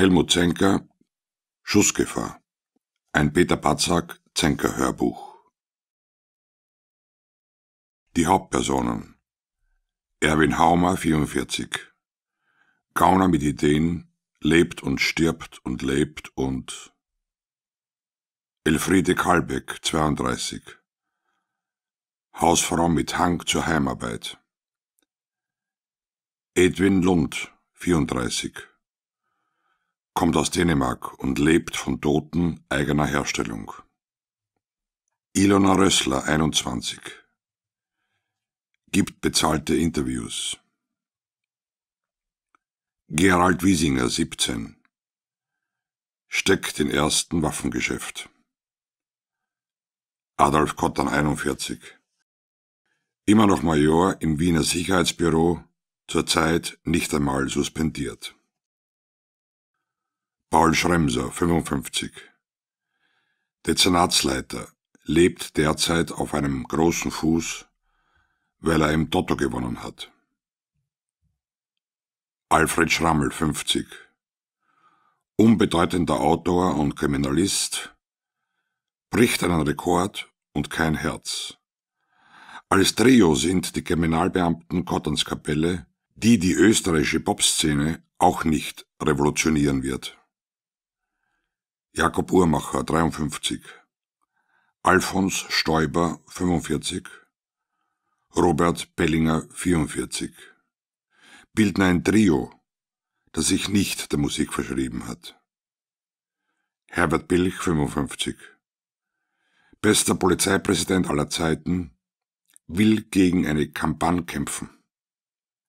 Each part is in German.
Helmut Zenker Schussgefahr. Ein Peter Patzak Zenker Hörbuch. Die Hauptpersonen Erwin Haumer 44 Gauner mit Ideen lebt und stirbt und lebt und Elfriede Kalbeck 32 Hausfrau mit Hang zur Heimarbeit Edwin Lund 34 kommt aus Dänemark und lebt von Toten eigener Herstellung. Ilona Rössler, 21, gibt bezahlte Interviews. Gerald Wiesinger, 17, steckt in ersten Waffengeschäft. Adolf Kottern, 41, immer noch Major im Wiener Sicherheitsbüro, zurzeit nicht einmal suspendiert. Paul Schremser, 55. Dezernatsleiter, lebt derzeit auf einem großen Fuß, weil er im Toto gewonnen hat. Alfred Schrammel, 50. Unbedeutender Autor und Kriminalist, bricht einen Rekord und kein Herz. Als Trio sind die Kriminalbeamten Gottenskapelle, die die österreichische Popszene auch nicht revolutionieren wird. Jakob Uhrmacher 53, Alfons Stoiber 45, Robert Bellinger 44. Bildner ein Trio, das sich nicht der Musik verschrieben hat. Herbert Billig 55. Bester Polizeipräsident aller Zeiten will gegen eine Kampagne kämpfen.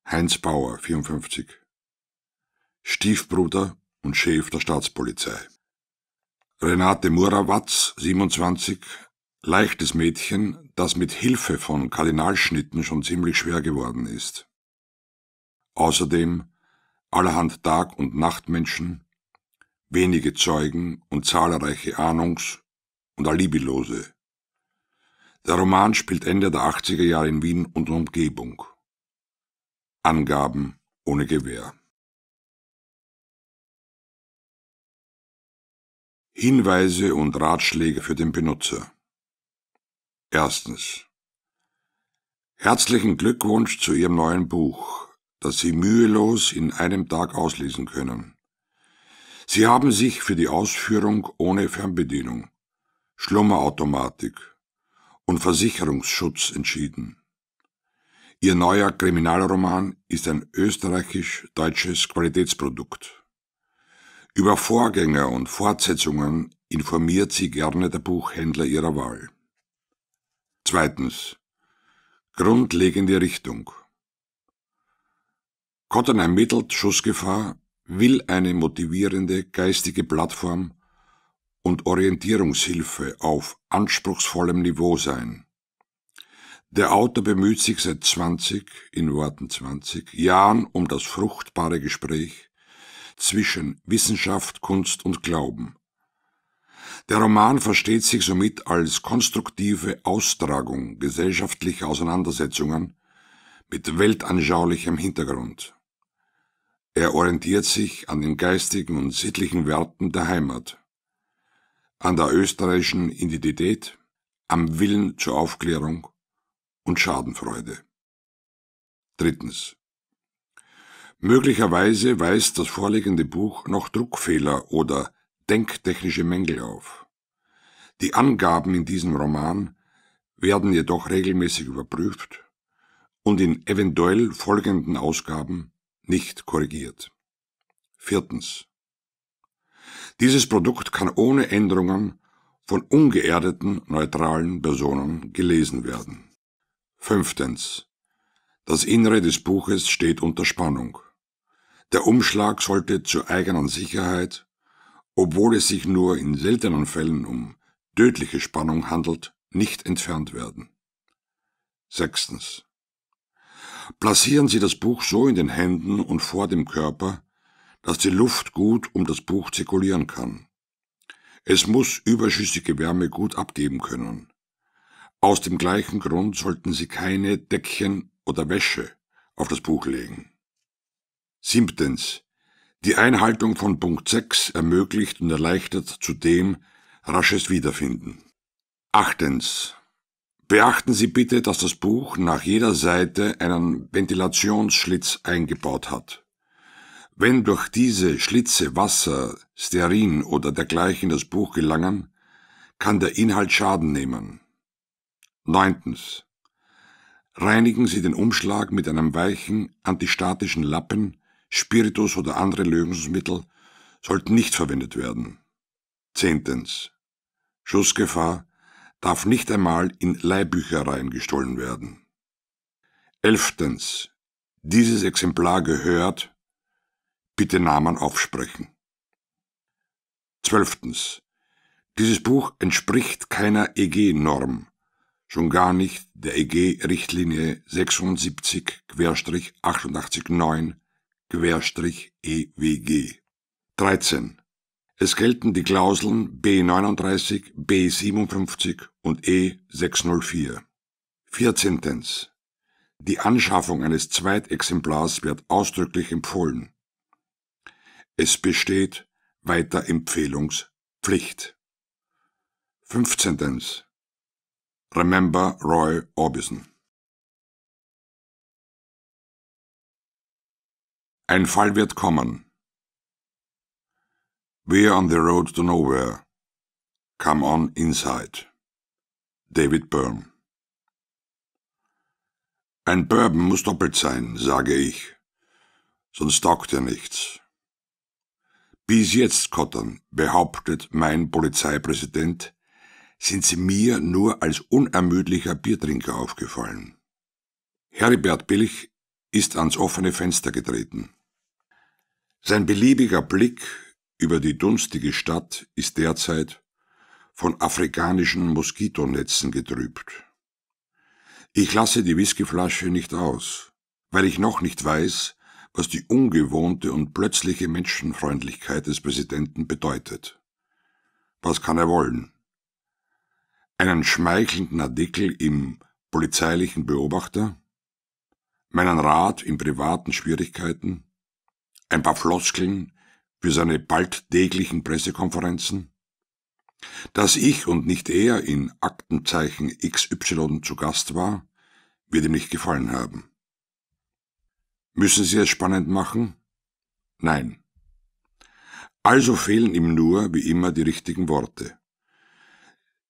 Heinz Bauer 54. Stiefbruder und Chef der Staatspolizei. Renate Murawatz, 27, leichtes Mädchen, das mit Hilfe von Kardinalschnitten schon ziemlich schwer geworden ist. Außerdem allerhand Tag- und Nachtmenschen, wenige Zeugen und zahlreiche Ahnungs- und Alibilose. Der Roman spielt Ende der 80er Jahre in Wien und Umgebung. Angaben ohne Gewähr. Hinweise und Ratschläge für den Benutzer. Erstens. Herzlichen Glückwunsch zu Ihrem neuen Buch, das Sie mühelos in einem Tag auslesen können. Sie haben sich für die Ausführung ohne Fernbedienung, Schlummerautomatik und Versicherungsschutz entschieden. Ihr neuer Kriminalroman ist ein österreichisch-deutsches Qualitätsprodukt. Über Vorgänger und Fortsetzungen informiert sie gerne der Buchhändler ihrer Wahl. Zweitens. Grundlegende Richtung. Cotton ermittelt Schussgefahr, will eine motivierende geistige Plattform und Orientierungshilfe auf anspruchsvollem Niveau sein. Der Autor bemüht sich seit 20, in Worten 20, Jahren um das fruchtbare Gespräch, zwischen Wissenschaft, Kunst und Glauben. Der Roman versteht sich somit als konstruktive Austragung gesellschaftlicher Auseinandersetzungen mit weltanschaulichem Hintergrund. Er orientiert sich an den geistigen und sittlichen Werten der Heimat, an der österreichischen Identität, am Willen zur Aufklärung und Schadenfreude. Drittens. Möglicherweise weist das vorliegende Buch noch Druckfehler oder denktechnische Mängel auf. Die Angaben in diesem Roman werden jedoch regelmäßig überprüft und in eventuell folgenden Ausgaben nicht korrigiert. Viertens. Dieses Produkt kann ohne Änderungen von ungeerdeten, neutralen Personen gelesen werden. Fünftens. Das Innere des Buches steht unter Spannung. Der Umschlag sollte zur eigenen Sicherheit, obwohl es sich nur in seltenen Fällen um tödliche Spannung handelt, nicht entfernt werden. Sechstens. Placieren Sie das Buch so in den Händen und vor dem Körper, dass die Luft gut um das Buch zirkulieren kann. Es muss überschüssige Wärme gut abgeben können. Aus dem gleichen Grund sollten Sie keine Deckchen oder Wäsche auf das Buch legen. Siebtens. Die Einhaltung von Punkt 6 ermöglicht und erleichtert zudem rasches Wiederfinden. Achtens. Beachten Sie bitte, dass das Buch nach jeder Seite einen Ventilationsschlitz eingebaut hat. Wenn durch diese Schlitze Wasser, Sterin oder dergleichen das Buch gelangen, kann der Inhalt Schaden nehmen. Neuntens. Reinigen Sie den Umschlag mit einem weichen, antistatischen Lappen, Spiritus oder andere Lösungsmittel sollten nicht verwendet werden. Zehntens. Schussgefahr darf nicht einmal in Leihbüchereien gestohlen werden. Elftens. Dieses Exemplar gehört, bitte Namen aufsprechen. Zwölftens. Dieses Buch entspricht keiner EG-Norm, schon gar nicht der EG-Richtlinie 76-889 EWG. E 13. Es gelten die Klauseln B39, B57 und E604. 14. Die Anschaffung eines Zweitexemplars wird ausdrücklich empfohlen. Es besteht weiter Empfehlungspflicht. 15. Remember Roy Orbison Ein Fall wird kommen. We're on the road to nowhere. Come on inside. David Byrne Ein Bourbon muss doppelt sein, sage ich, sonst taugt er nichts. Bis jetzt, Cotton, behauptet mein Polizeipräsident, sind sie mir nur als unermüdlicher Biertrinker aufgefallen. Heribert Billig ist ans offene Fenster getreten. Sein beliebiger Blick über die dunstige Stadt ist derzeit von afrikanischen Moskitonetzen getrübt. Ich lasse die Whiskyflasche nicht aus, weil ich noch nicht weiß, was die ungewohnte und plötzliche Menschenfreundlichkeit des Präsidenten bedeutet. Was kann er wollen? Einen schmeichelnden Artikel im polizeilichen Beobachter? Meinen Rat in privaten Schwierigkeiten? ein paar Floskeln für seine bald täglichen Pressekonferenzen, dass ich und nicht er in Aktenzeichen XY zu Gast war, wird ihm nicht gefallen haben. Müssen Sie es spannend machen? Nein. Also fehlen ihm nur, wie immer, die richtigen Worte.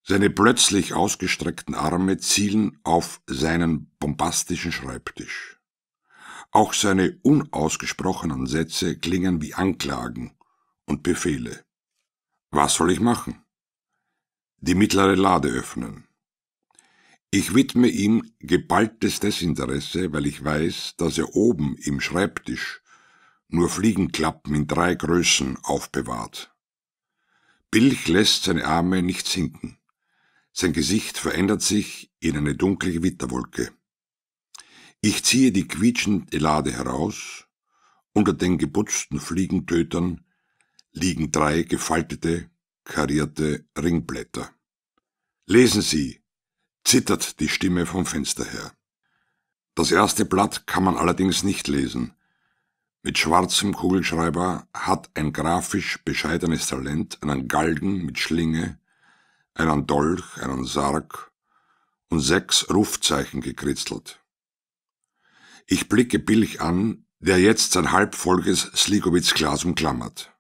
Seine plötzlich ausgestreckten Arme zielen auf seinen bombastischen Schreibtisch. Auch seine unausgesprochenen Sätze klingen wie Anklagen und Befehle. Was soll ich machen? Die mittlere Lade öffnen. Ich widme ihm geballtes Desinteresse, weil ich weiß, dass er oben im Schreibtisch nur Fliegenklappen in drei Größen aufbewahrt. Bilch lässt seine Arme nicht sinken. Sein Gesicht verändert sich in eine dunkle Gewitterwolke. Ich ziehe die quietschende Lade heraus. Unter den geputzten Fliegentötern liegen drei gefaltete, karierte Ringblätter. Lesen Sie, zittert die Stimme vom Fenster her. Das erste Blatt kann man allerdings nicht lesen. Mit schwarzem Kugelschreiber hat ein grafisch bescheidenes Talent einen Galgen mit Schlinge, einen Dolch, einen Sarg und sechs Rufzeichen gekritzelt. Ich blicke Bilch an, der jetzt sein halbvolles Sligowitz-Glas umklammert.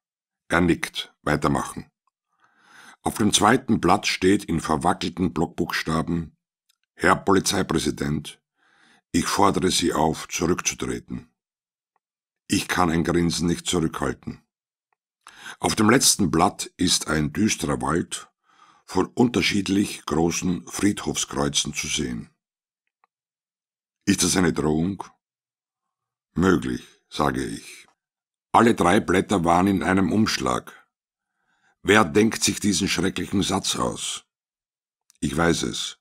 Er nickt. Weitermachen. Auf dem zweiten Blatt steht in verwackelten Blockbuchstaben Herr Polizeipräsident, ich fordere Sie auf, zurückzutreten. Ich kann ein Grinsen nicht zurückhalten. Auf dem letzten Blatt ist ein düsterer Wald von unterschiedlich großen Friedhofskreuzen zu sehen. Ist das eine Drohung? Möglich, sage ich. Alle drei Blätter waren in einem Umschlag. Wer denkt sich diesen schrecklichen Satz aus? Ich weiß es.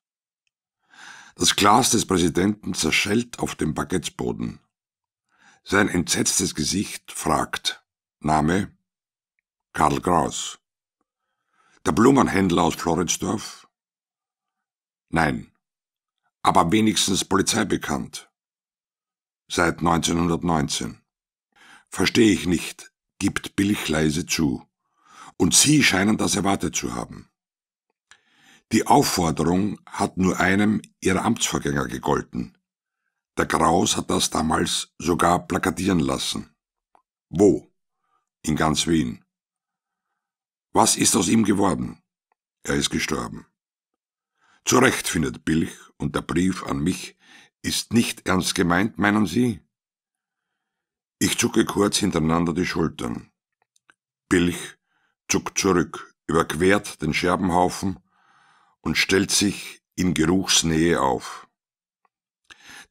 Das Glas des Präsidenten zerschellt auf dem Baguettesboden. Sein entsetztes Gesicht fragt Name Karl Graus. Der Blumenhändler aus Floridsdorf? Nein, aber wenigstens polizeibekannt seit 1919. Verstehe ich nicht, gibt Billig leise zu. Und Sie scheinen das erwartet zu haben. Die Aufforderung hat nur einem ihrer Amtsvorgänger gegolten. Der Graus hat das damals sogar plakatieren lassen. Wo? In ganz Wien. Was ist aus ihm geworden? Er ist gestorben. Zu Recht findet Bilch und der Brief an mich ist nicht ernst gemeint, meinen Sie? Ich zucke kurz hintereinander die Schultern. Bilch zuckt zurück, überquert den Scherbenhaufen und stellt sich in Geruchsnähe auf.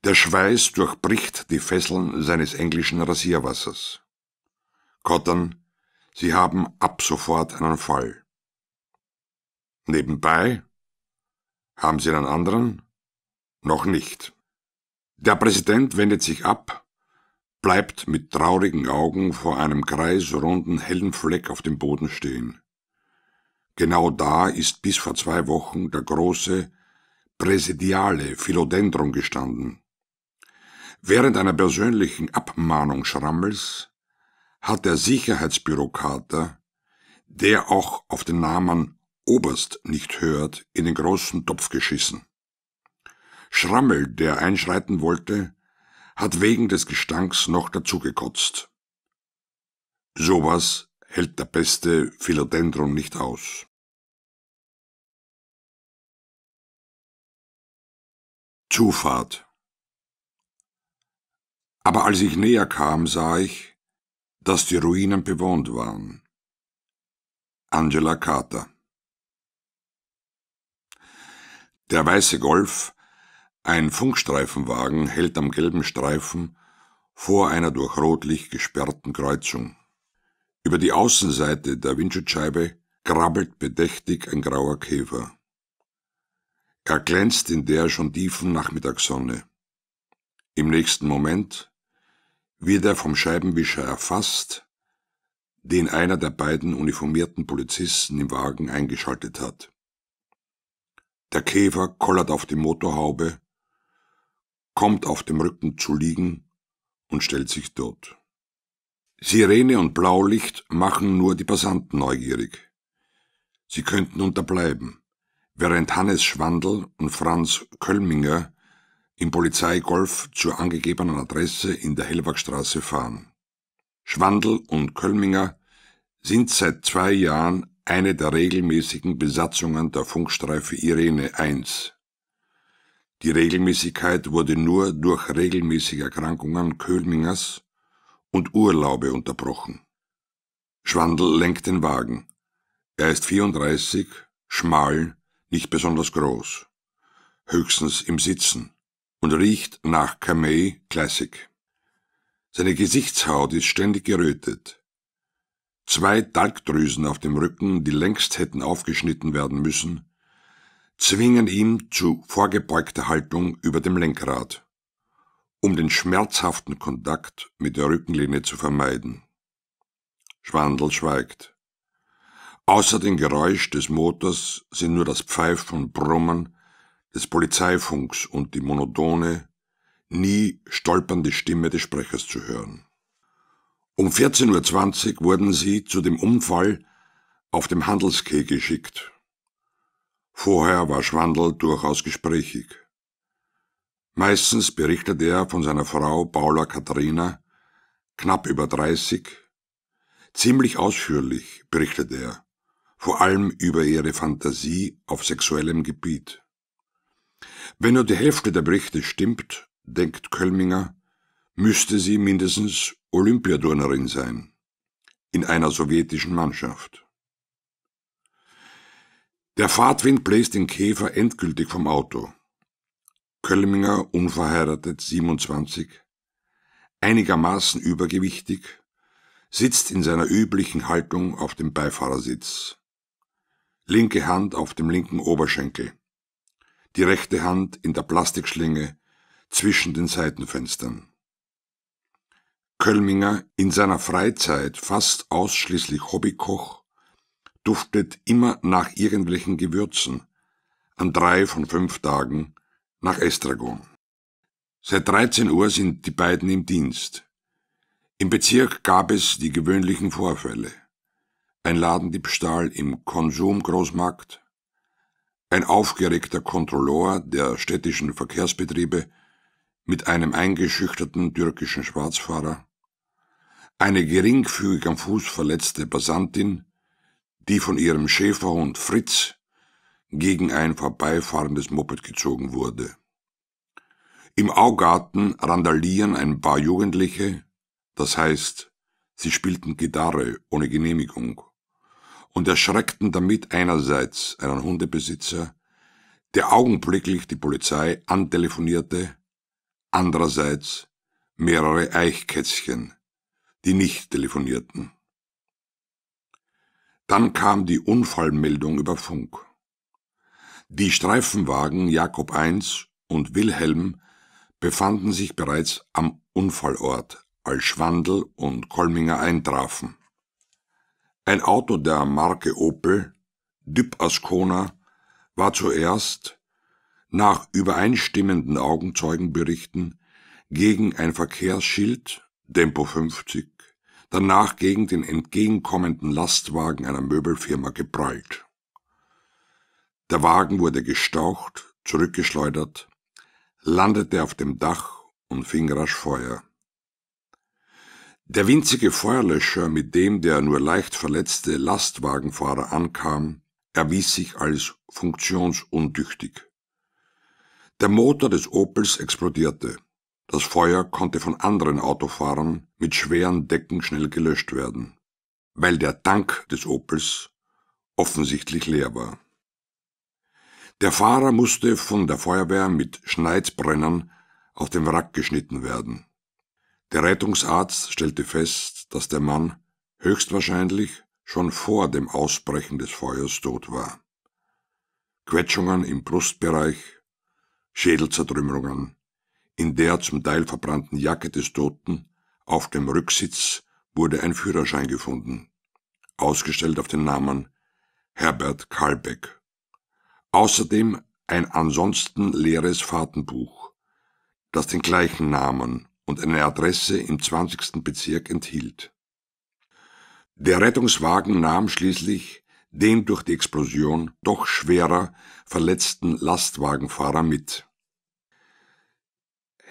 Der Schweiß durchbricht die Fesseln seines englischen Rasierwassers. Cotton, Sie haben ab sofort einen Fall. Nebenbei? Haben Sie einen anderen? Noch nicht. Der Präsident wendet sich ab, bleibt mit traurigen Augen vor einem kreisrunden hellen Fleck auf dem Boden stehen. Genau da ist bis vor zwei Wochen der große präsidiale Philodendron gestanden. Während einer persönlichen Abmahnung Schrammels hat der Sicherheitsbürokater, der auch auf den Namen Oberst nicht hört, in den großen Topf geschissen. Schrammel, der einschreiten wollte, hat wegen des Gestanks noch dazugekotzt. Sowas hält der beste Philodendron nicht aus. Zufahrt. Aber als ich näher kam, sah ich, dass die Ruinen bewohnt waren. Angela Carter Der weiße Golf ein Funkstreifenwagen hält am gelben Streifen vor einer durch Rotlicht gesperrten Kreuzung. Über die Außenseite der Windschutzscheibe krabbelt bedächtig ein grauer Käfer. Er glänzt in der schon tiefen Nachmittagssonne. Im nächsten Moment wird er vom Scheibenwischer erfasst, den einer der beiden uniformierten Polizisten im Wagen eingeschaltet hat. Der Käfer kollert auf die Motorhaube kommt auf dem Rücken zu liegen und stellt sich tot. Sirene und Blaulicht machen nur die Passanten neugierig. Sie könnten unterbleiben, während Hannes Schwandl und Franz Kölminger im Polizeigolf zur angegebenen Adresse in der Hellwachstraße fahren. Schwandl und Kölminger sind seit zwei Jahren eine der regelmäßigen Besatzungen der Funkstreife Irene 1 die Regelmäßigkeit wurde nur durch regelmäßige Erkrankungen Kölmingers und Urlaube unterbrochen. Schwandl lenkt den Wagen. Er ist 34, schmal, nicht besonders groß, höchstens im Sitzen und riecht nach Camay Classic. Seine Gesichtshaut ist ständig gerötet. Zwei Talgdrüsen auf dem Rücken, die längst hätten aufgeschnitten werden müssen, zwingen ihn zu vorgebeugter Haltung über dem Lenkrad, um den schmerzhaften Kontakt mit der Rückenlinie zu vermeiden. Schwandel schweigt. Außer dem Geräusch des Motors sind nur das Pfeifen und Brummen des Polizeifunks und die monotone, nie stolpernde Stimme des Sprechers zu hören. Um 14.20 Uhr wurden sie zu dem Unfall auf dem Handelskeh geschickt. Vorher war Schwandl durchaus gesprächig. Meistens berichtete er von seiner Frau Paula Katharina, knapp über 30. Ziemlich ausführlich berichtete er, vor allem über ihre Fantasie auf sexuellem Gebiet. Wenn nur die Hälfte der Berichte stimmt, denkt Kölminger, müsste sie mindestens Olympiadurnerin sein, in einer sowjetischen Mannschaft. Der Fahrtwind bläst den Käfer endgültig vom Auto. Kölminger, unverheiratet, 27, einigermaßen übergewichtig, sitzt in seiner üblichen Haltung auf dem Beifahrersitz. Linke Hand auf dem linken Oberschenkel, die rechte Hand in der Plastikschlinge zwischen den Seitenfenstern. Kölminger, in seiner Freizeit fast ausschließlich Hobbykoch duftet immer nach irgendwelchen Gewürzen, an drei von fünf Tagen nach Estragon. Seit 13 Uhr sind die beiden im Dienst. Im Bezirk gab es die gewöhnlichen Vorfälle. Ein Ladendiebstahl im Konsumgroßmarkt, ein aufgeregter Kontrolleur der städtischen Verkehrsbetriebe mit einem eingeschüchterten türkischen Schwarzfahrer, eine geringfügig am Fuß verletzte Passantin, die von ihrem Schäferhund Fritz gegen ein vorbeifahrendes Moped gezogen wurde. Im Augarten randalieren ein paar Jugendliche, das heißt, sie spielten Gitarre ohne Genehmigung und erschreckten damit einerseits einen Hundebesitzer, der augenblicklich die Polizei antelefonierte, andererseits mehrere Eichkätzchen, die nicht telefonierten. Dann kam die Unfallmeldung über Funk. Die Streifenwagen Jakob I und Wilhelm befanden sich bereits am Unfallort, als Schwandl und Kolminger eintrafen. Ein Auto der Marke Opel, Dyp Ascona, war zuerst, nach übereinstimmenden Augenzeugenberichten, gegen ein Verkehrsschild, Tempo 50, danach gegen den entgegenkommenden Lastwagen einer Möbelfirma geprallt. Der Wagen wurde gestaucht, zurückgeschleudert, landete auf dem Dach und fing rasch Feuer. Der winzige Feuerlöscher, mit dem der nur leicht verletzte Lastwagenfahrer ankam, erwies sich als funktionsuntüchtig. Der Motor des Opels explodierte. Das Feuer konnte von anderen Autofahrern mit schweren Decken schnell gelöscht werden, weil der Tank des Opels offensichtlich leer war. Der Fahrer musste von der Feuerwehr mit Schneidbrennern auf dem Wrack geschnitten werden. Der Rettungsarzt stellte fest, dass der Mann höchstwahrscheinlich schon vor dem Ausbrechen des Feuers tot war. Quetschungen im Brustbereich, Schädelzertrümmerungen, in der zum Teil verbrannten Jacke des Toten auf dem Rücksitz wurde ein Führerschein gefunden, ausgestellt auf den Namen Herbert Kalbeck. Außerdem ein ansonsten leeres Fahrtenbuch, das den gleichen Namen und eine Adresse im 20. Bezirk enthielt. Der Rettungswagen nahm schließlich den durch die Explosion doch schwerer verletzten Lastwagenfahrer mit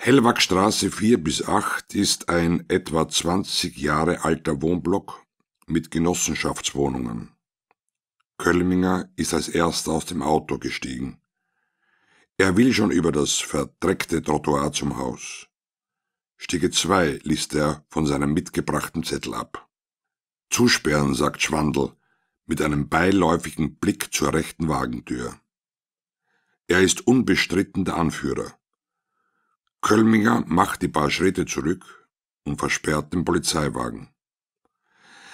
Hellwackstraße 4 bis 8 ist ein etwa 20 Jahre alter Wohnblock mit Genossenschaftswohnungen. Kölminger ist als erster aus dem Auto gestiegen. Er will schon über das verdreckte Trottoir zum Haus. Stiege 2 liest er von seinem mitgebrachten Zettel ab. Zusperren, sagt Schwandl, mit einem beiläufigen Blick zur rechten Wagentür. Er ist unbestritten der Anführer macht die paar Schritte zurück und versperrt den Polizeiwagen.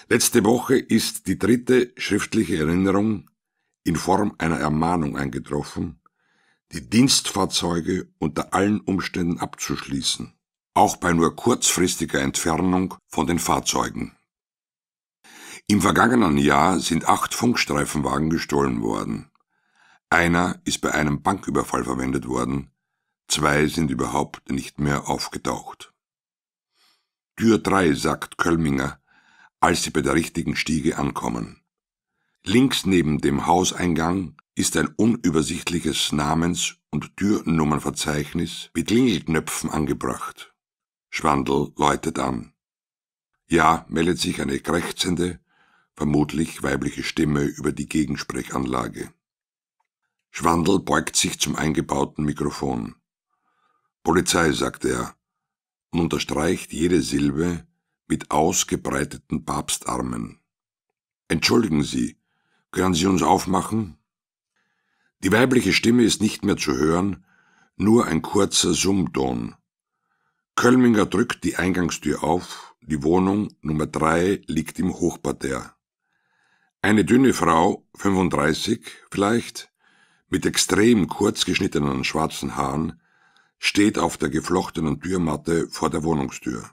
Letzte Woche ist die dritte schriftliche Erinnerung in Form einer Ermahnung eingetroffen, die Dienstfahrzeuge unter allen Umständen abzuschließen, auch bei nur kurzfristiger Entfernung von den Fahrzeugen. Im vergangenen Jahr sind acht Funkstreifenwagen gestohlen worden. Einer ist bei einem Banküberfall verwendet worden, Zwei sind überhaupt nicht mehr aufgetaucht. Tür drei, sagt Kölminger, als sie bei der richtigen Stiege ankommen. Links neben dem Hauseingang ist ein unübersichtliches Namens- und Türnummernverzeichnis mit Klingelknöpfen angebracht. Schwandl läutet an. Ja, meldet sich eine krächzende, vermutlich weibliche Stimme über die Gegensprechanlage. Schwandl beugt sich zum eingebauten Mikrofon. Polizei, sagt er und unterstreicht jede Silbe mit ausgebreiteten Papstarmen. Entschuldigen Sie, können Sie uns aufmachen? Die weibliche Stimme ist nicht mehr zu hören, nur ein kurzer Summton. Kölminger drückt die Eingangstür auf, die Wohnung Nummer drei liegt im Hochparterre. Eine dünne Frau, 35 vielleicht, mit extrem kurz geschnittenen schwarzen Haaren, steht auf der geflochtenen Türmatte vor der Wohnungstür.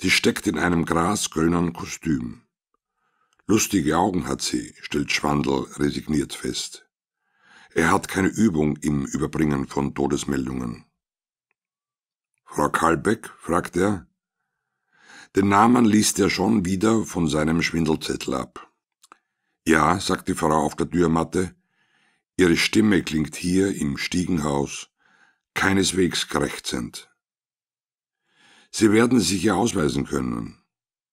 Sie steckt in einem grasgrünen Kostüm. Lustige Augen hat sie, stellt Schwandl resigniert fest. Er hat keine Übung im Überbringen von Todesmeldungen. Frau Kalbeck, fragt er. Den Namen liest er schon wieder von seinem Schwindelzettel ab. Ja, sagt die Frau auf der Türmatte, ihre Stimme klingt hier im Stiegenhaus keineswegs krächzend. Sie werden sich ja ausweisen können.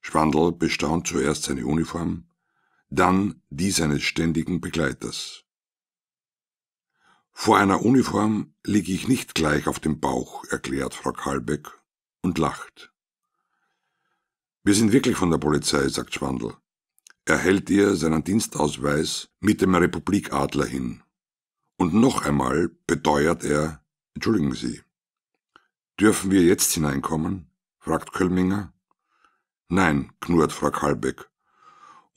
Schwandl bestaunt zuerst seine Uniform, dann die seines ständigen Begleiters. Vor einer Uniform liege ich nicht gleich auf dem Bauch, erklärt Frau Kalbeck und lacht. Wir sind wirklich von der Polizei, sagt Schwandl. Er hält ihr seinen Dienstausweis mit dem Republikadler hin. Und noch einmal beteuert er, Entschuldigen Sie, dürfen wir jetzt hineinkommen? fragt Köllminger. Nein, knurrt Frau Kalbeck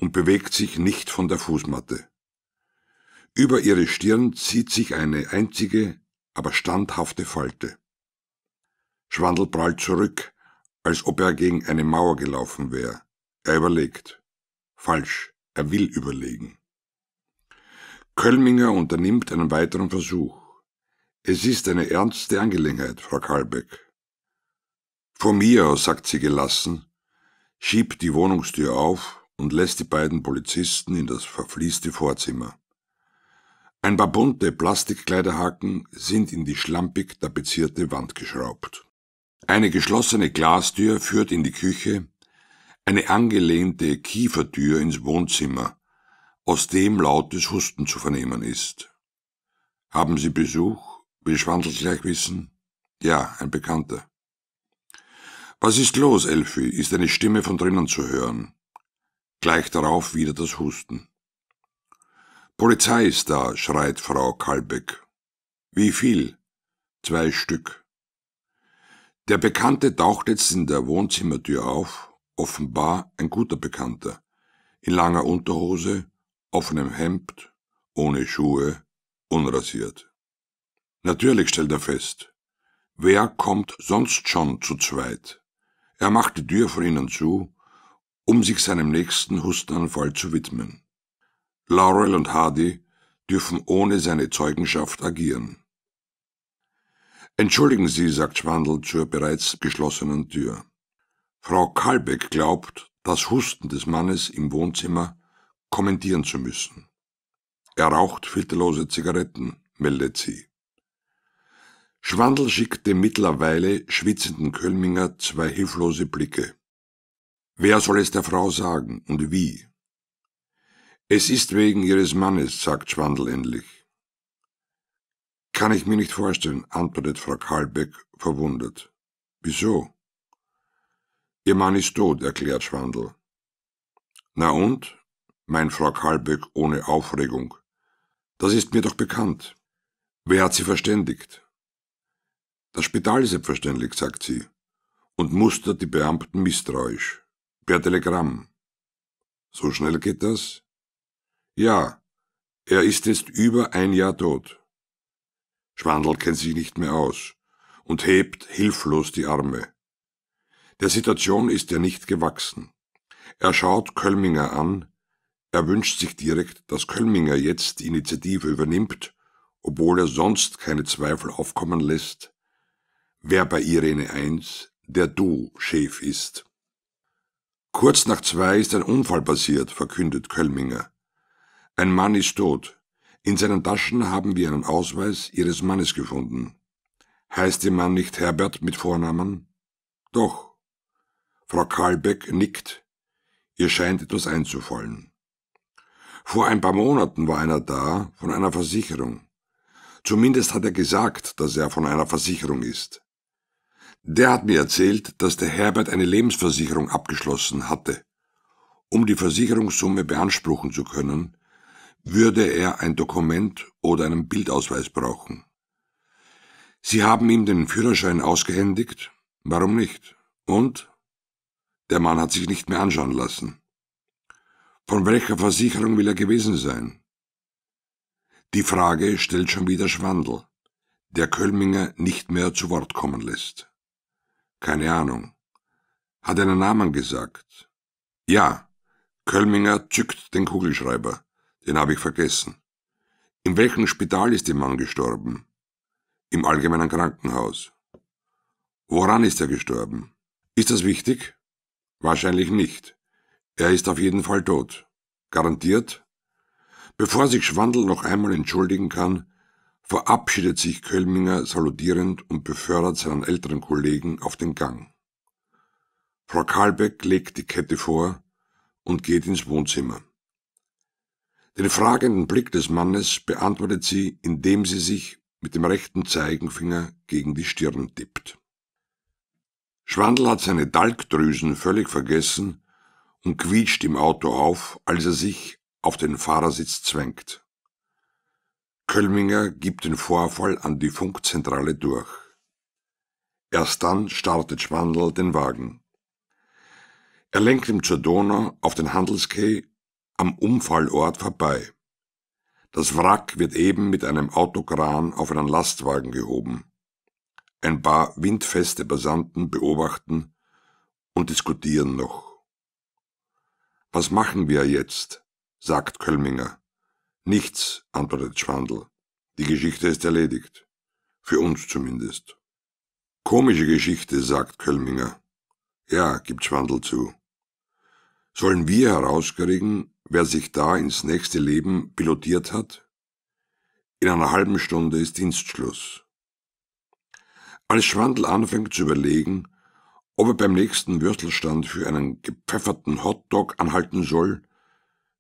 und bewegt sich nicht von der Fußmatte. Über ihre Stirn zieht sich eine einzige, aber standhafte Falte. Schwandel prallt zurück, als ob er gegen eine Mauer gelaufen wäre. Er überlegt. Falsch, er will überlegen. Köllminger unternimmt einen weiteren Versuch. Es ist eine ernste Angelegenheit, Frau Kalbeck. Von mir aus, sagt sie gelassen, schiebt die Wohnungstür auf und lässt die beiden Polizisten in das verfließte Vorzimmer. Ein paar bunte Plastikkleiderhaken sind in die schlampig tapezierte Wand geschraubt. Eine geschlossene Glastür führt in die Küche, eine angelehnte Kiefertür ins Wohnzimmer, aus dem lautes Husten zu vernehmen ist. Haben Sie Besuch? Will Schwanzels gleich wissen? Ja, ein Bekannter. Was ist los, Elfi? ist eine Stimme von drinnen zu hören. Gleich darauf wieder das Husten. Polizei ist da, schreit Frau Kalbeck. Wie viel? Zwei Stück. Der Bekannte taucht jetzt in der Wohnzimmertür auf, offenbar ein guter Bekannter, in langer Unterhose, offenem Hemd, ohne Schuhe, unrasiert. Natürlich stellt er fest. Wer kommt sonst schon zu zweit? Er macht die Tür von ihnen zu, um sich seinem nächsten Hustenanfall zu widmen. Laurel und Hardy dürfen ohne seine Zeugenschaft agieren. Entschuldigen Sie, sagt Schwandl zur bereits geschlossenen Tür. Frau Kalbeck glaubt, das Husten des Mannes im Wohnzimmer kommentieren zu müssen. Er raucht filterlose Zigaretten, meldet sie. Schwandl schickt dem mittlerweile schwitzenden Kölminger zwei hilflose Blicke. Wer soll es der Frau sagen und wie? Es ist wegen ihres Mannes, sagt Schwandl endlich. Kann ich mir nicht vorstellen, antwortet Frau Karlbeck verwundert. Wieso? Ihr Mann ist tot, erklärt Schwandl. Na und? meint Frau Karlbeck ohne Aufregung. Das ist mir doch bekannt. Wer hat sie verständigt? Das Spital ist selbstverständlich, sagt sie und mustert die Beamten misstrauisch. Per Telegramm. So schnell geht das? Ja, er ist jetzt über ein Jahr tot. Schwandel kennt sich nicht mehr aus und hebt hilflos die Arme. Der Situation ist er nicht gewachsen. Er schaut Kölminger an, er wünscht sich direkt, dass Kölminger jetzt die Initiative übernimmt, obwohl er sonst keine Zweifel aufkommen lässt, wer bei Irene 1 der Du-Chef ist. Kurz nach zwei ist ein Unfall passiert, verkündet Kölminger. Ein Mann ist tot. In seinen Taschen haben wir einen Ausweis ihres Mannes gefunden. Heißt Ihr Mann nicht Herbert mit Vornamen? Doch. Frau Karlbeck nickt. Ihr scheint etwas einzufallen. Vor ein paar Monaten war einer da von einer Versicherung. Zumindest hat er gesagt, dass er von einer Versicherung ist. Der hat mir erzählt, dass der Herbert eine Lebensversicherung abgeschlossen hatte. Um die Versicherungssumme beanspruchen zu können, würde er ein Dokument oder einen Bildausweis brauchen. Sie haben ihm den Führerschein ausgehändigt? Warum nicht? Und? Der Mann hat sich nicht mehr anschauen lassen. Von welcher Versicherung will er gewesen sein? Die Frage stellt schon wieder Schwandel, der Kölminger nicht mehr zu Wort kommen lässt. Keine Ahnung. Hat einen Namen gesagt? Ja. Kölminger zückt den Kugelschreiber. Den habe ich vergessen. In welchem Spital ist der Mann gestorben? Im allgemeinen Krankenhaus. Woran ist er gestorben? Ist das wichtig? Wahrscheinlich nicht. Er ist auf jeden Fall tot. Garantiert? Bevor sich Schwandel noch einmal entschuldigen kann, verabschiedet sich Kölminger salutierend und befördert seinen älteren Kollegen auf den Gang. Frau Karlbeck legt die Kette vor und geht ins Wohnzimmer. Den fragenden Blick des Mannes beantwortet sie, indem sie sich mit dem rechten Zeigenfinger gegen die Stirn tippt. Schwandl hat seine Dalkdrüsen völlig vergessen und quietscht im Auto auf, als er sich auf den Fahrersitz zwängt. Kölminger gibt den Vorfall an die Funkzentrale durch. Erst dann startet Schwandl den Wagen. Er lenkt ihm zur Donau auf den Handelsquai am Umfallort vorbei. Das Wrack wird eben mit einem Autokran auf einen Lastwagen gehoben. Ein paar windfeste Passanten beobachten und diskutieren noch. Was machen wir jetzt? sagt Kölminger. Nichts, antwortet Schwandl. Die Geschichte ist erledigt. Für uns zumindest. Komische Geschichte, sagt Kölminger. Ja, gibt Schwandl zu. Sollen wir herauskriegen, wer sich da ins nächste Leben pilotiert hat? In einer halben Stunde ist Dienstschluss. Als Schwandl anfängt zu überlegen, ob er beim nächsten Würstelstand für einen gepfefferten Hotdog anhalten soll,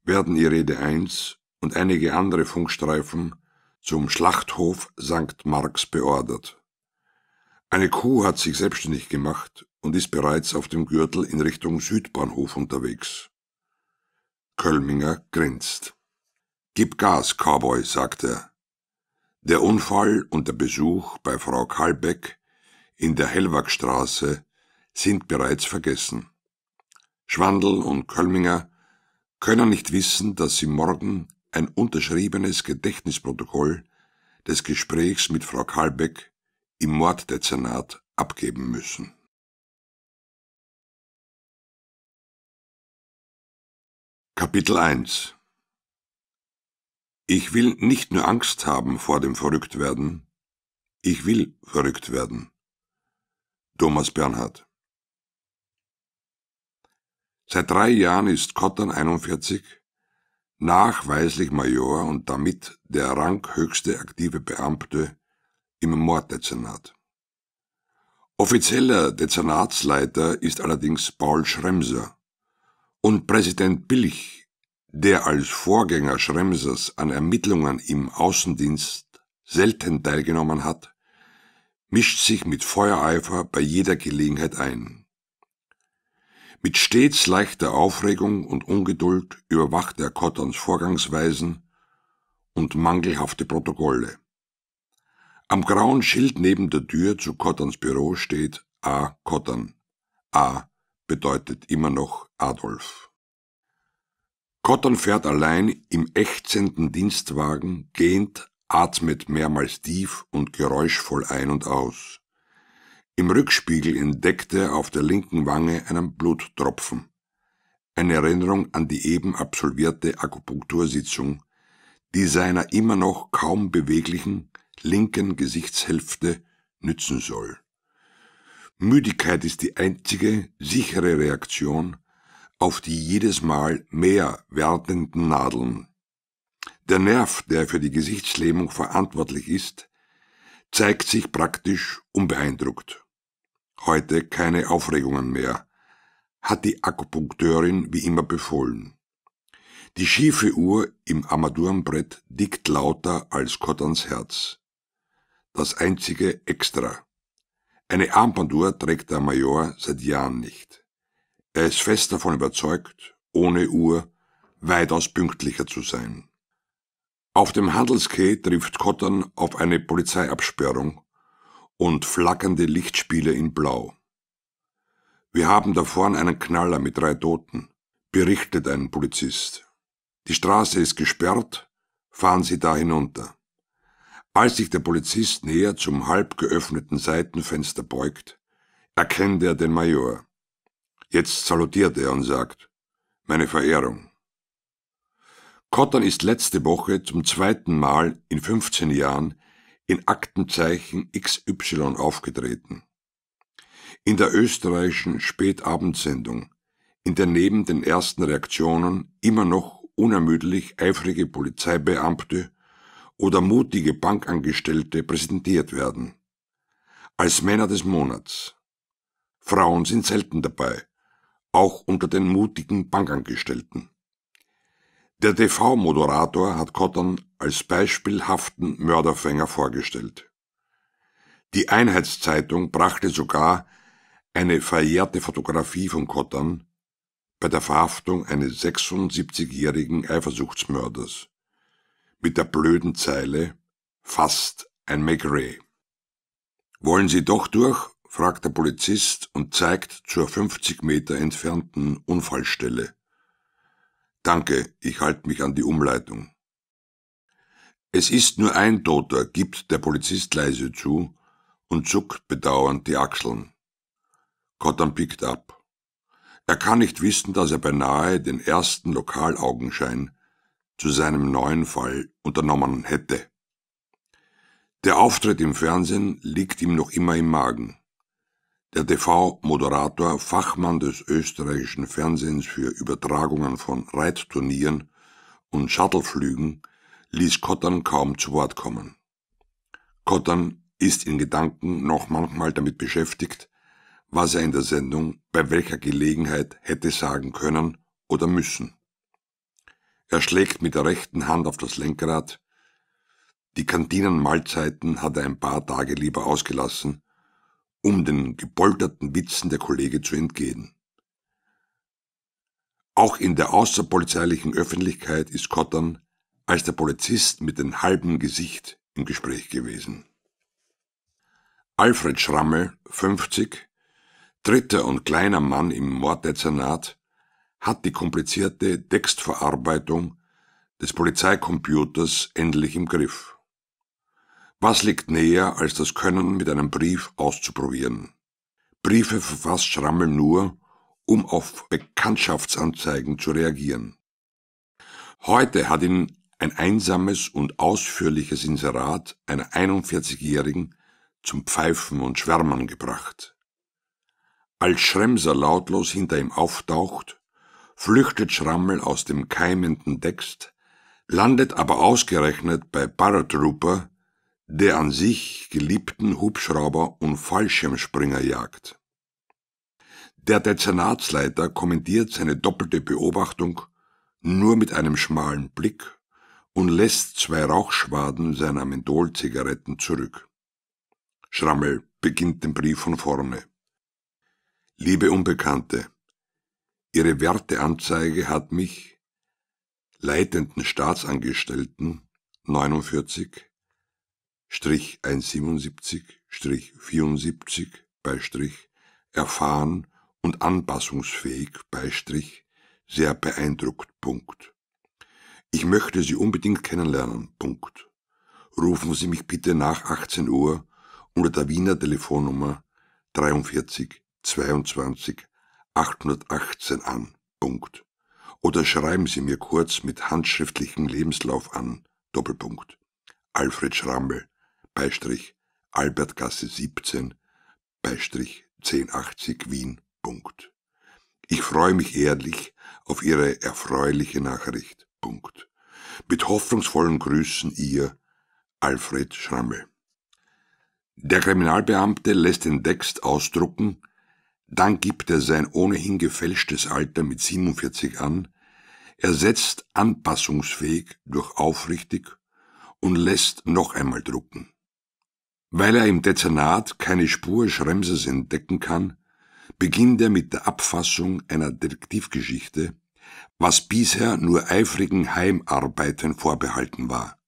werden ihre Rede eins und einige andere Funkstreifen zum Schlachthof St. Marx beordert. Eine Kuh hat sich selbstständig gemacht und ist bereits auf dem Gürtel in Richtung Südbahnhof unterwegs. Kölminger grinst. Gib Gas, Cowboy, sagt er. Der Unfall und der Besuch bei Frau Kalbeck in der Hellwagstraße sind bereits vergessen. Schwandl und Kölminger können nicht wissen, dass sie morgen ein unterschriebenes Gedächtnisprotokoll des Gesprächs mit Frau Kalbeck im Morddezernat abgeben müssen. Kapitel 1 Ich will nicht nur Angst haben vor dem Verrücktwerden, ich will verrückt werden. Thomas Bernhard Seit drei Jahren ist Cotton 41 nachweislich Major und damit der ranghöchste aktive Beamte im Morddezernat. Offizieller Dezernatsleiter ist allerdings Paul Schremser und Präsident Billig, der als Vorgänger Schremsers an Ermittlungen im Außendienst selten teilgenommen hat, mischt sich mit Feuereifer bei jeder Gelegenheit ein. Mit stets leichter Aufregung und Ungeduld überwachte er Cottons Vorgangsweisen und mangelhafte Protokolle. Am grauen Schild neben der Tür zu Cottons Büro steht A. Cotton. A bedeutet immer noch Adolf. Cotton fährt allein im ächzenden Dienstwagen, gähnt, atmet mehrmals tief und geräuschvoll ein und aus. Im Rückspiegel entdeckte er auf der linken Wange einen Bluttropfen. Eine Erinnerung an die eben absolvierte Akupunktursitzung, die seiner immer noch kaum beweglichen linken Gesichtshälfte nützen soll. Müdigkeit ist die einzige sichere Reaktion auf die jedes Mal mehr werdenden Nadeln. Der Nerv, der für die Gesichtslähmung verantwortlich ist, zeigt sich praktisch unbeeindruckt. Heute keine Aufregungen mehr, hat die Akupunkteurin wie immer befohlen. Die schiefe Uhr im Armaturenbrett dickt lauter als Cottons Herz. Das einzige Extra. Eine Armbanduhr trägt der Major seit Jahren nicht. Er ist fest davon überzeugt, ohne Uhr weitaus pünktlicher zu sein. Auf dem Handelsquai trifft Cotton auf eine Polizeiabsperrung und flackernde Lichtspiele in Blau. Wir haben da vorn einen Knaller mit drei Toten, berichtet ein Polizist. Die Straße ist gesperrt, fahren Sie da hinunter. Als sich der Polizist näher zum halb geöffneten Seitenfenster beugt, erkennt er den Major. Jetzt salutiert er und sagt, meine Verehrung. Cotton ist letzte Woche zum zweiten Mal in 15 Jahren in Aktenzeichen XY aufgetreten. In der österreichischen Spätabendsendung, in der neben den ersten Reaktionen immer noch unermüdlich eifrige Polizeibeamte oder mutige Bankangestellte präsentiert werden. Als Männer des Monats. Frauen sind selten dabei, auch unter den mutigen Bankangestellten. Der TV-Moderator hat Cotton als beispielhaften Mörderfänger vorgestellt. Die Einheitszeitung brachte sogar eine verjährte Fotografie von Cotton bei der Verhaftung eines 76-jährigen Eifersuchtsmörders mit der blöden Zeile fast ein McRae. Wollen Sie doch durch? fragt der Polizist und zeigt zur 50 Meter entfernten Unfallstelle. Danke, ich halte mich an die Umleitung. Es ist nur ein Toter, gibt der Polizist leise zu und zuckt bedauernd die Achseln. Cotton pickt ab. Er kann nicht wissen, dass er beinahe den ersten Lokalaugenschein zu seinem neuen Fall unternommen hätte. Der Auftritt im Fernsehen liegt ihm noch immer im Magen. Der TV-Moderator, Fachmann des österreichischen Fernsehens für Übertragungen von Reitturnieren und Shuttleflügen, ließ Kottern kaum zu Wort kommen. Kottern ist in Gedanken noch manchmal damit beschäftigt, was er in der Sendung bei welcher Gelegenheit hätte sagen können oder müssen. Er schlägt mit der rechten Hand auf das Lenkrad. Die Kantinenmahlzeiten hat er ein paar Tage lieber ausgelassen, um den gepolterten Witzen der Kollege zu entgehen. Auch in der außerpolizeilichen Öffentlichkeit ist Kottern als der Polizist mit dem halben Gesicht im Gespräch gewesen. Alfred Schrammel, 50, dritter und kleiner Mann im Morddezernat, hat die komplizierte Textverarbeitung des Polizeicomputers endlich im Griff. Was liegt näher, als das Können mit einem Brief auszuprobieren? Briefe verfasst Schrammel nur, um auf Bekanntschaftsanzeigen zu reagieren. Heute hat ihn ein einsames und ausführliches Inserat einer 41-Jährigen zum Pfeifen und Schwärmern gebracht. Als Schremser lautlos hinter ihm auftaucht, flüchtet Schrammel aus dem keimenden Text, landet aber ausgerechnet bei Paratrooper, der an sich geliebten Hubschrauber- und Fallschirmspringer jagt. Der Dezernatsleiter kommentiert seine doppelte Beobachtung nur mit einem schmalen Blick und lässt zwei Rauchschwaden seiner Mentholzigaretten zurück. Schrammel beginnt den Brief von vorne. Liebe Unbekannte, Ihre Werteanzeige hat mich, leitenden Staatsangestellten, 49, Strich 177, Strich 74 bei Strich erfahren und anpassungsfähig bei Strich sehr beeindruckt. Punkt. Ich möchte Sie unbedingt kennenlernen. Punkt. Rufen Sie mich bitte nach 18 Uhr unter der Wiener Telefonnummer 43 22 818 an. Punkt. Oder schreiben Sie mir kurz mit handschriftlichem Lebenslauf an. Doppelpunkt. Alfred Schrammel Beistrich Albertgasse 17, Beistrich 1080 Wien. Punkt. Ich freue mich ehrlich auf Ihre erfreuliche Nachricht. Punkt. Mit hoffnungsvollen Grüßen Ihr Alfred Schrammel. Der Kriminalbeamte lässt den Text ausdrucken, dann gibt er sein ohnehin gefälschtes Alter mit 47 an, ersetzt anpassungsfähig durch aufrichtig und lässt noch einmal drucken. Weil er im Dezernat keine Spur Schremses entdecken kann, beginnt er mit der Abfassung einer Detektivgeschichte, was bisher nur eifrigen Heimarbeiten vorbehalten war.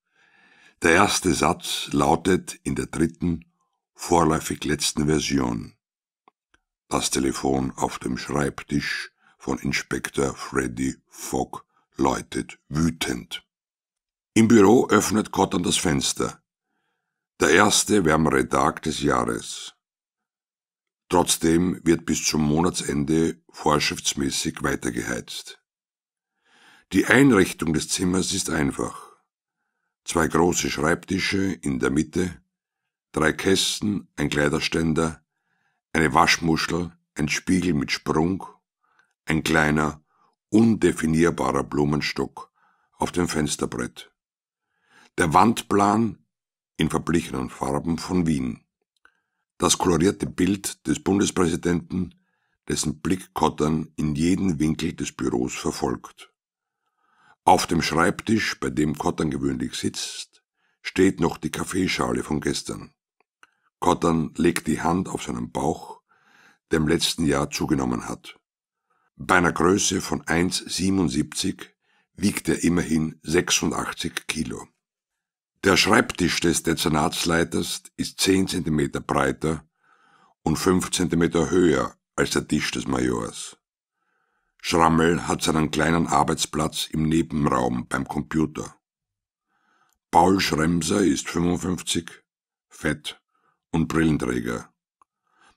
Der erste Satz lautet in der dritten, vorläufig letzten Version. Das Telefon auf dem Schreibtisch von Inspektor Freddy Fogg läutet wütend. Im Büro öffnet Cotton das Fenster. Der erste wärmere Tag des Jahres. Trotzdem wird bis zum Monatsende vorschriftsmäßig weitergeheizt. Die Einrichtung des Zimmers ist einfach. Zwei große Schreibtische in der Mitte, drei Kästen, ein Kleiderständer, eine Waschmuschel, ein Spiegel mit Sprung, ein kleiner, undefinierbarer Blumenstock auf dem Fensterbrett. Der Wandplan in verblichenen Farben von Wien. Das kolorierte Bild des Bundespräsidenten, dessen Blick Kottern in jeden Winkel des Büros verfolgt. Auf dem Schreibtisch, bei dem Kottern gewöhnlich sitzt, steht noch die Kaffeeschale von gestern. Kottern legt die Hand auf seinen Bauch, der im letzten Jahr zugenommen hat. Bei einer Größe von 1,77 wiegt er immerhin 86 Kilo. Der Schreibtisch des Dezernatsleiters ist 10 cm breiter und 5 cm höher als der Tisch des Majors. Schrammel hat seinen kleinen Arbeitsplatz im Nebenraum beim Computer. Paul Schremser ist 55, fett und Brillenträger.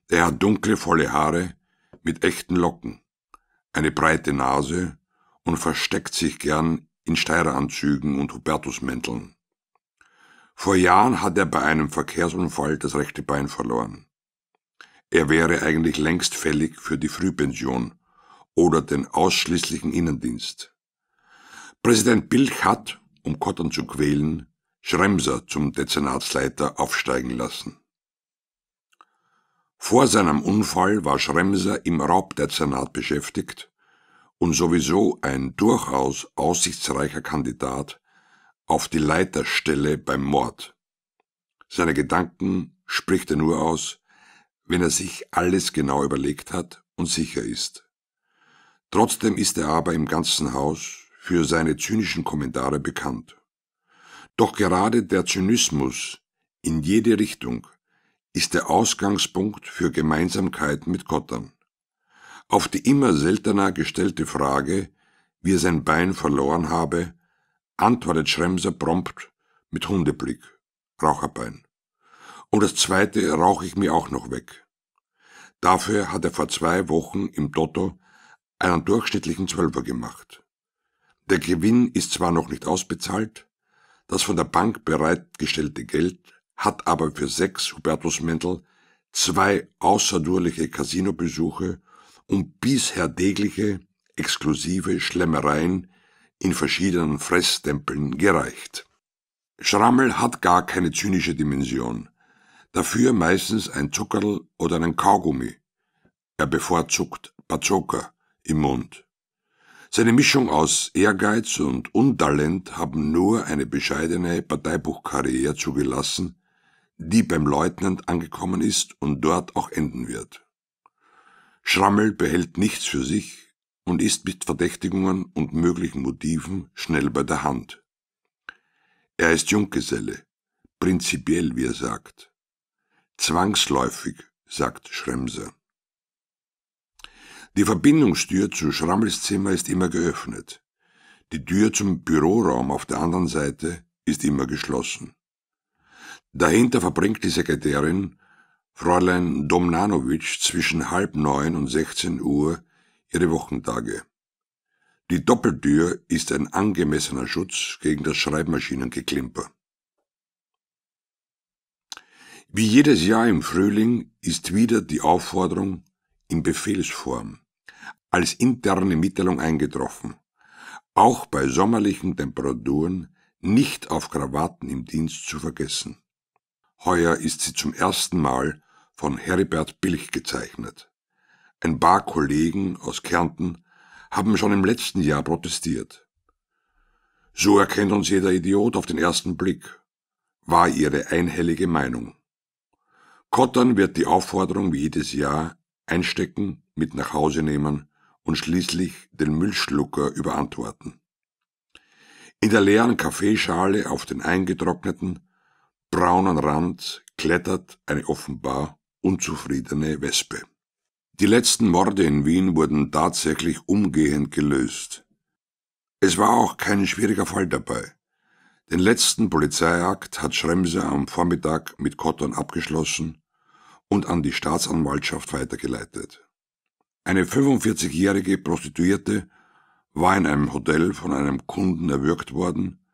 Er hat dunkle, volle Haare mit echten Locken, eine breite Nase und versteckt sich gern in Steireranzügen und Hubertusmänteln. Vor Jahren hat er bei einem Verkehrsunfall das rechte Bein verloren. Er wäre eigentlich längst fällig für die Frühpension oder den ausschließlichen Innendienst. Präsident Bilch hat, um Cotton zu quälen, Schremser zum Dezernatsleiter aufsteigen lassen. Vor seinem Unfall war Schremser im Raubdezernat beschäftigt und sowieso ein durchaus aussichtsreicher Kandidat auf die Leiterstelle beim Mord. Seine Gedanken spricht er nur aus, wenn er sich alles genau überlegt hat und sicher ist. Trotzdem ist er aber im ganzen Haus für seine zynischen Kommentare bekannt. Doch gerade der Zynismus in jede Richtung ist der Ausgangspunkt für Gemeinsamkeit mit Gottern. Auf die immer seltener gestellte Frage, wie er sein Bein verloren habe, antwortet Schremser prompt mit Hundeblick, Raucherbein. Und das zweite rauche ich mir auch noch weg. Dafür hat er vor zwei Wochen im Toto einen durchschnittlichen Zwölfer gemacht. Der Gewinn ist zwar noch nicht ausbezahlt, das von der Bank bereitgestellte Geld hat aber für sechs Hubertus Mendel zwei außerdurliche Casinobesuche und bisher tägliche exklusive Schlemmereien in verschiedenen Fresstempeln gereicht. Schrammel hat gar keine zynische Dimension, dafür meistens ein Zuckerl oder einen Kaugummi. Er bevorzugt Bazooka im Mund. Seine Mischung aus Ehrgeiz und Untalent haben nur eine bescheidene Parteibuchkarriere zugelassen, die beim Leutnant angekommen ist und dort auch enden wird. Schrammel behält nichts für sich, und ist mit Verdächtigungen und möglichen Motiven schnell bei der Hand. Er ist Junggeselle, prinzipiell, wie er sagt. Zwangsläufig, sagt Schremser. Die Verbindungstür zu Schrammels Zimmer ist immer geöffnet. Die Tür zum Büroraum auf der anderen Seite ist immer geschlossen. Dahinter verbringt die Sekretärin Fräulein Domnanovic, zwischen halb neun und sechzehn Uhr ihre Wochentage. Die Doppeltür ist ein angemessener Schutz gegen das Schreibmaschinengeklimper. Wie jedes Jahr im Frühling ist wieder die Aufforderung in Befehlsform als interne Mitteilung eingetroffen, auch bei sommerlichen Temperaturen nicht auf Krawatten im Dienst zu vergessen. Heuer ist sie zum ersten Mal von Heribert Bilch gezeichnet. Ein paar Kollegen aus Kärnten haben schon im letzten Jahr protestiert. So erkennt uns jeder Idiot auf den ersten Blick, war ihre einhellige Meinung. Kottern wird die Aufforderung wie jedes Jahr einstecken, mit nach Hause nehmen und schließlich den Müllschlucker überantworten. In der leeren Kaffeeschale auf den eingetrockneten, braunen Rand klettert eine offenbar unzufriedene Wespe. Die letzten Morde in Wien wurden tatsächlich umgehend gelöst. Es war auch kein schwieriger Fall dabei. Den letzten Polizeiakt hat Schremser am Vormittag mit Cotton abgeschlossen und an die Staatsanwaltschaft weitergeleitet. Eine 45-jährige Prostituierte war in einem Hotel von einem Kunden erwürgt worden,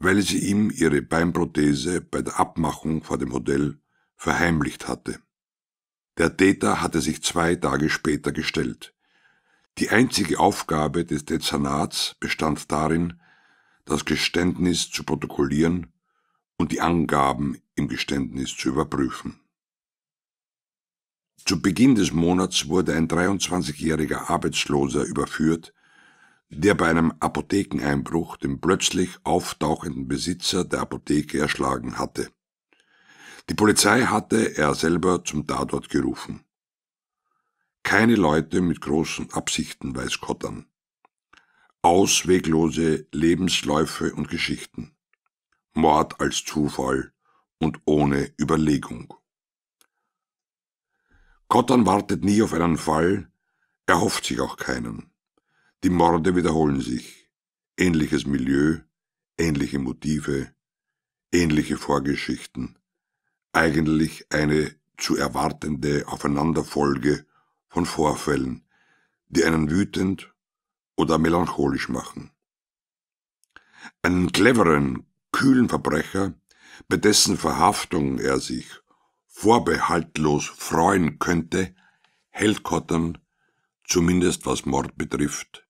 weil sie ihm ihre Beinprothese bei der Abmachung vor dem Hotel verheimlicht hatte. Der Täter hatte sich zwei Tage später gestellt. Die einzige Aufgabe des Dezernats bestand darin, das Geständnis zu protokollieren und die Angaben im Geständnis zu überprüfen. Zu Beginn des Monats wurde ein 23-jähriger Arbeitsloser überführt, der bei einem Apothekeneinbruch den plötzlich auftauchenden Besitzer der Apotheke erschlagen hatte. Die Polizei hatte er selber zum Tatort gerufen. Keine Leute mit großen Absichten weiß Gott an. Ausweglose Lebensläufe und Geschichten. Mord als Zufall und ohne Überlegung. Cotton wartet nie auf einen Fall, er hofft sich auch keinen. Die Morde wiederholen sich. Ähnliches Milieu, ähnliche Motive, ähnliche Vorgeschichten, eigentlich eine zu erwartende Aufeinanderfolge von Vorfällen, die einen wütend oder melancholisch machen. Einen cleveren, kühlen Verbrecher, bei dessen Verhaftung er sich vorbehaltlos freuen könnte, hält Cotton, zumindest was Mord betrifft,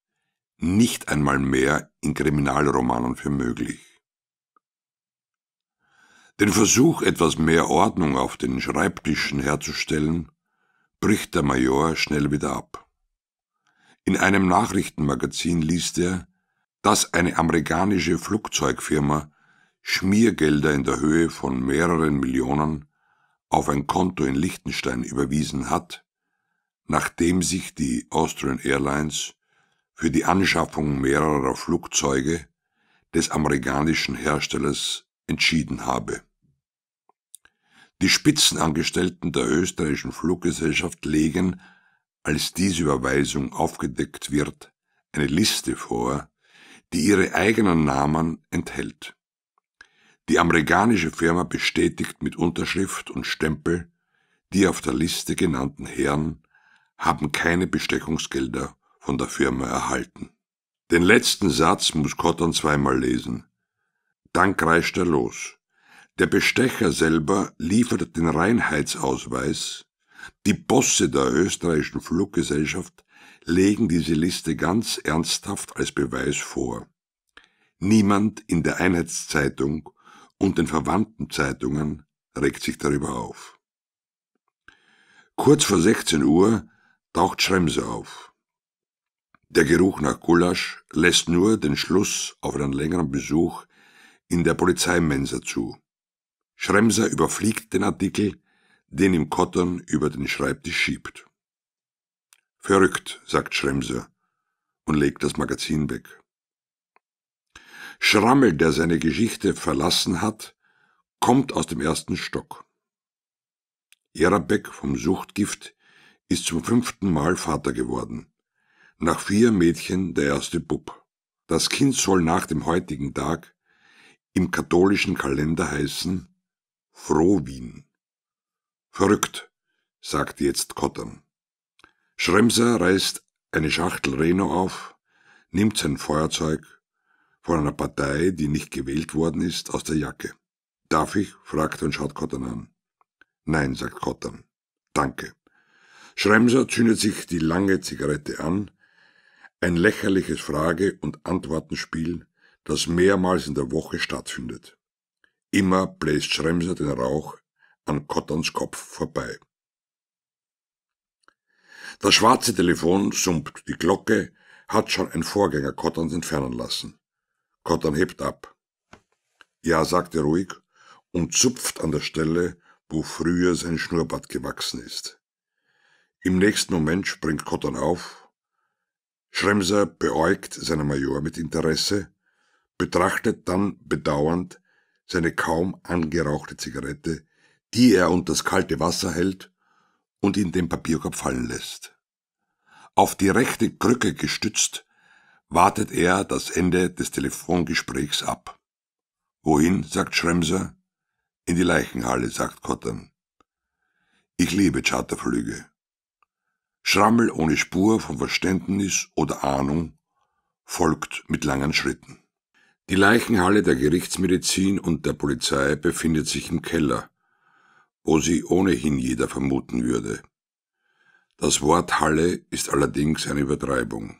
nicht einmal mehr in Kriminalromanen für möglich. Den Versuch, etwas mehr Ordnung auf den Schreibtischen herzustellen, bricht der Major schnell wieder ab. In einem Nachrichtenmagazin liest er, dass eine amerikanische Flugzeugfirma Schmiergelder in der Höhe von mehreren Millionen auf ein Konto in Liechtenstein überwiesen hat, nachdem sich die Austrian Airlines für die Anschaffung mehrerer Flugzeuge des amerikanischen Herstellers entschieden habe die Spitzenangestellten der österreichischen Fluggesellschaft legen, als diese Überweisung aufgedeckt wird, eine Liste vor, die ihre eigenen Namen enthält. Die amerikanische Firma bestätigt mit Unterschrift und Stempel, die auf der Liste genannten Herren haben keine Besteckungsgelder von der Firma erhalten. Den letzten Satz muss Cotton zweimal lesen. Dann kreischt er los. Der Bestecher selber liefert den Reinheitsausweis, die Bosse der österreichischen Fluggesellschaft legen diese Liste ganz ernsthaft als Beweis vor. Niemand in der Einheitszeitung und den verwandten Zeitungen regt sich darüber auf. Kurz vor 16 Uhr taucht Schremse auf. Der Geruch nach Gulasch lässt nur den Schluss auf einen längeren Besuch in der Polizeimensa zu. Schremser überfliegt den Artikel, den ihm Cotton über den Schreibtisch schiebt. Verrückt, sagt Schremser und legt das Magazin weg. Schrammel, der seine Geschichte verlassen hat, kommt aus dem ersten Stock. Jerabek vom Suchtgift ist zum fünften Mal Vater geworden. Nach vier Mädchen der erste Bub. Das Kind soll nach dem heutigen Tag im katholischen Kalender heißen Frohwin. Verrückt, sagt jetzt Kottern. Schremser reißt eine Schachtel Reno auf, nimmt sein Feuerzeug von einer Partei, die nicht gewählt worden ist, aus der Jacke. Darf ich? fragt und schaut Kottern an. Nein, sagt Kottern. Danke. Schremser zündet sich die lange Zigarette an, ein lächerliches Frage- und Antwortenspiel, das mehrmals in der Woche stattfindet. Immer bläst Schremser den Rauch an Cottons Kopf vorbei. Das schwarze Telefon summt, die Glocke hat schon ein Vorgänger Cottons entfernen lassen. Cotton hebt ab. Ja, sagt er ruhig und zupft an der Stelle, wo früher sein Schnurrbart gewachsen ist. Im nächsten Moment springt Cotton auf. Schremser beäugt seinen Major mit Interesse, betrachtet dann bedauernd seine kaum angerauchte Zigarette, die er unter das kalte Wasser hält und in den Papierkorb fallen lässt. Auf die rechte Krücke gestützt, wartet er das Ende des Telefongesprächs ab. Wohin, sagt Schremser? In die Leichenhalle, sagt Kottern. Ich liebe Charterflüge. Schrammel ohne Spur von Verständnis oder Ahnung folgt mit langen Schritten. Die Leichenhalle der Gerichtsmedizin und der Polizei befindet sich im Keller, wo sie ohnehin jeder vermuten würde. Das Wort Halle ist allerdings eine Übertreibung.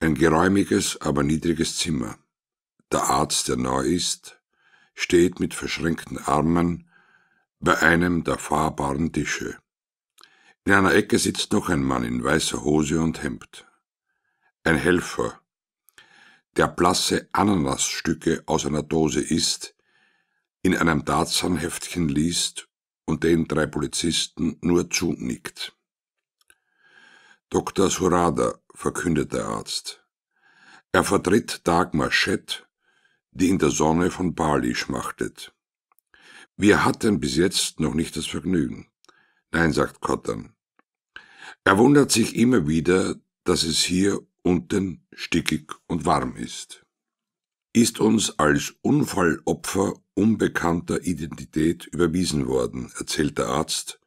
Ein geräumiges, aber niedriges Zimmer. Der Arzt, der neu ist, steht mit verschränkten Armen bei einem der fahrbaren Tische. In einer Ecke sitzt noch ein Mann in weißer Hose und Hemd. Ein Helfer, der blasse Ananasstücke aus einer Dose isst, in einem Tarzanheftchen liest und den drei Polizisten nur zunickt. Dr. Surada, verkündet der Arzt. Er vertritt Dagmar Schett, die in der Sonne von Bali schmachtet. Wir hatten bis jetzt noch nicht das Vergnügen. Nein, sagt Cotton. Er wundert sich immer wieder, dass es hier unten stickig und warm ist. Ist uns als Unfallopfer unbekannter Identität überwiesen worden, erzählt der Arzt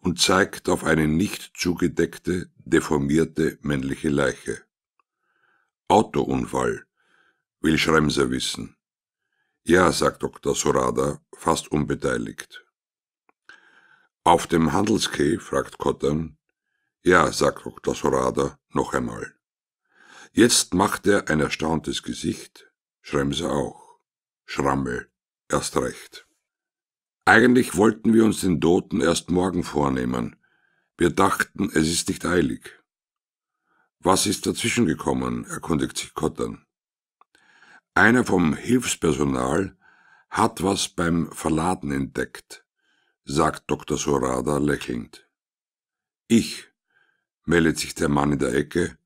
und zeigt auf eine nicht zugedeckte, deformierte männliche Leiche. Autounfall, will Schremser wissen. Ja, sagt Dr. Sorada, fast unbeteiligt. Auf dem Handelsquai, fragt Kottern. Ja, sagt Dr. Sorada noch einmal. Jetzt macht er ein erstauntes Gesicht. Schremse auch. Schrammel. Erst recht. Eigentlich wollten wir uns den Doten erst morgen vornehmen. Wir dachten, es ist nicht eilig. Was ist dazwischen gekommen? erkundigt sich Kottern. Einer vom Hilfspersonal hat was beim Verladen entdeckt, sagt Dr. Sorada lächelnd. Ich, meldet sich der Mann in der Ecke,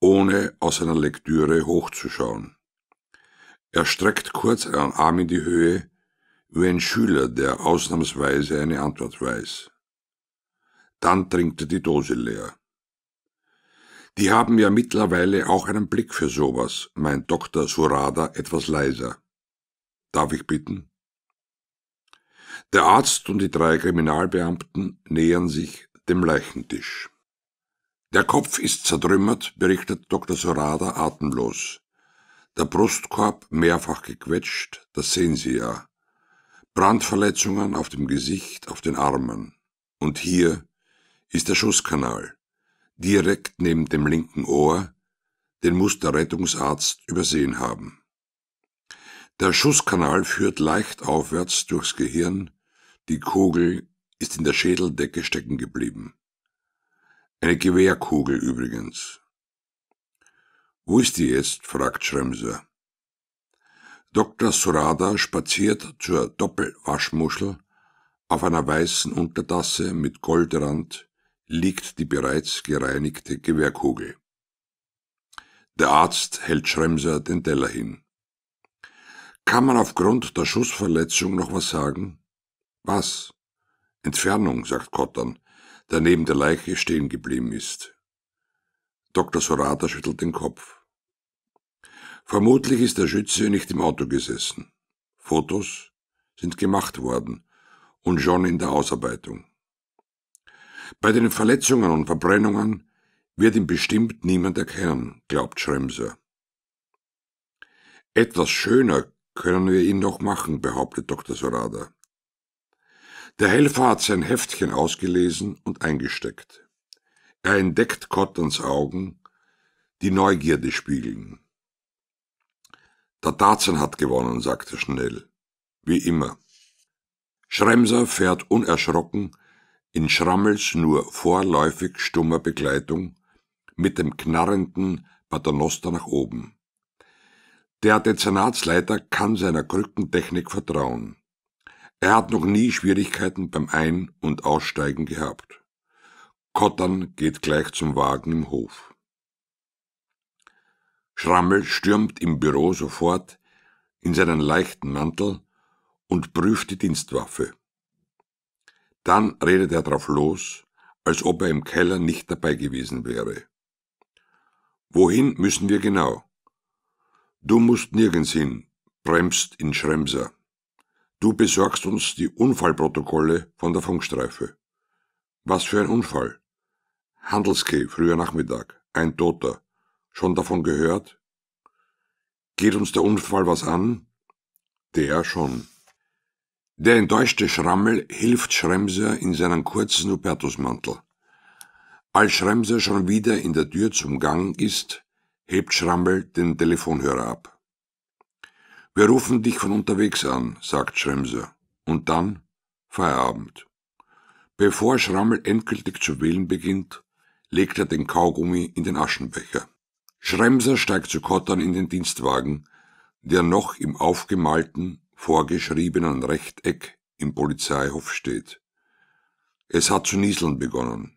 ohne aus einer Lektüre hochzuschauen. Er streckt kurz einen Arm in die Höhe, wie ein Schüler, der ausnahmsweise eine Antwort weiß. Dann trinkt er die Dose leer. Die haben ja mittlerweile auch einen Blick für sowas, meint Dr. Surada etwas leiser. Darf ich bitten? Der Arzt und die drei Kriminalbeamten nähern sich dem Leichentisch. Der Kopf ist zertrümmert, berichtet Dr. Sorada atemlos. Der Brustkorb mehrfach gequetscht, das sehen Sie ja. Brandverletzungen auf dem Gesicht, auf den Armen. Und hier ist der Schusskanal, direkt neben dem linken Ohr, den muss der Rettungsarzt übersehen haben. Der Schusskanal führt leicht aufwärts durchs Gehirn, die Kugel ist in der Schädeldecke stecken geblieben. Eine Gewehrkugel übrigens. Wo ist die jetzt? fragt Schremser. Dr. Sorada spaziert zur Doppelwaschmuschel. Auf einer weißen Untertasse mit Goldrand liegt die bereits gereinigte Gewehrkugel. Der Arzt hält Schremser den Teller hin. Kann man aufgrund der Schussverletzung noch was sagen? Was? Entfernung, sagt Kottern der neben der Leiche stehen geblieben ist. Dr. Sorata schüttelt den Kopf. Vermutlich ist der Schütze nicht im Auto gesessen. Fotos sind gemacht worden und schon in der Ausarbeitung. Bei den Verletzungen und Verbrennungen wird ihn bestimmt niemand erkennen, glaubt Schremser. Etwas schöner können wir ihn noch machen, behauptet Dr. Sorada. Der Helfer hat sein Heftchen ausgelesen und eingesteckt. Er entdeckt Cottons Augen, die Neugierde spiegeln. Der Tarzan hat gewonnen, sagt er schnell. Wie immer. Schremser fährt unerschrocken in Schrammels nur vorläufig stummer Begleitung mit dem knarrenden Paternoster nach oben. Der Dezernatsleiter kann seiner Krückentechnik vertrauen. Er hat noch nie Schwierigkeiten beim Ein- und Aussteigen gehabt. Kottern geht gleich zum Wagen im Hof. Schrammel stürmt im Büro sofort in seinen leichten Mantel und prüft die Dienstwaffe. Dann redet er drauf los, als ob er im Keller nicht dabei gewesen wäre. Wohin müssen wir genau? Du musst nirgends hin, bremst in Schremser. Du besorgst uns die Unfallprotokolle von der Funkstreife. Was für ein Unfall. Handelskeh, früher Nachmittag, ein Toter. Schon davon gehört? Geht uns der Unfall was an? Der schon. Der enttäuschte Schrammel hilft Schremser in seinen kurzen Hubertusmantel. Als Schremser schon wieder in der Tür zum Gang ist, hebt Schrammel den Telefonhörer ab. Wir rufen dich von unterwegs an, sagt Schremser. Und dann Feierabend. Bevor Schrammel endgültig zu wählen beginnt, legt er den Kaugummi in den Aschenbecher. Schremser steigt zu Kottern in den Dienstwagen, der noch im aufgemalten, vorgeschriebenen Rechteck im Polizeihof steht. Es hat zu nieseln begonnen.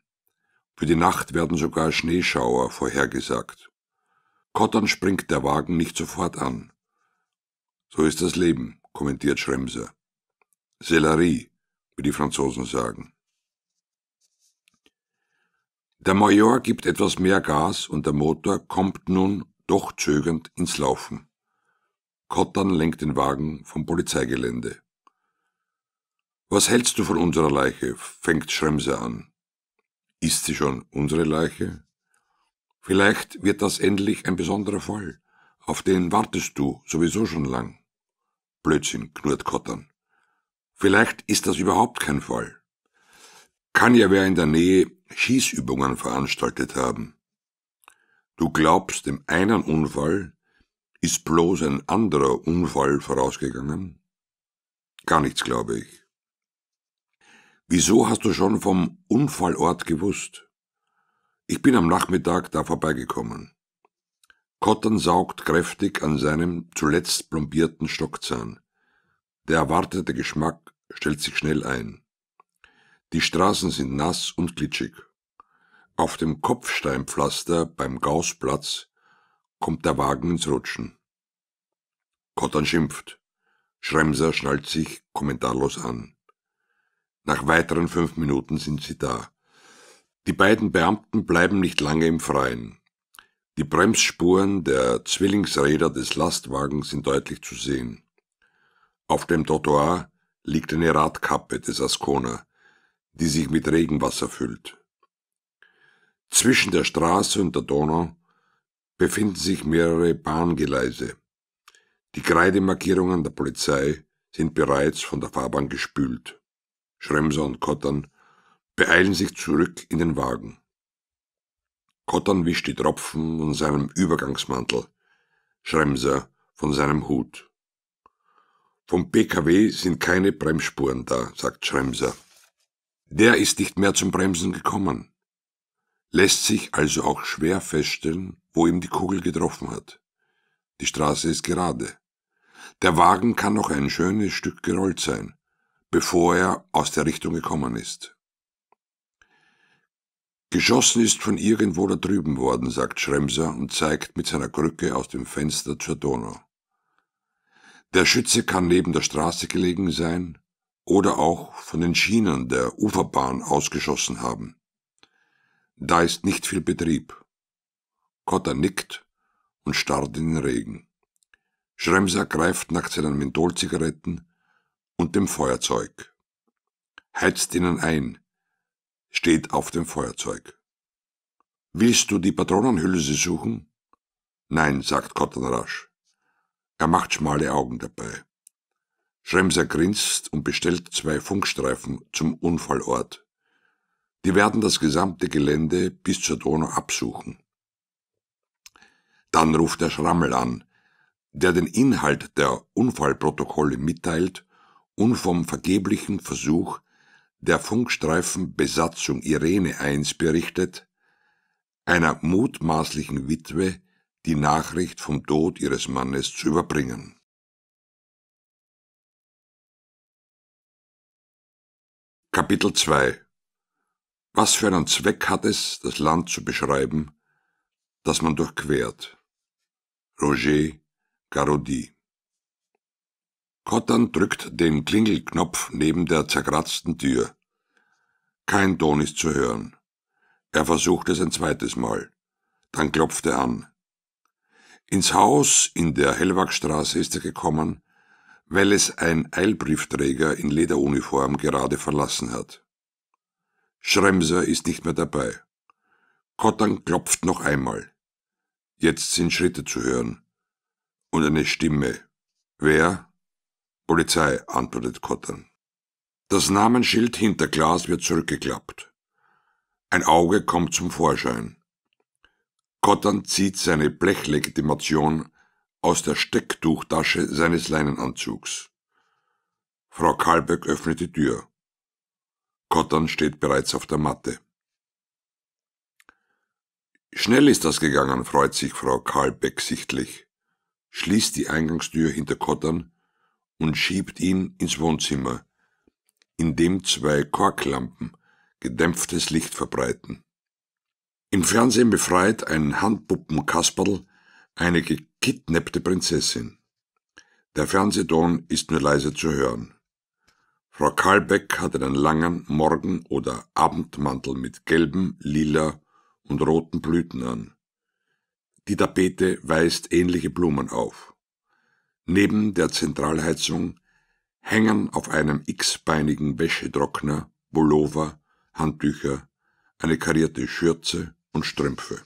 Für die Nacht werden sogar Schneeschauer vorhergesagt. Kottern springt der Wagen nicht sofort an. So ist das Leben, kommentiert Schremser. Sellerie, wie die Franzosen sagen. Der Major gibt etwas mehr Gas und der Motor kommt nun doch zögernd ins Laufen. Kottern lenkt den Wagen vom Polizeigelände. Was hältst du von unserer Leiche? fängt Schremser an. Ist sie schon unsere Leiche? Vielleicht wird das endlich ein besonderer Fall. Auf den wartest du sowieso schon lang. Blödsinn, knurrt Kottern. Vielleicht ist das überhaupt kein Fall. Kann ja wer in der Nähe Schießübungen veranstaltet haben. Du glaubst, dem einen Unfall ist bloß ein anderer Unfall vorausgegangen? Gar nichts, glaube ich. Wieso hast du schon vom Unfallort gewusst? Ich bin am Nachmittag da vorbeigekommen. Cotton saugt kräftig an seinem zuletzt plombierten Stockzahn. Der erwartete Geschmack stellt sich schnell ein. Die Straßen sind nass und glitschig. Auf dem Kopfsteinpflaster beim Gaußplatz kommt der Wagen ins Rutschen. Cotton schimpft. Schremser schnallt sich kommentarlos an. Nach weiteren fünf Minuten sind sie da. Die beiden Beamten bleiben nicht lange im Freien. Die Bremsspuren der Zwillingsräder des Lastwagens sind deutlich zu sehen. Auf dem Trottoir liegt eine Radkappe des Ascona, die sich mit Regenwasser füllt. Zwischen der Straße und der Donau befinden sich mehrere Bahngeleise. Die Kreidemarkierungen der Polizei sind bereits von der Fahrbahn gespült. Schremser und Kottern beeilen sich zurück in den Wagen. Kottern wischt die Tropfen von seinem Übergangsmantel, Schremser von seinem Hut. Vom PKW sind keine Bremsspuren da, sagt Schremser. Der ist nicht mehr zum Bremsen gekommen. Lässt sich also auch schwer feststellen, wo ihm die Kugel getroffen hat. Die Straße ist gerade. Der Wagen kann noch ein schönes Stück gerollt sein, bevor er aus der Richtung gekommen ist. Geschossen ist von irgendwo da drüben worden, sagt Schremser und zeigt mit seiner Krücke aus dem Fenster zur Donau. Der Schütze kann neben der Straße gelegen sein oder auch von den Schienen der Uferbahn ausgeschossen haben. Da ist nicht viel Betrieb. Kotter nickt und starrt in den Regen. Schremser greift nach seinen Mentholzigaretten und dem Feuerzeug. Heizt ihnen ein, steht auf dem Feuerzeug. Willst du die Patronenhülse suchen? Nein, sagt Cotton rasch. Er macht schmale Augen dabei. Schremser grinst und bestellt zwei Funkstreifen zum Unfallort. Die werden das gesamte Gelände bis zur Donau absuchen. Dann ruft der Schrammel an, der den Inhalt der Unfallprotokolle mitteilt und vom vergeblichen Versuch der Funkstreifen Besatzung Irene 1 berichtet, einer mutmaßlichen Witwe die Nachricht vom Tod ihres Mannes zu überbringen. Kapitel 2 Was für einen Zweck hat es, das Land zu beschreiben, das man durchquert? Roger Garodi Cotton drückt den Klingelknopf neben der zerkratzten Tür. Kein Ton ist zu hören. Er versucht es ein zweites Mal. Dann klopft er an. Ins Haus in der Hellwachstraße ist er gekommen, weil es ein Eilbriefträger in Lederuniform gerade verlassen hat. Schremser ist nicht mehr dabei. Cotton klopft noch einmal. Jetzt sind Schritte zu hören. Und eine Stimme. Wer? Polizei, antwortet Cotton. Das Namensschild hinter Glas wird zurückgeklappt. Ein Auge kommt zum Vorschein. Cotton zieht seine Blechlegitimation aus der Stecktuchtasche seines Leinenanzugs. Frau Karlbeck öffnet die Tür. Cotton steht bereits auf der Matte. Schnell ist das gegangen, freut sich Frau Karlbeck sichtlich, schließt die Eingangstür hinter Cotton und schiebt ihn ins Wohnzimmer, in dem zwei Korklampen gedämpftes Licht verbreiten. Im Fernsehen befreit ein Handpuppenkasperl eine gekidnappte Prinzessin. Der Fernsehton ist nur leise zu hören. Frau Karlbeck hat einen langen Morgen- oder Abendmantel mit gelben, lila und roten Blüten an. Die Tapete weist ähnliche Blumen auf. Neben der Zentralheizung hängen auf einem x-beinigen Wäschetrockner Pullover, Handtücher, eine karierte Schürze und Strümpfe.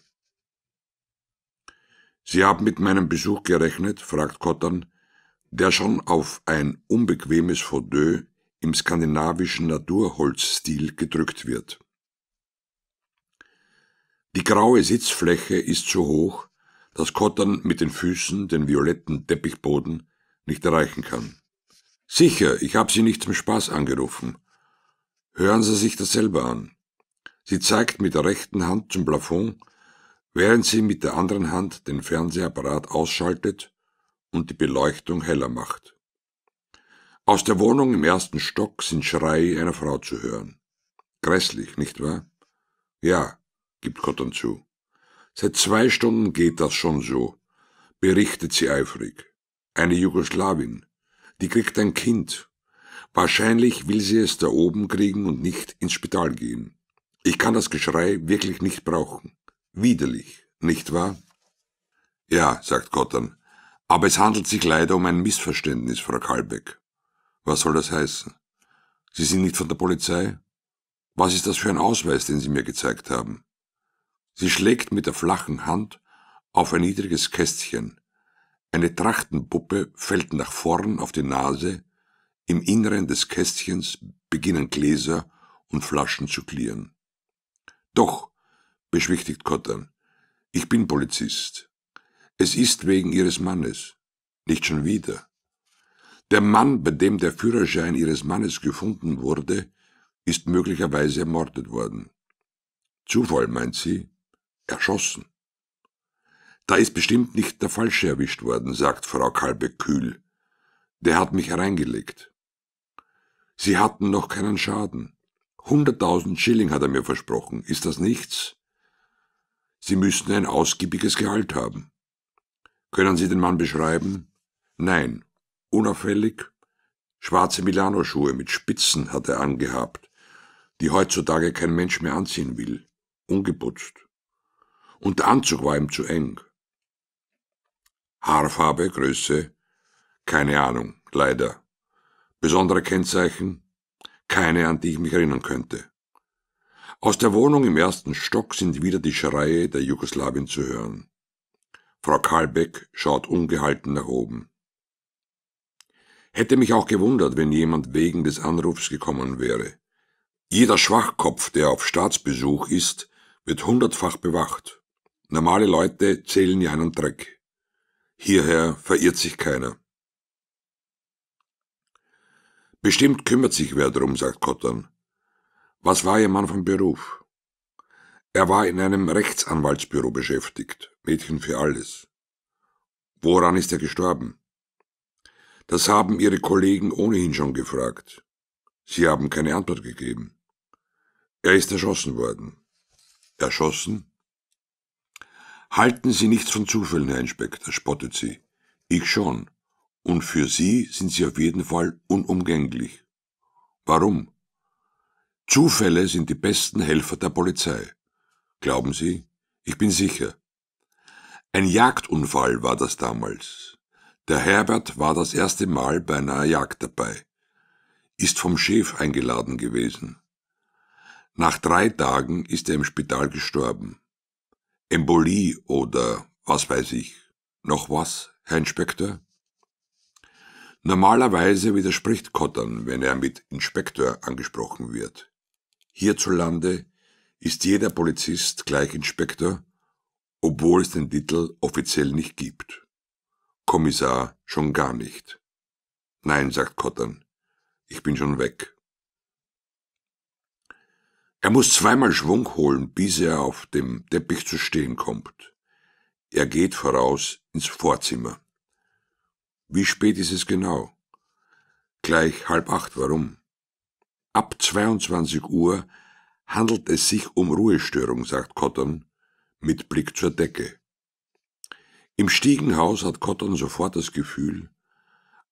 Sie haben mit meinem Besuch gerechnet? fragt Kottern, der schon auf ein unbequemes Fondue im skandinavischen Naturholzstil gedrückt wird. Die graue Sitzfläche ist zu hoch, das Kottern mit den Füßen den violetten Teppichboden nicht erreichen kann. Sicher, ich habe sie nicht zum Spaß angerufen. Hören Sie sich das selber an. Sie zeigt mit der rechten Hand zum Plafond, während sie mit der anderen Hand den Fernsehapparat ausschaltet und die Beleuchtung heller macht. Aus der Wohnung im ersten Stock sind Schreie einer Frau zu hören. Grässlich, nicht wahr? Ja, gibt Cotton zu. Seit zwei Stunden geht das schon so, berichtet sie eifrig. Eine Jugoslawin. Die kriegt ein Kind. Wahrscheinlich will sie es da oben kriegen und nicht ins Spital gehen. Ich kann das Geschrei wirklich nicht brauchen. Widerlich, nicht wahr? Ja, sagt Gottern. Aber es handelt sich leider um ein Missverständnis, Frau Kalbeck. Was soll das heißen? Sie sind nicht von der Polizei? Was ist das für ein Ausweis, den Sie mir gezeigt haben? Sie schlägt mit der flachen Hand auf ein niedriges Kästchen. Eine Trachtenpuppe fällt nach vorn auf die Nase. Im Inneren des Kästchens beginnen Gläser und Flaschen zu klirren. Doch, beschwichtigt Kottern, ich bin Polizist. Es ist wegen ihres Mannes. Nicht schon wieder. Der Mann, bei dem der Führerschein ihres Mannes gefunden wurde, ist möglicherweise ermordet worden. Zufall, meint sie, erschossen. Da ist bestimmt nicht der Falsche erwischt worden, sagt Frau Kalbe kühl. Der hat mich hereingelegt. Sie hatten noch keinen Schaden. Hunderttausend Schilling hat er mir versprochen. Ist das nichts? Sie müssten ein ausgiebiges Gehalt haben. Können Sie den Mann beschreiben? Nein. Unauffällig? Schwarze Milano-Schuhe mit Spitzen hat er angehabt, die heutzutage kein Mensch mehr anziehen will. Ungeputzt und der Anzug war ihm zu eng. Haarfarbe, Größe? Keine Ahnung, leider. Besondere Kennzeichen? Keine, an die ich mich erinnern könnte. Aus der Wohnung im ersten Stock sind wieder die Schreie der Jugoslawin zu hören. Frau Kalbeck schaut ungehalten nach oben. Hätte mich auch gewundert, wenn jemand wegen des Anrufs gekommen wäre. Jeder Schwachkopf, der auf Staatsbesuch ist, wird hundertfach bewacht. Normale Leute zählen ja einen Dreck. Hierher verirrt sich keiner. Bestimmt kümmert sich wer drum, sagt Kottern. Was war ihr Mann vom Beruf? Er war in einem Rechtsanwaltsbüro beschäftigt, Mädchen für alles. Woran ist er gestorben? Das haben ihre Kollegen ohnehin schon gefragt. Sie haben keine Antwort gegeben. Er ist erschossen worden. Erschossen? Halten Sie nichts von Zufällen, Herr Inspektor, spottet sie. Ich schon. Und für Sie sind sie auf jeden Fall unumgänglich. Warum? Zufälle sind die besten Helfer der Polizei. Glauben Sie? Ich bin sicher. Ein Jagdunfall war das damals. Der Herbert war das erste Mal bei einer Jagd dabei. Ist vom Chef eingeladen gewesen. Nach drei Tagen ist er im Spital gestorben. Embolie oder was weiß ich. Noch was, Herr Inspektor? Normalerweise widerspricht Kottern, wenn er mit Inspektor angesprochen wird. Hierzulande ist jeder Polizist gleich Inspektor, obwohl es den Titel offiziell nicht gibt. Kommissar schon gar nicht. Nein, sagt Kottern, ich bin schon weg. Er muss zweimal Schwung holen, bis er auf dem Teppich zu stehen kommt. Er geht voraus ins Vorzimmer. Wie spät ist es genau? Gleich halb acht, warum? Ab 22 Uhr handelt es sich um Ruhestörung, sagt Cotton, mit Blick zur Decke. Im Stiegenhaus hat Cotton sofort das Gefühl,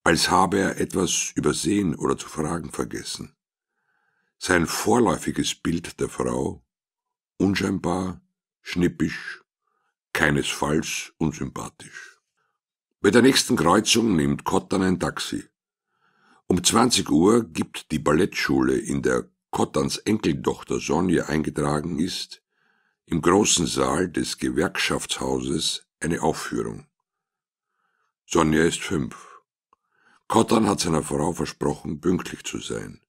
als habe er etwas übersehen oder zu fragen vergessen. Sein vorläufiges Bild der Frau, unscheinbar, schnippisch, keinesfalls unsympathisch. Bei der nächsten Kreuzung nimmt Cotton ein Taxi. Um 20 Uhr gibt die Ballettschule, in der Cottons Enkeltochter Sonja eingetragen ist, im großen Saal des Gewerkschaftshauses eine Aufführung. Sonja ist fünf. Cotton hat seiner Frau versprochen, pünktlich zu sein.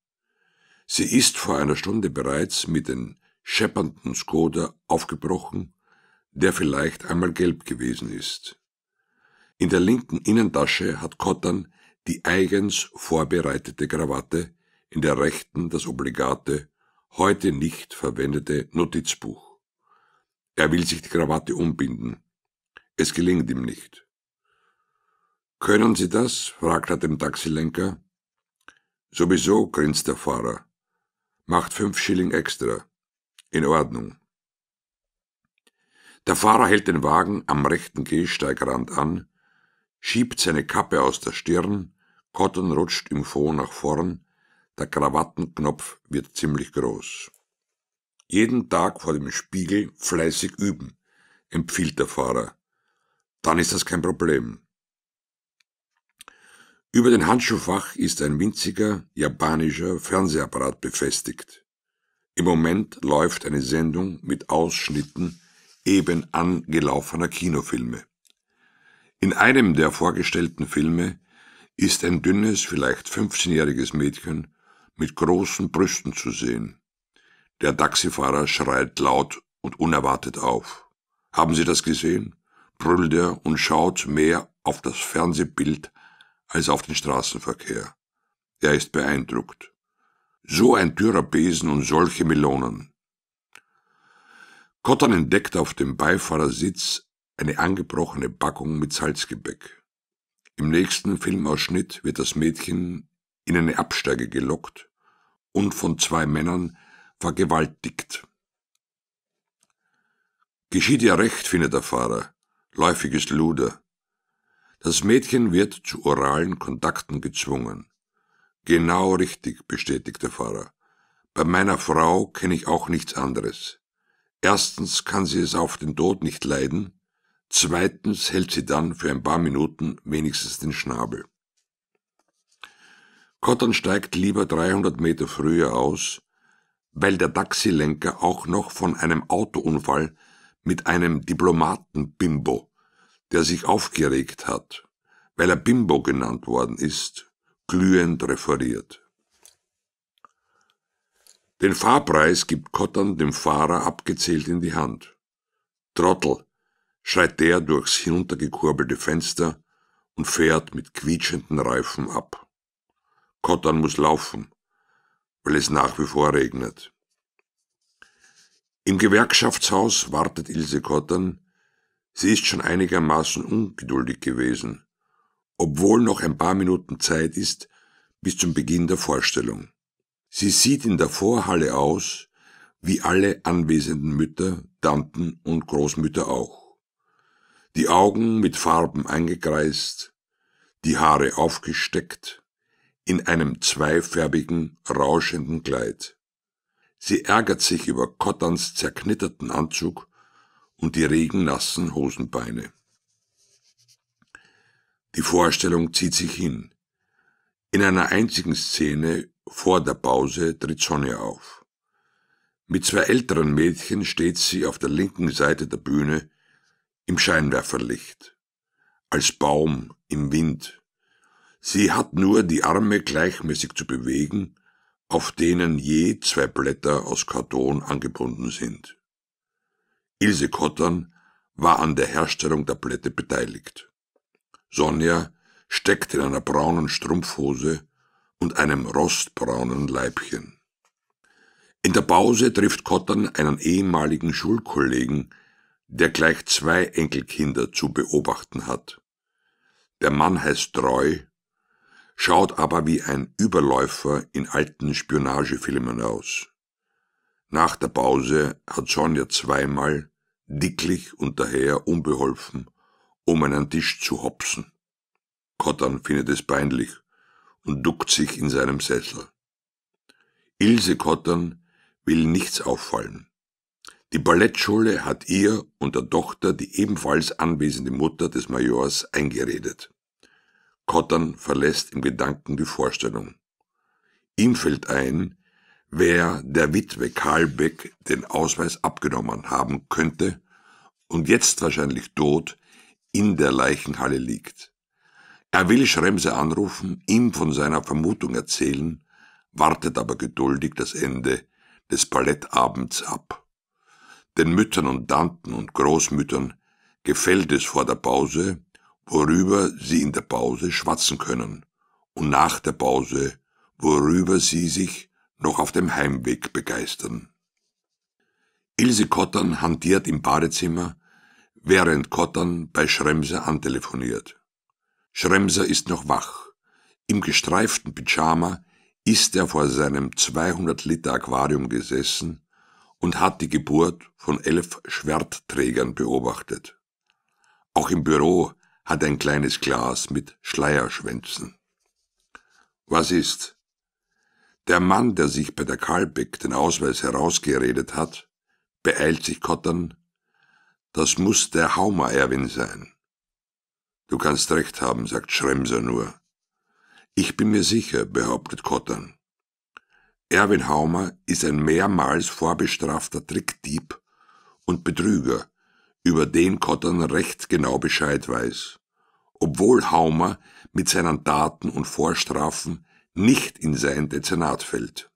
Sie ist vor einer Stunde bereits mit den scheppernden Skoda aufgebrochen, der vielleicht einmal gelb gewesen ist. In der linken Innentasche hat Kottern die eigens vorbereitete Krawatte, in der rechten das obligate, heute nicht verwendete Notizbuch. Er will sich die Krawatte umbinden. Es gelingt ihm nicht. Können Sie das? fragt er dem Taxilenker. Sowieso, grinst der Fahrer macht fünf Schilling extra. In Ordnung. Der Fahrer hält den Wagen am rechten Gehsteigrand an, schiebt seine Kappe aus der Stirn, Cotton rutscht im Fond nach vorn, der Krawattenknopf wird ziemlich groß. Jeden Tag vor dem Spiegel fleißig üben, empfiehlt der Fahrer. Dann ist das kein Problem. Über den Handschuhfach ist ein winziger japanischer Fernsehapparat befestigt. Im Moment läuft eine Sendung mit Ausschnitten eben angelaufener Kinofilme. In einem der vorgestellten Filme ist ein dünnes, vielleicht 15-jähriges Mädchen mit großen Brüsten zu sehen. Der Taxifahrer schreit laut und unerwartet auf. Haben Sie das gesehen? brüllt er und schaut mehr auf das Fernsehbild als auf den Straßenverkehr. Er ist beeindruckt. So ein dürrer Besen und solche Melonen. Cotton entdeckt auf dem Beifahrersitz eine angebrochene Packung mit Salzgebäck. Im nächsten Filmausschnitt wird das Mädchen in eine Absteige gelockt und von zwei Männern vergewaltigt. Geschieht ja recht, findet der Fahrer. Läufiges Luder. Das Mädchen wird zu oralen Kontakten gezwungen. Genau richtig, bestätigt der Pfarrer. Bei meiner Frau kenne ich auch nichts anderes. Erstens kann sie es auf den Tod nicht leiden, zweitens hält sie dann für ein paar Minuten wenigstens den Schnabel. Cotton steigt lieber 300 Meter früher aus, weil der Taxilenker auch noch von einem Autounfall mit einem Diplomaten-Bimbo der sich aufgeregt hat, weil er Bimbo genannt worden ist, glühend referiert. Den Fahrpreis gibt Kottern dem Fahrer abgezählt in die Hand. Trottel, schreit der durchs hinuntergekurbelte Fenster und fährt mit quietschenden Reifen ab. Kottern muss laufen, weil es nach wie vor regnet. Im Gewerkschaftshaus wartet Ilse Kottern, Sie ist schon einigermaßen ungeduldig gewesen, obwohl noch ein paar Minuten Zeit ist bis zum Beginn der Vorstellung. Sie sieht in der Vorhalle aus, wie alle anwesenden Mütter, Tanten und Großmütter auch. Die Augen mit Farben eingekreist, die Haare aufgesteckt, in einem zweifärbigen, rauschenden Kleid. Sie ärgert sich über Cottons zerknitterten Anzug und die regennassen Hosenbeine. Die Vorstellung zieht sich hin. In einer einzigen Szene vor der Pause tritt Sonja auf. Mit zwei älteren Mädchen steht sie auf der linken Seite der Bühne im Scheinwerferlicht, als Baum im Wind. Sie hat nur die Arme gleichmäßig zu bewegen, auf denen je zwei Blätter aus Karton angebunden sind. Ilse Kottern war an der Herstellung der Platte beteiligt. Sonja steckt in einer braunen Strumpfhose und einem rostbraunen Leibchen. In der Pause trifft Kottern einen ehemaligen Schulkollegen, der gleich zwei Enkelkinder zu beobachten hat. Der Mann heißt Treu, schaut aber wie ein Überläufer in alten Spionagefilmen aus. Nach der Pause hat Sonja zweimal, dicklich und daher unbeholfen, um einen Tisch zu hopsen. Kottern findet es peinlich und duckt sich in seinem Sessel. Ilse Kottern will nichts auffallen. Die Ballettschule hat ihr und der Tochter die ebenfalls anwesende Mutter des Majors eingeredet. Kottern verlässt im Gedanken die Vorstellung. Ihm fällt ein, wer der Witwe Karlbeck den Ausweis abgenommen haben könnte und jetzt wahrscheinlich tot in der Leichenhalle liegt. Er will Schremse anrufen, ihm von seiner Vermutung erzählen, wartet aber geduldig das Ende des Ballettabends ab. Den Müttern und Tanten und Großmüttern gefällt es vor der Pause, worüber sie in der Pause schwatzen können und nach der Pause, worüber sie sich noch auf dem Heimweg begeistern. Ilse Kottern hantiert im Badezimmer, während Kottern bei Schremser antelefoniert. Schremser ist noch wach. Im gestreiften Pyjama ist er vor seinem 200-Liter-Aquarium gesessen und hat die Geburt von elf Schwertträgern beobachtet. Auch im Büro hat ein kleines Glas mit Schleierschwänzen. Was ist? Der Mann, der sich bei der Kalbeck den Ausweis herausgeredet hat, beeilt sich Kottern. Das muss der Haumer Erwin sein. Du kannst recht haben, sagt Schremser nur. Ich bin mir sicher, behauptet Kottern. Erwin Haumer ist ein mehrmals vorbestrafter Trickdieb und Betrüger, über den Kottern recht genau Bescheid weiß, obwohl Haumer mit seinen Daten und Vorstrafen nicht in sein Dezernat fällt.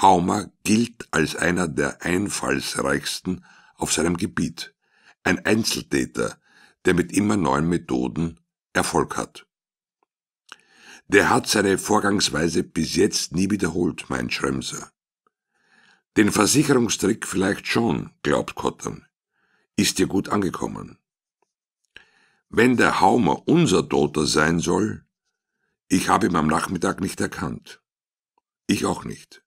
Haumer gilt als einer der einfallsreichsten auf seinem Gebiet, ein Einzeltäter, der mit immer neuen Methoden Erfolg hat. Der hat seine Vorgangsweise bis jetzt nie wiederholt, meint Schremser. Den Versicherungstrick vielleicht schon, glaubt Kottern. Ist dir gut angekommen. Wenn der Haumer unser Toter sein soll, ich habe ihn am Nachmittag nicht erkannt. Ich auch nicht.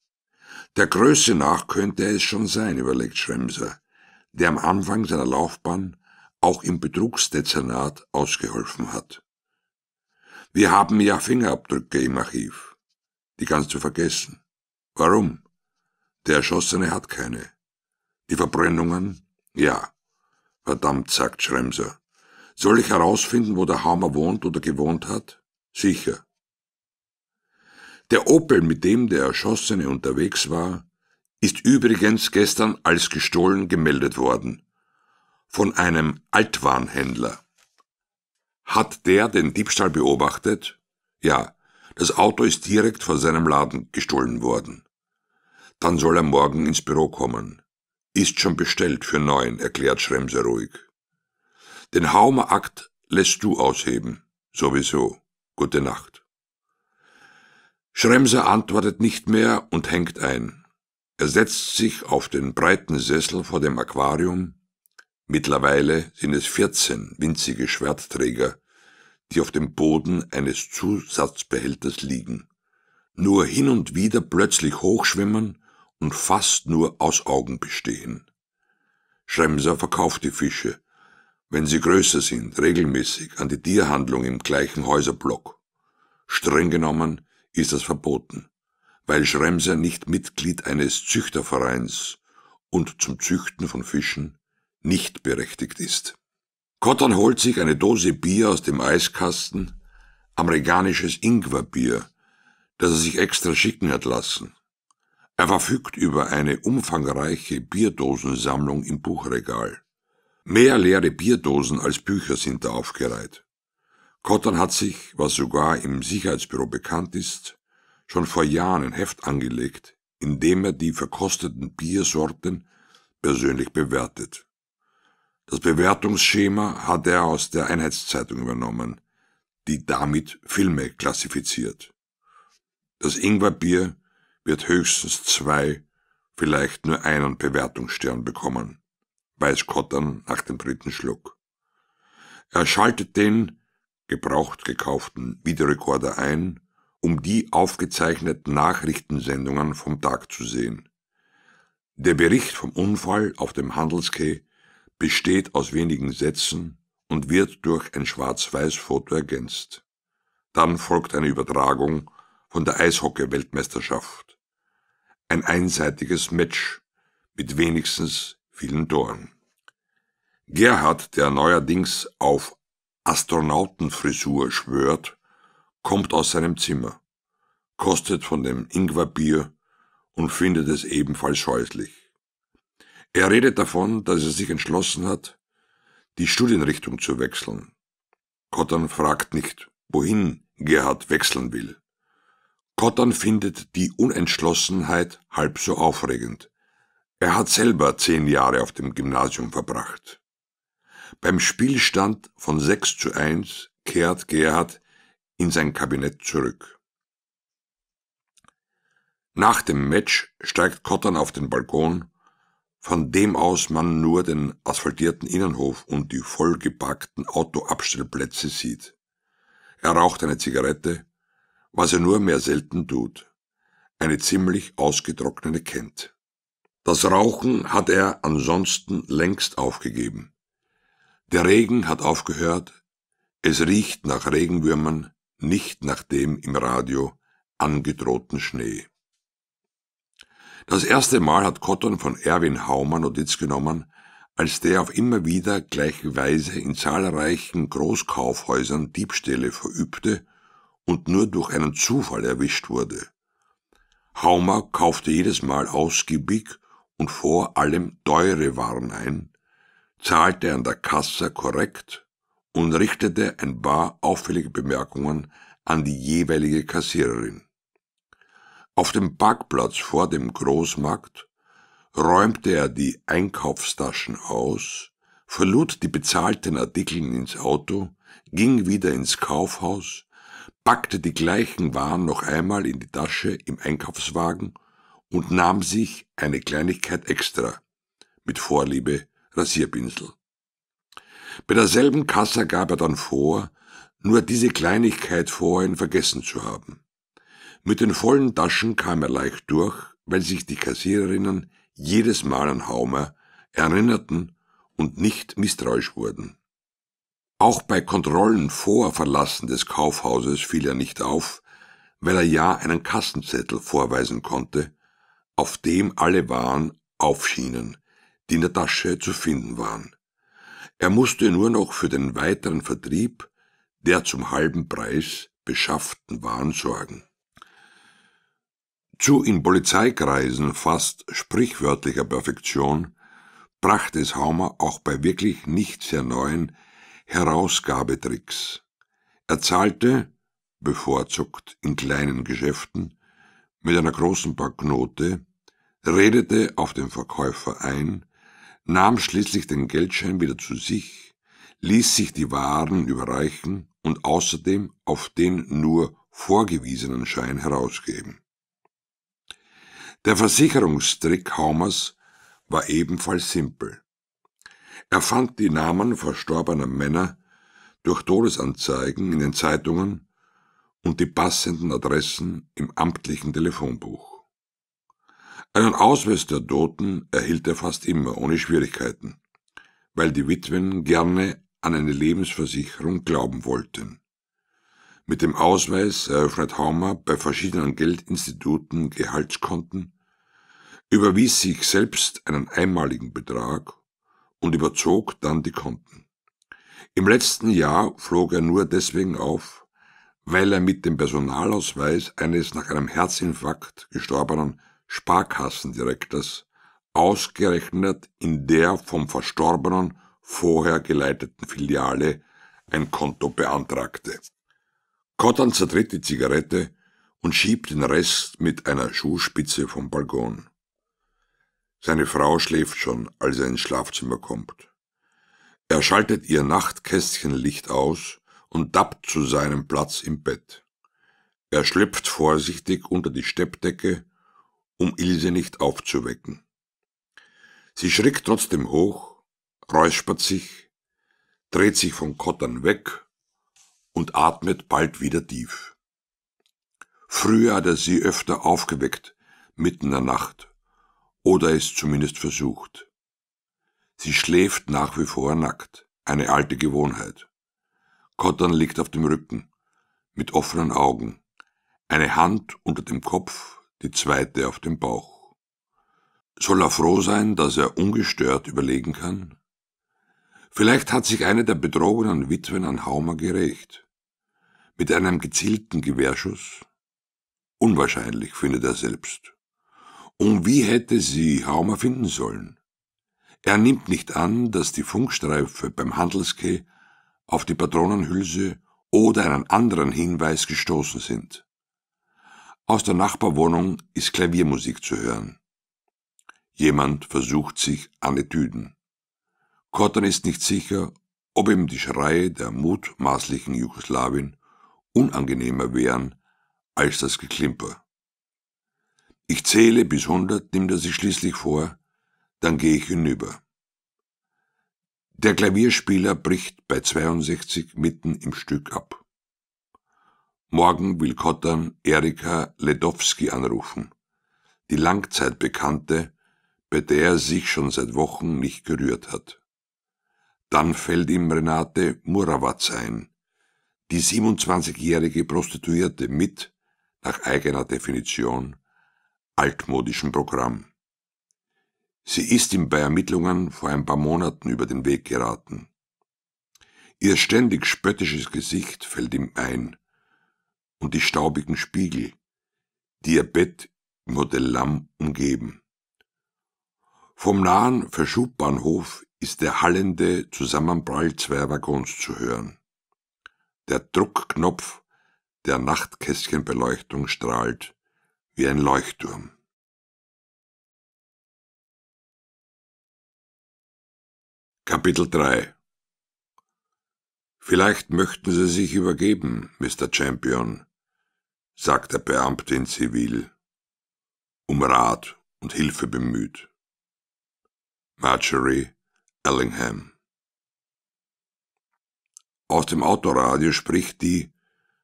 Der Größe nach könnte er es schon sein, überlegt Schremser, der am Anfang seiner Laufbahn auch im Betrugsdezernat ausgeholfen hat. Wir haben ja Fingerabdrücke im Archiv. Die kannst du vergessen. Warum? Der Erschossene hat keine. Die Verbrennungen? Ja. Verdammt, sagt Schremser. Soll ich herausfinden, wo der Hammer wohnt oder gewohnt hat? Sicher. Der Opel, mit dem der Erschossene unterwegs war, ist übrigens gestern als gestohlen gemeldet worden. Von einem Altwarnhändler. Hat der den Diebstahl beobachtet? Ja, das Auto ist direkt vor seinem Laden gestohlen worden. Dann soll er morgen ins Büro kommen. Ist schon bestellt für neun, erklärt Schremser ruhig. Den Haumerakt lässt du ausheben. Sowieso. Gute Nacht. Schremser antwortet nicht mehr und hängt ein. Er setzt sich auf den breiten Sessel vor dem Aquarium. Mittlerweile sind es 14 winzige Schwertträger, die auf dem Boden eines Zusatzbehälters liegen, nur hin und wieder plötzlich hochschwimmen und fast nur aus Augen bestehen. Schremser verkauft die Fische, wenn sie größer sind, regelmäßig an die Tierhandlung im gleichen Häuserblock. Streng genommen ist das verboten, weil Schremser nicht Mitglied eines Züchtervereins und zum Züchten von Fischen nicht berechtigt ist. Cotton holt sich eine Dose Bier aus dem Eiskasten, amerikanisches Ingwerbier, das er sich extra schicken hat lassen. Er verfügt über eine umfangreiche Bierdosensammlung im Buchregal. Mehr leere Bierdosen als Bücher sind da aufgereiht. Cotton hat sich, was sogar im Sicherheitsbüro bekannt ist, schon vor Jahren ein Heft angelegt, in dem er die verkosteten Biersorten persönlich bewertet. Das Bewertungsschema hat er aus der Einheitszeitung übernommen, die damit Filme klassifiziert. Das Ingwerbier wird höchstens zwei, vielleicht nur einen Bewertungsstern bekommen, weiß Cotton nach dem dritten Schluck. Er schaltet den gebraucht gekauften Videorekorder ein, um die aufgezeichneten Nachrichtensendungen vom Tag zu sehen. Der Bericht vom Unfall auf dem Handelsquai besteht aus wenigen Sätzen und wird durch ein Schwarz-Weiß-Foto ergänzt. Dann folgt eine Übertragung von der Eishockey-Weltmeisterschaft. Ein einseitiges Match mit wenigstens vielen Toren. Gerhard, der neuerdings auf Astronautenfrisur schwört, kommt aus seinem Zimmer, kostet von dem Ingwerbier und findet es ebenfalls scheußlich. Er redet davon, dass er sich entschlossen hat, die Studienrichtung zu wechseln. Cotton fragt nicht, wohin Gerhard wechseln will. Cotton findet die Unentschlossenheit halb so aufregend. Er hat selber zehn Jahre auf dem Gymnasium verbracht. Beim Spielstand von 6 zu 1 kehrt Gerhard in sein Kabinett zurück. Nach dem Match steigt Cotton auf den Balkon, von dem aus man nur den asphaltierten Innenhof und die vollgepackten Autoabstellplätze sieht. Er raucht eine Zigarette, was er nur mehr selten tut, eine ziemlich ausgetrocknete kennt. Das Rauchen hat er ansonsten längst aufgegeben. Der Regen hat aufgehört, es riecht nach Regenwürmern, nicht nach dem im Radio angedrohten Schnee. Das erste Mal hat Cotton von Erwin Haumann Notiz genommen, als der auf immer wieder gleiche Weise in zahlreichen Großkaufhäusern Diebstähle verübte und nur durch einen Zufall erwischt wurde. Haumer kaufte jedes Mal ausgiebig und vor allem teure Waren ein, zahlte er an der Kasse korrekt und richtete ein paar auffällige Bemerkungen an die jeweilige Kassiererin. Auf dem Parkplatz vor dem Großmarkt räumte er die Einkaufstaschen aus, verlud die bezahlten Artikel ins Auto, ging wieder ins Kaufhaus, packte die gleichen Waren noch einmal in die Tasche im Einkaufswagen und nahm sich eine Kleinigkeit extra, mit Vorliebe Rasierpinsel. Bei derselben Kasse gab er dann vor, nur diese Kleinigkeit vorhin vergessen zu haben. Mit den vollen Taschen kam er leicht durch, weil sich die Kassiererinnen jedes Mal an Haumer erinnerten und nicht misstrauisch wurden. Auch bei Kontrollen vor Verlassen des Kaufhauses fiel er nicht auf, weil er ja einen Kassenzettel vorweisen konnte, auf dem alle Waren aufschienen, die in der Tasche zu finden waren. Er musste nur noch für den weiteren Vertrieb der zum halben Preis beschafften Waren sorgen. Zu in Polizeikreisen fast sprichwörtlicher Perfektion brachte es Haumer auch bei wirklich nicht sehr neuen Herausgabetricks. Er zahlte, bevorzugt in kleinen Geschäften, mit einer großen Banknote, redete auf den Verkäufer ein nahm schließlich den Geldschein wieder zu sich, ließ sich die Waren überreichen und außerdem auf den nur vorgewiesenen Schein herausgeben. Der Versicherungstrick Haumers war ebenfalls simpel. Er fand die Namen verstorbener Männer durch Todesanzeigen in den Zeitungen und die passenden Adressen im amtlichen Telefonbuch. Einen Ausweis der Toten erhielt er fast immer ohne Schwierigkeiten, weil die Witwen gerne an eine Lebensversicherung glauben wollten. Mit dem Ausweis eröffnet Haumer bei verschiedenen Geldinstituten Gehaltskonten, überwies sich selbst einen einmaligen Betrag und überzog dann die Konten. Im letzten Jahr flog er nur deswegen auf, weil er mit dem Personalausweis eines nach einem Herzinfarkt gestorbenen Sparkassendirektors ausgerechnet in der vom Verstorbenen vorher geleiteten Filiale ein Konto beantragte. Cotton zertritt die Zigarette und schiebt den Rest mit einer Schuhspitze vom Balkon. Seine Frau schläft schon, als er ins Schlafzimmer kommt. Er schaltet ihr Nachtkästchenlicht aus und dappt zu seinem Platz im Bett. Er schlüpft vorsichtig unter die Steppdecke um Ilse nicht aufzuwecken. Sie schreckt trotzdem hoch, räuspert sich, dreht sich von Kottern weg und atmet bald wieder tief. Früher hat er sie öfter aufgeweckt, mitten in der Nacht, oder es zumindest versucht. Sie schläft nach wie vor nackt, eine alte Gewohnheit. Kottern liegt auf dem Rücken, mit offenen Augen, eine Hand unter dem Kopf die zweite auf dem Bauch. Soll er froh sein, dass er ungestört überlegen kann? Vielleicht hat sich eine der betrogenen Witwen an Haumer gerecht. Mit einem gezielten Gewehrschuss? Unwahrscheinlich, findet er selbst. Und wie hätte sie Haumer finden sollen? Er nimmt nicht an, dass die Funkstreife beim Handelskeh auf die Patronenhülse oder einen anderen Hinweis gestoßen sind. Aus der Nachbarwohnung ist Klaviermusik zu hören. Jemand versucht sich an Etüden. Cotton ist nicht sicher, ob ihm die Schreie der mutmaßlichen Jugoslawin unangenehmer wären als das Geklimper. Ich zähle bis hundert, nimmt er sich schließlich vor, dann gehe ich hinüber. Der Klavierspieler bricht bei 62 mitten im Stück ab. Morgen will Kottern Erika Ledowski anrufen, die Langzeitbekannte, bei der er sich schon seit Wochen nicht gerührt hat. Dann fällt ihm Renate Murawatz ein, die 27-jährige Prostituierte mit, nach eigener Definition, altmodischem Programm. Sie ist ihm bei Ermittlungen vor ein paar Monaten über den Weg geraten. Ihr ständig spöttisches Gesicht fällt ihm ein, und die staubigen Spiegel, die ihr Bett im Hotel Lamm umgeben. Vom nahen Verschubbahnhof ist der hallende Zusammenprall zweier Waggons zu hören. Der Druckknopf der Nachtkästchenbeleuchtung strahlt wie ein Leuchtturm. Kapitel 3 Vielleicht möchten Sie sich übergeben, Mr. Champion, sagt der Beamte in Zivil, um Rat und Hilfe bemüht. Marjorie Ellingham. Aus dem Autoradio spricht die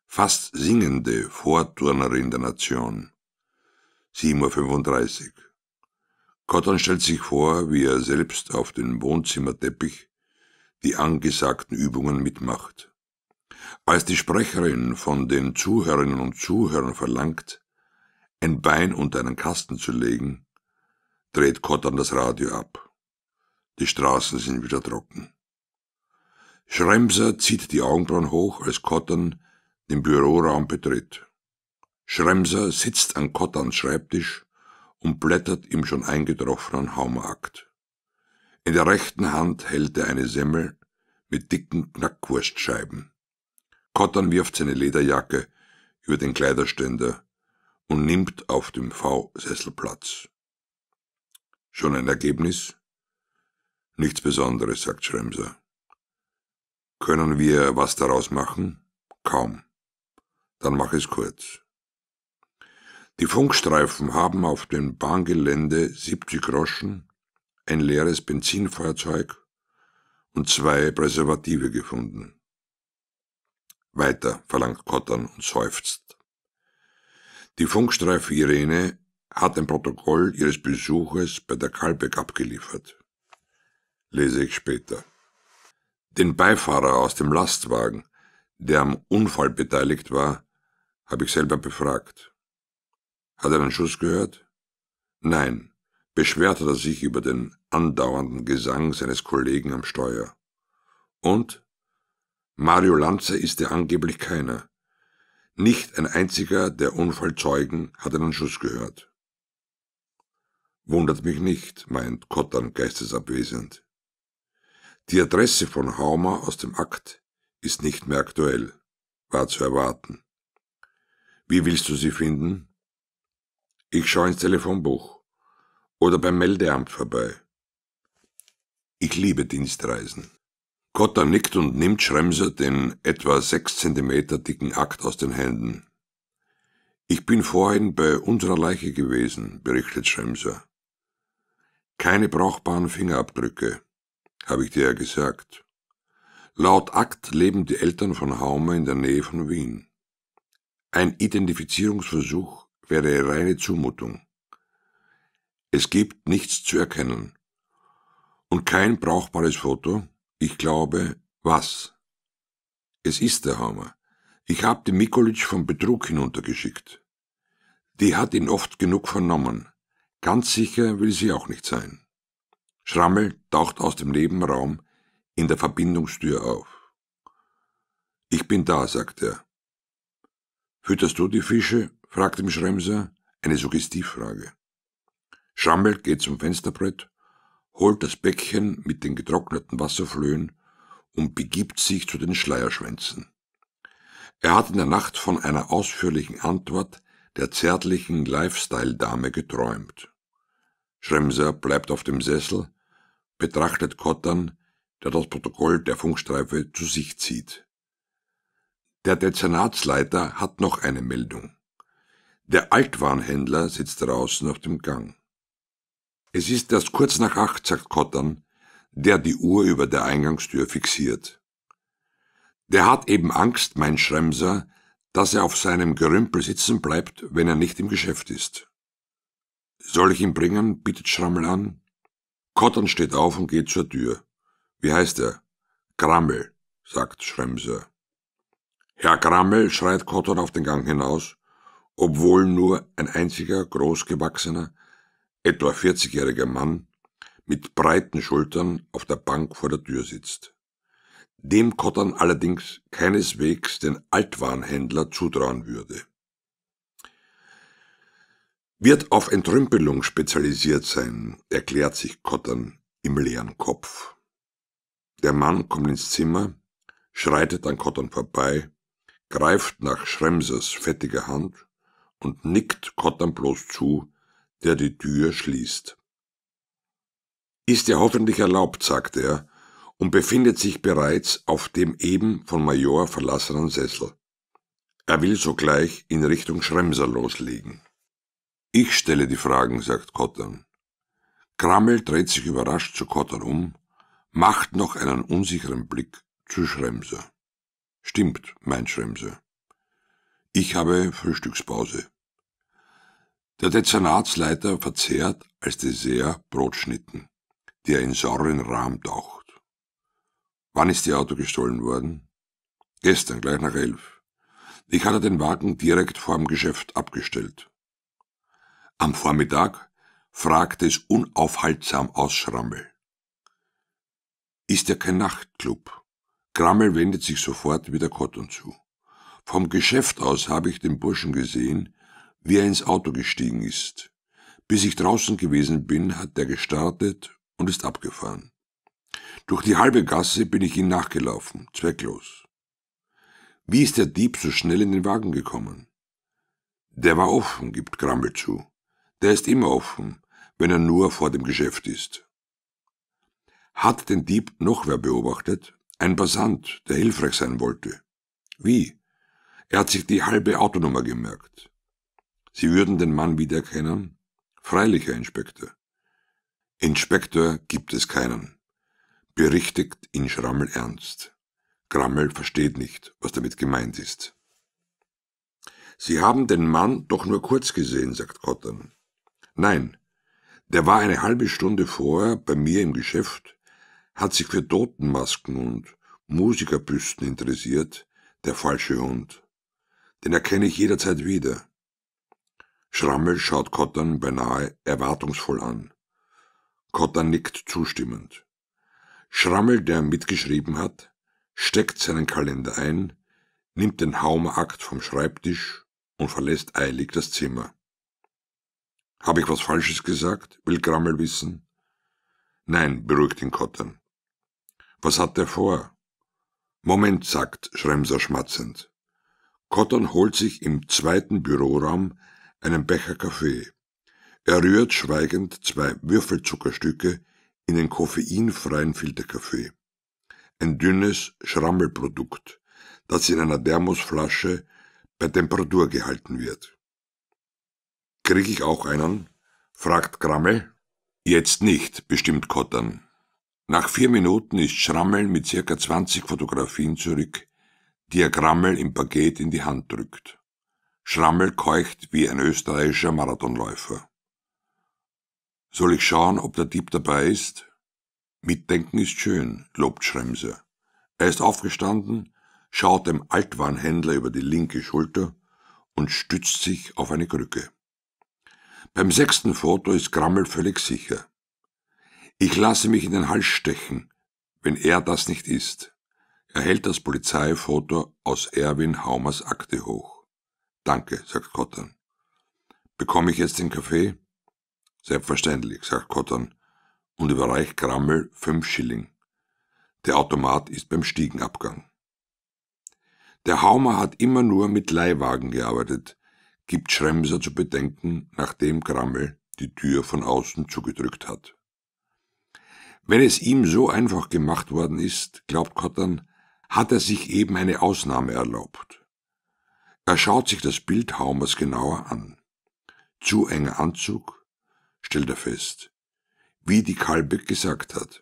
fast singende Vorturnerin der Nation. 7.35 Uhr. Cotton stellt sich vor, wie er selbst auf dem Wohnzimmerteppich die angesagten Übungen mitmacht. Als die Sprecherin von den Zuhörerinnen und Zuhörern verlangt, ein Bein unter einen Kasten zu legen, dreht Kottern das Radio ab. Die Straßen sind wieder trocken. Schremser zieht die Augenbrauen hoch, als Kottern den Büroraum betritt. Schremser sitzt an Kotterns Schreibtisch und blättert im schon eingetroffenen Haumakt. In der rechten Hand hält er eine Semmel mit dicken Knackwurstscheiben. Cotton wirft seine Lederjacke über den Kleiderständer und nimmt auf dem V-Sessel Platz. Schon ein Ergebnis? Nichts Besonderes, sagt Schremser. Können wir was daraus machen? Kaum. Dann mach es kurz. Die Funkstreifen haben auf dem Bahngelände 70 Groschen, ein leeres Benzinfahrzeug und zwei Präservative gefunden. Weiter, verlangt Kottern und seufzt. Die Funkstreife Irene hat ein Protokoll ihres Besuches bei der Kalbeck abgeliefert. Lese ich später. Den Beifahrer aus dem Lastwagen, der am Unfall beteiligt war, habe ich selber befragt. Hat er einen Schuss gehört? Nein, beschwerte er sich über den andauernden Gesang seines Kollegen am Steuer. Und Mario Lanzer ist ja angeblich keiner. Nicht ein einziger der Unfallzeugen hat einen Schuss gehört. Wundert mich nicht, meint Kottern geistesabwesend. Die Adresse von Haumer aus dem Akt ist nicht mehr aktuell, war zu erwarten. Wie willst du sie finden? Ich schaue ins Telefonbuch oder beim Meldeamt vorbei. Ich liebe Dienstreisen. Kotta nickt und nimmt Schremser den etwa sechs Zentimeter dicken Akt aus den Händen. Ich bin vorhin bei unserer Leiche gewesen, berichtet Schremser. Keine brauchbaren Fingerabdrücke, habe ich dir ja gesagt. Laut Akt leben die Eltern von Haume in der Nähe von Wien. Ein Identifizierungsversuch wäre reine Zumutung. Es gibt nichts zu erkennen. Und kein brauchbares Foto? Ich glaube, was? Es ist der Hammer. Ich habe die Mikulic vom Betrug hinuntergeschickt. Die hat ihn oft genug vernommen. Ganz sicher will sie auch nicht sein. Schrammel taucht aus dem Nebenraum in der Verbindungstür auf. Ich bin da, sagt er. Fütterst du die Fische? fragt ihm Schremser, eine Suggestivfrage. Schrammel geht zum Fensterbrett holt das Bäckchen mit den getrockneten Wasserflöhen und begibt sich zu den Schleierschwänzen. Er hat in der Nacht von einer ausführlichen Antwort der zärtlichen Lifestyle-Dame geträumt. Schremser bleibt auf dem Sessel, betrachtet Kottern, der das Protokoll der Funkstreife zu sich zieht. Der Dezernatsleiter hat noch eine Meldung. Der Altwarnhändler sitzt draußen auf dem Gang. Es ist erst kurz nach acht, sagt Kottern, der die Uhr über der Eingangstür fixiert. Der hat eben Angst, mein Schremser, dass er auf seinem Gerümpel sitzen bleibt, wenn er nicht im Geschäft ist. Soll ich ihn bringen? bittet Schrammel an. Kottern steht auf und geht zur Tür. Wie heißt er? Grammel, sagt Schremser. Herr Grammel, schreit Kottern auf den Gang hinaus, obwohl nur ein einziger, großgewachsener, etwa 40-jähriger Mann mit breiten Schultern auf der Bank vor der Tür sitzt. Dem Kottern allerdings keineswegs den Altwarenhändler zutrauen würde. Wird auf Entrümpelung spezialisiert sein, erklärt sich Kottern im leeren Kopf. Der Mann kommt ins Zimmer, schreitet an Kottern vorbei, greift nach Schremsers fettiger Hand und nickt Kottern bloß zu, der die Tür schließt. Ist ja hoffentlich erlaubt, sagt er und befindet sich bereits auf dem eben von Major verlassenen Sessel. Er will sogleich in Richtung Schremser loslegen. Ich stelle die Fragen, sagt Cotton. Krammel dreht sich überrascht zu Cotton um, macht noch einen unsicheren Blick zu Schremser. Stimmt, meint Schremser. Ich habe Frühstückspause. Der Dezernatsleiter verzehrt als Dessert Brotschnitten, die er in sauren Rahm taucht. Wann ist Ihr Auto gestohlen worden? Gestern, gleich nach elf. Ich hatte den Wagen direkt vorm Geschäft abgestellt. Am Vormittag fragte es unaufhaltsam aus Schrammel. Ist ja kein Nachtclub. Grammel wendet sich sofort wieder Kotton zu. Vom Geschäft aus habe ich den Burschen gesehen, wie er ins Auto gestiegen ist. Bis ich draußen gewesen bin, hat er gestartet und ist abgefahren. Durch die halbe Gasse bin ich ihm nachgelaufen, zwecklos. Wie ist der Dieb so schnell in den Wagen gekommen? Der war offen, gibt Grammel zu. Der ist immer offen, wenn er nur vor dem Geschäft ist. Hat den Dieb noch wer beobachtet? Ein Passant, der hilfreich sein wollte. Wie? Er hat sich die halbe Autonummer gemerkt. Sie würden den Mann wiedererkennen? Freilich, Herr Inspektor. Inspektor gibt es keinen. Berichtigt in Schrammel ernst. Grammel versteht nicht, was damit gemeint ist. Sie haben den Mann doch nur kurz gesehen, sagt Cotton. Nein, der war eine halbe Stunde vorher bei mir im Geschäft, hat sich für Totenmasken und Musikerbüsten interessiert, der falsche Hund. Den erkenne ich jederzeit wieder. Schrammel schaut Kottern beinahe erwartungsvoll an. Kottern nickt zustimmend. Schrammel, der mitgeschrieben hat, steckt seinen Kalender ein, nimmt den Haumakt vom Schreibtisch und verlässt eilig das Zimmer. Habe ich was Falsches gesagt? will Grammel wissen. Nein, beruhigt ihn Kottern. Was hat er vor? Moment, sagt Schremser schmatzend. Kottern holt sich im zweiten Büroraum einen Becher Kaffee. Er rührt schweigend zwei Würfelzuckerstücke in den koffeinfreien Filterkaffee. Ein dünnes Schrammelprodukt, das in einer Thermosflasche bei Temperatur gehalten wird. Krieg ich auch einen? fragt Krammel. Jetzt nicht, bestimmt Kottern. Nach vier Minuten ist Schrammel mit circa 20 Fotografien zurück, die er Krammel im Paket in die Hand drückt. Schrammel keucht wie ein österreichischer Marathonläufer. Soll ich schauen, ob der Dieb dabei ist? Mitdenken ist schön, lobt Schremse. Er ist aufgestanden, schaut dem Altwarnhändler über die linke Schulter und stützt sich auf eine Krücke. Beim sechsten Foto ist Grammel völlig sicher. Ich lasse mich in den Hals stechen, wenn er das nicht ist. Er hält das Polizeifoto aus Erwin Haumers Akte hoch. Danke, sagt Cotton. Bekomme ich jetzt den Kaffee? Selbstverständlich, sagt Cotton und überreicht Grammel fünf Schilling. Der Automat ist beim Stiegenabgang. Der Haumer hat immer nur mit Leihwagen gearbeitet, gibt Schremser zu bedenken, nachdem Grammel die Tür von außen zugedrückt hat. Wenn es ihm so einfach gemacht worden ist, glaubt Cotton, hat er sich eben eine Ausnahme erlaubt. Er schaut sich das Bild Haumers genauer an. Zu enger Anzug, stellt er fest. Wie die Kalbeck gesagt hat.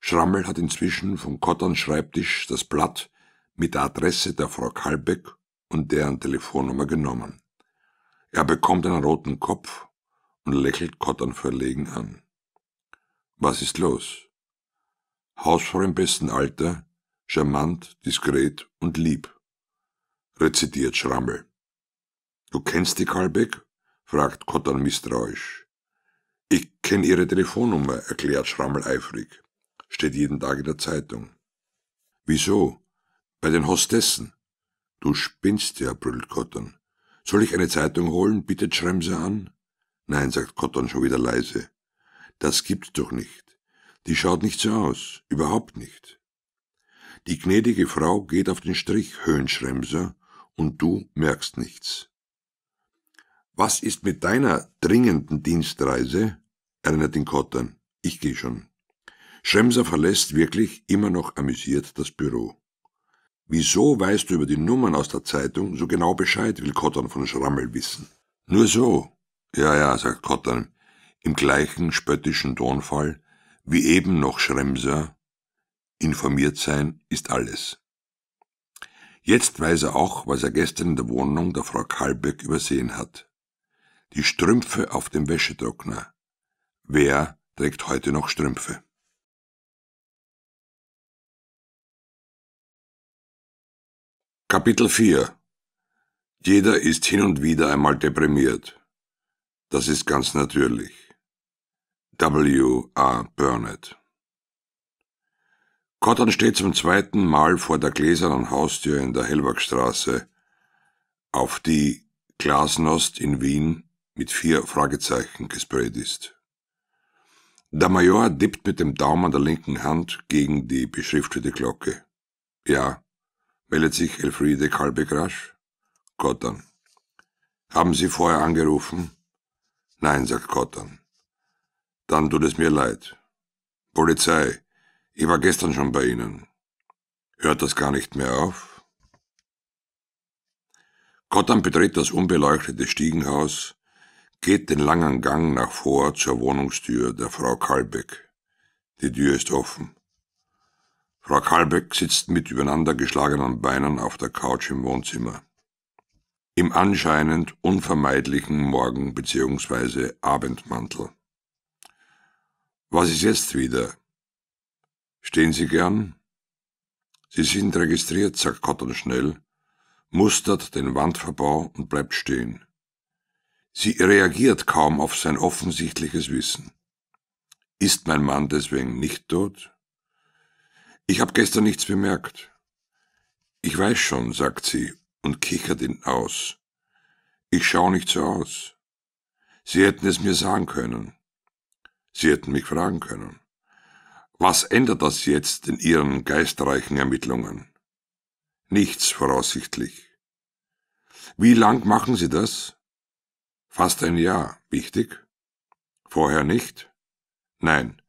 Schrammel hat inzwischen vom Kottern Schreibtisch das Blatt mit der Adresse der Frau Kalbeck und deren Telefonnummer genommen. Er bekommt einen roten Kopf und lächelt Kottern verlegen an. Was ist los? Hausfrau im besten Alter, charmant, diskret und lieb rezitiert Schrammel. Du kennst die Kalbeck? fragt Kottan misstrauisch. Ich kenne ihre Telefonnummer, erklärt Schrammel eifrig. Steht jeden Tag in der Zeitung. Wieso? Bei den Hostessen? Du spinnst ja, brüllt Kottan. Soll ich eine Zeitung holen? bittet Schremse an. Nein, sagt Kottan schon wieder leise. Das gibt's doch nicht. Die schaut nicht so aus. Überhaupt nicht. Die gnädige Frau geht auf den Strich, höhnt Schremser und du merkst nichts. Was ist mit deiner dringenden Dienstreise? erinnert ihn Kottern. Ich gehe schon. Schremser verlässt wirklich immer noch amüsiert das Büro. Wieso weißt du über die Nummern aus der Zeitung so genau Bescheid, will Kottern von Schrammel wissen. Nur so. Ja, ja, sagt Kottern, im gleichen spöttischen Tonfall, wie eben noch Schremser. Informiert sein ist alles. Jetzt weiß er auch, was er gestern in der Wohnung der Frau Kalbeck übersehen hat. Die Strümpfe auf dem Wäschetrockner. Wer trägt heute noch Strümpfe? Kapitel 4 Jeder ist hin und wieder einmal deprimiert. Das ist ganz natürlich. W. R. Burnett Cotton steht zum zweiten Mal vor der gläsernen Haustür in der Hellwagstraße, auf die Glasnost in Wien mit vier Fragezeichen gesprayt ist. Der Major dippt mit dem Daumen der linken Hand gegen die beschriftete Glocke. Ja, meldet sich Elfriede Kalbegrasch. Cotton. Haben Sie vorher angerufen? Nein, sagt Cotton. Dann tut es mir leid. Polizei, ich war gestern schon bei Ihnen. Hört das gar nicht mehr auf? Cottam betritt das unbeleuchtete Stiegenhaus, geht den langen Gang nach vor zur Wohnungstür der Frau Kalbeck. Die Tür ist offen. Frau Kalbeck sitzt mit übereinander geschlagenen Beinen auf der Couch im Wohnzimmer. Im anscheinend unvermeidlichen Morgen- bzw. Abendmantel. Was ist jetzt wieder? Stehen Sie gern? Sie sind registriert, sagt Cotton schnell, mustert den Wandverbau und bleibt stehen. Sie reagiert kaum auf sein offensichtliches Wissen. Ist mein Mann deswegen nicht tot? Ich habe gestern nichts bemerkt. Ich weiß schon, sagt sie und kichert ihn aus. Ich schaue nicht so aus. Sie hätten es mir sagen können. Sie hätten mich fragen können. Was ändert das jetzt in Ihren geistreichen Ermittlungen? Nichts voraussichtlich. Wie lang machen Sie das? Fast ein Jahr, wichtig? Vorher nicht? Nein.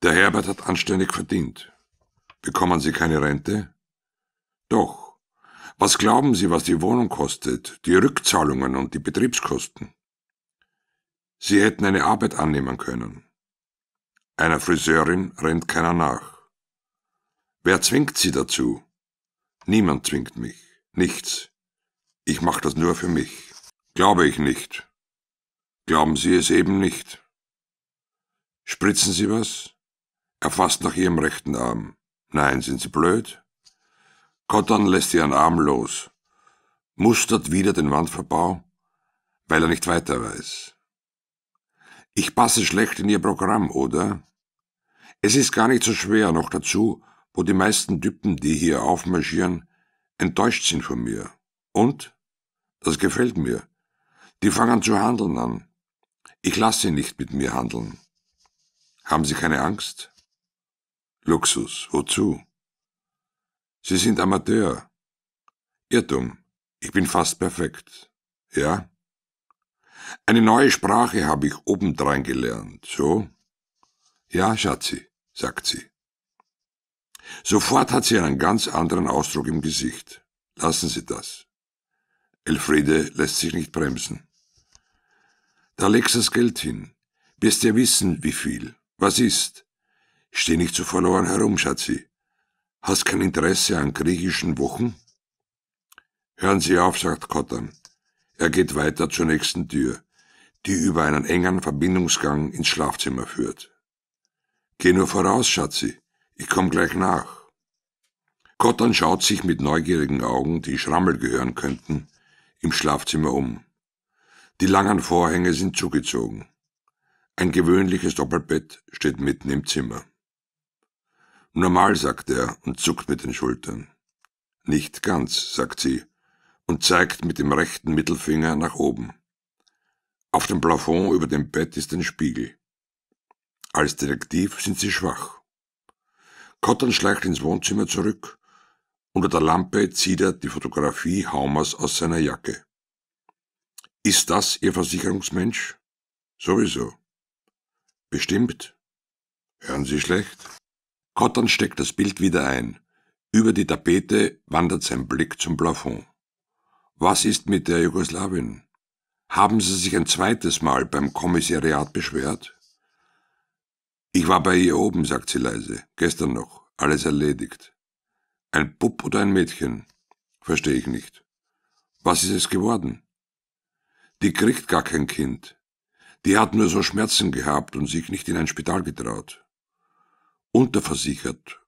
Der Herbert hat anständig verdient. Bekommen Sie keine Rente? Doch. Was glauben Sie, was die Wohnung kostet, die Rückzahlungen und die Betriebskosten? Sie hätten eine Arbeit annehmen können. Einer Friseurin rennt keiner nach. Wer zwingt sie dazu? Niemand zwingt mich. Nichts. Ich mache das nur für mich. Glaube ich nicht. Glauben Sie es eben nicht. Spritzen Sie was? Er fasst nach ihrem rechten Arm. Nein, sind Sie blöd? Cotton lässt ihren Arm los, mustert wieder den Wandverbau, weil er nicht weiter weiß. Ich passe schlecht in Ihr Programm, oder? Es ist gar nicht so schwer, noch dazu, wo die meisten Typen, die hier aufmarschieren, enttäuscht sind von mir. Und? Das gefällt mir. Die fangen zu handeln an. Ich lasse sie nicht mit mir handeln. Haben Sie keine Angst? Luxus, wozu? Sie sind Amateur. Irrtum, ich bin fast perfekt. Ja? Eine neue Sprache habe ich obendrein gelernt, so? Ja, Schatzi, sagt sie. Sofort hat sie einen ganz anderen Ausdruck im Gesicht. Lassen Sie das. Elfriede lässt sich nicht bremsen. Da legst das Geld hin. Wirst ja wissen, wie viel. Was ist? Steh nicht so verloren herum, Schatzi. Hast kein Interesse an griechischen Wochen? Hören Sie auf, sagt Kottern. Er geht weiter zur nächsten Tür, die über einen engen Verbindungsgang ins Schlafzimmer führt. Geh nur voraus, Schatzi, ich komm gleich nach. Cotton schaut sich mit neugierigen Augen, die Schrammel gehören könnten, im Schlafzimmer um. Die langen Vorhänge sind zugezogen. Ein gewöhnliches Doppelbett steht mitten im Zimmer. Normal, sagt er und zuckt mit den Schultern. Nicht ganz, sagt sie und zeigt mit dem rechten Mittelfinger nach oben. Auf dem Plafond über dem Bett ist ein Spiegel. Als Detektiv sind sie schwach. Cotton schleicht ins Wohnzimmer zurück. Unter der Lampe zieht er die Fotografie Haumers aus seiner Jacke. Ist das Ihr Versicherungsmensch? Sowieso. Bestimmt. Hören Sie schlecht? Cotton steckt das Bild wieder ein. Über die Tapete wandert sein Blick zum Plafond. Was ist mit der Jugoslawin? Haben Sie sich ein zweites Mal beim Kommissariat beschwert? Ich war bei ihr oben, sagt sie leise, gestern noch, alles erledigt. Ein Bub oder ein Mädchen? Verstehe ich nicht. Was ist es geworden? Die kriegt gar kein Kind. Die hat nur so Schmerzen gehabt und sich nicht in ein Spital getraut. Unterversichert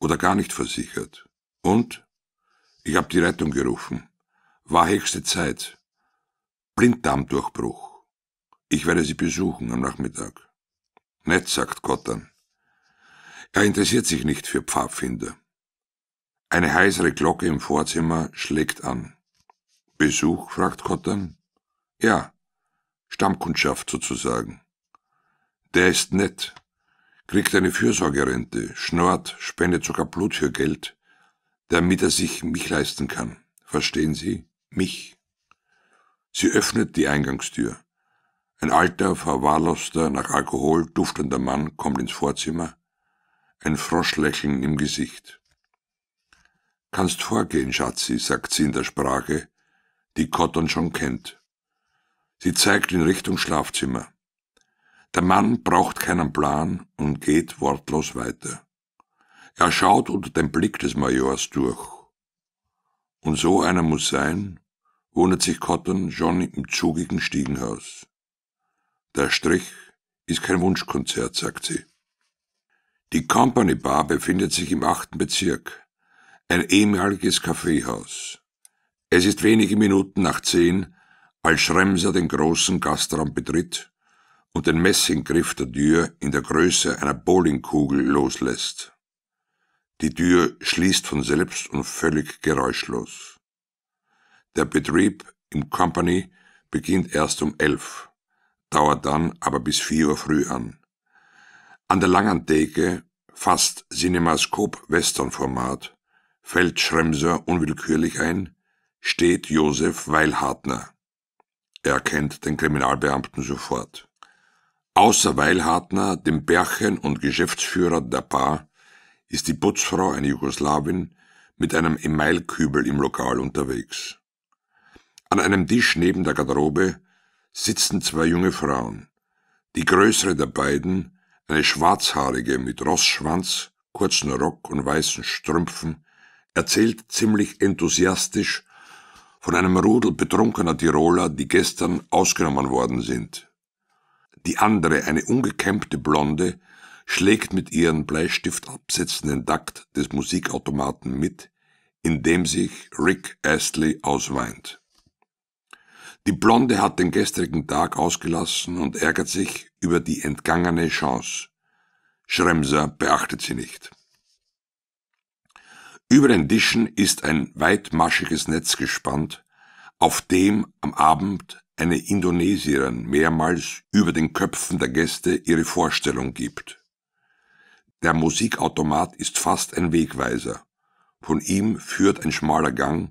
oder gar nicht versichert. Und? Ich habe die Rettung gerufen. War höchste Zeit. Blinddarmdurchbruch. Ich werde Sie besuchen am Nachmittag. Nett, sagt Gottern. Er interessiert sich nicht für Pfadfinder. Eine heisere Glocke im Vorzimmer schlägt an. Besuch? fragt Kottern. Ja, Stammkundschaft sozusagen. Der ist nett, kriegt eine Fürsorgerente, schnort, spendet sogar Blut für Geld, damit er sich mich leisten kann. Verstehen Sie? mich. Sie öffnet die Eingangstür. Ein alter, verwahrloster, nach Alkohol duftender Mann kommt ins Vorzimmer, ein Froschlächeln im Gesicht. Kannst vorgehen, Schatzi, sagt sie in der Sprache, die Cotton schon kennt. Sie zeigt in Richtung Schlafzimmer. Der Mann braucht keinen Plan und geht wortlos weiter. Er schaut unter dem Blick des Majors durch und so einer muss sein, wohnet sich Cotton schon im zugigen Stiegenhaus. Der Strich ist kein Wunschkonzert, sagt sie. Die Company Bar befindet sich im achten Bezirk, ein ehemaliges Kaffeehaus. Es ist wenige Minuten nach zehn, als Schremser den großen Gastraum betritt und den Messinggriff der Tür in der Größe einer Bowlingkugel loslässt. Die Tür schließt von selbst und völlig geräuschlos. Der Betrieb im Company beginnt erst um elf, dauert dann aber bis vier Uhr früh an. An der langen Theke, fast Cinemascope Western Format, fällt Schremser unwillkürlich ein, steht Josef Weilhartner. Er erkennt den Kriminalbeamten sofort. Außer Weilhartner, dem Bärchen und Geschäftsführer der Bar, ist die Putzfrau, eine Jugoslawin, mit einem Emailkübel im Lokal unterwegs. An einem Tisch neben der Garderobe sitzen zwei junge Frauen. Die größere der beiden, eine schwarzhaarige mit Rossschwanz, kurzen Rock und weißen Strümpfen, erzählt ziemlich enthusiastisch von einem Rudel betrunkener Tiroler, die gestern ausgenommen worden sind. Die andere, eine ungekämmte Blonde, schlägt mit ihren Bleistift absetzenden Takt des Musikautomaten mit, indem sich Rick Astley ausweint. Die Blonde hat den gestrigen Tag ausgelassen und ärgert sich über die entgangene Chance. Schremser beachtet sie nicht. Über den Tischen ist ein weitmaschiges Netz gespannt, auf dem am Abend eine Indonesierin mehrmals über den Köpfen der Gäste ihre Vorstellung gibt. Der Musikautomat ist fast ein Wegweiser. Von ihm führt ein schmaler Gang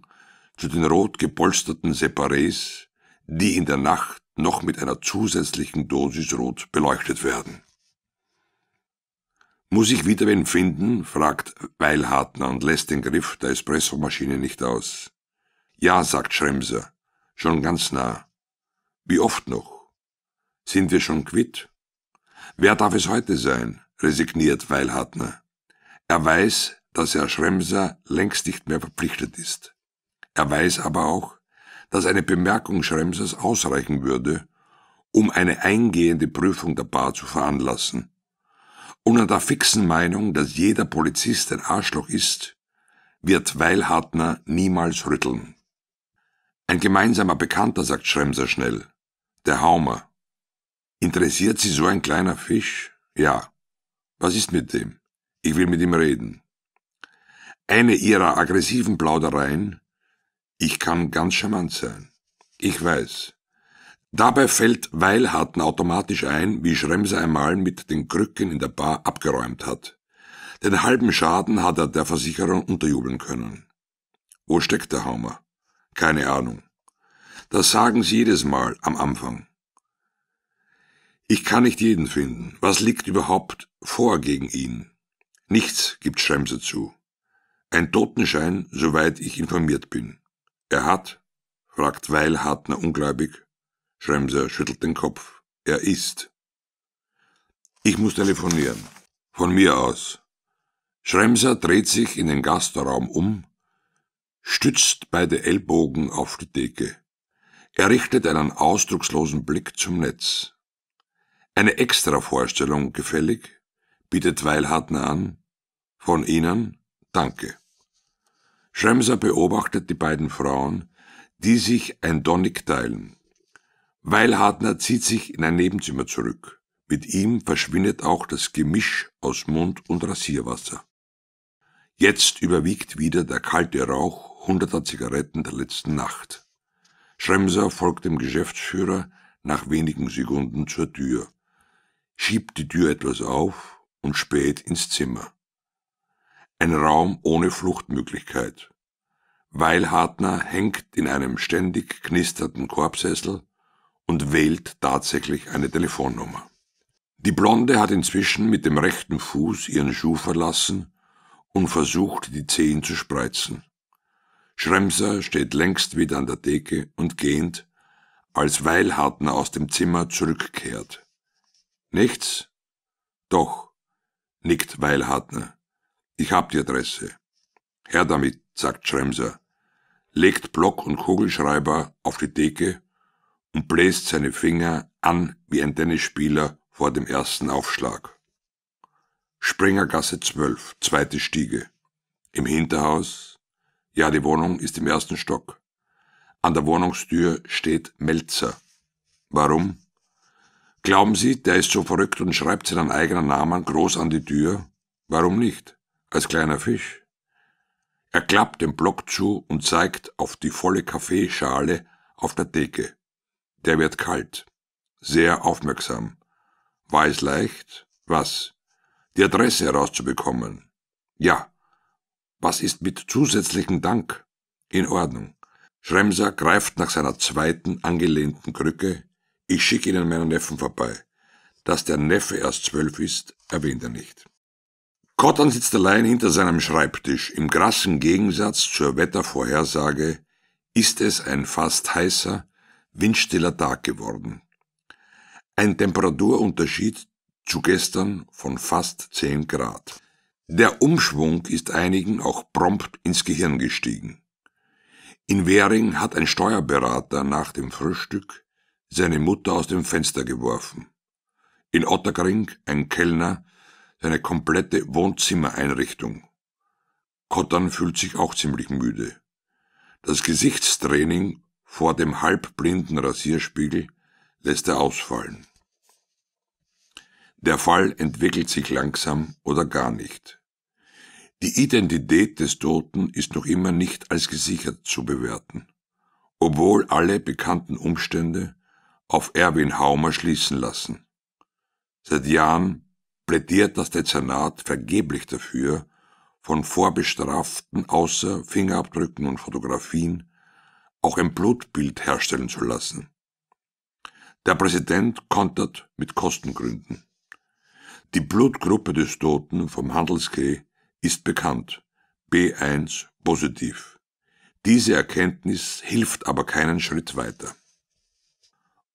zu den rot gepolsterten Separés, die in der Nacht noch mit einer zusätzlichen Dosis Rot beleuchtet werden. Muss ich wieder wen finden? fragt Weilhartner und lässt den Griff der Espressomaschine nicht aus. Ja, sagt Schremser, schon ganz nah. Wie oft noch? Sind wir schon quitt? Wer darf es heute sein? resigniert Weilhartner. Er weiß, dass er Schremser längst nicht mehr verpflichtet ist. Er weiß aber auch, dass eine Bemerkung Schremsers ausreichen würde, um eine eingehende Prüfung der Bar zu veranlassen. Und an der fixen Meinung, dass jeder Polizist ein Arschloch ist, wird Weilhartner niemals rütteln. Ein gemeinsamer Bekannter, sagt Schremser schnell, der Haumer. Interessiert Sie so ein kleiner Fisch? Ja. Was ist mit dem? Ich will mit ihm reden. Eine ihrer aggressiven Plaudereien. Ich kann ganz charmant sein. Ich weiß. Dabei fällt Weilharten automatisch ein, wie Schremser einmal mit den Krücken in der Bar abgeräumt hat. Den halben Schaden hat er der Versicherung unterjubeln können. Wo steckt der Haumer? Keine Ahnung. Das sagen sie jedes Mal am Anfang. Ich kann nicht jeden finden. Was liegt überhaupt vor gegen ihn? Nichts gibt Schremse zu. Ein Totenschein, soweit ich informiert bin. Er hat, fragt Weilhartner ungläubig. Schremser schüttelt den Kopf. Er ist. Ich muss telefonieren. Von mir aus. Schremser dreht sich in den Gastraum um, stützt beide Ellbogen auf die Decke. Er richtet einen ausdruckslosen Blick zum Netz. Eine Extravorstellung gefällig, bietet Weilhartner an. Von Ihnen danke. Schremser beobachtet die beiden Frauen, die sich ein Donnig teilen. Weilhartner zieht sich in ein Nebenzimmer zurück. Mit ihm verschwindet auch das Gemisch aus Mund und Rasierwasser. Jetzt überwiegt wieder der kalte Rauch hunderter Zigaretten der letzten Nacht. Schremser folgt dem Geschäftsführer nach wenigen Sekunden zur Tür schiebt die Tür etwas auf und späht ins Zimmer. Ein Raum ohne Fluchtmöglichkeit. Weilhartner hängt in einem ständig knisternden Korbsessel und wählt tatsächlich eine Telefonnummer. Die Blonde hat inzwischen mit dem rechten Fuß ihren Schuh verlassen und versucht, die Zehen zu spreizen. Schremser steht längst wieder an der Decke und gähnt, als Weilhartner aus dem Zimmer zurückkehrt. Nichts? Doch, nickt Weilhartner. Ich hab die Adresse. Herr damit, sagt Schremser, legt Block und Kugelschreiber auf die Decke und bläst seine Finger an wie ein Tennisspieler vor dem ersten Aufschlag. Springergasse 12, zweite Stiege. Im Hinterhaus? Ja, die Wohnung ist im ersten Stock. An der Wohnungstür steht Melzer. Warum? Glauben Sie, der ist so verrückt und schreibt seinen eigenen Namen groß an die Tür? Warum nicht? Als kleiner Fisch. Er klappt den Block zu und zeigt auf die volle Kaffeeschale auf der Decke. Der wird kalt. Sehr aufmerksam. War es leicht? Was? Die Adresse herauszubekommen? Ja. Was ist mit zusätzlichem Dank? In Ordnung. Schremser greift nach seiner zweiten angelehnten Krücke, ich schicke Ihnen meinen Neffen vorbei. Dass der Neffe erst zwölf ist, erwähnt er nicht. Cotton sitzt allein hinter seinem Schreibtisch. Im krassen Gegensatz zur Wettervorhersage ist es ein fast heißer, windstiller Tag geworden. Ein Temperaturunterschied zu gestern von fast zehn Grad. Der Umschwung ist einigen auch prompt ins Gehirn gestiegen. In Währing hat ein Steuerberater nach dem Frühstück seine Mutter aus dem Fenster geworfen. In Ottergring ein Kellner, seine komplette Wohnzimmereinrichtung. Kottern fühlt sich auch ziemlich müde. Das Gesichtstraining vor dem halbblinden Rasierspiegel lässt er ausfallen. Der Fall entwickelt sich langsam oder gar nicht. Die Identität des Toten ist noch immer nicht als gesichert zu bewerten, obwohl alle bekannten Umstände auf Erwin Haumer schließen lassen. Seit Jahren plädiert das Dezernat vergeblich dafür, von Vorbestraften außer Fingerabdrücken und Fotografien auch ein Blutbild herstellen zu lassen. Der Präsident kontert mit Kostengründen. Die Blutgruppe des Toten vom Handelsklee ist bekannt, B1 positiv. Diese Erkenntnis hilft aber keinen Schritt weiter.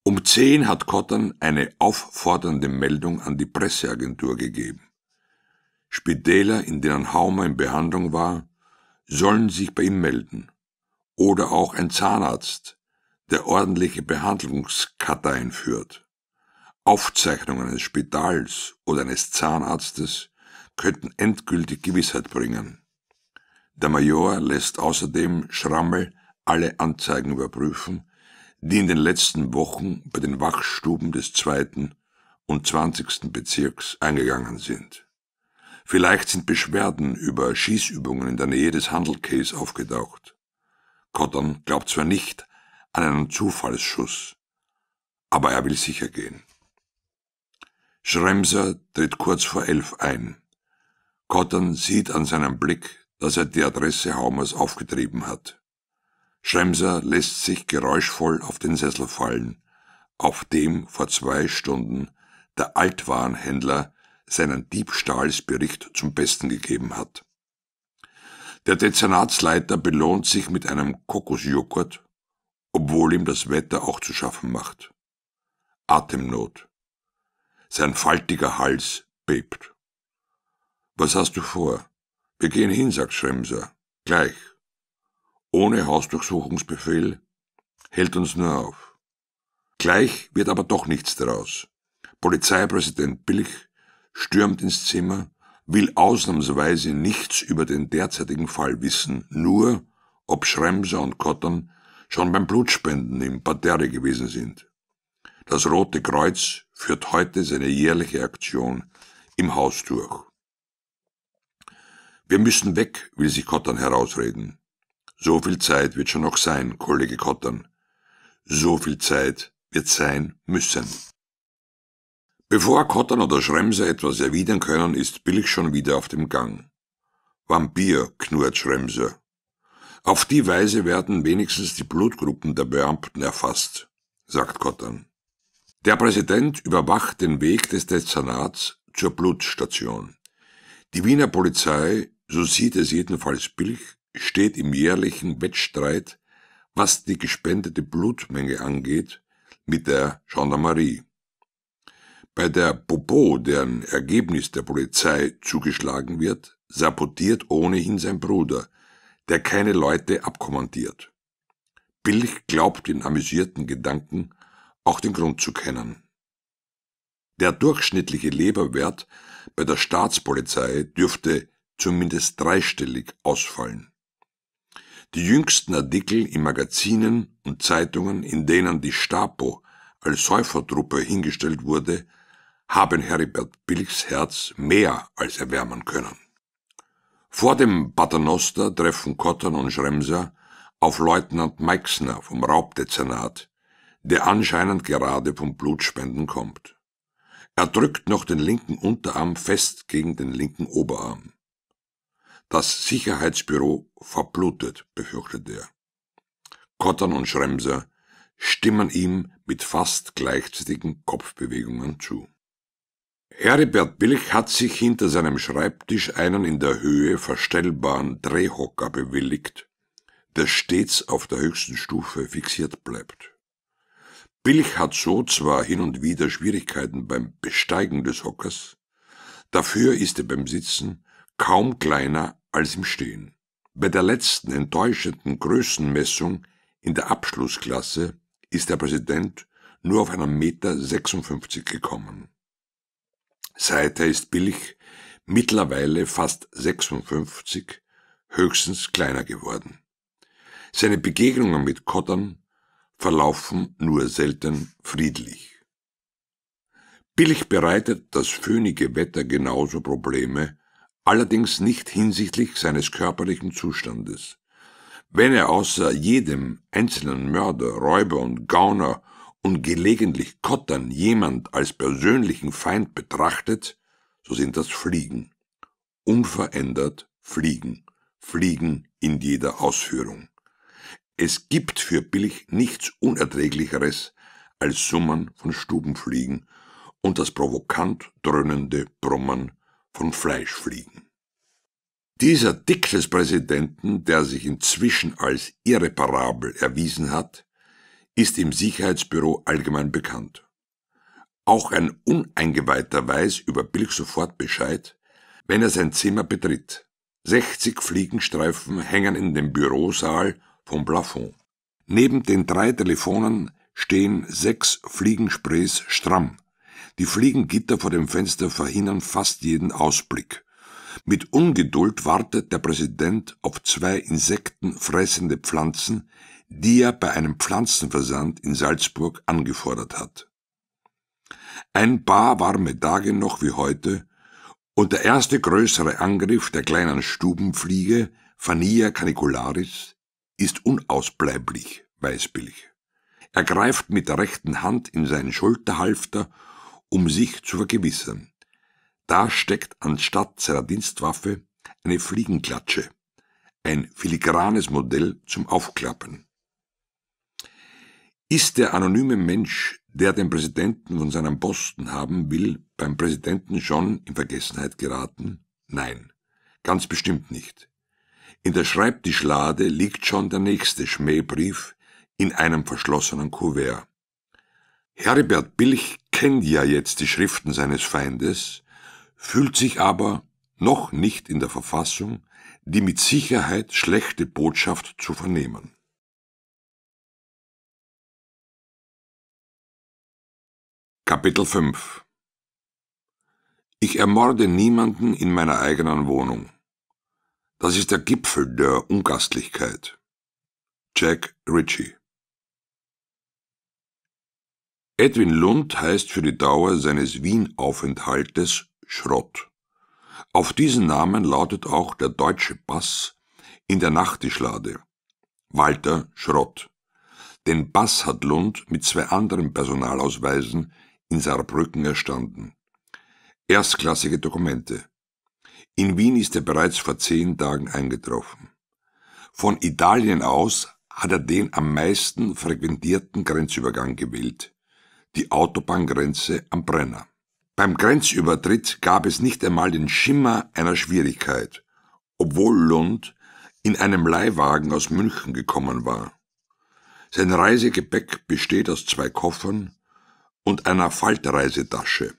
Um zehn hat Cotton eine auffordernde Meldung an die Presseagentur gegeben. Spitäler, in denen Haumer in Behandlung war, sollen sich bei ihm melden. Oder auch ein Zahnarzt, der ordentliche Behandlungskarte einführt. Aufzeichnungen eines Spitals oder eines Zahnarztes könnten endgültig Gewissheit bringen. Der Major lässt außerdem Schrammel alle Anzeigen überprüfen, die in den letzten Wochen bei den Wachstuben des zweiten und zwanzigsten Bezirks eingegangen sind. Vielleicht sind Beschwerden über Schießübungen in der Nähe des Handelcase aufgetaucht. Cotton glaubt zwar nicht an einen Zufallsschuss, aber er will sicher gehen. Schremser tritt kurz vor elf ein. Cotton sieht an seinem Blick, dass er die Adresse Haumers aufgetrieben hat. Schremser lässt sich geräuschvoll auf den Sessel fallen, auf dem vor zwei Stunden der Altwarenhändler seinen Diebstahlsbericht zum Besten gegeben hat. Der Dezernatsleiter belohnt sich mit einem Kokosjoghurt, obwohl ihm das Wetter auch zu schaffen macht. Atemnot. Sein faltiger Hals bebt. Was hast du vor? Wir gehen hin, sagt Schremser. Gleich ohne Hausdurchsuchungsbefehl, hält uns nur auf. Gleich wird aber doch nichts daraus. Polizeipräsident Bilch stürmt ins Zimmer, will ausnahmsweise nichts über den derzeitigen Fall wissen, nur ob Schremser und Cotton schon beim Blutspenden im Parterre gewesen sind. Das Rote Kreuz führt heute seine jährliche Aktion im Haus durch. Wir müssen weg, will sich Cotton herausreden. So viel Zeit wird schon noch sein, Kollege Kottern. So viel Zeit wird sein müssen. Bevor Kottern oder Schremser etwas erwidern können, ist Billig schon wieder auf dem Gang. Vampir, knurrt Schremser. Auf die Weise werden wenigstens die Blutgruppen der Beamten erfasst, sagt Kottern. Der Präsident überwacht den Weg des Dezernats zur Blutstation. Die Wiener Polizei, so sieht es jedenfalls Billig, steht im jährlichen Wettstreit, was die gespendete Blutmenge angeht, mit der Gendarmerie. Bei der Popo, deren Ergebnis der Polizei zugeschlagen wird, sabotiert ohnehin sein Bruder, der keine Leute abkommandiert. Billig glaubt in amüsierten Gedanken auch den Grund zu kennen. Der durchschnittliche Leberwert bei der Staatspolizei dürfte zumindest dreistellig ausfallen. Die jüngsten Artikel in Magazinen und Zeitungen, in denen die Stapo als Säufertruppe hingestellt wurde, haben Heribert Bilks Herz mehr als erwärmen können. Vor dem Paternoster treffen Cotton und Schremser auf Leutnant Meixner vom Raubdezernat, der anscheinend gerade vom Blutspenden kommt. Er drückt noch den linken Unterarm fest gegen den linken Oberarm. Das Sicherheitsbüro verblutet, befürchtet er. Kottern und Schremser stimmen ihm mit fast gleichzeitigen Kopfbewegungen zu. Heribert Billig hat sich hinter seinem Schreibtisch einen in der Höhe verstellbaren Drehhocker bewilligt, der stets auf der höchsten Stufe fixiert bleibt. Billig hat so zwar hin und wieder Schwierigkeiten beim Besteigen des Hockers, dafür ist er beim Sitzen kaum kleiner als im Stehen. Bei der letzten enttäuschenden Größenmessung in der Abschlussklasse ist der Präsident nur auf einen Meter 56 gekommen. Seither ist Billig mittlerweile fast 56, höchstens kleiner geworden. Seine Begegnungen mit Kottern verlaufen nur selten friedlich. Billig bereitet das föhnige Wetter genauso Probleme allerdings nicht hinsichtlich seines körperlichen Zustandes. Wenn er außer jedem einzelnen Mörder, Räuber und Gauner und gelegentlich Kottern jemand als persönlichen Feind betrachtet, so sind das Fliegen. Unverändert Fliegen. Fliegen in jeder Ausführung. Es gibt für Billig nichts Unerträglicheres als Summen von Stubenfliegen und das provokant dröhnende Brummen von Fleischfliegen. Dieser Dick des Präsidenten, der sich inzwischen als irreparabel erwiesen hat, ist im Sicherheitsbüro allgemein bekannt. Auch ein Uneingeweihter weiß über Bilk sofort Bescheid, wenn er sein Zimmer betritt. 60 Fliegenstreifen hängen in dem Bürosaal vom Plafond. Neben den drei Telefonen stehen sechs Fliegensprays stramm. Die Fliegengitter vor dem Fenster verhindern fast jeden Ausblick. Mit Ungeduld wartet der Präsident auf zwei insektenfressende Pflanzen, die er bei einem Pflanzenversand in Salzburg angefordert hat. Ein paar warme Tage noch wie heute, und der erste größere Angriff der kleinen Stubenfliege Fania canicularis ist unausbleiblich, weißbillig. Er greift mit der rechten Hand in seinen Schulterhalfter um sich zu vergewissern. Da steckt anstatt seiner Dienstwaffe eine Fliegenklatsche, ein filigranes Modell zum Aufklappen. Ist der anonyme Mensch, der den Präsidenten von seinem Posten haben will, beim Präsidenten schon in Vergessenheit geraten? Nein, ganz bestimmt nicht. In der Schreibtischlade liegt schon der nächste Schmähbrief in einem verschlossenen Kuvert. Heribert Bilch kennt ja jetzt die Schriften seines Feindes, fühlt sich aber noch nicht in der Verfassung, die mit Sicherheit schlechte Botschaft zu vernehmen. Kapitel 5 Ich ermorde niemanden in meiner eigenen Wohnung. Das ist der Gipfel der Ungastlichkeit. Jack Ritchie Edwin Lund heißt für die Dauer seines Wien-Aufenthaltes Schrott. Auf diesen Namen lautet auch der deutsche Bass in der Nachtischlade. Walter Schrott. Den Bass hat Lund mit zwei anderen Personalausweisen in Saarbrücken erstanden. Erstklassige Dokumente. In Wien ist er bereits vor zehn Tagen eingetroffen. Von Italien aus hat er den am meisten frequentierten Grenzübergang gewählt die Autobahngrenze am Brenner. Beim Grenzübertritt gab es nicht einmal den Schimmer einer Schwierigkeit, obwohl Lund in einem Leihwagen aus München gekommen war. Sein Reisegepäck besteht aus zwei Koffern und einer Faltreisetasche.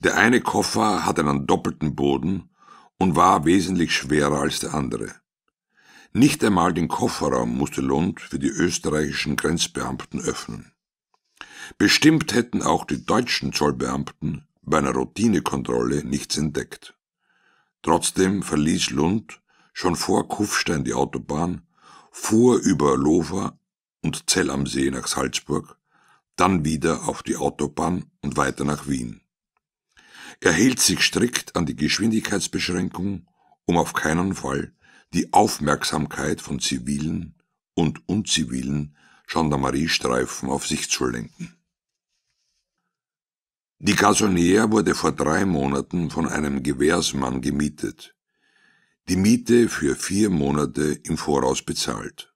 Der eine Koffer hat einen doppelten Boden und war wesentlich schwerer als der andere. Nicht einmal den Kofferraum musste Lund für die österreichischen Grenzbeamten öffnen. Bestimmt hätten auch die deutschen Zollbeamten bei einer Routinekontrolle nichts entdeckt. Trotzdem verließ Lund schon vor Kufstein die Autobahn, fuhr über Lover und Zell am See nach Salzburg, dann wieder auf die Autobahn und weiter nach Wien. Er hielt sich strikt an die Geschwindigkeitsbeschränkung, um auf keinen Fall die Aufmerksamkeit von zivilen und unzivilen Gendarmeriestreifen auf sich zu lenken. Die Gasonier wurde vor drei Monaten von einem Gewährsmann gemietet. Die Miete für vier Monate im Voraus bezahlt.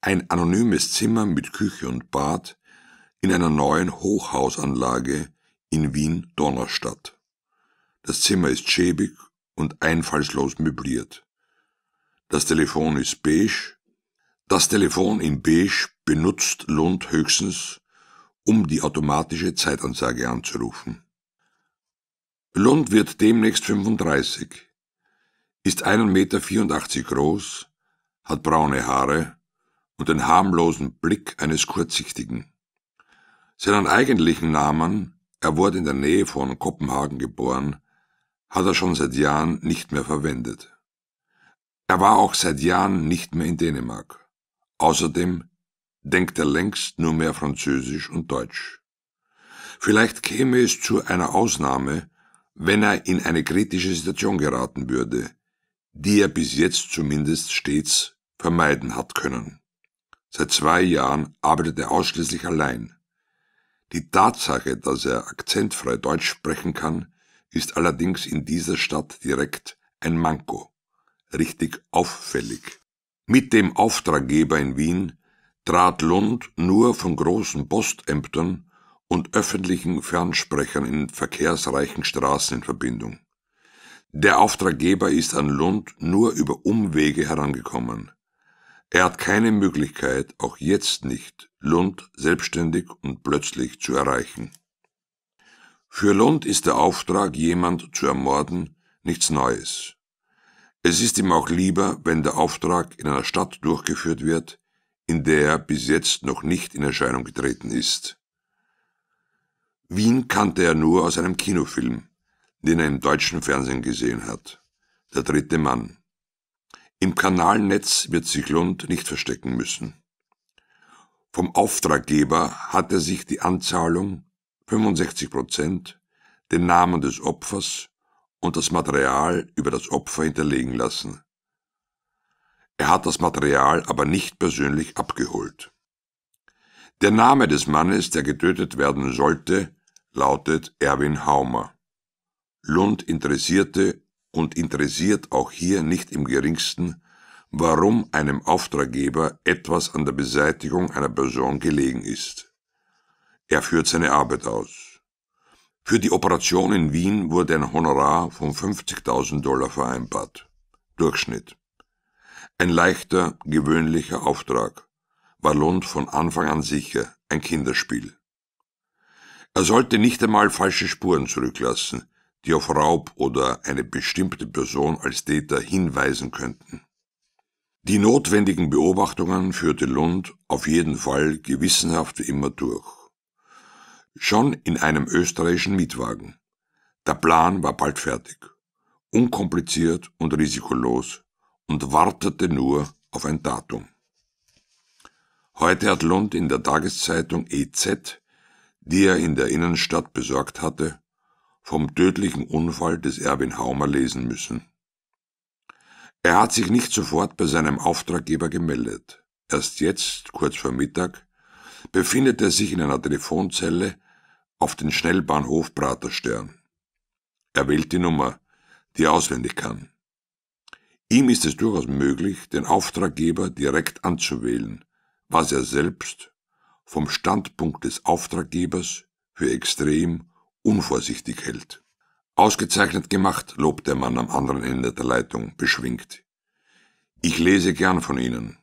Ein anonymes Zimmer mit Küche und Bad in einer neuen Hochhausanlage in Wien-Donnerstadt. Das Zimmer ist schäbig und einfallslos möbliert. Das Telefon ist beige. Das Telefon in beige benutzt Lund höchstens, um die automatische Zeitansage anzurufen. Lund wird demnächst 35, ist 1,84 Meter groß, hat braune Haare und den harmlosen Blick eines Kurzsichtigen. Seinen eigentlichen Namen, er wurde in der Nähe von Kopenhagen geboren, hat er schon seit Jahren nicht mehr verwendet. Er war auch seit Jahren nicht mehr in Dänemark. Außerdem denkt er längst nur mehr Französisch und Deutsch. Vielleicht käme es zu einer Ausnahme, wenn er in eine kritische Situation geraten würde, die er bis jetzt zumindest stets vermeiden hat können. Seit zwei Jahren arbeitet er ausschließlich allein. Die Tatsache, dass er akzentfrei Deutsch sprechen kann, ist allerdings in dieser Stadt direkt ein Manko, richtig auffällig. Mit dem Auftraggeber in Wien trat Lund nur von großen Postämtern und öffentlichen Fernsprechern in verkehrsreichen Straßen in Verbindung. Der Auftraggeber ist an Lund nur über Umwege herangekommen. Er hat keine Möglichkeit, auch jetzt nicht, Lund selbstständig und plötzlich zu erreichen. Für Lund ist der Auftrag, jemand zu ermorden, nichts Neues. Es ist ihm auch lieber, wenn der Auftrag in einer Stadt durchgeführt wird, in der er bis jetzt noch nicht in Erscheinung getreten ist. Wien kannte er nur aus einem Kinofilm, den er im deutschen Fernsehen gesehen hat. Der dritte Mann. Im Kanalnetz wird sich Lund nicht verstecken müssen. Vom Auftraggeber hat er sich die Anzahlung 65 Prozent, den Namen des Opfers und das Material über das Opfer hinterlegen lassen. Er hat das Material aber nicht persönlich abgeholt. Der Name des Mannes, der getötet werden sollte, lautet Erwin Haumer. Lund interessierte und interessiert auch hier nicht im geringsten, warum einem Auftraggeber etwas an der Beseitigung einer Person gelegen ist. Er führt seine Arbeit aus. Für die Operation in Wien wurde ein Honorar von 50.000 Dollar vereinbart. Durchschnitt. Ein leichter, gewöhnlicher Auftrag, war Lund von Anfang an sicher, ein Kinderspiel. Er sollte nicht einmal falsche Spuren zurücklassen, die auf Raub oder eine bestimmte Person als Täter hinweisen könnten. Die notwendigen Beobachtungen führte Lund auf jeden Fall gewissenhaft wie immer durch. Schon in einem österreichischen Mietwagen. Der Plan war bald fertig. Unkompliziert und risikolos und wartete nur auf ein Datum. Heute hat Lund in der Tageszeitung EZ, die er in der Innenstadt besorgt hatte, vom tödlichen Unfall des Erwin Haumer lesen müssen. Er hat sich nicht sofort bei seinem Auftraggeber gemeldet. Erst jetzt, kurz vor Mittag, befindet er sich in einer Telefonzelle auf den Schnellbahnhof Praterstern. Er wählt die Nummer, die er auswendig kann. Ihm ist es durchaus möglich, den Auftraggeber direkt anzuwählen, was er selbst vom Standpunkt des Auftraggebers für extrem unvorsichtig hält. Ausgezeichnet gemacht, lobt der Mann am anderen Ende der Leitung, beschwingt. Ich lese gern von Ihnen.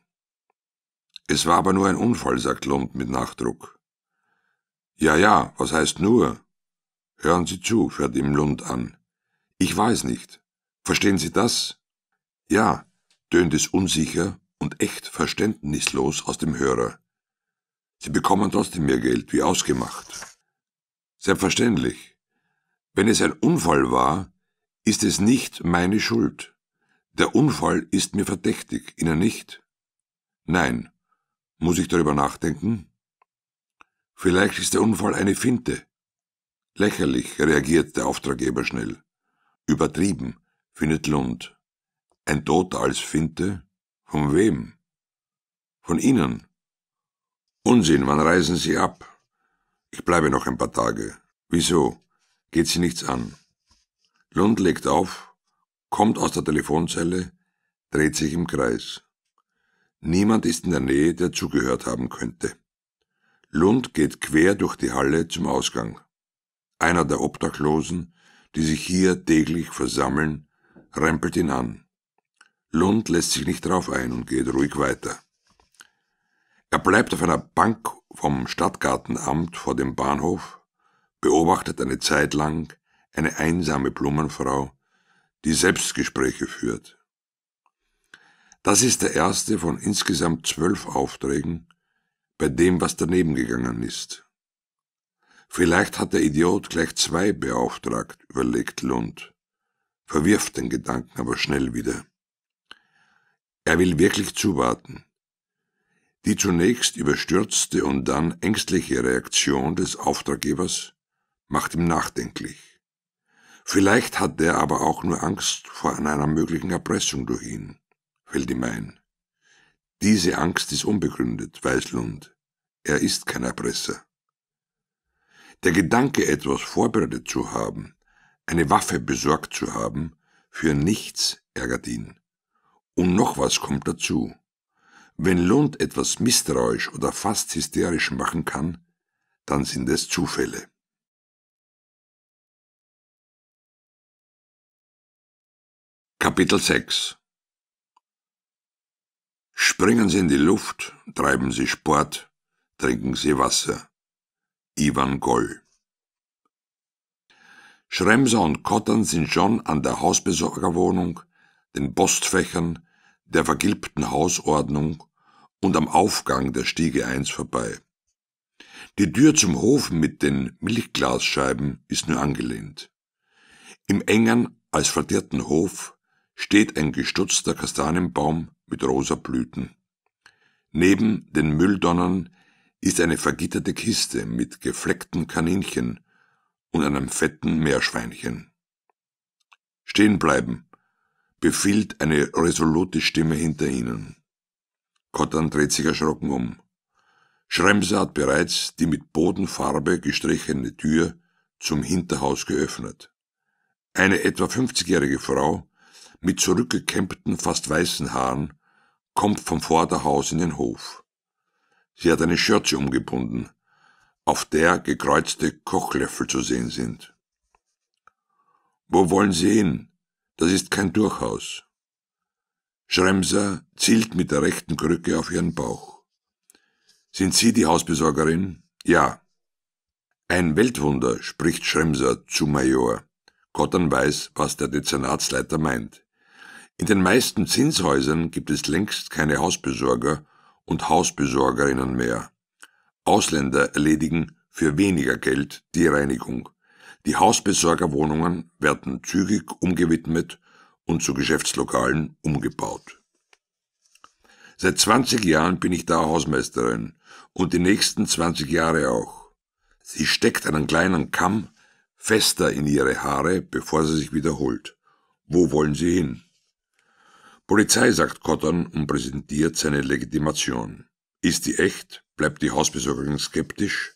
Es war aber nur ein Unfall, sagt Lund mit Nachdruck. Ja, ja, was heißt nur? Hören Sie zu, fährt ihm Lund an. Ich weiß nicht. Verstehen Sie das? Ja, tönt es unsicher und echt verständnislos aus dem Hörer. Sie bekommen trotzdem mehr Geld, wie ausgemacht. Selbstverständlich. Wenn es ein Unfall war, ist es nicht meine Schuld. Der Unfall ist mir verdächtig, Ihnen nicht. Nein. Muss ich darüber nachdenken? Vielleicht ist der Unfall eine Finte. Lächerlich, reagiert der Auftraggeber schnell. Übertrieben, findet Lund. Ein Tod als Finte? Von wem? Von Ihnen. Unsinn, wann reisen Sie ab? Ich bleibe noch ein paar Tage. Wieso? Geht Sie nichts an. Lund legt auf, kommt aus der Telefonzelle, dreht sich im Kreis. Niemand ist in der Nähe, der zugehört haben könnte. Lund geht quer durch die Halle zum Ausgang. Einer der Obdachlosen, die sich hier täglich versammeln, rempelt ihn an. Lund lässt sich nicht drauf ein und geht ruhig weiter. Er bleibt auf einer Bank vom Stadtgartenamt vor dem Bahnhof, beobachtet eine Zeit lang eine einsame Blumenfrau, die Selbstgespräche führt. Das ist der erste von insgesamt zwölf Aufträgen, bei dem was daneben gegangen ist. Vielleicht hat der Idiot gleich zwei beauftragt, überlegt Lund, verwirft den Gedanken aber schnell wieder. Er will wirklich zuwarten. Die zunächst überstürzte und dann ängstliche Reaktion des Auftraggebers macht ihm nachdenklich. Vielleicht hat der aber auch nur Angst vor einer möglichen Erpressung durch ihn, fällt ihm ein. Diese Angst ist unbegründet, weiß Lund. Er ist kein Erpresser. Der Gedanke, etwas vorbereitet zu haben, eine Waffe besorgt zu haben, für nichts ärgert ihn. Und noch was kommt dazu. Wenn Lund etwas misstrauisch oder fast hysterisch machen kann, dann sind es Zufälle. Kapitel 6 Springen Sie in die Luft, treiben Sie Sport, trinken Sie Wasser. Ivan Goll Schremser und Kottern sind schon an der Hausbesorgerwohnung, den Postfächern, der vergilbten Hausordnung und am Aufgang der Stiege 1 vorbei. Die Tür zum Hof mit den Milchglasscheiben ist nur angelehnt. Im engen, asphaltierten Hof steht ein gestutzter Kastanienbaum mit rosa Blüten. Neben den Mülldonnern ist eine vergitterte Kiste mit gefleckten Kaninchen und einem fetten Meerschweinchen. Stehen bleiben, befiehlt eine resolute Stimme hinter ihnen. Cotton dreht sich erschrocken um. Schremser hat bereits die mit Bodenfarbe gestrichene Tür zum Hinterhaus geöffnet. Eine etwa 50-jährige Frau mit zurückgekämmten, fast weißen Haaren kommt vom Vorderhaus in den Hof. Sie hat eine Schürze umgebunden, auf der gekreuzte Kochlöffel zu sehen sind. Wo wollen Sie hin? Das ist kein Durchhaus. Schremser zielt mit der rechten Krücke auf ihren Bauch. Sind Sie die Hausbesorgerin? Ja. Ein Weltwunder, spricht Schremser zu Major. Cotton weiß, was der Dezernatsleiter meint. In den meisten Zinshäusern gibt es längst keine Hausbesorger und Hausbesorgerinnen mehr. Ausländer erledigen für weniger Geld die Reinigung. Die Hausbesorgerwohnungen werden zügig umgewidmet und zu Geschäftslokalen umgebaut. Seit 20 Jahren bin ich da Hausmeisterin und die nächsten 20 Jahre auch. Sie steckt einen kleinen Kamm fester in ihre Haare, bevor sie sich wiederholt. Wo wollen Sie hin? Polizei sagt Cotton und präsentiert seine Legitimation. Ist die echt? Bleibt die Hausbesorgerin skeptisch?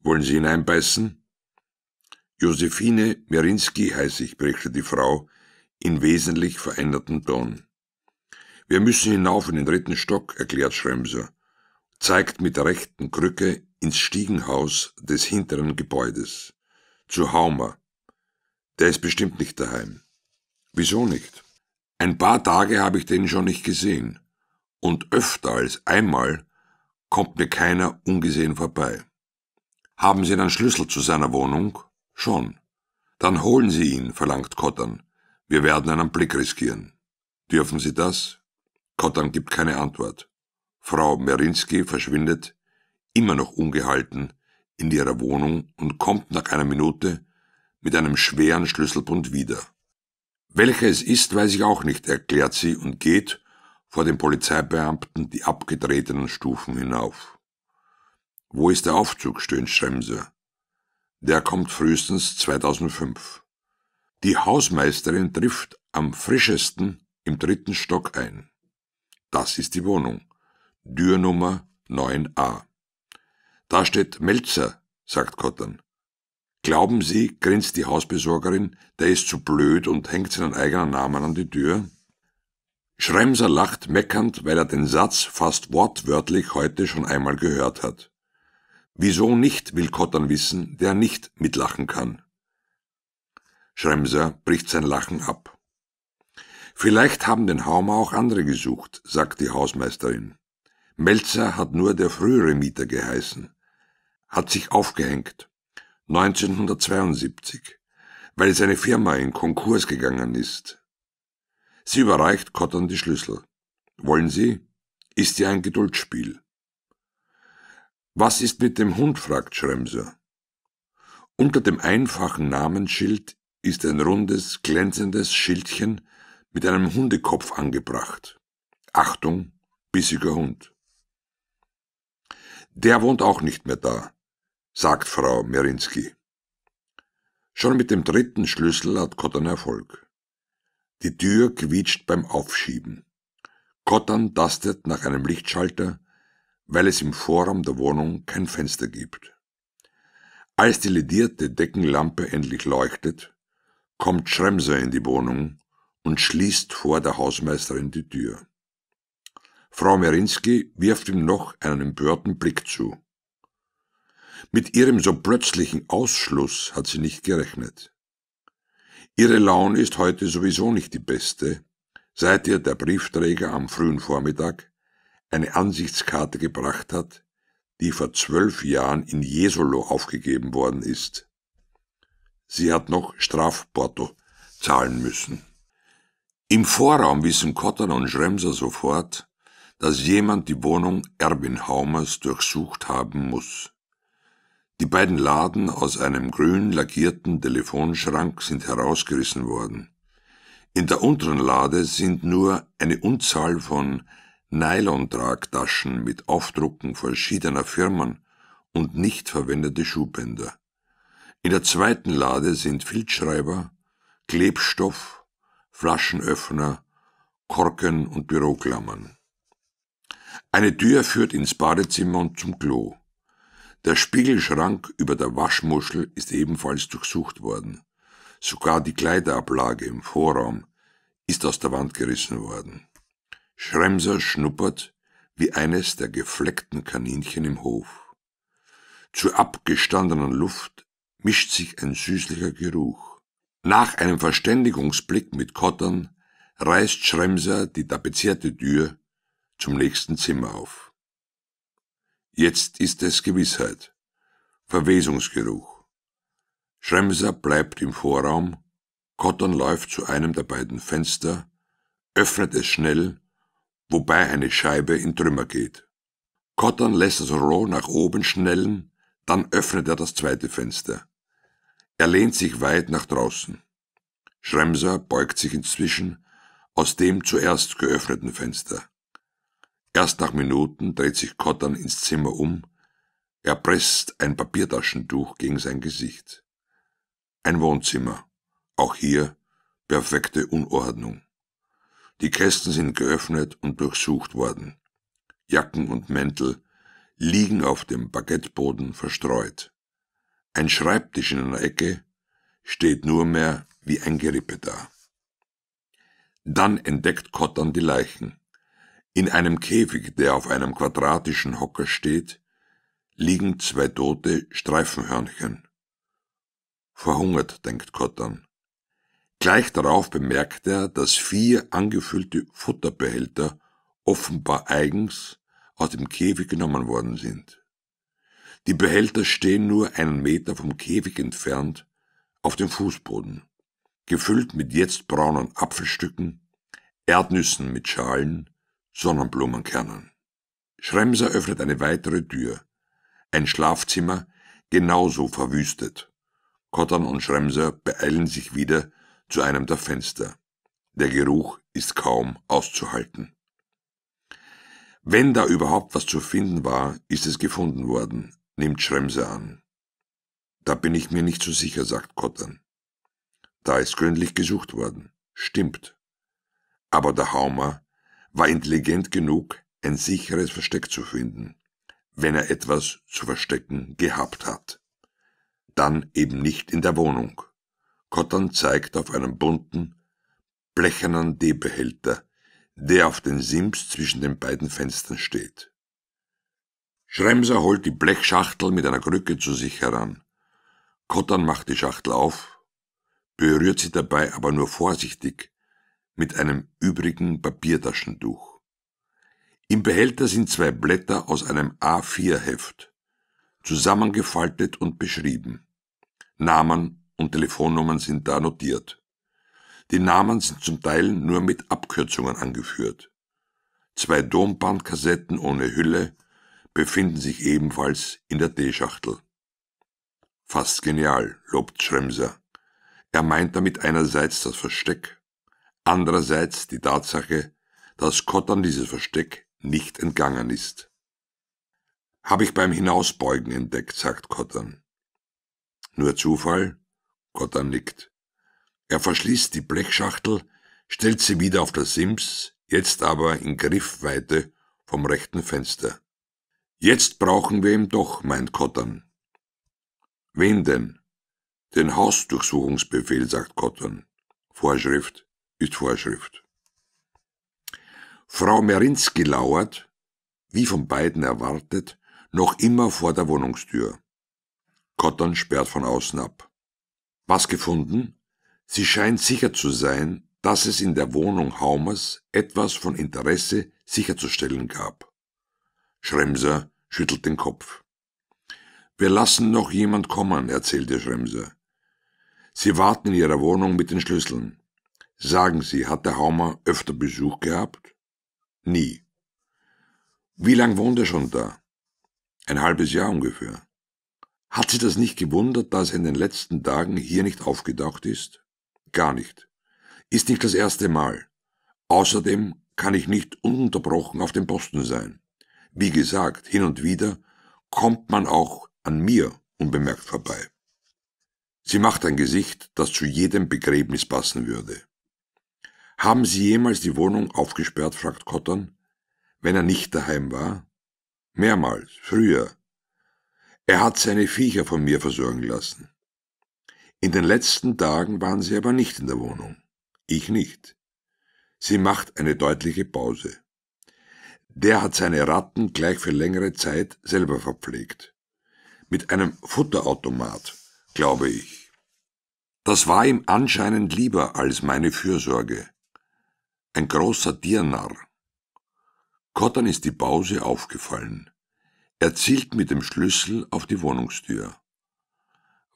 Wollen Sie hineinbeißen? Josephine Merinsky heiße ich, prägte die Frau in wesentlich verändertem Ton. Wir müssen hinauf in den dritten Stock, erklärt Schremser, zeigt mit der rechten Krücke ins Stiegenhaus des hinteren Gebäudes. Zu Haumer. Der ist bestimmt nicht daheim. Wieso nicht? Ein paar Tage habe ich den schon nicht gesehen. Und öfter als einmal kommt mir keiner ungesehen vorbei. Haben Sie einen Schlüssel zu seiner Wohnung? Schon. Dann holen Sie ihn, verlangt Kottern. Wir werden einen Blick riskieren. Dürfen Sie das? Kottern gibt keine Antwort. Frau Merinski verschwindet, immer noch ungehalten, in ihrer Wohnung und kommt nach einer Minute mit einem schweren Schlüsselbund wieder. Welcher es ist, weiß ich auch nicht, erklärt sie und geht vor dem Polizeibeamten die abgetretenen Stufen hinauf. Wo ist der Aufzug, stöhnt Schremser. Der kommt frühestens 2005. Die Hausmeisterin trifft am frischesten im dritten Stock ein. Das ist die Wohnung. Dürnummer 9a. Da steht Melzer, sagt Cotton. Glauben Sie, grinst die Hausbesorgerin, der ist zu blöd und hängt seinen eigenen Namen an die Tür? Schremser lacht meckernd, weil er den Satz fast wortwörtlich heute schon einmal gehört hat. Wieso nicht, will Kottern wissen, der nicht mitlachen kann. Schremser bricht sein Lachen ab. Vielleicht haben den Haumer auch andere gesucht, sagt die Hausmeisterin. Melzer hat nur der frühere Mieter geheißen. Hat sich aufgehängt. 1972. Weil seine Firma in Konkurs gegangen ist. Sie überreicht Kottern die Schlüssel. Wollen Sie? Ist ja ein Geduldsspiel. Was ist mit dem Hund? fragt Schremser. Unter dem einfachen Namensschild ist ein rundes, glänzendes Schildchen mit einem Hundekopf angebracht. Achtung, bissiger Hund. Der wohnt auch nicht mehr da, sagt Frau Merinski. Schon mit dem dritten Schlüssel hat Kottern Erfolg. Die Tür quietscht beim Aufschieben. Kottern tastet nach einem Lichtschalter, weil es im Vorraum der Wohnung kein Fenster gibt. Als die ledierte Deckenlampe endlich leuchtet, kommt Schremser in die Wohnung und schließt vor der Hausmeisterin die Tür. Frau Merinski wirft ihm noch einen empörten Blick zu. Mit ihrem so plötzlichen Ausschluss hat sie nicht gerechnet. Ihre Laune ist heute sowieso nicht die beste, seit ihr der Briefträger am frühen Vormittag eine Ansichtskarte gebracht hat, die vor zwölf Jahren in Jesolo aufgegeben worden ist. Sie hat noch Strafporto zahlen müssen. Im Vorraum wissen Kotter und Schremser sofort, dass jemand die Wohnung Erwin Haumers durchsucht haben muss. Die beiden Laden aus einem grün lackierten Telefonschrank sind herausgerissen worden. In der unteren Lade sind nur eine Unzahl von Nylon-Tragtaschen mit Aufdrucken verschiedener Firmen und nicht verwendete Schuhbänder. In der zweiten Lade sind Filzschreiber, Klebstoff, Flaschenöffner, Korken und Büroklammern. Eine Tür führt ins Badezimmer und zum Klo. Der Spiegelschrank über der Waschmuschel ist ebenfalls durchsucht worden. Sogar die Kleiderablage im Vorraum ist aus der Wand gerissen worden. Schremser schnuppert wie eines der gefleckten Kaninchen im Hof. Zur abgestandenen Luft mischt sich ein süßlicher Geruch. Nach einem Verständigungsblick mit Kottern reißt Schremser die tapezierte Tür zum nächsten Zimmer auf. Jetzt ist es Gewissheit. Verwesungsgeruch. Schremser bleibt im Vorraum, Kottern läuft zu einem der beiden Fenster, öffnet es schnell wobei eine Scheibe in Trümmer geht. Cotton lässt das Rohr nach oben schnellen, dann öffnet er das zweite Fenster. Er lehnt sich weit nach draußen. Schremser beugt sich inzwischen aus dem zuerst geöffneten Fenster. Erst nach Minuten dreht sich Cotton ins Zimmer um, er presst ein Papiertaschentuch gegen sein Gesicht. Ein Wohnzimmer, auch hier perfekte Unordnung. Die Kästen sind geöffnet und durchsucht worden. Jacken und Mäntel liegen auf dem Baguetteboden verstreut. Ein Schreibtisch in einer Ecke steht nur mehr wie ein Gerippe da. Dann entdeckt Cotton die Leichen. In einem Käfig, der auf einem quadratischen Hocker steht, liegen zwei tote Streifenhörnchen. Verhungert, denkt Cotton. Gleich darauf bemerkt er, dass vier angefüllte Futterbehälter offenbar eigens aus dem Käfig genommen worden sind. Die Behälter stehen nur einen Meter vom Käfig entfernt auf dem Fußboden, gefüllt mit jetzt braunen Apfelstücken, Erdnüssen mit Schalen, Sonnenblumenkernen. Schremser öffnet eine weitere Tür, ein Schlafzimmer genauso verwüstet. Kottern und Schremser beeilen sich wieder, zu einem der Fenster. Der Geruch ist kaum auszuhalten. Wenn da überhaupt was zu finden war, ist es gefunden worden, nimmt Schremse an. Da bin ich mir nicht so sicher, sagt Kottern. Da ist gründlich gesucht worden. Stimmt. Aber der Haumer war intelligent genug, ein sicheres Versteck zu finden, wenn er etwas zu verstecken gehabt hat. Dann eben nicht in der Wohnung. Cotton zeigt auf einen bunten, blechernen D-Behälter, der auf den Sims zwischen den beiden Fenstern steht. Schremser holt die Blechschachtel mit einer Krücke zu sich heran. Cotton macht die Schachtel auf, berührt sie dabei aber nur vorsichtig mit einem übrigen Papiertaschentuch. Im Behälter sind zwei Blätter aus einem A4-Heft, zusammengefaltet und beschrieben. Namen und Telefonnummern sind da notiert. Die Namen sind zum Teil nur mit Abkürzungen angeführt. Zwei Dombandkassetten ohne Hülle befinden sich ebenfalls in der D-Schachtel. Fast genial, lobt Schremser. Er meint damit einerseits das Versteck, andererseits die Tatsache, dass Gott an dieses Versteck nicht entgangen ist. Habe ich beim Hinausbeugen entdeckt, sagt Cotton. Nur Zufall? Gottan nickt. Er verschließt die Blechschachtel, stellt sie wieder auf der Sims, jetzt aber in Griffweite vom rechten Fenster. Jetzt brauchen wir ihn doch, meint Cotton. Wen denn? Den Hausdurchsuchungsbefehl, sagt Cotton. Vorschrift ist Vorschrift. Frau Merinski lauert, wie von beiden erwartet, noch immer vor der Wohnungstür. Cotton sperrt von außen ab. Was gefunden? Sie scheint sicher zu sein, dass es in der Wohnung Haumers etwas von Interesse sicherzustellen gab. Schremser schüttelt den Kopf. Wir lassen noch jemand kommen, erzählte Schremser. Sie warten in ihrer Wohnung mit den Schlüsseln. Sagen Sie, hat der Haumer öfter Besuch gehabt? Nie. Wie lang wohnt er schon da? Ein halbes Jahr ungefähr. Hat Sie das nicht gewundert, dass er in den letzten Tagen hier nicht aufgedacht ist? Gar nicht. Ist nicht das erste Mal. Außerdem kann ich nicht ununterbrochen auf dem Posten sein. Wie gesagt, hin und wieder kommt man auch an mir unbemerkt vorbei. Sie macht ein Gesicht, das zu jedem Begräbnis passen würde. Haben Sie jemals die Wohnung aufgesperrt? fragt Kottern, wenn er nicht daheim war? Mehrmals, früher, er hat seine Viecher von mir versorgen lassen. In den letzten Tagen waren sie aber nicht in der Wohnung. Ich nicht. Sie macht eine deutliche Pause. Der hat seine Ratten gleich für längere Zeit selber verpflegt. Mit einem Futterautomat, glaube ich. Das war ihm anscheinend lieber als meine Fürsorge. Ein großer Tiernarr. Kottern ist die Pause aufgefallen. Er zielt mit dem Schlüssel auf die Wohnungstür.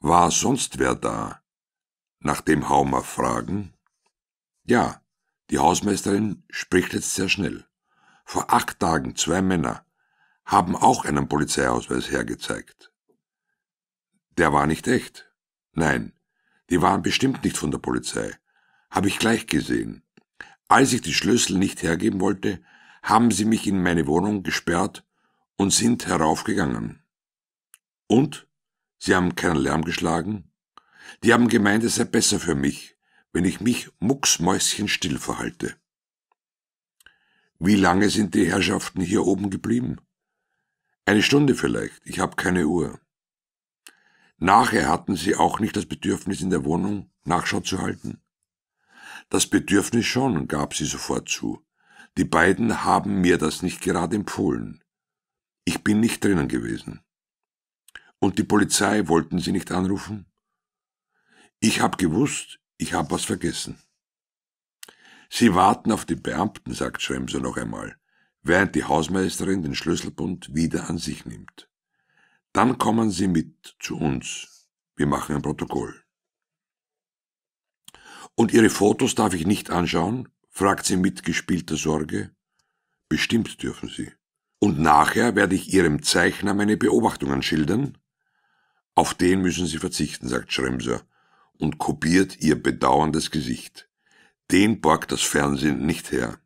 War sonst wer da? Nach dem Haumer fragen. Ja, die Hausmeisterin spricht jetzt sehr schnell. Vor acht Tagen zwei Männer haben auch einen Polizeiausweis hergezeigt. Der war nicht echt. Nein, die waren bestimmt nicht von der Polizei. Habe ich gleich gesehen. Als ich die Schlüssel nicht hergeben wollte, haben sie mich in meine Wohnung gesperrt und sind heraufgegangen. Und? Sie haben keinen Lärm geschlagen? Die haben gemeint, es sei besser für mich, wenn ich mich mucksmäuschenstill verhalte. Wie lange sind die Herrschaften hier oben geblieben? Eine Stunde vielleicht, ich habe keine Uhr. Nachher hatten sie auch nicht das Bedürfnis, in der Wohnung Nachschau zu halten. Das Bedürfnis schon, gab sie sofort zu. Die beiden haben mir das nicht gerade empfohlen. Ich bin nicht drinnen gewesen. Und die Polizei wollten Sie nicht anrufen? Ich hab gewusst, ich hab was vergessen. Sie warten auf die Beamten, sagt Schremser noch einmal, während die Hausmeisterin den Schlüsselbund wieder an sich nimmt. Dann kommen Sie mit zu uns. Wir machen ein Protokoll. Und Ihre Fotos darf ich nicht anschauen? fragt sie mit gespielter Sorge. Bestimmt dürfen Sie. Und nachher werde ich Ihrem Zeichner meine Beobachtungen schildern? Auf den müssen Sie verzichten, sagt Schremser und kopiert ihr bedauerndes Gesicht. Den borgt das Fernsehen nicht her.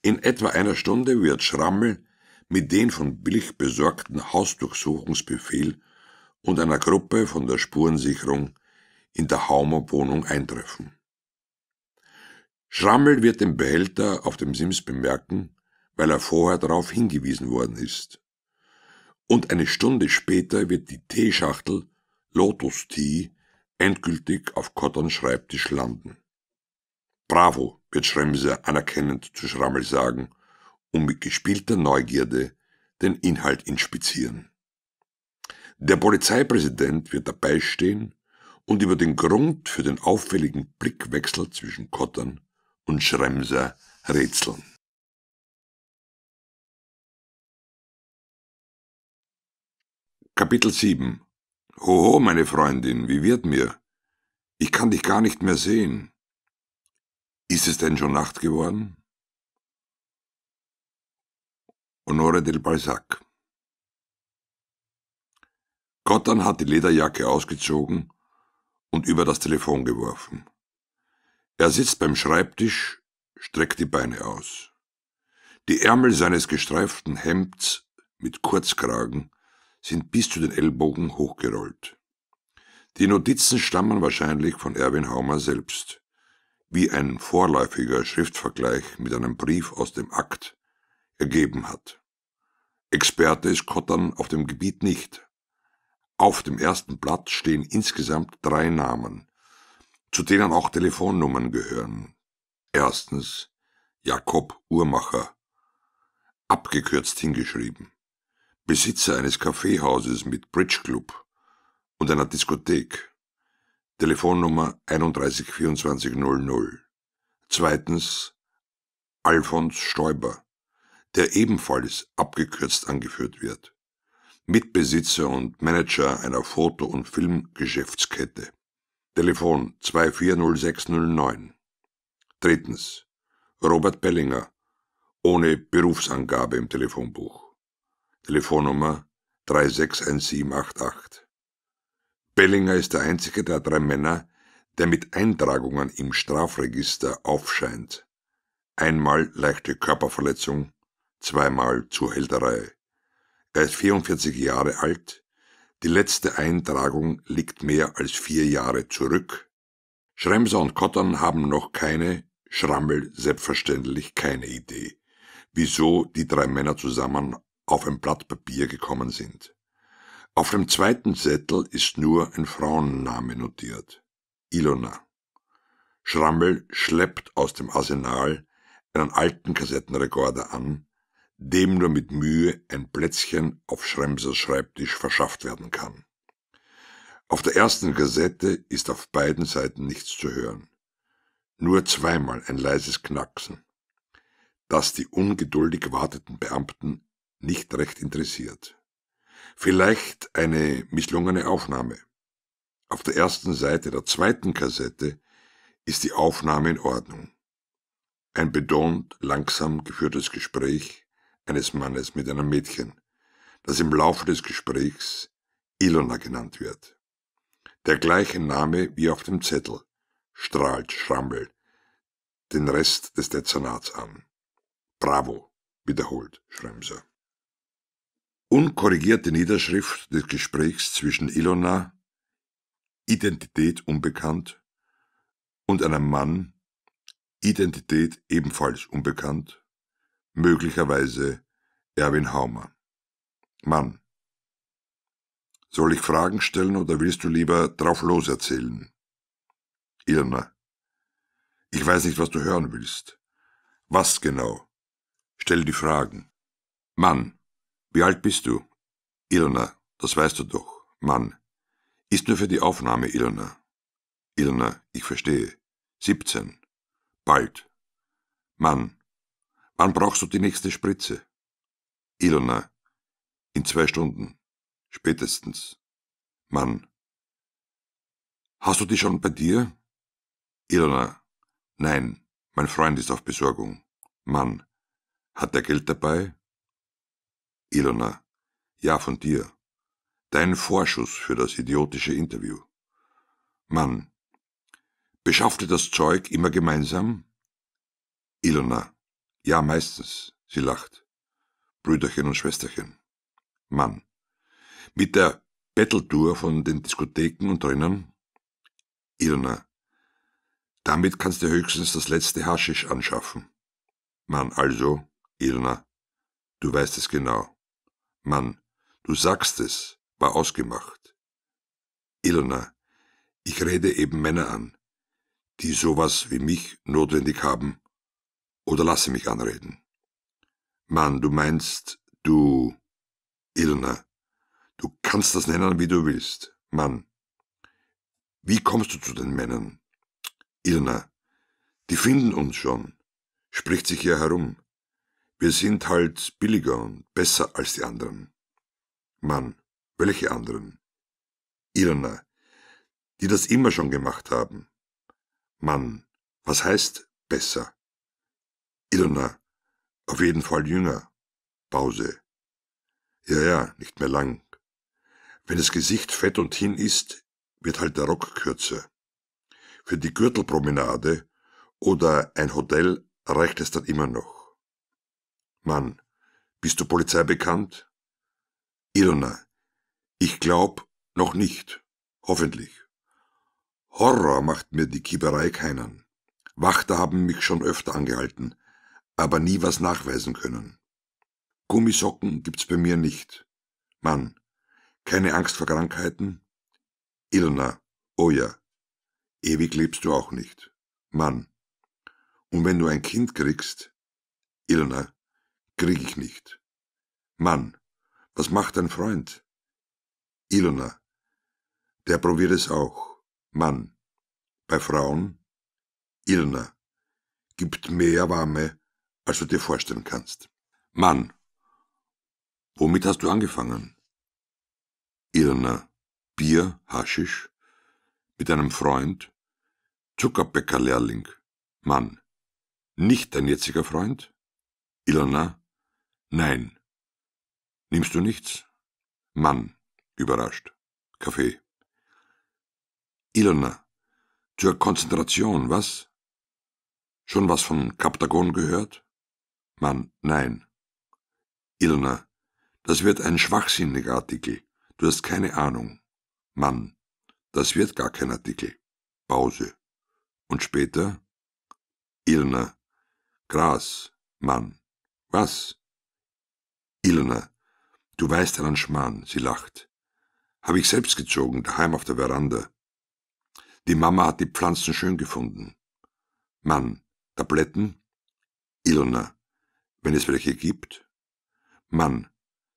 In etwa einer Stunde wird Schrammel mit den von Billig besorgten Hausdurchsuchungsbefehl und einer Gruppe von der Spurensicherung in der Haumer Wohnung eintreffen. Schrammel wird den Behälter auf dem Sims bemerken weil er vorher darauf hingewiesen worden ist. Und eine Stunde später wird die Teeschachtel Lotus Tea endgültig auf Kottons Schreibtisch landen. Bravo, wird Schremser anerkennend zu Schrammel sagen und mit gespielter Neugierde den Inhalt inspizieren. Der Polizeipräsident wird dabei stehen und über den Grund für den auffälligen Blickwechsel zwischen Kottern und Schremser rätseln. Kapitel 7 Hoho, meine Freundin, wie wird mir? Ich kann dich gar nicht mehr sehen. Ist es denn schon Nacht geworden? Honore del Balzac Gottan hat die Lederjacke ausgezogen und über das Telefon geworfen. Er sitzt beim Schreibtisch, streckt die Beine aus. Die Ärmel seines gestreiften Hemds mit Kurzkragen sind bis zu den Ellbogen hochgerollt. Die Notizen stammen wahrscheinlich von Erwin Haumer selbst. Wie ein vorläufiger Schriftvergleich mit einem Brief aus dem Akt ergeben hat. Experte ist Kottern auf dem Gebiet nicht. Auf dem ersten Blatt stehen insgesamt drei Namen, zu denen auch Telefonnummern gehören. Erstens Jakob Uhrmacher, abgekürzt hingeschrieben. Besitzer eines Kaffeehauses mit Bridge Club und einer Diskothek. Telefonnummer 312400. Zweitens Alfons Stoiber, der ebenfalls abgekürzt angeführt wird. Mitbesitzer und Manager einer Foto- und Filmgeschäftskette. Telefon 240609. Drittens Robert Bellinger, ohne Berufsangabe im Telefonbuch. Telefonnummer 361788. Bellinger ist der einzige der drei Männer, der mit Eintragungen im Strafregister aufscheint. Einmal leichte Körperverletzung, zweimal Zuhälterei. Er ist 44 Jahre alt. Die letzte Eintragung liegt mehr als vier Jahre zurück. Schremser und Kottern haben noch keine, Schrammel selbstverständlich keine Idee, wieso die drei Männer zusammen auf ein Blatt Papier gekommen sind. Auf dem zweiten Zettel ist nur ein Frauenname notiert. Ilona. Schrammel schleppt aus dem Arsenal einen alten Kassettenrekorder an, dem nur mit Mühe ein Plätzchen auf Schremsers Schreibtisch verschafft werden kann. Auf der ersten Kassette ist auf beiden Seiten nichts zu hören. Nur zweimal ein leises Knacksen, das die ungeduldig warteten Beamten nicht recht interessiert. Vielleicht eine misslungene Aufnahme. Auf der ersten Seite der zweiten Kassette ist die Aufnahme in Ordnung. Ein bedont langsam geführtes Gespräch eines Mannes mit einem Mädchen, das im Laufe des Gesprächs Ilona genannt wird. Der gleiche Name wie auf dem Zettel, strahlt Schrammel den Rest des Dezernats an. Bravo, wiederholt Schremser. Unkorrigierte Niederschrift des Gesprächs zwischen Ilona, Identität unbekannt, und einem Mann, Identität ebenfalls unbekannt, möglicherweise Erwin Haumann. Mann. Soll ich Fragen stellen oder willst du lieber drauf los erzählen? Irna. Ich weiß nicht, was du hören willst. Was genau? Stell die Fragen. Mann. Wie alt bist du? Ilona, das weißt du doch. Mann. Ist nur für die Aufnahme, Ilona. Ilona, ich verstehe. 17. Bald. Mann. Wann brauchst du die nächste Spritze? Ilona. In zwei Stunden. Spätestens. Mann. Hast du die schon bei dir? Ilona. Nein, mein Freund ist auf Besorgung. Mann. Hat er Geld dabei? Ilona, ja von dir. Dein Vorschuss für das idiotische Interview. Mann, beschaffte das Zeug immer gemeinsam? Ilona, ja meistens. Sie lacht. Brüderchen und Schwesterchen. Mann, mit der Betteltour von den Diskotheken und drinnen? Ilona, damit kannst du höchstens das letzte Haschisch anschaffen. Mann, also, Ilona, du weißt es genau. Mann, du sagst es, war ausgemacht. Ilona, ich rede eben Männer an, die sowas wie mich notwendig haben, oder lasse mich anreden. Mann, du meinst, du, Ilona, du kannst das nennen, wie du willst, Mann. Wie kommst du zu den Männern? Ilona, die finden uns schon, spricht sich hier herum. Wir sind halt billiger und besser als die anderen. Mann, welche anderen? Irner, die das immer schon gemacht haben. Mann, was heißt besser? Irner, auf jeden Fall jünger. Pause. Ja, ja, nicht mehr lang. Wenn das Gesicht fett und hin ist, wird halt der Rock kürzer. Für die Gürtelpromenade oder ein Hotel reicht es dann immer noch. Mann, bist du Polizei bekannt? Ilona, ich glaub noch nicht. Hoffentlich. Horror macht mir die Kieberei keinen. Wachter haben mich schon öfter angehalten, aber nie was nachweisen können. Gummisocken gibt's bei mir nicht. Mann, keine Angst vor Krankheiten? Ilona, oh ja. Ewig lebst du auch nicht. Mann. Und wenn du ein Kind kriegst? Ilona, Krieg ich nicht. Mann, was macht dein Freund? Ilona, der probiert es auch. Mann, bei Frauen? Ilona, gibt mehr Warme, als du dir vorstellen kannst. Mann, womit hast du angefangen? Ilona, Bier, Haschisch, mit einem Freund, Zuckerbäckerlehrling, Mann, nicht dein jetziger Freund? Ilona, Nein. Nimmst du nichts? Mann, überrascht. Kaffee. Ilona, zur Konzentration, was? Schon was von Kaptagon gehört? Mann, nein. Ilona, das wird ein schwachsinniger Artikel. Du hast keine Ahnung. Mann, das wird gar kein Artikel. Pause. Und später? Ilona, Gras, Mann. Was? Ilona, du weißt einen Schmarrn, sie lacht. Hab ich selbst gezogen, daheim auf der Veranda. Die Mama hat die Pflanzen schön gefunden. Mann, Tabletten? Ilona, wenn es welche gibt? Mann,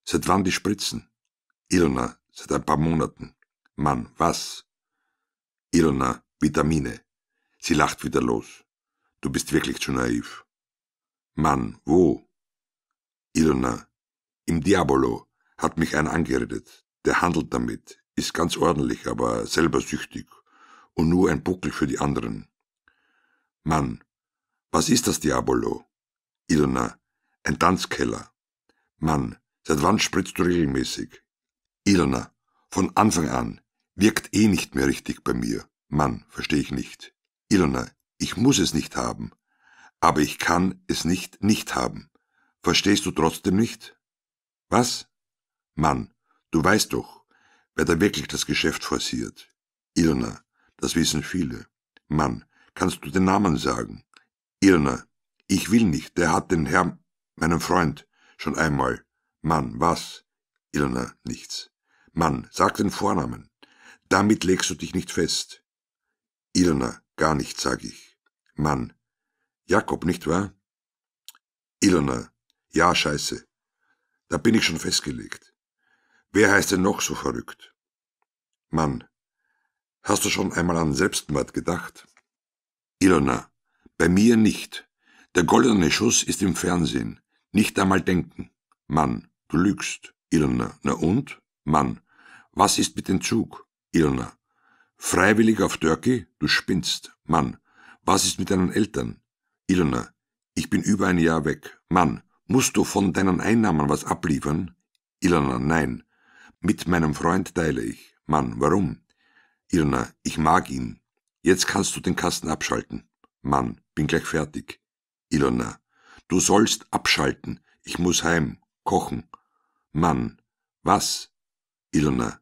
seit wann die Spritzen? Ilona, seit ein paar Monaten. Mann, was? Ilona, Vitamine. Sie lacht wieder los. Du bist wirklich zu naiv. Mann, wo? Ilona, im Diabolo hat mich einer angeredet. Der handelt damit, ist ganz ordentlich, aber selber süchtig und nur ein Buckel für die anderen. Mann, was ist das Diabolo? Ilona, ein Tanzkeller. Mann, seit wann spritzt du regelmäßig? Ilona, von Anfang an, wirkt eh nicht mehr richtig bei mir. Mann, verstehe ich nicht. Ilona, ich muss es nicht haben. Aber ich kann es nicht nicht haben. Verstehst du trotzdem nicht? Was? Mann, du weißt doch, wer da wirklich das Geschäft forciert. Ilna, das wissen viele. Mann, kannst du den Namen sagen? Ilna, ich will nicht, der hat den Herrn, meinen Freund, schon einmal. Mann, was? Ilna, nichts. Mann, sag den Vornamen. Damit legst du dich nicht fest. Ilna, gar nichts, sag ich. Mann, Jakob, nicht wahr? Ilna, ja, scheiße, da bin ich schon festgelegt. Wer heißt denn noch so verrückt? Mann, hast du schon einmal an Selbstmord gedacht? Ilona, bei mir nicht. Der goldene Schuss ist im Fernsehen. Nicht einmal denken. Mann, du lügst. Ilona, na und? Mann, was ist mit dem Zug? Ilona, freiwillig auf Dörki? Du spinnst. Mann, was ist mit deinen Eltern? Ilona, ich bin über ein Jahr weg. Mann, Musst du von deinen Einnahmen was abliefern? Ilona, nein. Mit meinem Freund teile ich. Mann, warum? Ilona, ich mag ihn. Jetzt kannst du den Kasten abschalten. Mann, bin gleich fertig. Ilona, du sollst abschalten. Ich muss heim, kochen. Mann, was? Ilona,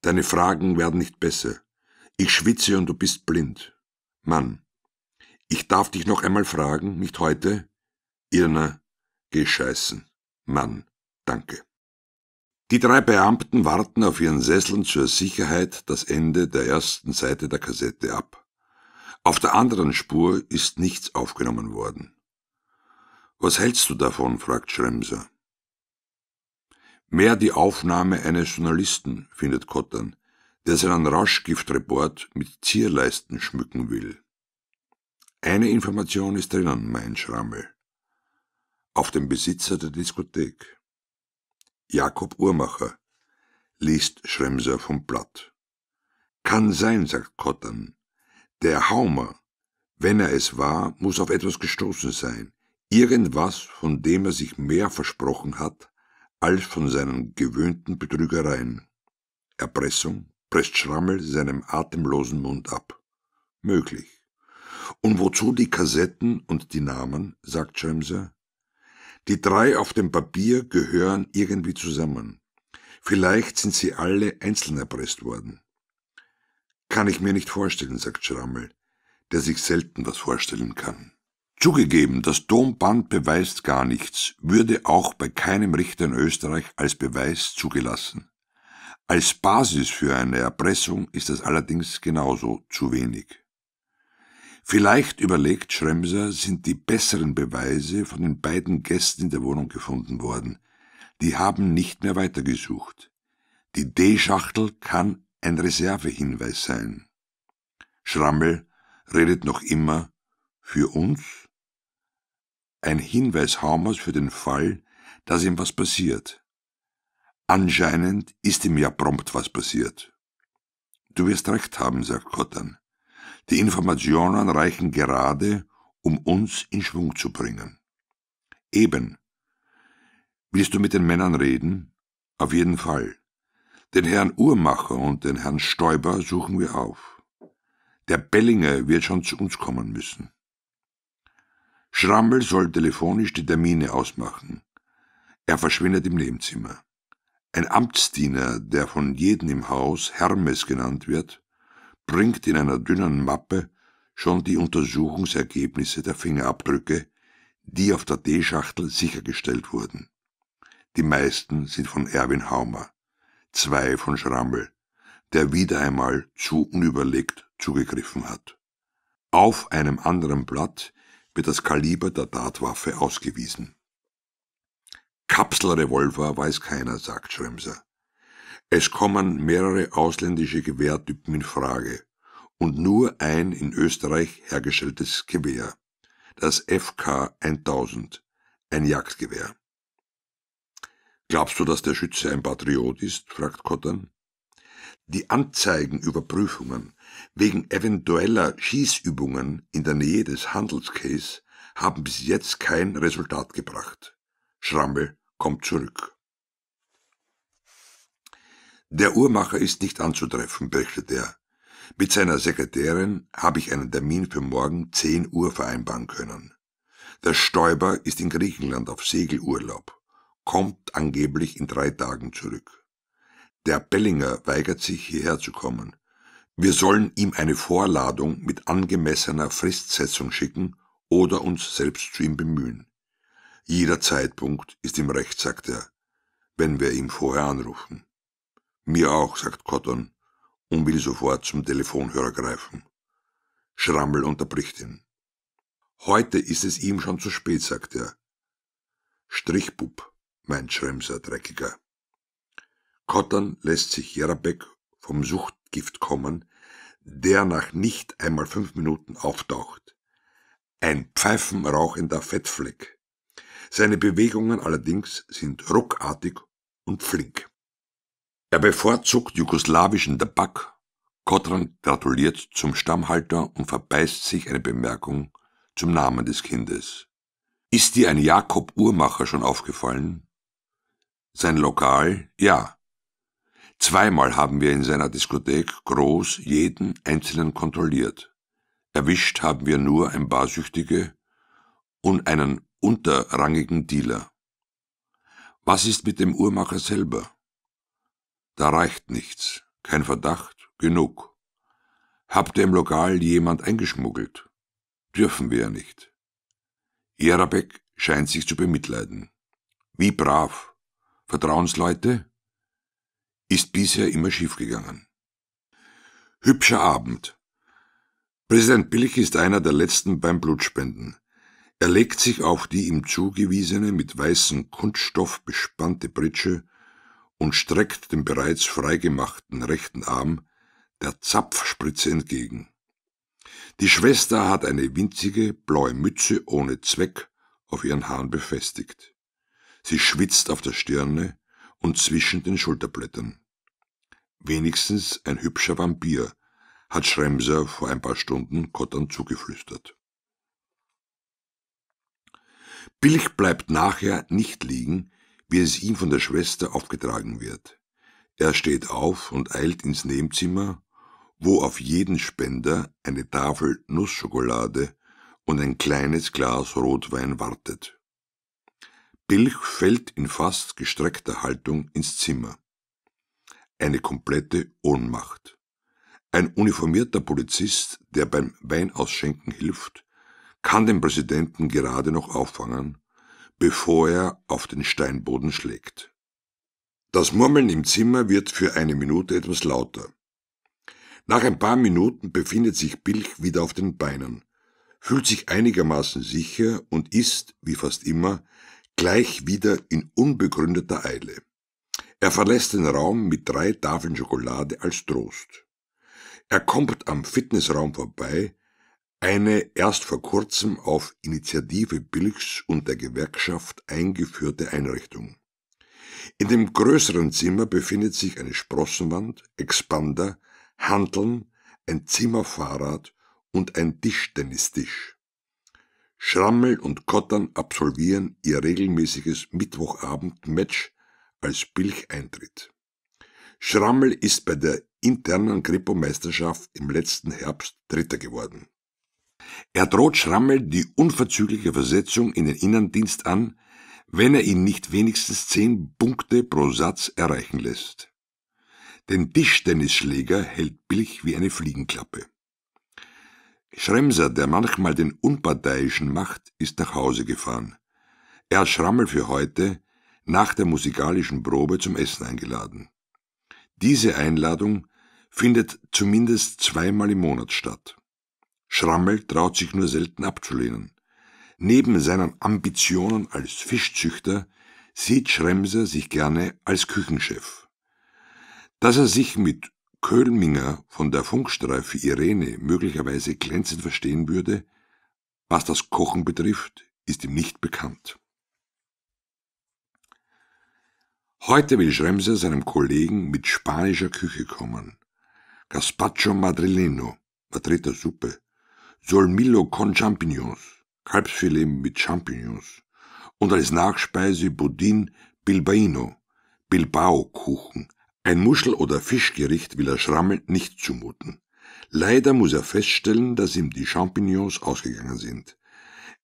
deine Fragen werden nicht besser. Ich schwitze und du bist blind. Mann, ich darf dich noch einmal fragen, nicht heute? Irna, gescheißen. Mann, danke. Die drei Beamten warten auf ihren Sesseln zur Sicherheit das Ende der ersten Seite der Kassette ab. Auf der anderen Spur ist nichts aufgenommen worden. Was hältst du davon? fragt Schremser. Mehr die Aufnahme eines Journalisten, findet Kottern, der seinen Rauschgiftreport mit Zierleisten schmücken will. Eine Information ist drinnen, mein Schrammel auf den Besitzer der Diskothek. Jakob Uhrmacher, liest Schremser vom Blatt. Kann sein, sagt Kottern. Der Haumer, wenn er es war, muss auf etwas gestoßen sein. Irgendwas, von dem er sich mehr versprochen hat, als von seinen gewöhnten Betrügereien. Erpressung presst Schrammel seinem atemlosen Mund ab. Möglich. Und wozu die Kassetten und die Namen, sagt Schremser? Die drei auf dem Papier gehören irgendwie zusammen. Vielleicht sind sie alle einzeln erpresst worden. Kann ich mir nicht vorstellen, sagt Schrammel, der sich selten was vorstellen kann. Zugegeben, das Domband beweist gar nichts, würde auch bei keinem Richter in Österreich als Beweis zugelassen. Als Basis für eine Erpressung ist das allerdings genauso zu wenig. Vielleicht, überlegt Schremser, sind die besseren Beweise von den beiden Gästen in der Wohnung gefunden worden. Die haben nicht mehr weitergesucht. Die D-Schachtel kann ein Reservehinweis sein. Schrammel redet noch immer für uns? Ein Hinweis Haumers für den Fall, dass ihm was passiert. Anscheinend ist ihm ja prompt was passiert. Du wirst recht haben, sagt Kottern. Die Informationen reichen gerade, um uns in Schwung zu bringen. Eben. Willst du mit den Männern reden? Auf jeden Fall. Den Herrn Uhrmacher und den Herrn Stoiber suchen wir auf. Der Bellinger wird schon zu uns kommen müssen. Schrammel soll telefonisch die Termine ausmachen. Er verschwindet im Nebenzimmer. Ein Amtsdiener, der von jedem im Haus Hermes genannt wird, bringt in einer dünnen Mappe schon die Untersuchungsergebnisse der Fingerabdrücke, die auf der D-Schachtel sichergestellt wurden. Die meisten sind von Erwin Haumer, zwei von Schrammel, der wieder einmal zu unüberlegt zugegriffen hat. Auf einem anderen Blatt wird das Kaliber der Tatwaffe ausgewiesen. Kapselrevolver weiß keiner, sagt Schremser. Es kommen mehrere ausländische Gewehrtypen in Frage und nur ein in Österreich hergestelltes Gewehr, das FK 1000, ein Jagdgewehr. Glaubst du, dass der Schütze ein Patriot ist? fragt Kottern. Die Anzeigenüberprüfungen wegen eventueller Schießübungen in der Nähe des Handelscase haben bis jetzt kein Resultat gebracht. Schrammel kommt zurück. Der Uhrmacher ist nicht anzutreffen, berichtet er. Mit seiner Sekretärin habe ich einen Termin für morgen 10 Uhr vereinbaren können. Der Stoiber ist in Griechenland auf Segelurlaub, kommt angeblich in drei Tagen zurück. Der Bellinger weigert sich, hierher zu kommen. Wir sollen ihm eine Vorladung mit angemessener Fristsetzung schicken oder uns selbst zu ihm bemühen. Jeder Zeitpunkt ist ihm recht, sagt er, wenn wir ihm vorher anrufen. Mir auch, sagt Cotton und will sofort zum Telefonhörer greifen. Schrammel unterbricht ihn. Heute ist es ihm schon zu spät, sagt er. Strichbub, meint Schremser Dreckiger. Cotton lässt sich Jerabeck vom Suchtgift kommen, der nach nicht einmal fünf Minuten auftaucht. Ein pfeifenrauchender Fettfleck. Seine Bewegungen allerdings sind ruckartig und flink. Er bevorzugt jugoslawischen Tabak, Kotran gratuliert zum Stammhalter und verbeißt sich eine Bemerkung zum Namen des Kindes. Ist dir ein Jakob Uhrmacher schon aufgefallen? Sein Lokal? Ja. Zweimal haben wir in seiner Diskothek groß jeden einzelnen kontrolliert. Erwischt haben wir nur ein paar Süchtige und einen unterrangigen Dealer. Was ist mit dem Uhrmacher selber? Da reicht nichts. Kein Verdacht, genug. Habt ihr im Lokal jemand eingeschmuggelt? Dürfen wir ja nicht. Erabek scheint sich zu bemitleiden. Wie brav. Vertrauensleute? Ist bisher immer schiefgegangen. Hübscher Abend. Präsident Billig ist einer der letzten beim Blutspenden. Er legt sich auf die ihm zugewiesene mit weißem Kunststoff bespannte Pritsche und streckt dem bereits freigemachten rechten Arm der Zapfspritze entgegen. Die Schwester hat eine winzige blaue Mütze ohne Zweck auf ihren Haaren befestigt. Sie schwitzt auf der Stirne und zwischen den Schulterblättern. Wenigstens ein hübscher Vampir, hat Schremser vor ein paar Stunden Kottern zugeflüstert. Billig bleibt nachher nicht liegen, wie es ihm von der Schwester aufgetragen wird. Er steht auf und eilt ins Nebenzimmer, wo auf jeden Spender eine Tafel Nussschokolade und ein kleines Glas Rotwein wartet. Bilch fällt in fast gestreckter Haltung ins Zimmer. Eine komplette Ohnmacht. Ein uniformierter Polizist, der beim Weinausschenken hilft, kann den Präsidenten gerade noch auffangen bevor er auf den Steinboden schlägt. Das Murmeln im Zimmer wird für eine Minute etwas lauter. Nach ein paar Minuten befindet sich Bilch wieder auf den Beinen, fühlt sich einigermaßen sicher und ist, wie fast immer, gleich wieder in unbegründeter Eile. Er verlässt den Raum mit drei Tafeln Schokolade als Trost. Er kommt am Fitnessraum vorbei, eine erst vor kurzem auf Initiative Bilks und der Gewerkschaft eingeführte Einrichtung. In dem größeren Zimmer befindet sich eine Sprossenwand, Expander, Handeln, ein Zimmerfahrrad und ein Tischtennistisch. Schrammel und Kottern absolvieren ihr regelmäßiges Mittwochabend-Match, als Bilch eintritt. Schrammel ist bei der internen Grippomeisterschaft im letzten Herbst Dritter geworden. Er droht Schrammel die unverzügliche Versetzung in den Innendienst an, wenn er ihn nicht wenigstens zehn Punkte pro Satz erreichen lässt. Den Tischtennisschläger hält Bilch wie eine Fliegenklappe. Schremser, der manchmal den Unparteiischen macht, ist nach Hause gefahren. Er hat Schrammel für heute nach der musikalischen Probe zum Essen eingeladen. Diese Einladung findet zumindest zweimal im Monat statt. Schrammel traut sich nur selten abzulehnen. Neben seinen Ambitionen als Fischzüchter sieht Schremser sich gerne als Küchenchef. Dass er sich mit Kölminger von der Funkstreife Irene möglicherweise glänzend verstehen würde, was das Kochen betrifft, ist ihm nicht bekannt. Heute will Schremser seinem Kollegen mit spanischer Küche kommen. Gaspacho Madrileno, Madrider Suppe, Solmillo con Champignons, Kalbsfilet mit Champignons und als Nachspeise Budin Bilbaino, Bilbao-Kuchen. Ein Muschel- oder Fischgericht will er Schrammel nicht zumuten. Leider muss er feststellen, dass ihm die Champignons ausgegangen sind.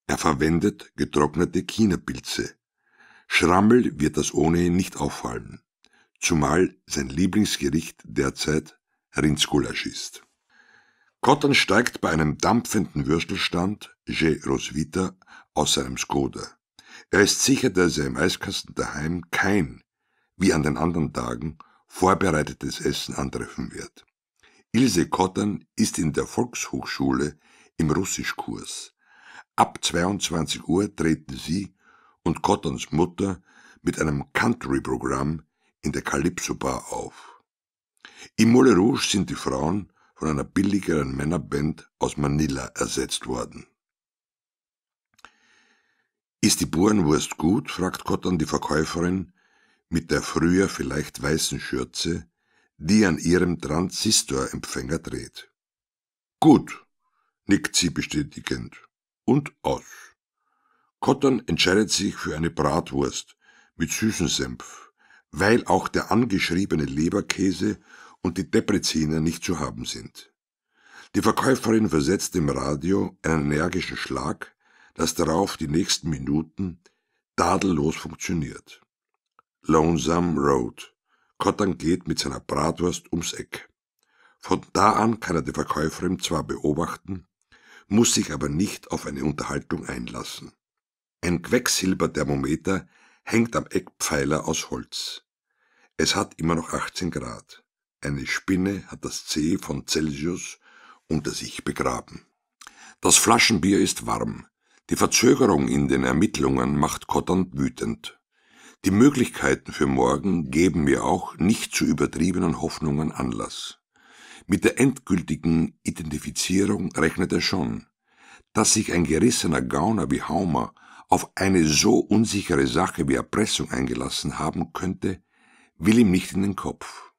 Er verwendet getrocknete Chinapilze. Schrammel wird das ohnehin nicht auffallen, zumal sein Lieblingsgericht derzeit Rindsgulasch ist. Cotton steigt bei einem dampfenden Würstelstand, J. Roswitha, aus seinem Skoda. Er ist sicher, dass er im Eiskasten daheim kein, wie an den anderen Tagen, vorbereitetes Essen antreffen wird. Ilse Cotton ist in der Volkshochschule im Russischkurs. Ab 22 Uhr treten sie und Cottons Mutter mit einem Country-Programm in der Calypso-Bar auf. Im Moulin Rouge sind die Frauen von einer billigeren Männerband aus Manila ersetzt worden. Ist die Bohrenwurst gut? fragt Cotton die Verkäuferin mit der früher vielleicht weißen Schürze, die an ihrem Transistorempfänger dreht. Gut, nickt sie bestätigend. Und aus. Cotton entscheidet sich für eine Bratwurst mit süßen Senf, weil auch der angeschriebene Leberkäse und die Depreziner nicht zu haben sind. Die Verkäuferin versetzt dem Radio einen energischen Schlag, das darauf die nächsten Minuten tadellos funktioniert. Lonesome Road. Cotton geht mit seiner Bratwurst ums Eck. Von da an kann er die Verkäuferin zwar beobachten, muss sich aber nicht auf eine Unterhaltung einlassen. Ein Quecksilberthermometer hängt am Eckpfeiler aus Holz. Es hat immer noch 18 Grad. Eine Spinne hat das C von Celsius unter sich begraben. Das Flaschenbier ist warm. Die Verzögerung in den Ermittlungen macht Cotton wütend. Die Möglichkeiten für morgen geben mir auch nicht zu übertriebenen Hoffnungen Anlass. Mit der endgültigen Identifizierung rechnet er schon. Dass sich ein gerissener Gauner wie Haumer auf eine so unsichere Sache wie Erpressung eingelassen haben könnte, will ihm nicht in den Kopf.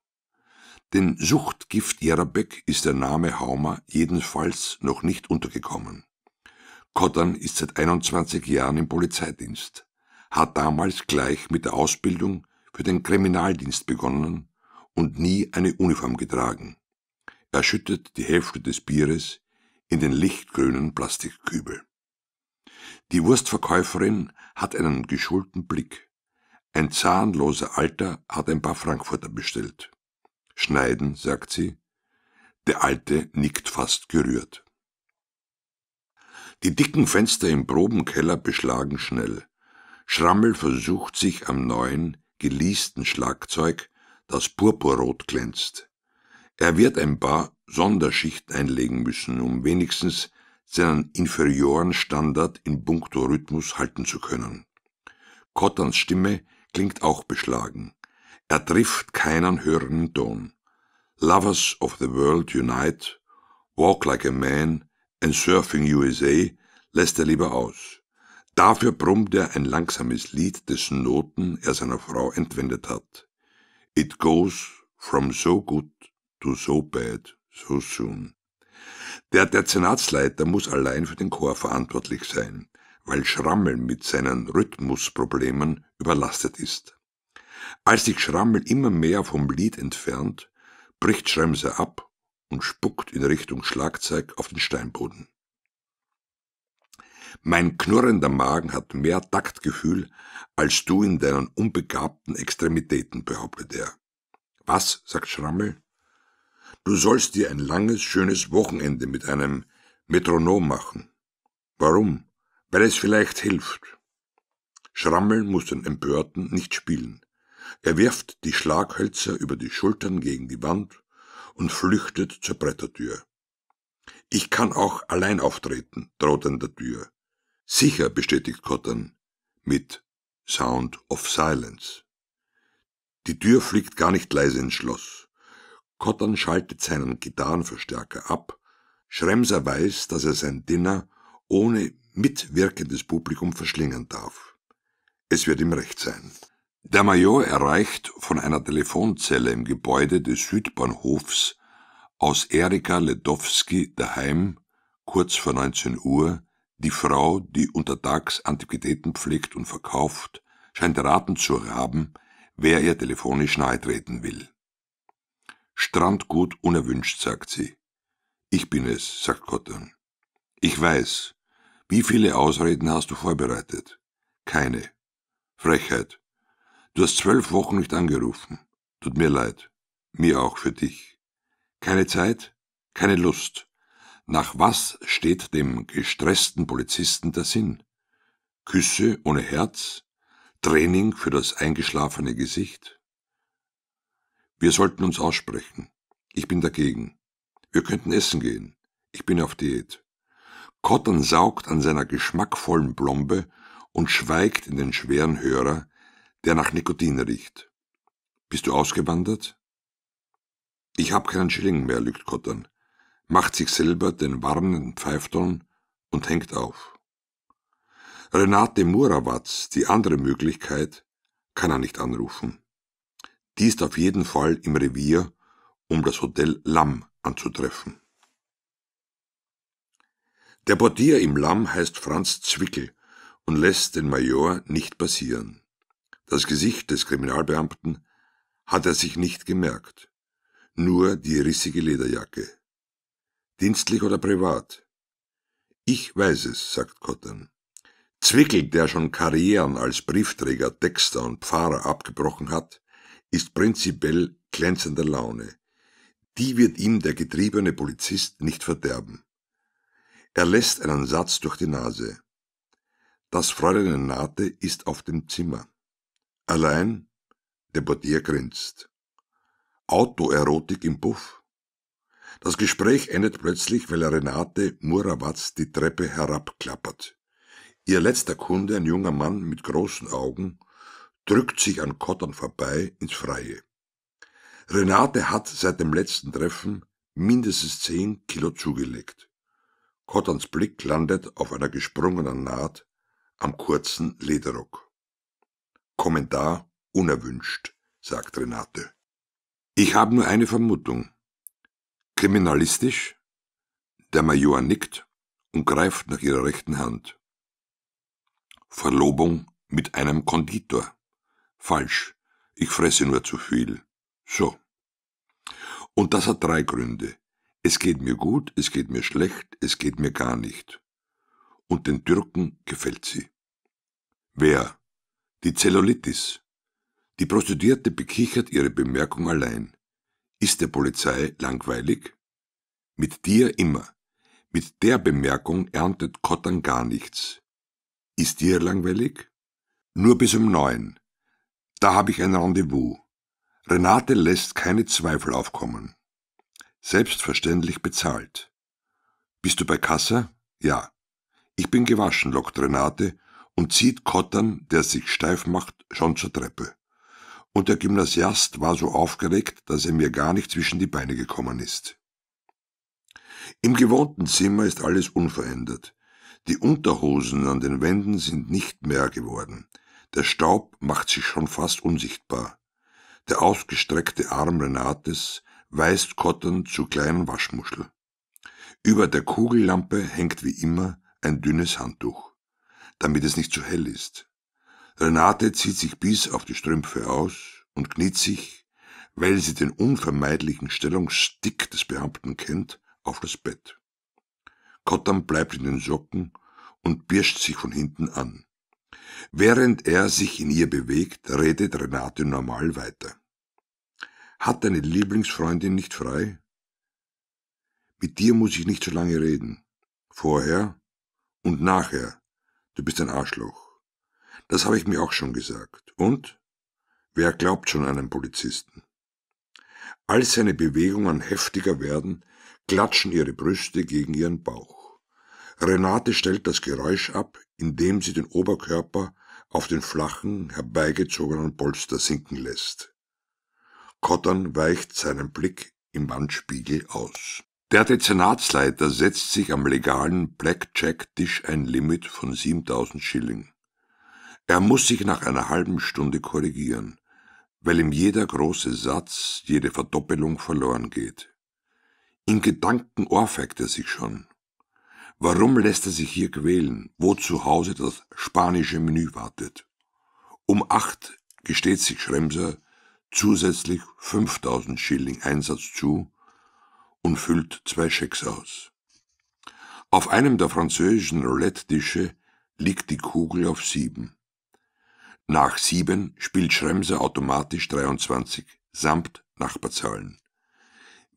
Den Suchtgift Jerabek ist der Name Haumer jedenfalls noch nicht untergekommen. Kottern ist seit 21 Jahren im Polizeidienst, hat damals gleich mit der Ausbildung für den Kriminaldienst begonnen und nie eine Uniform getragen. Er schüttet die Hälfte des Bieres in den lichtgrünen Plastikkübel. Die Wurstverkäuferin hat einen geschulten Blick. Ein zahnloser Alter hat ein paar Frankfurter bestellt. Schneiden, sagt sie. Der Alte nickt fast gerührt. Die dicken Fenster im Probenkeller beschlagen schnell. Schrammel versucht sich am neuen, geleasten Schlagzeug, das purpurrot glänzt. Er wird ein paar Sonderschichten einlegen müssen, um wenigstens seinen inferioren Standard in puncto Rhythmus halten zu können. Cottons Stimme klingt auch beschlagen. Er trifft keinen höheren Ton. Lovers of the World Unite, Walk Like a Man and Surfing USA lässt er lieber aus. Dafür brummt er ein langsames Lied, dessen Noten er seiner Frau entwendet hat. It goes from so good to so bad so soon. Der Dezernatsleiter muss allein für den Chor verantwortlich sein, weil Schrammel mit seinen Rhythmusproblemen überlastet ist. Als sich Schrammel immer mehr vom Lied entfernt, bricht Schremse ab und spuckt in Richtung Schlagzeug auf den Steinboden. Mein knurrender Magen hat mehr Taktgefühl als du in deinen unbegabten Extremitäten, behauptet er. Was? sagt Schrammel. Du sollst dir ein langes, schönes Wochenende mit einem Metronom machen. Warum? Weil es vielleicht hilft. Schrammel muss den Empörten nicht spielen. Er wirft die Schlaghölzer über die Schultern gegen die Wand und flüchtet zur Brettertür. Ich kann auch allein auftreten, droht an der Tür. Sicher, bestätigt Cotton mit Sound of Silence. Die Tür fliegt gar nicht leise ins Schloss. Cotton schaltet seinen Gitarrenverstärker ab. Schremser weiß, dass er sein Dinner ohne mitwirkendes Publikum verschlingen darf. Es wird ihm recht sein. Der Major erreicht von einer Telefonzelle im Gebäude des Südbahnhofs aus Erika Ledowski daheim kurz vor 19 Uhr die Frau, die untertags Antiquitäten pflegt und verkauft, scheint raten zu haben, wer ihr telefonisch nahe treten will. Strandgut unerwünscht, sagt sie. Ich bin es, sagt Cotton. Ich weiß. Wie viele Ausreden hast du vorbereitet? Keine. Frechheit. Du hast zwölf Wochen nicht angerufen. Tut mir leid. Mir auch für dich. Keine Zeit, keine Lust. Nach was steht dem gestressten Polizisten der Sinn? Küsse ohne Herz? Training für das eingeschlafene Gesicht? Wir sollten uns aussprechen. Ich bin dagegen. Wir könnten essen gehen. Ich bin auf Diät. Cotton saugt an seiner geschmackvollen Blombe und schweigt in den schweren Hörer, der nach Nikotin riecht. Bist du ausgewandert? Ich hab keinen Schilling mehr, lügt Kottern, macht sich selber den warmen Pfeifton und hängt auf. Renate Murawatz, die andere Möglichkeit, kann er nicht anrufen. Die ist auf jeden Fall im Revier, um das Hotel Lamm anzutreffen. Der Portier im Lamm heißt Franz Zwickel und lässt den Major nicht passieren. Das Gesicht des Kriminalbeamten hat er sich nicht gemerkt, nur die rissige Lederjacke. Dienstlich oder privat? Ich weiß es, sagt Cotton. Zwickel, der schon Karrieren als Briefträger, Texter und Pfarrer abgebrochen hat, ist prinzipiell glänzender Laune. Die wird ihm der getriebene Polizist nicht verderben. Er lässt einen Satz durch die Nase. Das Fräulein Nate ist auf dem Zimmer. Allein der Portier grinst. Autoerotik im Puff. Das Gespräch endet plötzlich, weil Renate Murawatz die Treppe herabklappert. Ihr letzter Kunde, ein junger Mann mit großen Augen, drückt sich an Kottern vorbei ins Freie. Renate hat seit dem letzten Treffen mindestens zehn Kilo zugelegt. Kotterns Blick landet auf einer gesprungenen Naht am kurzen Lederrock. Kommentar unerwünscht, sagt Renate. Ich habe nur eine Vermutung. Kriminalistisch? Der Major nickt und greift nach ihrer rechten Hand. Verlobung mit einem Konditor. Falsch. Ich fresse nur zu viel. So. Und das hat drei Gründe. Es geht mir gut, es geht mir schlecht, es geht mir gar nicht. Und den Türken gefällt sie. Wer? Die Zellulitis. Die Prostituierte bekichert ihre Bemerkung allein. Ist der Polizei langweilig? Mit dir immer. Mit der Bemerkung erntet Kottern gar nichts. Ist dir langweilig? Nur bis um neun. Da habe ich ein Rendezvous. Renate lässt keine Zweifel aufkommen. Selbstverständlich bezahlt. Bist du bei Kasse? Ja. Ich bin gewaschen, lockt Renate und zieht Kottern, der sich steif macht, schon zur Treppe. Und der Gymnasiast war so aufgeregt, dass er mir gar nicht zwischen die Beine gekommen ist. Im gewohnten Zimmer ist alles unverändert. Die Unterhosen an den Wänden sind nicht mehr geworden. Der Staub macht sich schon fast unsichtbar. Der ausgestreckte Arm Renates weist Kottern zu kleinen Waschmuschel. Über der Kugellampe hängt wie immer ein dünnes Handtuch damit es nicht zu hell ist. Renate zieht sich bis auf die Strümpfe aus und kniet sich, weil sie den unvermeidlichen Stellungsstick des Beamten kennt, auf das Bett. Kottam bleibt in den Socken und birscht sich von hinten an. Während er sich in ihr bewegt, redet Renate normal weiter. Hat deine Lieblingsfreundin nicht frei? Mit dir muss ich nicht so lange reden. Vorher und nachher. Du bist ein Arschloch. Das habe ich mir auch schon gesagt. Und? Wer glaubt schon einem Polizisten? Als seine Bewegungen heftiger werden, klatschen ihre Brüste gegen ihren Bauch. Renate stellt das Geräusch ab, indem sie den Oberkörper auf den flachen, herbeigezogenen Polster sinken lässt. Kottern weicht seinen Blick im Wandspiegel aus. Der Dezernatsleiter setzt sich am legalen Blackjack-Tisch ein Limit von 7000 Schilling. Er muss sich nach einer halben Stunde korrigieren, weil ihm jeder große Satz, jede Verdoppelung verloren geht. In Gedanken ohrfeigt er sich schon. Warum lässt er sich hier quälen, wo zu Hause das spanische Menü wartet? Um acht gesteht sich Schremser zusätzlich 5000 Schilling Einsatz zu, und füllt zwei Schecks aus. Auf einem der französischen Roulette-Tische liegt die Kugel auf sieben. Nach sieben spielt Schremser automatisch 23 samt Nachbarzahlen.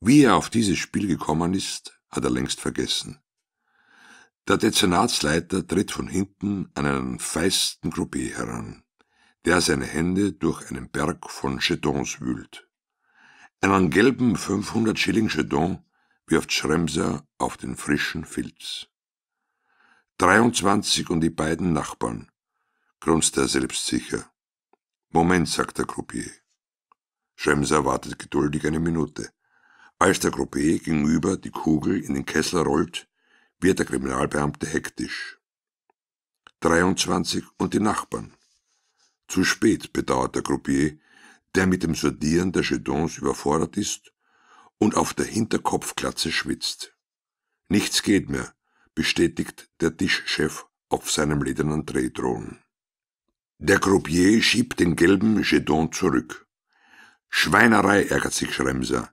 Wie er auf dieses Spiel gekommen ist, hat er längst vergessen. Der Dezernatsleiter tritt von hinten an einen feisten Croupier heran, der seine Hände durch einen Berg von Chetons wühlt. Einen gelben 500-Schilling-Jeton wirft Schremser auf den frischen Filz. 23 und die beiden Nachbarn, grunzt er selbstsicher. Moment, sagt der Croupier. Schremser wartet geduldig eine Minute. Als der Croupier gegenüber die Kugel in den Kessel rollt, wird der Kriminalbeamte hektisch. 23 und die Nachbarn. Zu spät bedauert der Croupier, der mit dem Sortieren der Jetons überfordert ist und auf der Hinterkopfklatze schwitzt. Nichts geht mehr, bestätigt der Tischchef auf seinem ledernen Drehthron. Der Croupier schiebt den gelben Jeton zurück. Schweinerei, ärgert sich Schremser.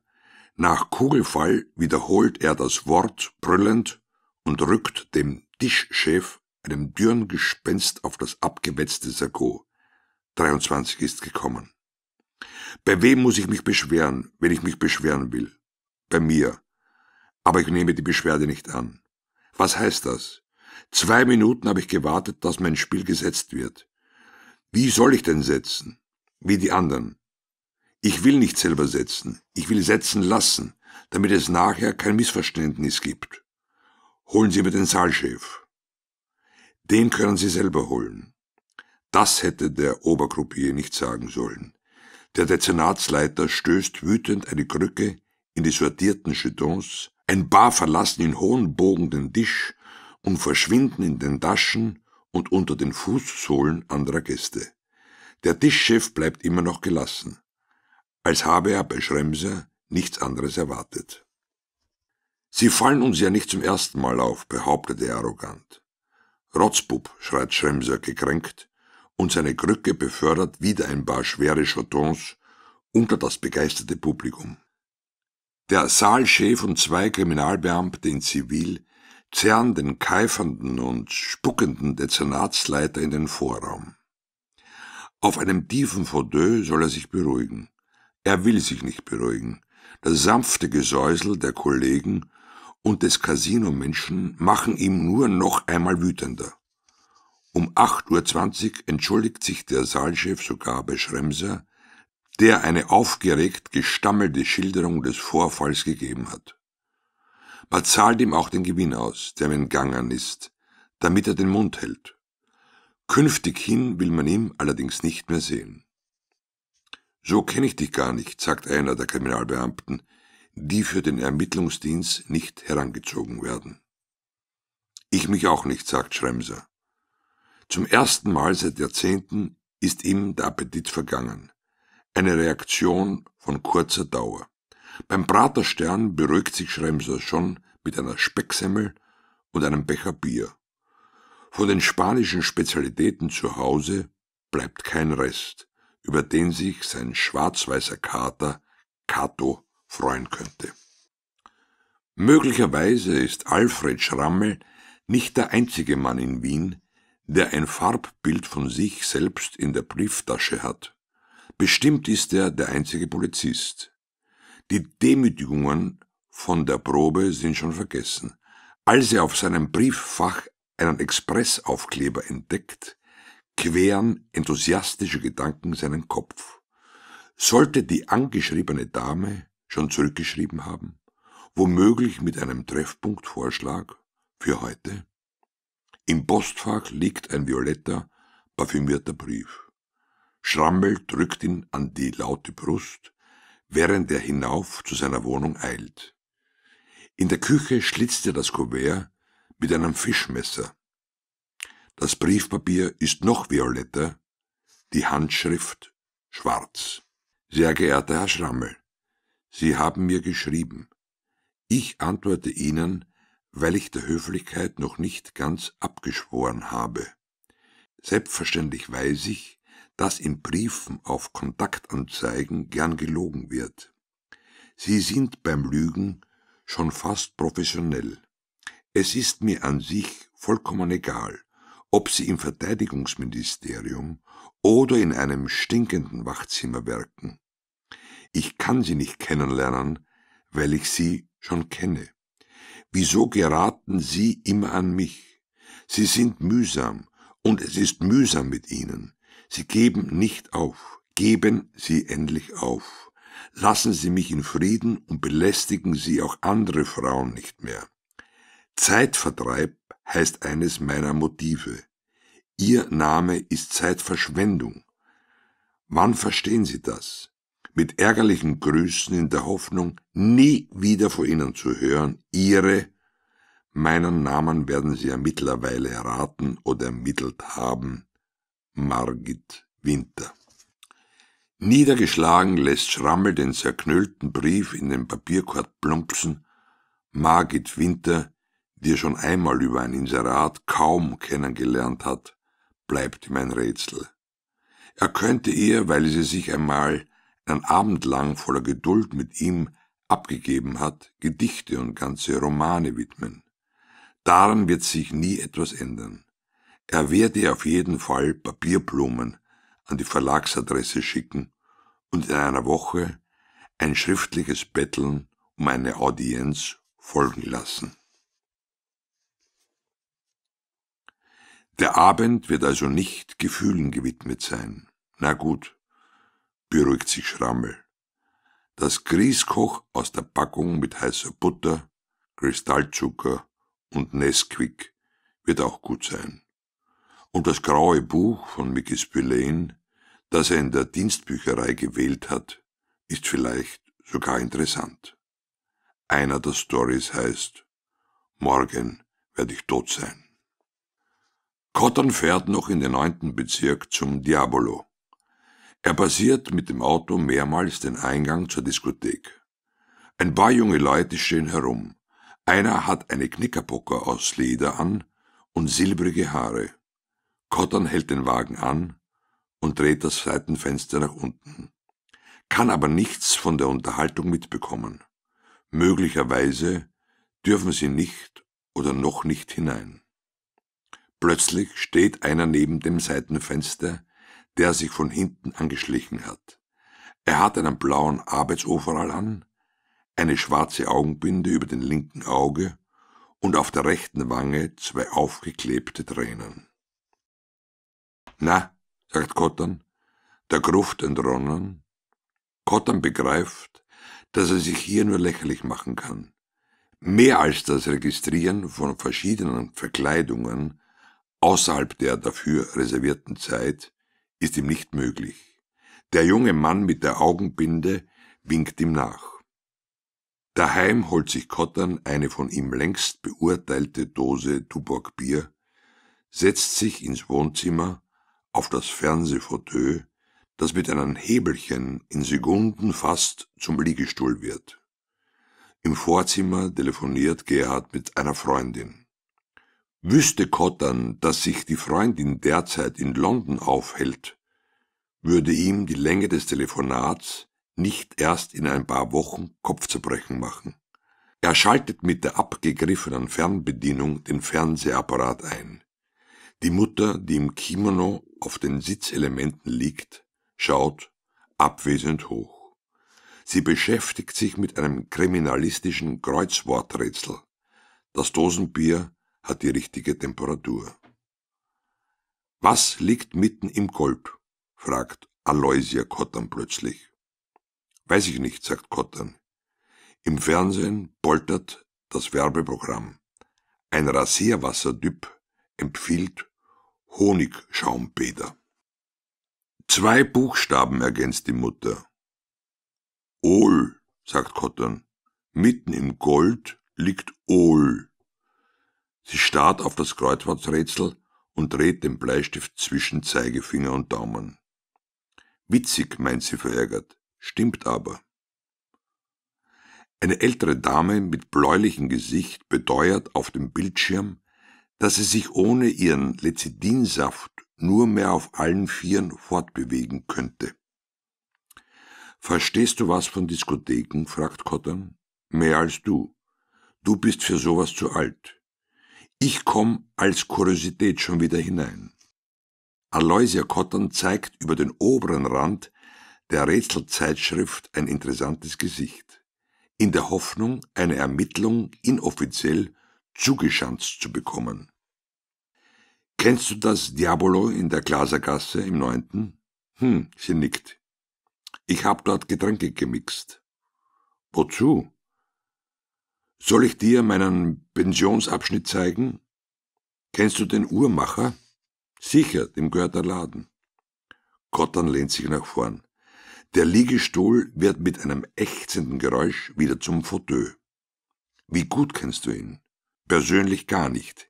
Nach Kugelfall wiederholt er das Wort brüllend und rückt dem Tischchef, einem dürren Gespenst, auf das abgewetzte Sakko. 23 ist gekommen. Bei wem muss ich mich beschweren, wenn ich mich beschweren will? Bei mir. Aber ich nehme die Beschwerde nicht an. Was heißt das? Zwei Minuten habe ich gewartet, dass mein Spiel gesetzt wird. Wie soll ich denn setzen? Wie die anderen. Ich will nicht selber setzen, ich will setzen lassen, damit es nachher kein Missverständnis gibt. Holen Sie mir den Saalchef. Den können Sie selber holen. Das hätte der Obergruppier nicht sagen sollen. Der Dezernatsleiter stößt wütend eine Krücke in die sortierten Chetons, ein paar verlassen in hohen Bogen den Tisch und verschwinden in den Taschen und unter den Fußsohlen anderer Gäste. Der Tischchef bleibt immer noch gelassen, als habe er bei Schremser nichts anderes erwartet. Sie fallen uns ja nicht zum ersten Mal auf, behauptet er arrogant. Rotzbub, schreit Schremser gekränkt und seine Krücke befördert wieder ein paar schwere Chatons unter das begeisterte Publikum. Der Saalchef und zwei Kriminalbeamte in Zivil zerren den keifernden und spuckenden Dezernatsleiter in den Vorraum. Auf einem tiefen Fauteuil soll er sich beruhigen. Er will sich nicht beruhigen. Das sanfte Gesäusel der Kollegen und des Casinomenschen machen ihm nur noch einmal wütender. Um 8.20 Uhr entschuldigt sich der Saalchef sogar bei Schremser, der eine aufgeregt gestammelte Schilderung des Vorfalls gegeben hat. Man zahlt ihm auch den Gewinn aus, der in Gangern ist, damit er den Mund hält. Künftig hin will man ihn allerdings nicht mehr sehen. So kenne ich dich gar nicht, sagt einer der Kriminalbeamten, die für den Ermittlungsdienst nicht herangezogen werden. Ich mich auch nicht, sagt Schremser. Zum ersten Mal seit Jahrzehnten ist ihm der Appetit vergangen. Eine Reaktion von kurzer Dauer. Beim Praterstern beruhigt sich Schremser schon mit einer Specksemmel und einem Becher Bier. Von den spanischen Spezialitäten zu Hause bleibt kein Rest, über den sich sein schwarz-weißer Kater Kato freuen könnte. Möglicherweise ist Alfred Schrammel nicht der einzige Mann in Wien, der ein Farbbild von sich selbst in der Brieftasche hat. Bestimmt ist er der einzige Polizist. Die Demütigungen von der Probe sind schon vergessen. Als er auf seinem Brieffach einen Expressaufkleber entdeckt, queren enthusiastische Gedanken seinen Kopf. Sollte die angeschriebene Dame schon zurückgeschrieben haben? Womöglich mit einem Treffpunktvorschlag für heute? Im Postfach liegt ein violetter, parfümierter Brief. Schrammel drückt ihn an die laute Brust, während er hinauf zu seiner Wohnung eilt. In der Küche schlitzt er das Kuvert mit einem Fischmesser. Das Briefpapier ist noch violetter, die Handschrift schwarz. Sehr geehrter Herr Schrammel, Sie haben mir geschrieben. Ich antworte Ihnen weil ich der Höflichkeit noch nicht ganz abgeschworen habe. Selbstverständlich weiß ich, dass in Briefen auf Kontaktanzeigen gern gelogen wird. Sie sind beim Lügen schon fast professionell. Es ist mir an sich vollkommen egal, ob sie im Verteidigungsministerium oder in einem stinkenden Wachzimmer werken. Ich kann sie nicht kennenlernen, weil ich sie schon kenne. Wieso geraten Sie immer an mich? Sie sind mühsam, und es ist mühsam mit Ihnen. Sie geben nicht auf. Geben Sie endlich auf. Lassen Sie mich in Frieden und belästigen Sie auch andere Frauen nicht mehr. Zeitvertreib heißt eines meiner Motive. Ihr Name ist Zeitverschwendung. Wann verstehen Sie das? mit ärgerlichen Grüßen in der Hoffnung, nie wieder vor ihnen zu hören, ihre, meinen Namen werden sie ja mittlerweile erraten oder ermittelt haben, Margit Winter. Niedergeschlagen lässt Schrammel den zerknüllten Brief in den Papierkorb plumpsen, Margit Winter, die er schon einmal über ein Inserat kaum kennengelernt hat, bleibt ihm ein Rätsel. Er könnte ihr, weil sie sich einmal ein Abend lang voller Geduld mit ihm abgegeben hat, Gedichte und ganze Romane widmen. Daran wird sich nie etwas ändern. Er werde auf jeden Fall Papierblumen an die Verlagsadresse schicken und in einer Woche ein schriftliches Betteln um eine Audienz folgen lassen. Der Abend wird also nicht Gefühlen gewidmet sein. Na gut, beruhigt sich Schrammel. Das Grießkoch aus der Packung mit heißer Butter, Kristallzucker und Nesquik wird auch gut sein. Und das graue Buch von Mickey Spillane, das er in der Dienstbücherei gewählt hat, ist vielleicht sogar interessant. Einer der Stories heißt Morgen werde ich tot sein. Cotton fährt noch in den neunten Bezirk zum Diabolo. Er passiert mit dem Auto mehrmals den Eingang zur Diskothek. Ein paar junge Leute stehen herum. Einer hat eine Knickerbocker aus Leder an und silbrige Haare. Cotton hält den Wagen an und dreht das Seitenfenster nach unten, kann aber nichts von der Unterhaltung mitbekommen. Möglicherweise dürfen sie nicht oder noch nicht hinein. Plötzlich steht einer neben dem Seitenfenster, der sich von hinten angeschlichen hat. Er hat einen blauen Arbeitsoverall an, eine schwarze Augenbinde über den linken Auge und auf der rechten Wange zwei aufgeklebte Tränen. Na, sagt Kottern, der Gruft entronnen. Kottern begreift, dass er sich hier nur lächerlich machen kann. Mehr als das Registrieren von verschiedenen Verkleidungen außerhalb der dafür reservierten Zeit ist ihm nicht möglich. Der junge Mann mit der Augenbinde winkt ihm nach. Daheim holt sich Kottern eine von ihm längst beurteilte Dose Tuborgbier, setzt sich ins Wohnzimmer auf das Fernsehfauteuil, das mit einem Hebelchen in Sekunden fast zum Liegestuhl wird. Im Vorzimmer telefoniert Gerhard mit einer Freundin. Wüsste Cottern, dass sich die Freundin derzeit in London aufhält, würde ihm die Länge des Telefonats nicht erst in ein paar Wochen Kopfzerbrechen machen. Er schaltet mit der abgegriffenen Fernbedienung den Fernsehapparat ein. Die Mutter, die im Kimono auf den Sitzelementen liegt, schaut abwesend hoch. Sie beschäftigt sich mit einem kriminalistischen Kreuzworträtsel. Das Dosenbier hat die richtige Temperatur. Was liegt mitten im Gold? fragt Aloysia Kottern plötzlich. Weiß ich nicht, sagt Kottern. Im Fernsehen poltert das Werbeprogramm. Ein Rasierwassertyp empfiehlt Honigschaumpäder. Zwei Buchstaben ergänzt die Mutter. Ohl, sagt Kottern. Mitten im Gold liegt Ohl. Sie starrt auf das Kreuzworträtsel und dreht den Bleistift zwischen Zeigefinger und Daumen. Witzig, meint sie verärgert, stimmt aber. Eine ältere Dame mit bläulichem Gesicht beteuert auf dem Bildschirm, dass sie sich ohne ihren Lezidinsaft nur mehr auf allen Vieren fortbewegen könnte. Verstehst du was von Diskotheken? fragt Cotton. Mehr als du. Du bist für sowas zu alt. Ich komme als Kuriosität schon wieder hinein. Aloysia Cotton zeigt über den oberen Rand der Rätselzeitschrift ein interessantes Gesicht, in der Hoffnung, eine Ermittlung inoffiziell zugeschanzt zu bekommen. Kennst du das Diabolo in der Glasergasse im Neunten? Hm, sie nickt. Ich hab dort Getränke gemixt. Wozu? Soll ich dir meinen Pensionsabschnitt zeigen? Kennst du den Uhrmacher? Sicher, dem gehört der Laden. Cotton lehnt sich nach vorn. Der Liegestuhl wird mit einem ächzenden Geräusch wieder zum Fauteuil. Wie gut kennst du ihn? Persönlich gar nicht.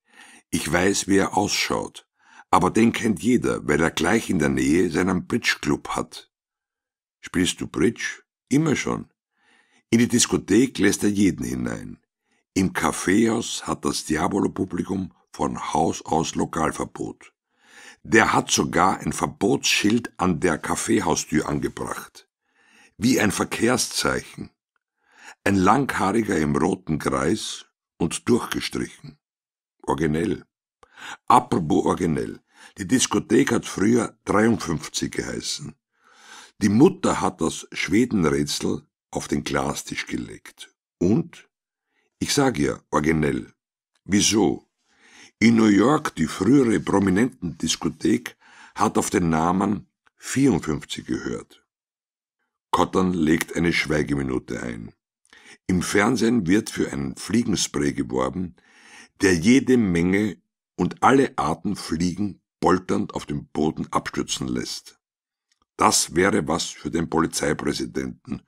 Ich weiß, wie er ausschaut. Aber den kennt jeder, weil er gleich in der Nähe seinen Bridge-Club hat. Spielst du Bridge? Immer schon. In die Diskothek lässt er jeden hinein. Im Kaffeehaus hat das Diabolo-Publikum von Haus aus Lokalverbot. Der hat sogar ein Verbotsschild an der Kaffeehaustür angebracht. Wie ein Verkehrszeichen. Ein langhaariger im roten Kreis und durchgestrichen. Originell. Apropos originell. Die Diskothek hat früher 53 geheißen. Die Mutter hat das Schwedenrätsel auf den Glastisch gelegt. Und ich sage ja, originell. Wieso? In New York, die frühere Prominentendiskothek, hat auf den Namen 54 gehört. Cotton legt eine Schweigeminute ein. Im Fernsehen wird für einen Fliegenspray geworben, der jede Menge und alle Arten Fliegen polternd auf dem Boden abstürzen lässt. Das wäre was für den Polizeipräsidenten,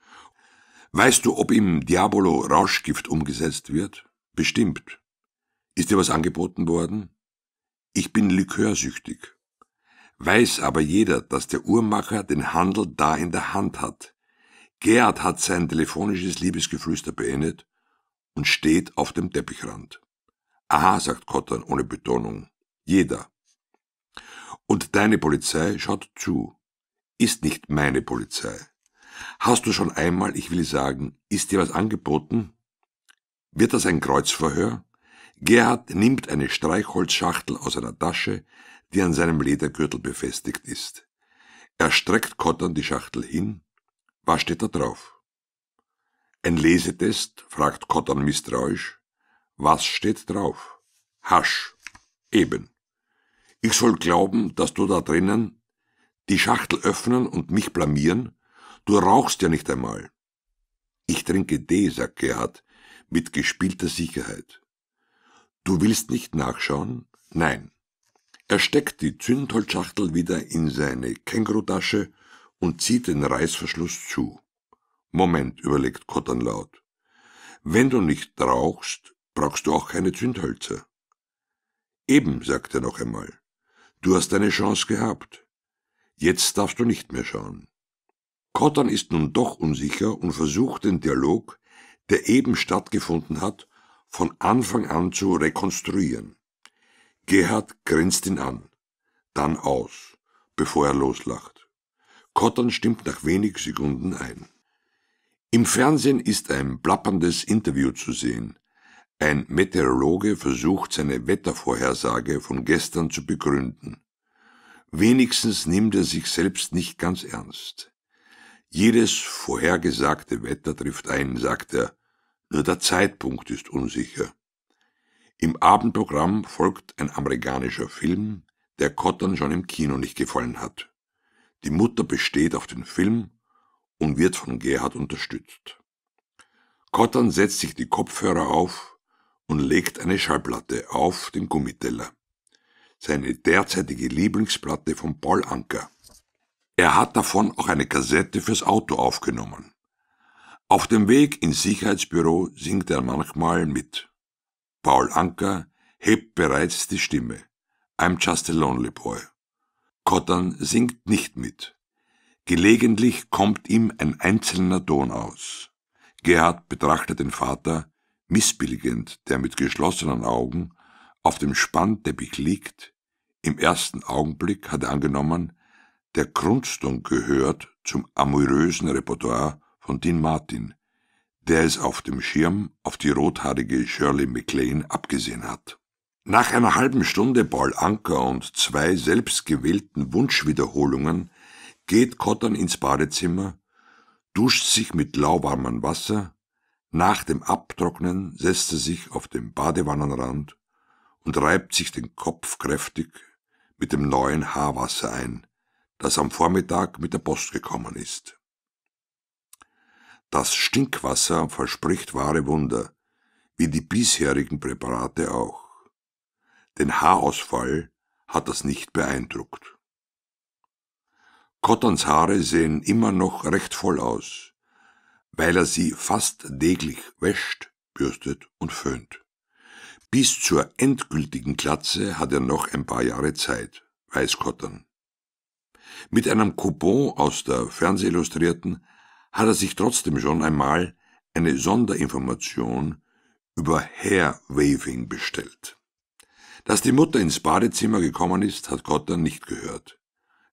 Weißt du, ob im Diabolo Rauschgift umgesetzt wird? Bestimmt. Ist dir was angeboten worden? Ich bin likörsüchtig. Weiß aber jeder, dass der Uhrmacher den Handel da in der Hand hat. Gerhard hat sein telefonisches Liebesgeflüster beendet und steht auf dem Teppichrand. Aha, sagt Kottern ohne Betonung. Jeder. Und deine Polizei schaut zu. Ist nicht meine Polizei. Hast du schon einmal, ich will sagen, ist dir was angeboten? Wird das ein Kreuzverhör? Gerhard nimmt eine Streichholzschachtel aus einer Tasche, die an seinem Ledergürtel befestigt ist. Er streckt Kottern die Schachtel hin. Was steht da drauf? Ein Lesetest? fragt Kottern misstrauisch. Was steht drauf? Hasch. Eben. Ich soll glauben, dass du da drinnen die Schachtel öffnen und mich blamieren? Du rauchst ja nicht einmal. Ich trinke Tee, sagt Gerhard, mit gespielter Sicherheit. Du willst nicht nachschauen? Nein. Er steckt die Zündholzschachtel wieder in seine Kängurutasche und zieht den Reißverschluss zu. Moment, überlegt Kottern laut. Wenn du nicht rauchst, brauchst du auch keine Zündhölzer. Eben, sagt er noch einmal. Du hast deine Chance gehabt. Jetzt darfst du nicht mehr schauen. Cotton ist nun doch unsicher und versucht den Dialog, der eben stattgefunden hat, von Anfang an zu rekonstruieren. Gerhard grinst ihn an, dann aus, bevor er loslacht. Cotton stimmt nach wenig Sekunden ein. Im Fernsehen ist ein plapperndes Interview zu sehen. Ein Meteorologe versucht seine Wettervorhersage von gestern zu begründen. Wenigstens nimmt er sich selbst nicht ganz ernst. Jedes vorhergesagte Wetter trifft ein, sagt er, nur der Zeitpunkt ist unsicher. Im Abendprogramm folgt ein amerikanischer Film, der Cotton schon im Kino nicht gefallen hat. Die Mutter besteht auf den Film und wird von Gerhard unterstützt. Cotton setzt sich die Kopfhörer auf und legt eine Schallplatte auf den Gummiteller. Seine derzeitige Lieblingsplatte von Paul Anker. Er hat davon auch eine Kassette fürs Auto aufgenommen. Auf dem Weg ins Sicherheitsbüro singt er manchmal mit. Paul Anker hebt bereits die Stimme. I'm just a lonely boy. Cotton singt nicht mit. Gelegentlich kommt ihm ein einzelner Ton aus. Gerhard betrachtet den Vater, missbilligend, der mit geschlossenen Augen auf dem Spannteppich liegt. Im ersten Augenblick hat er angenommen, der Grundstunk gehört zum amourösen Repertoire von Dean Martin, der es auf dem Schirm auf die rothaarige Shirley MacLaine abgesehen hat. Nach einer halben Stunde Paul Anker und zwei selbstgewählten Wunschwiederholungen geht Cotton ins Badezimmer, duscht sich mit lauwarmem Wasser, nach dem Abtrocknen setzt er sich auf den Badewannenrand und reibt sich den Kopf kräftig mit dem neuen Haarwasser ein, das am Vormittag mit der Post gekommen ist. Das Stinkwasser verspricht wahre Wunder, wie die bisherigen Präparate auch. Den Haarausfall hat das nicht beeindruckt. Cottons Haare sehen immer noch recht voll aus, weil er sie fast täglich wäscht, bürstet und föhnt. Bis zur endgültigen Glatze hat er noch ein paar Jahre Zeit, weiß Cotton. Mit einem Coupon aus der Fernsehillustrierten hat er sich trotzdem schon einmal eine Sonderinformation über Hair Waving bestellt. Dass die Mutter ins Badezimmer gekommen ist, hat Gotter nicht gehört.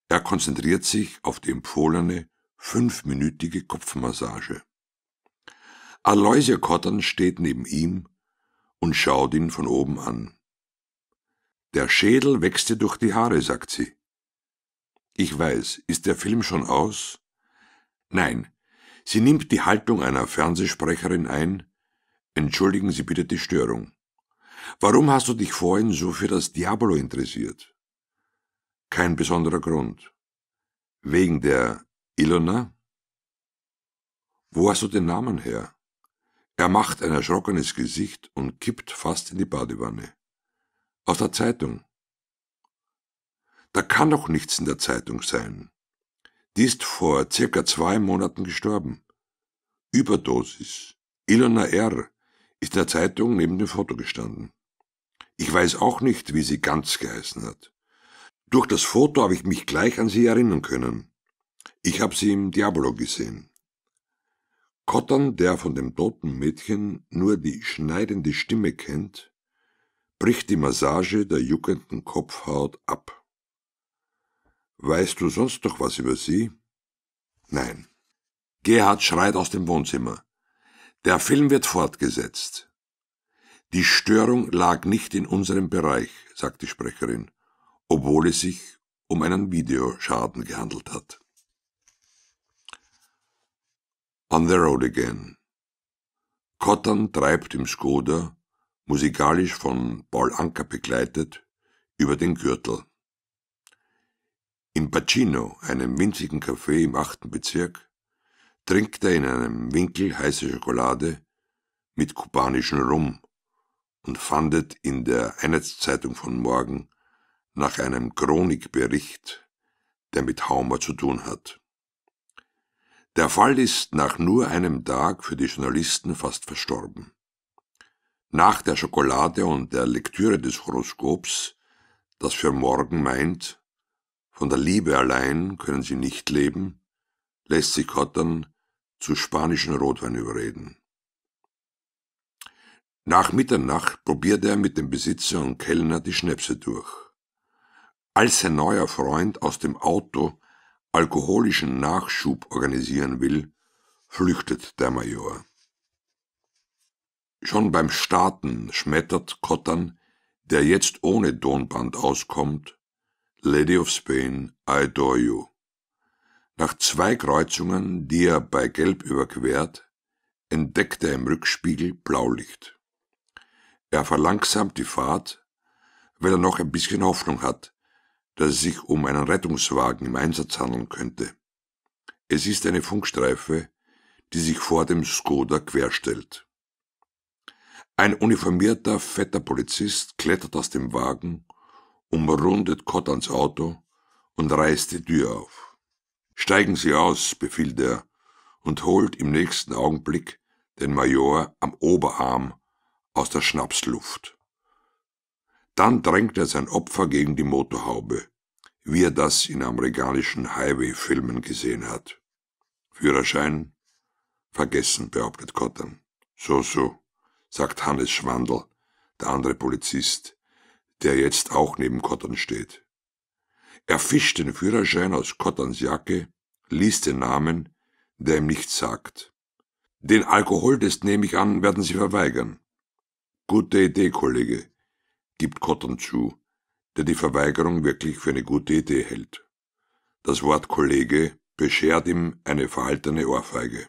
Er konzentriert sich auf die empfohlene fünfminütige Kopfmassage. Aloysia Kottern steht neben ihm und schaut ihn von oben an. Der Schädel wächst dir durch die Haare, sagt sie. Ich weiß, ist der Film schon aus? Nein. Sie nimmt die Haltung einer Fernsehsprecherin ein. Entschuldigen Sie bitte die Störung. Warum hast du dich vorhin so für das Diabolo interessiert? Kein besonderer Grund. Wegen der Ilona? Wo hast du den Namen her? Er macht ein erschrockenes Gesicht und kippt fast in die Badewanne. Aus der Zeitung. Da kann doch nichts in der Zeitung sein. Die ist vor circa zwei Monaten gestorben. Überdosis. Ilona R. ist in der Zeitung neben dem Foto gestanden. Ich weiß auch nicht, wie sie ganz geheißen hat. Durch das Foto habe ich mich gleich an sie erinnern können. Ich habe sie im Diablo gesehen. Cotton, der von dem toten Mädchen nur die schneidende Stimme kennt, bricht die Massage der juckenden Kopfhaut ab. Weißt du sonst noch was über sie? Nein. Gerhard schreit aus dem Wohnzimmer. Der Film wird fortgesetzt. Die Störung lag nicht in unserem Bereich, sagt die Sprecherin, obwohl es sich um einen Videoschaden gehandelt hat. On the Road Again. Cotton treibt im Skoda, musikalisch von Paul Anker begleitet, über den Gürtel. In Pacino, einem winzigen Café im achten Bezirk, trinkt er in einem Winkel heiße Schokolade mit kubanischen Rum und fandet in der Einheitszeitung von morgen nach einem Chronikbericht, der mit Haumer zu tun hat. Der Fall ist nach nur einem Tag für die Journalisten fast verstorben. Nach der Schokolade und der Lektüre des Horoskops, das für morgen meint, von der Liebe allein können sie nicht leben, lässt sich Cotton zu spanischen Rotwein überreden. Nach Mitternacht probiert er mit dem Besitzer und Kellner die Schnäpse durch. Als sein neuer Freund aus dem Auto alkoholischen Nachschub organisieren will, flüchtet der Major. Schon beim Starten schmettert Kottern, der jetzt ohne Tonband auskommt, Lady of Spain, I adore you. Nach zwei Kreuzungen, die er bei Gelb überquert, entdeckt er im Rückspiegel Blaulicht. Er verlangsamt die Fahrt, weil er noch ein bisschen Hoffnung hat, dass es sich um einen Rettungswagen im Einsatz handeln könnte. Es ist eine Funkstreife, die sich vor dem Skoda querstellt. Ein uniformierter, fetter Polizist klettert aus dem Wagen umrundet Cottans Auto und reißt die Tür auf. Steigen Sie aus, befiehlt er und holt im nächsten Augenblick den Major am Oberarm aus der Schnapsluft. Dann drängt er sein Opfer gegen die Motorhaube, wie er das in amerikanischen Highway-Filmen gesehen hat. Führerschein? Vergessen, behauptet Cotton. So, so, sagt Hannes Schwandl, der andere Polizist, der jetzt auch neben Cotton steht. Er fischt den Führerschein aus Cottons Jacke, liest den Namen, der ihm nichts sagt. Den Alkoholtest nehme ich an, werden Sie verweigern. Gute Idee, Kollege, gibt Cotton zu, der die Verweigerung wirklich für eine gute Idee hält. Das Wort Kollege beschert ihm eine verhaltene Ohrfeige.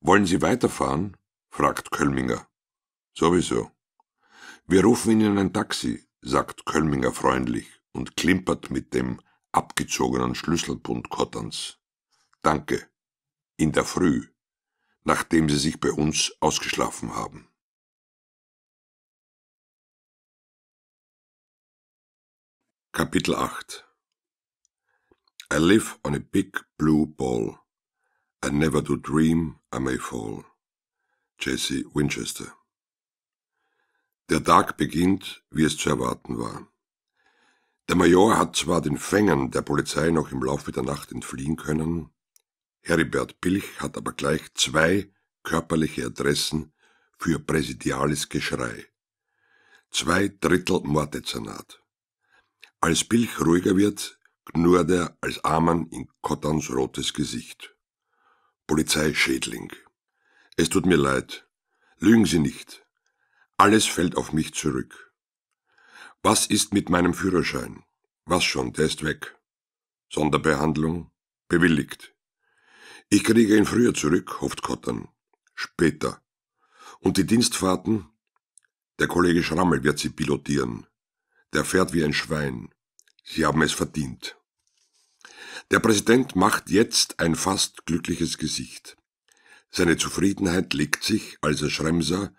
Wollen Sie weiterfahren? fragt Kölminger. Sowieso. Wir rufen Ihnen ein Taxi, sagt Kölminger freundlich und klimpert mit dem abgezogenen Schlüsselbund Kotterns. Danke. In der Früh, nachdem sie sich bei uns ausgeschlafen haben. Kapitel 8 I live on a big blue ball. I never do dream I may fall. Jesse Winchester der Tag beginnt, wie es zu erwarten war. Der Major hat zwar den Fängern der Polizei noch im Laufe der Nacht entfliehen können, Heribert Pilch hat aber gleich zwei körperliche Adressen für präsidiales Geschrei. Zwei Drittel Morddezernat. Als Pilch ruhiger wird, knurrt er als Amann in Kottans rotes Gesicht. Polizeischädling. Es tut mir leid. Lügen Sie nicht. Alles fällt auf mich zurück. Was ist mit meinem Führerschein? Was schon, der ist weg. Sonderbehandlung? Bewilligt. Ich kriege ihn früher zurück, hofft Kottern. Später. Und die Dienstfahrten? Der Kollege Schrammel wird sie pilotieren. Der fährt wie ein Schwein. Sie haben es verdient. Der Präsident macht jetzt ein fast glückliches Gesicht. Seine Zufriedenheit legt sich, als er Schremser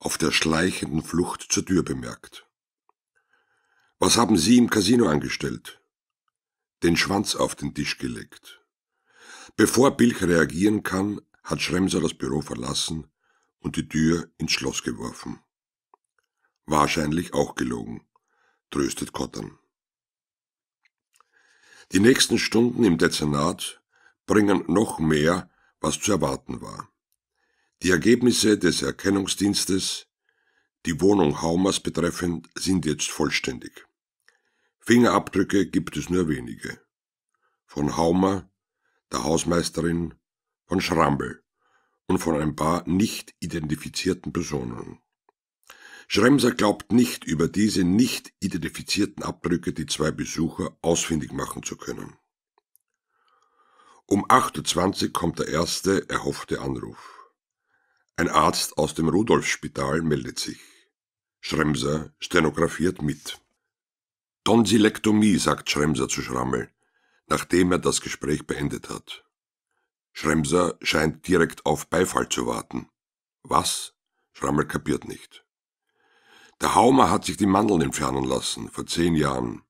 auf der schleichenden Flucht zur Tür bemerkt. Was haben Sie im Casino angestellt? Den Schwanz auf den Tisch gelegt. Bevor Bilch reagieren kann, hat Schremser das Büro verlassen und die Tür ins Schloss geworfen. Wahrscheinlich auch gelogen, tröstet Kottern. Die nächsten Stunden im Dezernat bringen noch mehr, was zu erwarten war. Die Ergebnisse des Erkennungsdienstes, die Wohnung Haumers betreffend, sind jetzt vollständig. Fingerabdrücke gibt es nur wenige. Von Haumer, der Hausmeisterin, von Schrambel und von ein paar nicht identifizierten Personen. Schremser glaubt nicht, über diese nicht identifizierten Abdrücke die zwei Besucher ausfindig machen zu können. Um 8.20 Uhr kommt der erste erhoffte Anruf. Ein Arzt aus dem Rudolfspital meldet sich. Schremser stenografiert mit. Tonsillektomie, sagt Schremser zu Schrammel, nachdem er das Gespräch beendet hat. Schremser scheint direkt auf Beifall zu warten. Was? Schrammel kapiert nicht. Der Haumer hat sich die Mandeln entfernen lassen, vor zehn Jahren.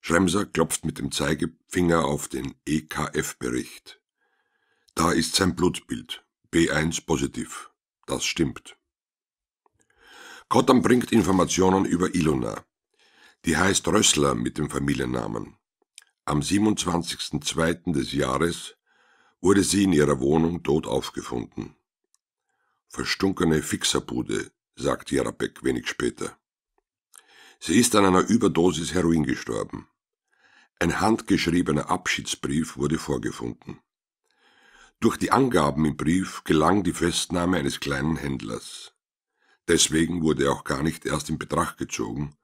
Schremser klopft mit dem Zeigefinger auf den EKF-Bericht. Da ist sein Blutbild, B1 positiv. Das stimmt. Cottam bringt Informationen über Ilona. Die heißt Rössler mit dem Familiennamen. Am 27.02. des Jahres wurde sie in ihrer Wohnung tot aufgefunden. Verstunkene Fixerbude, sagt Jarabek wenig später. Sie ist an einer Überdosis Heroin gestorben. Ein handgeschriebener Abschiedsbrief wurde vorgefunden. Durch die Angaben im Brief gelang die Festnahme eines kleinen Händlers. Deswegen wurde er auch gar nicht erst in Betracht gezogen,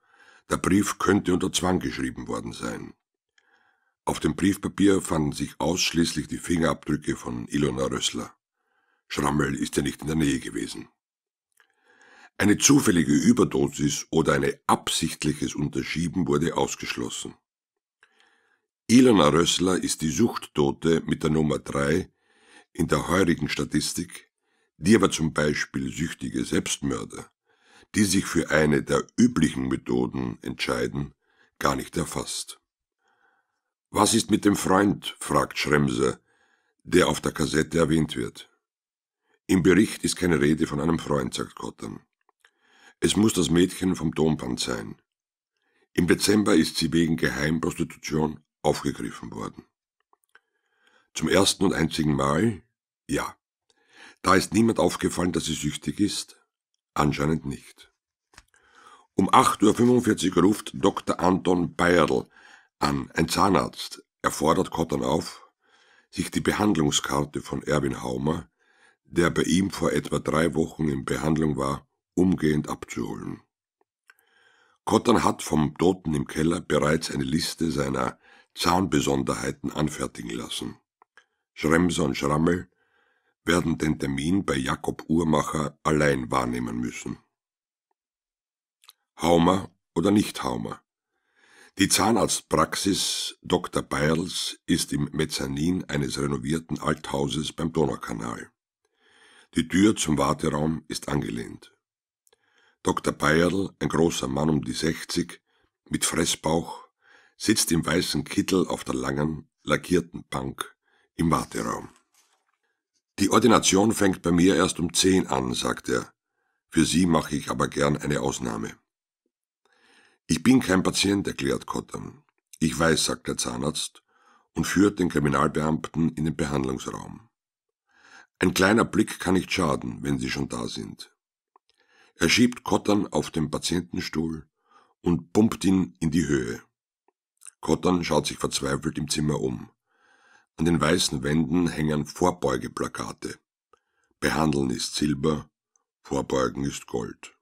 der Brief könnte unter Zwang geschrieben worden sein. Auf dem Briefpapier fanden sich ausschließlich die Fingerabdrücke von Ilona Rössler. Schrammel ist ja nicht in der Nähe gewesen. Eine zufällige Überdosis oder ein absichtliches Unterschieben wurde ausgeschlossen. Ilona Rössler ist die Suchttote mit der Nummer 3 in der heurigen Statistik, die aber zum Beispiel süchtige Selbstmörder, die sich für eine der üblichen Methoden entscheiden, gar nicht erfasst. Was ist mit dem Freund? fragt Schremser, der auf der Kassette erwähnt wird. Im Bericht ist keine Rede von einem Freund, sagt Cotton. Es muss das Mädchen vom Dompand sein. Im Dezember ist sie wegen Geheimprostitution aufgegriffen worden. Zum ersten und einzigen Mal ja. Da ist niemand aufgefallen, dass sie süchtig ist? Anscheinend nicht. Um 8.45 Uhr ruft Dr. Anton Bayerl an, ein Zahnarzt. Er fordert Cotton auf, sich die Behandlungskarte von Erwin Haumer, der bei ihm vor etwa drei Wochen in Behandlung war, umgehend abzuholen. Cotton hat vom Toten im Keller bereits eine Liste seiner Zahnbesonderheiten anfertigen lassen. Schremser und Schrammel werden den Termin bei Jakob Uhrmacher allein wahrnehmen müssen. Haumer oder nicht Haumer? Die Zahnarztpraxis Dr. Beirls ist im Mezzanin eines renovierten Althauses beim Donaukanal. Die Tür zum Warteraum ist angelehnt. Dr. Beierl, ein großer Mann um die 60, mit Fressbauch, sitzt im weißen Kittel auf der langen, lackierten Bank im Warteraum. Die Ordination fängt bei mir erst um zehn an, sagt er. Für Sie mache ich aber gern eine Ausnahme. Ich bin kein Patient, erklärt Cotton. Ich weiß, sagt der Zahnarzt und führt den Kriminalbeamten in den Behandlungsraum. Ein kleiner Blick kann nicht schaden, wenn Sie schon da sind. Er schiebt Cotton auf den Patientenstuhl und pumpt ihn in die Höhe. Cotton schaut sich verzweifelt im Zimmer um. An den weißen Wänden hängen Vorbeugeplakate. Behandeln ist Silber, Vorbeugen ist Gold.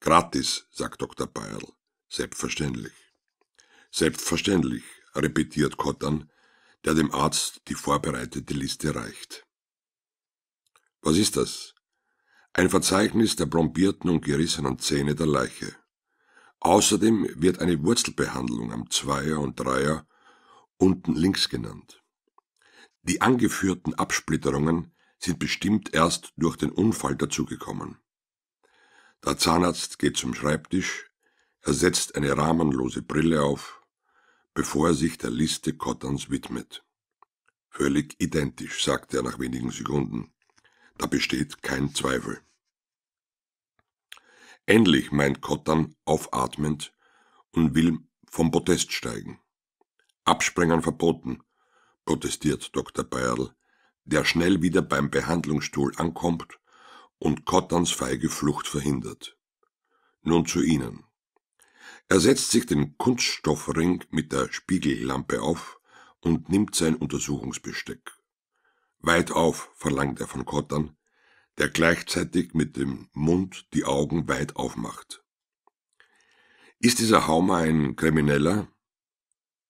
Gratis, sagt Dr. Bayerl. Selbstverständlich. Selbstverständlich, repetiert Kottan, der dem Arzt die vorbereitete Liste reicht. Was ist das? Ein Verzeichnis der plombierten und gerissenen Zähne der Leiche. Außerdem wird eine Wurzelbehandlung am Zweier und Dreier unten links genannt. Die angeführten Absplitterungen sind bestimmt erst durch den Unfall dazugekommen. Der Zahnarzt geht zum Schreibtisch, er setzt eine rahmenlose Brille auf, bevor er sich der Liste Cottons widmet. Völlig identisch, sagt er nach wenigen Sekunden. Da besteht kein Zweifel. Endlich meint Cotton aufatmend und will vom Podest steigen. Absprengen verboten, protestiert Dr. Bayerl, der schnell wieder beim Behandlungsstuhl ankommt und Cottans feige Flucht verhindert. Nun zu Ihnen. Er setzt sich den Kunststoffring mit der Spiegellampe auf und nimmt sein Untersuchungsbesteck. Weit auf, verlangt er von Kottan, der gleichzeitig mit dem Mund die Augen weit aufmacht. Ist dieser Haumer ein Krimineller?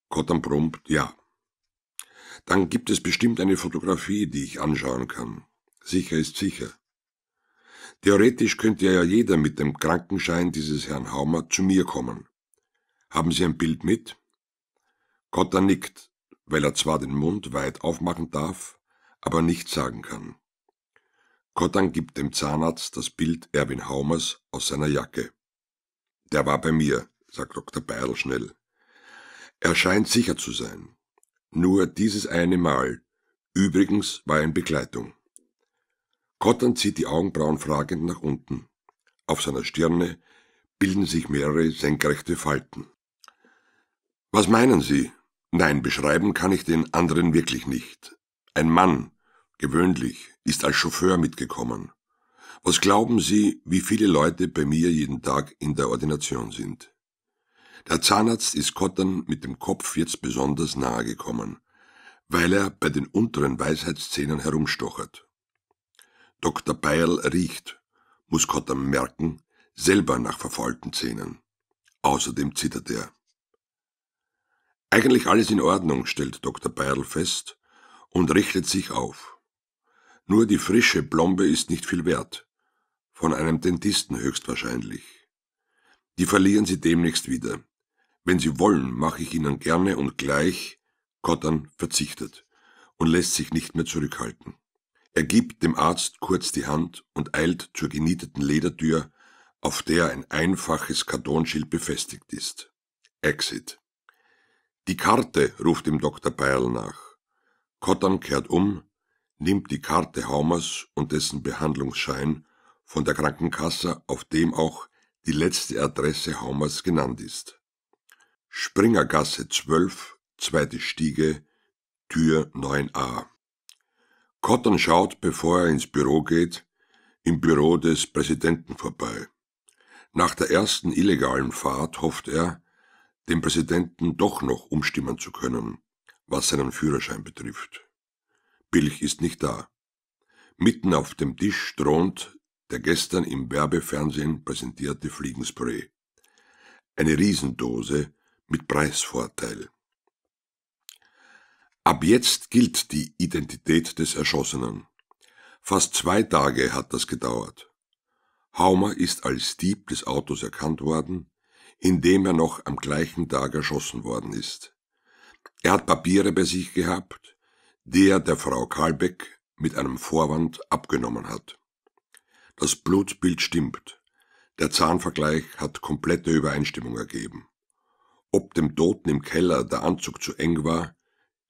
Kottan brummt, ja dann gibt es bestimmt eine Fotografie, die ich anschauen kann. Sicher ist sicher. Theoretisch könnte ja jeder mit dem Krankenschein dieses Herrn Haumer zu mir kommen. Haben Sie ein Bild mit? Cotta nickt, weil er zwar den Mund weit aufmachen darf, aber nichts sagen kann. Kottan gibt dem Zahnarzt das Bild Erwin Haumers aus seiner Jacke. Der war bei mir, sagt Dr. Beidel schnell. Er scheint sicher zu sein. Nur dieses eine Mal. Übrigens war er in Begleitung. Cotton zieht die Augenbrauen fragend nach unten. Auf seiner Stirne bilden sich mehrere senkrechte Falten. Was meinen Sie? Nein, beschreiben kann ich den anderen wirklich nicht. Ein Mann, gewöhnlich, ist als Chauffeur mitgekommen. Was glauben Sie, wie viele Leute bei mir jeden Tag in der Ordination sind? Der Zahnarzt ist Cotton mit dem Kopf jetzt besonders nahe gekommen, weil er bei den unteren Weisheitszähnen herumstochert. Dr. Beil riecht, muss Cotton merken, selber nach verfaulten Zähnen. Außerdem zittert er. Eigentlich alles in Ordnung, stellt Dr. Beil fest und richtet sich auf. Nur die frische Blombe ist nicht viel wert. Von einem Dentisten höchstwahrscheinlich. Die verlieren Sie demnächst wieder. Wenn Sie wollen, mache ich Ihnen gerne und gleich. Cotton verzichtet und lässt sich nicht mehr zurückhalten. Er gibt dem Arzt kurz die Hand und eilt zur genieteten Ledertür, auf der ein einfaches Kartonschild befestigt ist. Exit. Die Karte, ruft ihm Dr. Beil nach. Cotton kehrt um, nimmt die Karte Haumers und dessen Behandlungsschein von der Krankenkasse, auf dem auch die letzte Adresse Haumers genannt ist. Springergasse 12, zweite Stiege, Tür 9a. Cotton schaut, bevor er ins Büro geht, im Büro des Präsidenten vorbei. Nach der ersten illegalen Fahrt hofft er, den Präsidenten doch noch umstimmen zu können, was seinen Führerschein betrifft. Bilch ist nicht da. Mitten auf dem Tisch thront der gestern im Werbefernsehen präsentierte Fliegenspray. Eine Riesendose mit Preisvorteil. Ab jetzt gilt die Identität des Erschossenen. Fast zwei Tage hat das gedauert. Haumer ist als Dieb des Autos erkannt worden, indem er noch am gleichen Tag erschossen worden ist. Er hat Papiere bei sich gehabt, die er der Frau Karlbeck mit einem Vorwand abgenommen hat. Das Blutbild stimmt. Der Zahnvergleich hat komplette Übereinstimmung ergeben. Ob dem Toten im Keller der Anzug zu eng war,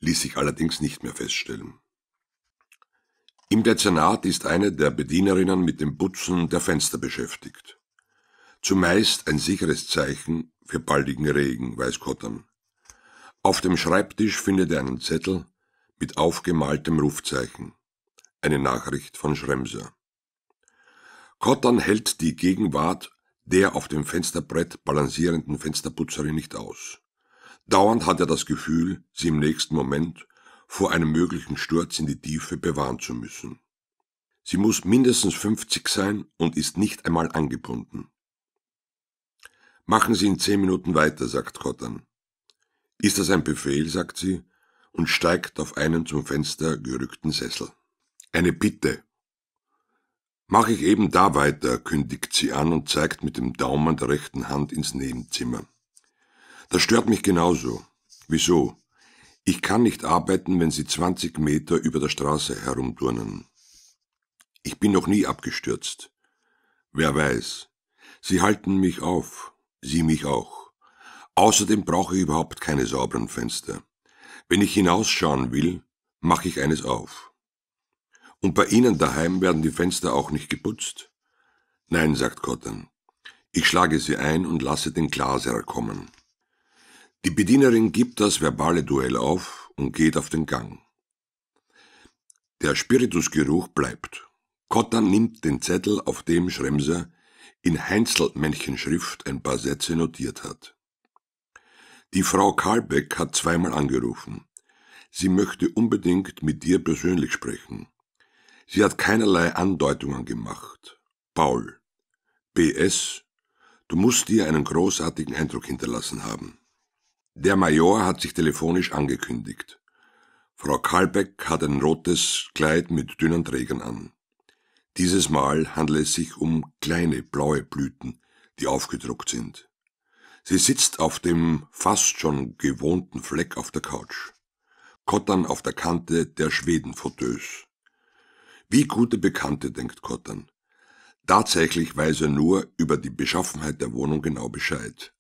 ließ sich allerdings nicht mehr feststellen. Im Dezernat ist eine der Bedienerinnen mit dem Putzen der Fenster beschäftigt. Zumeist ein sicheres Zeichen für baldigen Regen, weiß Kottern. Auf dem Schreibtisch findet er einen Zettel mit aufgemaltem Rufzeichen. Eine Nachricht von Schremser. Cotton hält die Gegenwart der auf dem Fensterbrett balancierenden Fensterputzerin nicht aus. Dauernd hat er das Gefühl, sie im nächsten Moment vor einem möglichen Sturz in die Tiefe bewahren zu müssen. Sie muss mindestens 50 sein und ist nicht einmal angebunden. Machen Sie in zehn Minuten weiter, sagt Cotton. Ist das ein Befehl, sagt sie und steigt auf einen zum Fenster gerückten Sessel. Eine Bitte, Mach ich eben da weiter, kündigt sie an und zeigt mit dem Daumen der rechten Hand ins Nebenzimmer. Das stört mich genauso. Wieso? Ich kann nicht arbeiten, wenn sie 20 Meter über der Straße herumturnen. Ich bin noch nie abgestürzt. Wer weiß. Sie halten mich auf. Sie mich auch. Außerdem brauche ich überhaupt keine sauberen Fenster. Wenn ich hinausschauen will, mache ich eines auf. Und bei Ihnen daheim werden die Fenster auch nicht geputzt? Nein, sagt Cotton. Ich schlage sie ein und lasse den Glaserer kommen. Die Bedienerin gibt das verbale Duell auf und geht auf den Gang. Der Spiritusgeruch bleibt. Cotton nimmt den Zettel, auf dem Schremser in Heinzelmännchenschrift ein paar Sätze notiert hat. Die Frau Karlbeck hat zweimal angerufen. Sie möchte unbedingt mit dir persönlich sprechen. Sie hat keinerlei Andeutungen gemacht. Paul. B.S. Du musst dir einen großartigen Eindruck hinterlassen haben. Der Major hat sich telefonisch angekündigt. Frau Kalbeck hat ein rotes Kleid mit dünnen Trägern an. Dieses Mal handelt es sich um kleine blaue Blüten, die aufgedruckt sind. Sie sitzt auf dem fast schon gewohnten Fleck auf der Couch. Kottern auf der Kante der Schwedenfoteus. Wie gute Bekannte, denkt Kottern. Tatsächlich weiß er nur über die Beschaffenheit der Wohnung genau Bescheid.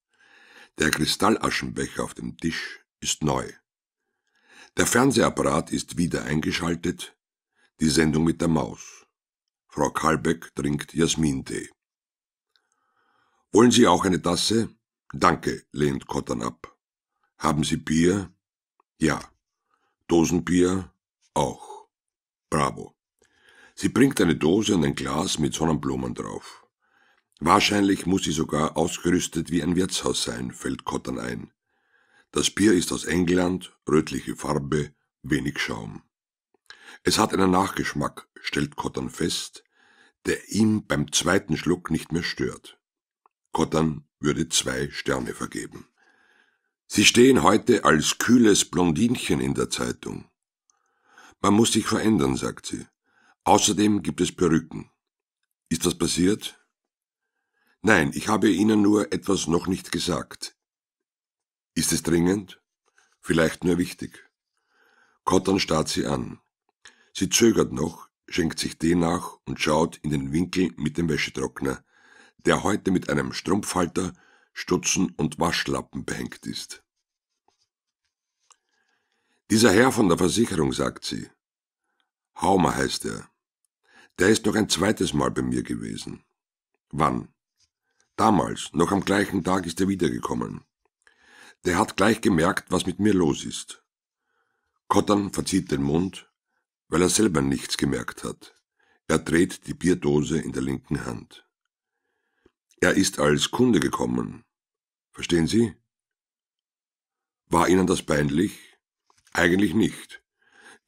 Der Kristallaschenbecher auf dem Tisch ist neu. Der Fernsehapparat ist wieder eingeschaltet, die Sendung mit der Maus. Frau Kalbeck trinkt Jasmintee. Wollen Sie auch eine Tasse? Danke, lehnt Kottern ab. Haben Sie Bier? Ja. Dosenbier? Auch. Bravo. Sie bringt eine Dose und ein Glas mit Sonnenblumen drauf. Wahrscheinlich muss sie sogar ausgerüstet wie ein Wirtshaus sein, fällt Cotton ein. Das Bier ist aus England, rötliche Farbe, wenig Schaum. Es hat einen Nachgeschmack, stellt Cotton fest, der ihm beim zweiten Schluck nicht mehr stört. Cotton würde zwei Sterne vergeben. Sie stehen heute als kühles Blondinchen in der Zeitung. Man muss sich verändern, sagt sie. Außerdem gibt es Perücken. Ist das passiert? Nein, ich habe Ihnen nur etwas noch nicht gesagt. Ist es dringend? Vielleicht nur wichtig. Cotton starrt sie an. Sie zögert noch, schenkt sich Tee nach und schaut in den Winkel mit dem Wäschetrockner, der heute mit einem Strumpfhalter, Stutzen und Waschlappen behängt ist. Dieser Herr von der Versicherung, sagt sie. Haumer heißt er. Der ist noch ein zweites Mal bei mir gewesen. Wann? Damals, noch am gleichen Tag ist er wiedergekommen. Der hat gleich gemerkt, was mit mir los ist. Kottern verzieht den Mund, weil er selber nichts gemerkt hat. Er dreht die Bierdose in der linken Hand. Er ist als Kunde gekommen. Verstehen Sie? War Ihnen das peinlich? Eigentlich nicht.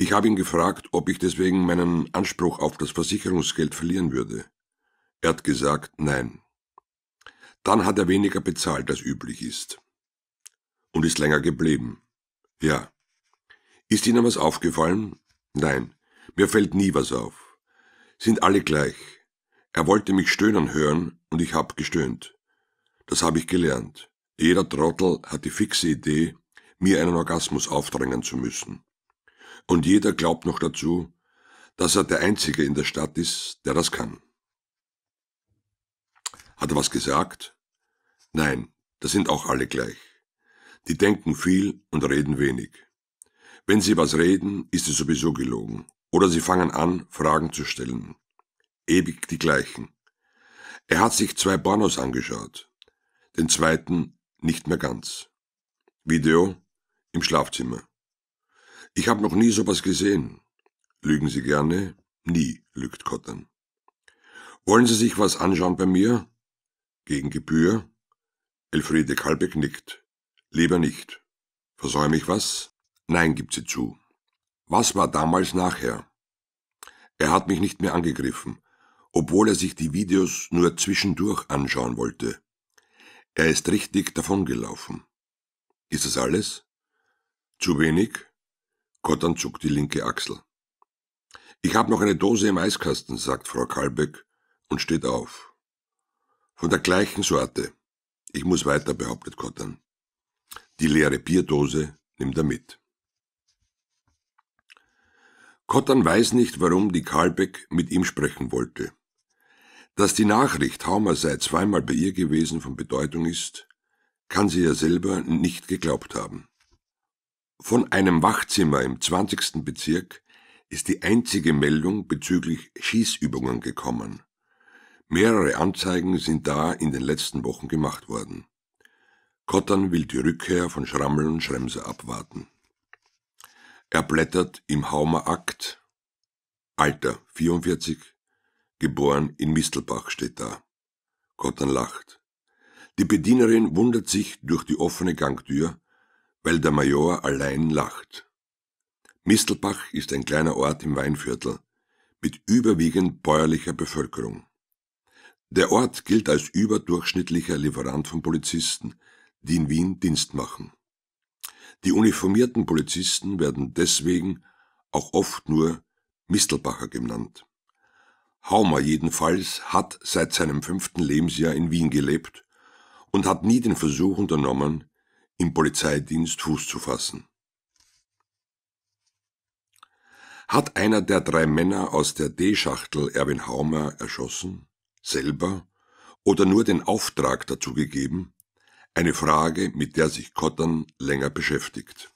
Ich habe ihn gefragt, ob ich deswegen meinen Anspruch auf das Versicherungsgeld verlieren würde. Er hat gesagt, nein. Dann hat er weniger bezahlt, als üblich ist. Und ist länger geblieben. Ja. Ist Ihnen was aufgefallen? Nein. Mir fällt nie was auf. Sind alle gleich. Er wollte mich stöhnen hören und ich hab gestöhnt. Das habe ich gelernt. Jeder Trottel hat die fixe Idee, mir einen Orgasmus aufdrängen zu müssen. Und jeder glaubt noch dazu, dass er der Einzige in der Stadt ist, der das kann. Hat er was gesagt? Nein, das sind auch alle gleich. Die denken viel und reden wenig. Wenn sie was reden, ist es sowieso gelogen. Oder sie fangen an, Fragen zu stellen. Ewig die gleichen. Er hat sich zwei Pornos angeschaut. Den zweiten nicht mehr ganz. Video im Schlafzimmer. Ich habe noch nie sowas gesehen. Lügen Sie gerne? Nie, lügt Cotton. Wollen Sie sich was anschauen bei mir? Gegen Gebühr? Elfriede Kalbeck nickt. Lieber nicht. Versäume ich was? Nein, gibt sie zu. Was war damals nachher? Er hat mich nicht mehr angegriffen, obwohl er sich die Videos nur zwischendurch anschauen wollte. Er ist richtig davongelaufen. Ist das alles? Zu wenig? Kottan zuckt die linke Achsel. Ich habe noch eine Dose im Eiskasten, sagt Frau Kalbeck und steht auf. Von der gleichen Sorte. Ich muss weiter, behauptet Kottan. Die leere Bierdose nimmt er mit. Kottan weiß nicht, warum die Kalbeck mit ihm sprechen wollte. Dass die Nachricht, Haumer sei zweimal bei ihr gewesen, von Bedeutung ist, kann sie ja selber nicht geglaubt haben. Von einem Wachzimmer im 20. Bezirk ist die einzige Meldung bezüglich Schießübungen gekommen. Mehrere Anzeigen sind da in den letzten Wochen gemacht worden. Kottern will die Rückkehr von Schrammel und Schremser abwarten. Er blättert im Haumer-Akt. Alter 44, geboren in Mistelbach steht da. Kottern lacht. Die Bedienerin wundert sich durch die offene Gangtür, weil der Major allein lacht. Mistelbach ist ein kleiner Ort im Weinviertel mit überwiegend bäuerlicher Bevölkerung. Der Ort gilt als überdurchschnittlicher Lieferant von Polizisten, die in Wien Dienst machen. Die uniformierten Polizisten werden deswegen auch oft nur Mistelbacher genannt. Haumer jedenfalls hat seit seinem fünften Lebensjahr in Wien gelebt und hat nie den Versuch unternommen, im Polizeidienst Fuß zu fassen. Hat einer der drei Männer aus der D-Schachtel Erwin Haumer erschossen, selber oder nur den Auftrag dazu gegeben? Eine Frage, mit der sich Kottern länger beschäftigt.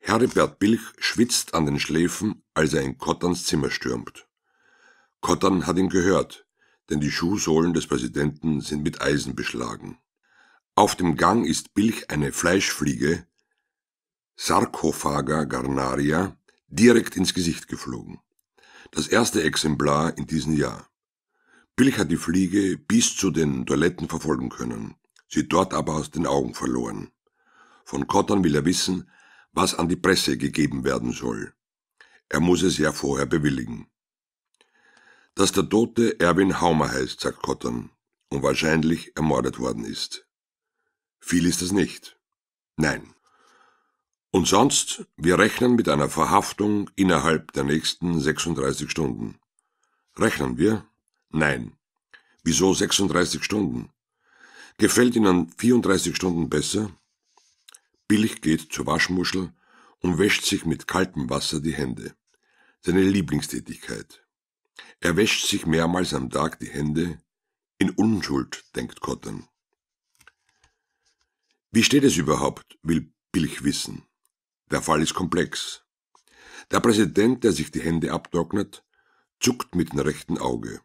Heribert Bilch schwitzt an den Schläfen, als er in Kotterns Zimmer stürmt. Kottern hat ihn gehört, denn die Schuhsohlen des Präsidenten sind mit Eisen beschlagen. Auf dem Gang ist Bilch eine Fleischfliege, Sarkophaga garnaria, direkt ins Gesicht geflogen. Das erste Exemplar in diesem Jahr. Bilch hat die Fliege bis zu den Toiletten verfolgen können, sie dort aber aus den Augen verloren. Von Cotton will er wissen, was an die Presse gegeben werden soll. Er muss es ja vorher bewilligen. Dass der Tote Erwin Haumer heißt, sagt Cotton, und wahrscheinlich ermordet worden ist. Viel ist es nicht. Nein. Und sonst, wir rechnen mit einer Verhaftung innerhalb der nächsten 36 Stunden. Rechnen wir? Nein. Wieso 36 Stunden? Gefällt Ihnen 34 Stunden besser? Billig geht zur Waschmuschel und wäscht sich mit kaltem Wasser die Hände. Seine Lieblingstätigkeit. Er wäscht sich mehrmals am Tag die Hände. In Unschuld, denkt Cotton. Wie steht es überhaupt, will Pilch wissen. Der Fall ist komplex. Der Präsident, der sich die Hände abtrocknet, zuckt mit dem rechten Auge.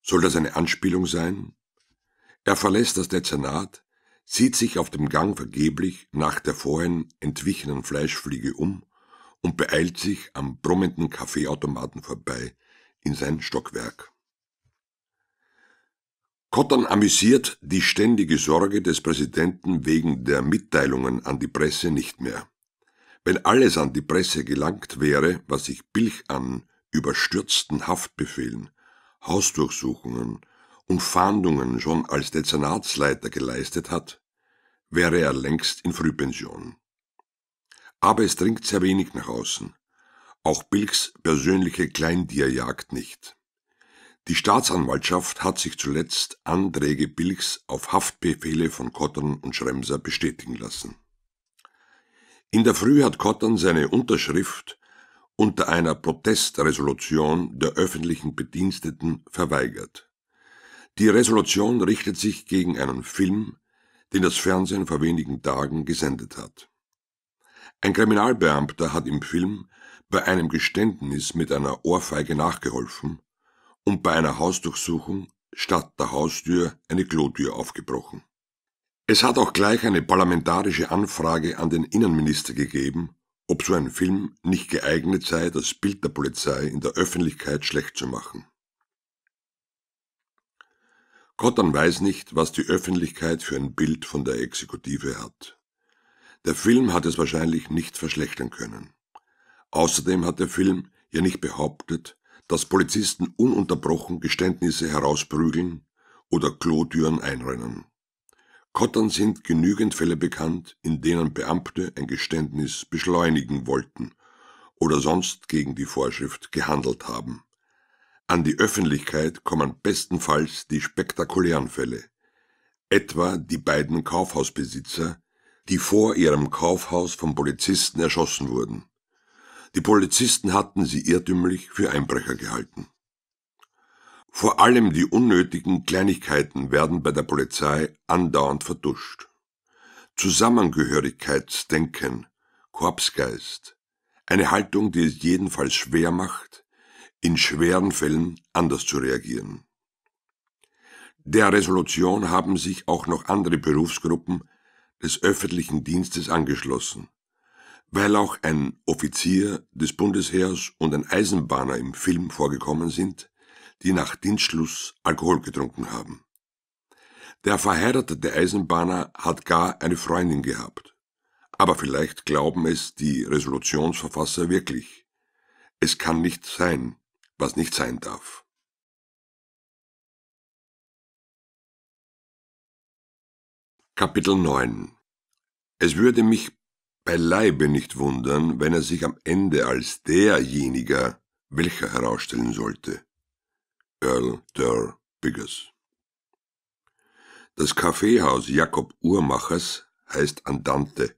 Soll das eine Anspielung sein? Er verlässt das Dezernat, sieht sich auf dem Gang vergeblich nach der vorhin entwichenen Fleischfliege um und beeilt sich am brummenden Kaffeeautomaten vorbei in sein Stockwerk. Cotton amüsiert die ständige Sorge des Präsidenten wegen der Mitteilungen an die Presse nicht mehr. Wenn alles an die Presse gelangt wäre, was sich Bilch an überstürzten Haftbefehlen, Hausdurchsuchungen und Fahndungen schon als Dezernatsleiter geleistet hat, wäre er längst in Frühpension. Aber es dringt sehr wenig nach außen, auch Bilks persönliche Kleindierjagd nicht. Die Staatsanwaltschaft hat sich zuletzt Anträge Bilks auf Haftbefehle von Cotton und Schremser bestätigen lassen. In der Früh hat Cotton seine Unterschrift unter einer Protestresolution der öffentlichen Bediensteten verweigert. Die Resolution richtet sich gegen einen Film, den das Fernsehen vor wenigen Tagen gesendet hat. Ein Kriminalbeamter hat im Film bei einem Geständnis mit einer Ohrfeige nachgeholfen und bei einer Hausdurchsuchung statt der Haustür eine Klotür aufgebrochen. Es hat auch gleich eine parlamentarische Anfrage an den Innenminister gegeben, ob so ein Film nicht geeignet sei, das Bild der Polizei in der Öffentlichkeit schlecht zu machen. Cotton weiß nicht, was die Öffentlichkeit für ein Bild von der Exekutive hat. Der Film hat es wahrscheinlich nicht verschlechtern können. Außerdem hat der Film ja nicht behauptet, dass Polizisten ununterbrochen Geständnisse herausprügeln oder Klotüren einrennen. Kottern sind genügend Fälle bekannt, in denen Beamte ein Geständnis beschleunigen wollten oder sonst gegen die Vorschrift gehandelt haben. An die Öffentlichkeit kommen bestenfalls die spektakulären Fälle, etwa die beiden Kaufhausbesitzer, die vor ihrem Kaufhaus von Polizisten erschossen wurden. Die Polizisten hatten sie irrtümlich für Einbrecher gehalten. Vor allem die unnötigen Kleinigkeiten werden bei der Polizei andauernd verduscht. Zusammengehörigkeitsdenken, Korpsgeist, eine Haltung, die es jedenfalls schwer macht, in schweren Fällen anders zu reagieren. Der Resolution haben sich auch noch andere Berufsgruppen des öffentlichen Dienstes angeschlossen, weil auch ein Offizier des Bundesheers und ein Eisenbahner im Film vorgekommen sind, die nach Dienstschluss Alkohol getrunken haben. Der verheiratete Eisenbahner hat gar eine Freundin gehabt. Aber vielleicht glauben es die Resolutionsverfasser wirklich. Es kann nicht sein, was nicht sein darf. Kapitel 9 Es würde mich beileibe nicht wundern, wenn er sich am Ende als derjenige, welcher herausstellen sollte. Earl Durr Biggers. Das Kaffeehaus Jakob Uhrmachers heißt Andante,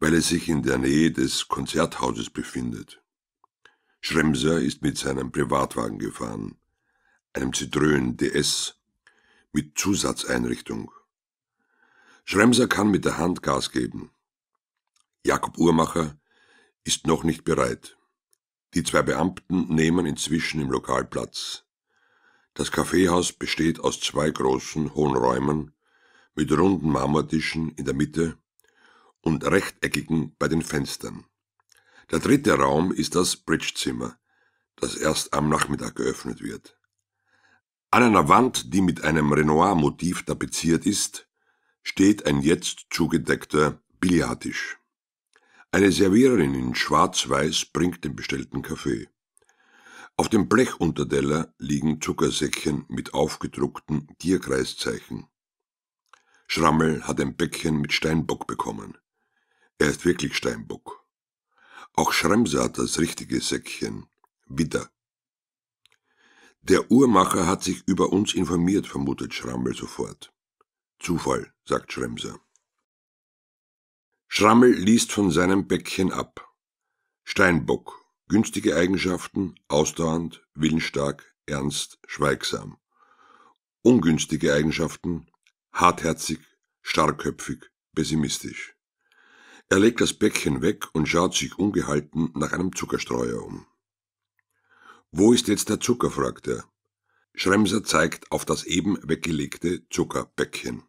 weil es sich in der Nähe des Konzerthauses befindet. Schremser ist mit seinem Privatwagen gefahren, einem Citroën DS mit Zusatzeinrichtung. Schremser kann mit der Hand Gas geben. Jakob Uhrmacher, ist noch nicht bereit. Die zwei Beamten nehmen inzwischen im Lokal Platz. Das Kaffeehaus besteht aus zwei großen, hohen Räumen mit runden Marmortischen in der Mitte und rechteckigen bei den Fenstern. Der dritte Raum ist das Bridgezimmer, das erst am Nachmittag geöffnet wird. An einer Wand, die mit einem Renoir-Motiv tapeziert ist, steht ein jetzt zugedeckter Billardtisch. Eine Serviererin in Schwarz-Weiß bringt den bestellten Kaffee. Auf dem Blechunterteller liegen Zuckersäckchen mit aufgedruckten Tierkreiszeichen. Schrammel hat ein Bäckchen mit Steinbock bekommen. Er ist wirklich Steinbock. Auch Schremser hat das richtige Säckchen. Widder. Der Uhrmacher hat sich über uns informiert, vermutet Schrammel sofort. Zufall, sagt Schremser. Schrammel liest von seinem Bäckchen ab. Steinbock. Günstige Eigenschaften, ausdauernd, willensstark, ernst, schweigsam. Ungünstige Eigenschaften, hartherzig, starkköpfig, pessimistisch. Er legt das Bäckchen weg und schaut sich ungehalten nach einem Zuckerstreuer um. Wo ist jetzt der Zucker? fragt er. Schremser zeigt auf das eben weggelegte Zuckerbäckchen.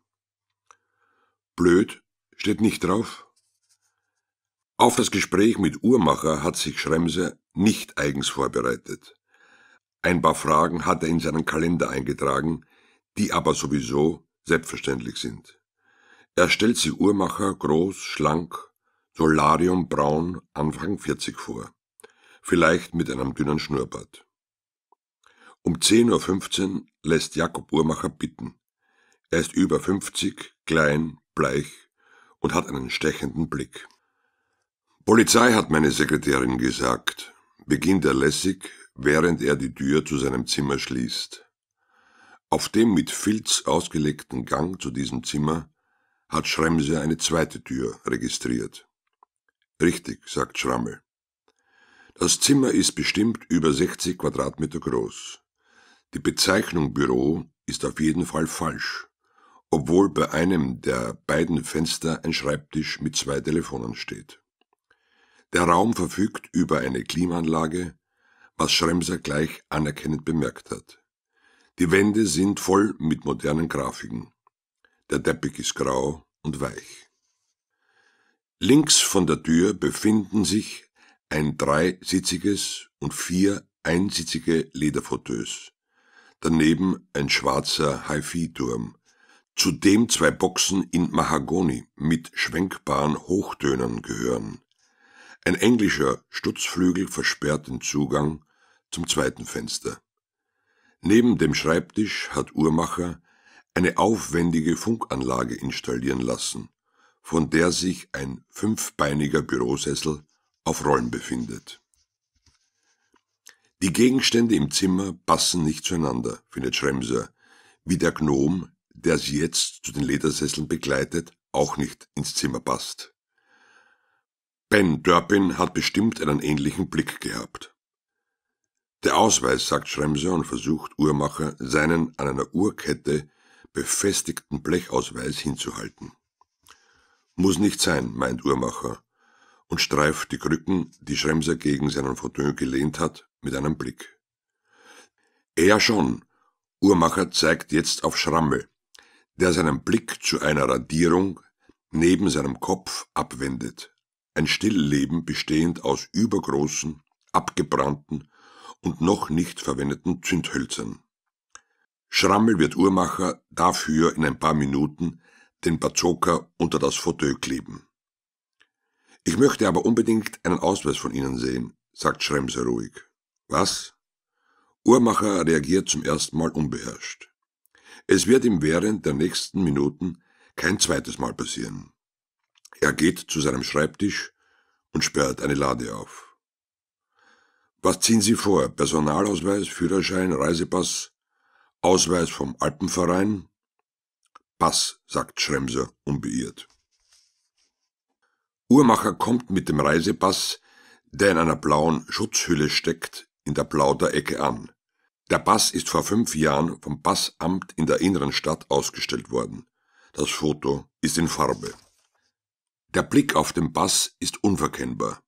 Blöd steht nicht drauf, auf das Gespräch mit Uhrmacher hat sich Schremse nicht eigens vorbereitet. Ein paar Fragen hat er in seinen Kalender eingetragen, die aber sowieso selbstverständlich sind. Er stellt sich Uhrmacher groß, schlank, solariumbraun, Anfang 40 vor, vielleicht mit einem dünnen Schnurrbart. Um 10.15 Uhr lässt Jakob Uhrmacher bitten. Er ist über 50, klein, bleich und hat einen stechenden Blick. Polizei hat meine Sekretärin gesagt, beginnt er lässig, während er die Tür zu seinem Zimmer schließt. Auf dem mit Filz ausgelegten Gang zu diesem Zimmer hat Schremse eine zweite Tür registriert. Richtig, sagt Schrammel. Das Zimmer ist bestimmt über 60 Quadratmeter groß. Die Bezeichnung Büro ist auf jeden Fall falsch, obwohl bei einem der beiden Fenster ein Schreibtisch mit zwei Telefonen steht. Der Raum verfügt über eine Klimaanlage, was Schremser gleich anerkennend bemerkt hat. Die Wände sind voll mit modernen Grafiken. Der Teppich ist grau und weich. Links von der Tür befinden sich ein dreisitziges und vier einsitzige Lederfauteuils. Daneben ein schwarzer Hi-Fi-Turm. Zudem zwei Boxen in Mahagoni mit schwenkbaren Hochtönern gehören. Ein englischer Stutzflügel versperrt den Zugang zum zweiten Fenster. Neben dem Schreibtisch hat Uhrmacher eine aufwendige Funkanlage installieren lassen, von der sich ein fünfbeiniger Bürosessel auf Rollen befindet. Die Gegenstände im Zimmer passen nicht zueinander, findet Schremser, wie der Gnom, der sie jetzt zu den Ledersesseln begleitet, auch nicht ins Zimmer passt. Ben Dörpin hat bestimmt einen ähnlichen Blick gehabt. Der Ausweis, sagt Schremser und versucht Uhrmacher, seinen an einer Uhrkette befestigten Blechausweis hinzuhalten. Muss nicht sein, meint Uhrmacher und streift die Krücken, die Schremser gegen seinen Fauteuil gelehnt hat, mit einem Blick. Er schon. Uhrmacher zeigt jetzt auf Schrammel, der seinen Blick zu einer Radierung neben seinem Kopf abwendet. Ein Stillleben bestehend aus übergroßen, abgebrannten und noch nicht verwendeten Zündhölzern. Schrammel wird Uhrmacher dafür in ein paar Minuten den Bazooka unter das Fauteuil kleben. Ich möchte aber unbedingt einen Ausweis von Ihnen sehen, sagt Schremser ruhig. Was? Uhrmacher reagiert zum ersten Mal unbeherrscht. Es wird ihm während der nächsten Minuten kein zweites Mal passieren. Er geht zu seinem Schreibtisch und sperrt eine Lade auf. Was ziehen Sie vor? Personalausweis, Führerschein, Reisepass, Ausweis vom Alpenverein? Pass, sagt Schremser unbeirrt. Uhrmacher kommt mit dem Reisepass, der in einer blauen Schutzhülle steckt, in der Plauderecke an. Der Pass ist vor fünf Jahren vom Passamt in der inneren Stadt ausgestellt worden. Das Foto ist in Farbe. Der Blick auf den Bass ist unverkennbar.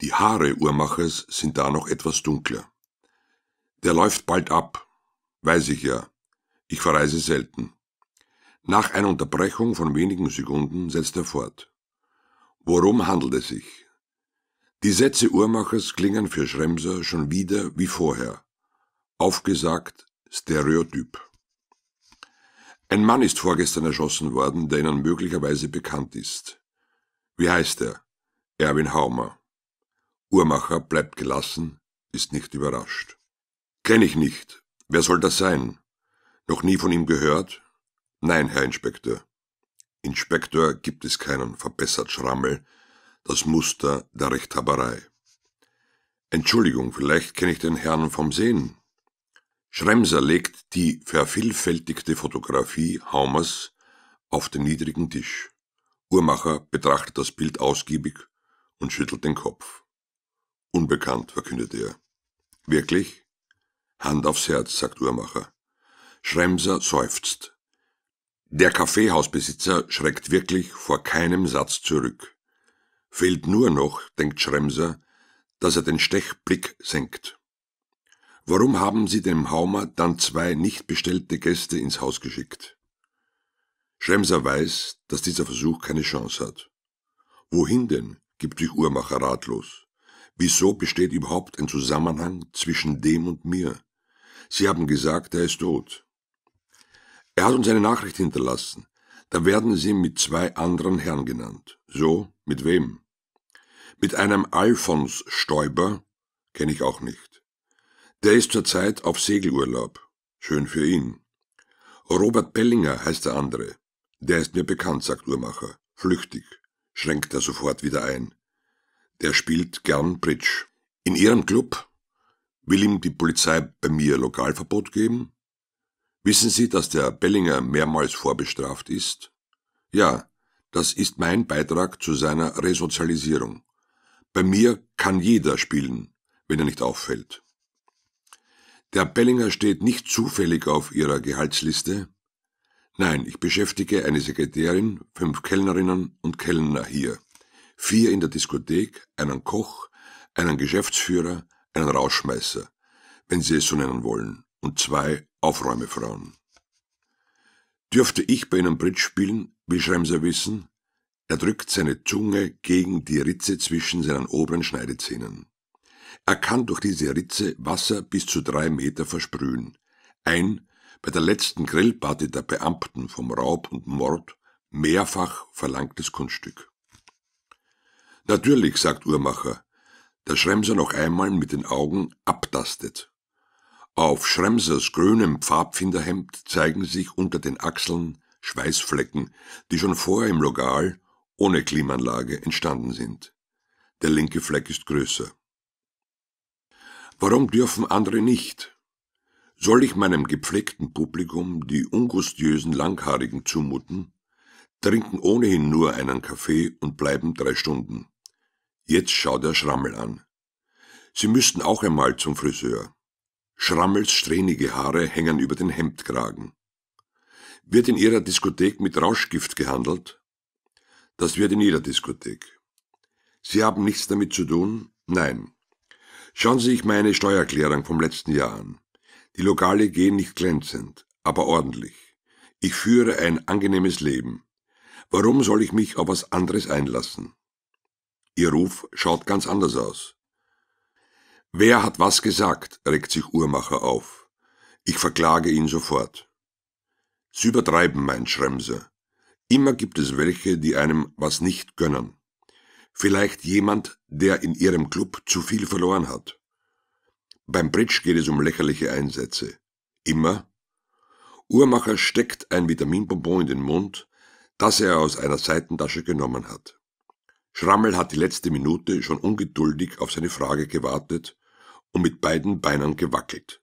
Die Haare Uhrmachers sind da noch etwas dunkler. Der läuft bald ab. Weiß ich ja. Ich verreise selten. Nach einer Unterbrechung von wenigen Sekunden setzt er fort. Worum handelt es sich? Die Sätze Uhrmachers klingen für Schremser schon wieder wie vorher. Aufgesagt, Stereotyp. Ein Mann ist vorgestern erschossen worden, der Ihnen möglicherweise bekannt ist. Wie heißt er? Erwin Haumer. Uhrmacher bleibt gelassen, ist nicht überrascht. Kenn ich nicht. Wer soll das sein? Noch nie von ihm gehört? Nein, Herr Inspektor. Inspektor gibt es keinen, verbessert Schrammel, das Muster der Rechthaberei. Entschuldigung, vielleicht kenne ich den Herrn vom Sehen. Schremser legt die vervielfältigte Fotografie Haumers auf den niedrigen Tisch. Uhrmacher betrachtet das Bild ausgiebig und schüttelt den Kopf. Unbekannt, verkündete er. Wirklich? Hand aufs Herz, sagt Uhrmacher. Schremser seufzt. Der Kaffeehausbesitzer schreckt wirklich vor keinem Satz zurück. Fehlt nur noch, denkt Schremser, dass er den Stechblick senkt. Warum haben Sie dem Haumer dann zwei nicht bestellte Gäste ins Haus geschickt? Schremser weiß, dass dieser Versuch keine Chance hat. Wohin denn, gibt sich Uhrmacher ratlos. Wieso besteht überhaupt ein Zusammenhang zwischen dem und mir? Sie haben gesagt, er ist tot. Er hat uns eine Nachricht hinterlassen. Da werden Sie mit zwei anderen Herren genannt. So, mit wem? Mit einem Alfons Stoiber, kenne ich auch nicht. Der ist zurzeit auf Segelurlaub. Schön für ihn. Robert Pellinger heißt der andere. Der ist mir bekannt, sagt Uhrmacher. Flüchtig, schränkt er sofort wieder ein. Der spielt gern Bridge. In Ihrem Club? Will ihm die Polizei bei mir Lokalverbot geben? Wissen Sie, dass der Bellinger mehrmals vorbestraft ist? Ja, das ist mein Beitrag zu seiner Resozialisierung. Bei mir kann jeder spielen, wenn er nicht auffällt. Der Bellinger steht nicht zufällig auf Ihrer Gehaltsliste, Nein, ich beschäftige eine Sekretärin, fünf Kellnerinnen und Kellner hier, vier in der Diskothek, einen Koch, einen Geschäftsführer, einen Rauschmeißer, wenn Sie es so nennen wollen, und zwei Aufräumefrauen. Dürfte ich bei Ihnen Bridge spielen, will Schremser wissen? Er drückt seine Zunge gegen die Ritze zwischen seinen oberen Schneidezähnen. Er kann durch diese Ritze Wasser bis zu drei Meter versprühen. Ein bei der letzten Grillparty der Beamten vom Raub und Mord mehrfach verlangtes Kunststück. Natürlich, sagt Uhrmacher, der Schremser noch einmal mit den Augen abtastet. Auf Schremsers grünem Pfadfinderhemd zeigen sich unter den Achseln Schweißflecken, die schon vorher im Lokal ohne Klimaanlage entstanden sind. Der linke Fleck ist größer. Warum dürfen andere nicht? Soll ich meinem gepflegten Publikum die ungustiösen Langhaarigen zumuten? Trinken ohnehin nur einen Kaffee und bleiben drei Stunden. Jetzt schaut er Schrammel an. Sie müssten auch einmal zum Friseur. Schrammels strähnige Haare hängen über den Hemdkragen. Wird in Ihrer Diskothek mit Rauschgift gehandelt? Das wird in jeder Diskothek. Sie haben nichts damit zu tun? Nein. Schauen Sie sich meine Steuererklärung vom letzten Jahr an. Die Lokale gehen nicht glänzend, aber ordentlich. Ich führe ein angenehmes Leben. Warum soll ich mich auf was anderes einlassen? Ihr Ruf schaut ganz anders aus. Wer hat was gesagt? regt sich Uhrmacher auf. Ich verklage ihn sofort. Sie übertreiben, mein Schremser. Immer gibt es welche, die einem was nicht gönnen. Vielleicht jemand, der in ihrem Club zu viel verloren hat. Beim Bridge geht es um lächerliche Einsätze. Immer. Uhrmacher steckt ein Vitaminbonbon in den Mund, das er aus einer Seitentasche genommen hat. Schrammel hat die letzte Minute schon ungeduldig auf seine Frage gewartet und mit beiden Beinen gewackelt.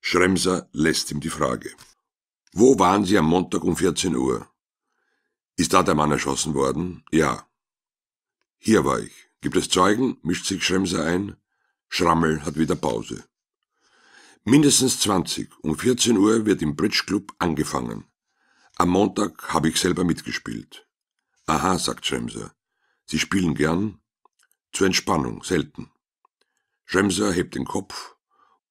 Schremser lässt ihm die Frage. Wo waren Sie am Montag um 14 Uhr? Ist da der Mann erschossen worden? Ja. Hier war ich. Gibt es Zeugen? mischt sich Schremser ein. Schrammel hat wieder Pause. Mindestens 20. Um 14 Uhr wird im Bridge Club angefangen. Am Montag habe ich selber mitgespielt. Aha, sagt Schremser. Sie spielen gern? Zur Entspannung, selten. Schremser hebt den Kopf.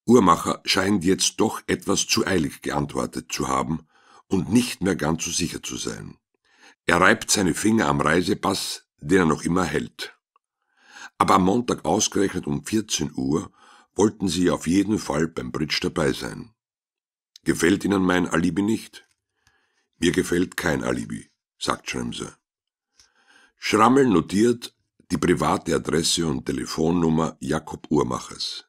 Uhrmacher scheint jetzt doch etwas zu eilig geantwortet zu haben und nicht mehr ganz so sicher zu sein. Er reibt seine Finger am Reisepass, den er noch immer hält. Aber am Montag ausgerechnet um 14 Uhr wollten sie auf jeden Fall beim Bridge dabei sein. Gefällt Ihnen mein Alibi nicht? Mir gefällt kein Alibi, sagt Schremser. Schrammel notiert die private Adresse und Telefonnummer Jakob Uhrmachers.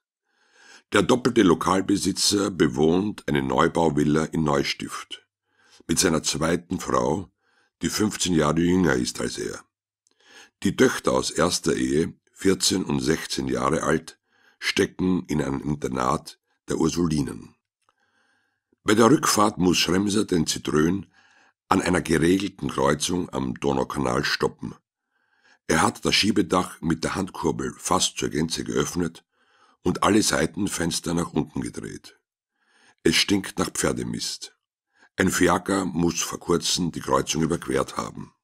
Der doppelte Lokalbesitzer bewohnt eine Neubauvilla in Neustift mit seiner zweiten Frau, die 15 Jahre jünger ist als er. Die Töchter aus erster Ehe 14 und 16 Jahre alt, stecken in einem Internat der Ursulinen. Bei der Rückfahrt muss Schremser den Zitrön an einer geregelten Kreuzung am Donaukanal stoppen. Er hat das Schiebedach mit der Handkurbel fast zur Gänze geöffnet und alle Seitenfenster nach unten gedreht. Es stinkt nach Pferdemist. Ein Fiaker muss vor kurzem die Kreuzung überquert haben.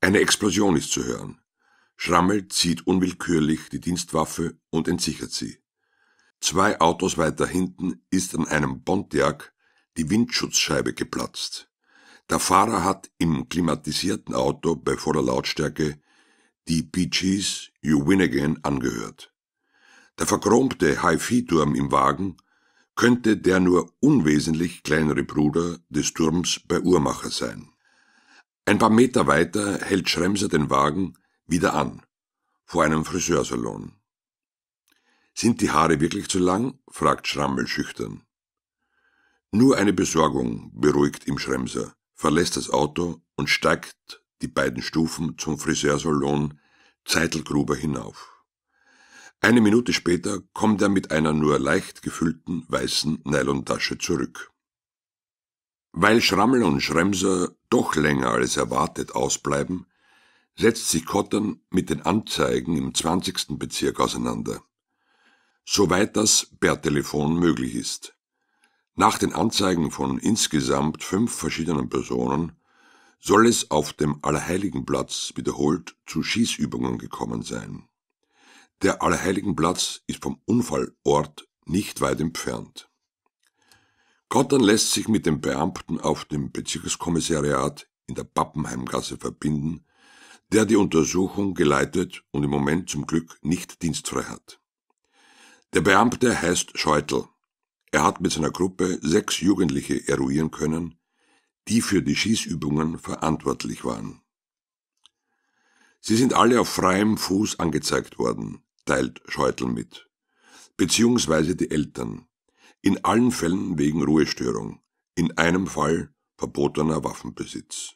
Eine Explosion ist zu hören. Schrammel zieht unwillkürlich die Dienstwaffe und entsichert sie. Zwei Autos weiter hinten ist an einem Pontiac die Windschutzscheibe geplatzt. Der Fahrer hat im klimatisierten Auto bei voller Lautstärke die PGs You Win Again angehört. Der verchromte HiFi-Turm im Wagen könnte der nur unwesentlich kleinere Bruder des Turms bei Uhrmacher sein. Ein paar Meter weiter hält Schremser den Wagen wieder an, vor einem Friseursalon. Sind die Haare wirklich zu lang? fragt Schrammel schüchtern. Nur eine Besorgung beruhigt ihm Schremser, verlässt das Auto und steigt die beiden Stufen zum Friseursalon Zeitelgruber hinauf. Eine Minute später kommt er mit einer nur leicht gefüllten weißen Nylontasche zurück. Weil Schrammel und Schremser doch länger als erwartet ausbleiben, setzt sich Cotton mit den Anzeigen im 20. Bezirk auseinander. Soweit das per Telefon möglich ist. Nach den Anzeigen von insgesamt fünf verschiedenen Personen soll es auf dem Allerheiligenplatz wiederholt zu Schießübungen gekommen sein. Der Allerheiligenplatz ist vom Unfallort nicht weit entfernt. Cotton lässt sich mit den Beamten auf dem Bezirkskommissariat in der Pappenheimgasse verbinden, der die Untersuchung geleitet und im Moment zum Glück nicht dienstfrei hat. Der Beamte heißt Scheutel. Er hat mit seiner Gruppe sechs Jugendliche eruieren können, die für die Schießübungen verantwortlich waren. Sie sind alle auf freiem Fuß angezeigt worden, teilt Scheutel mit, beziehungsweise die Eltern, in allen Fällen wegen Ruhestörung, in einem Fall verbotener Waffenbesitz.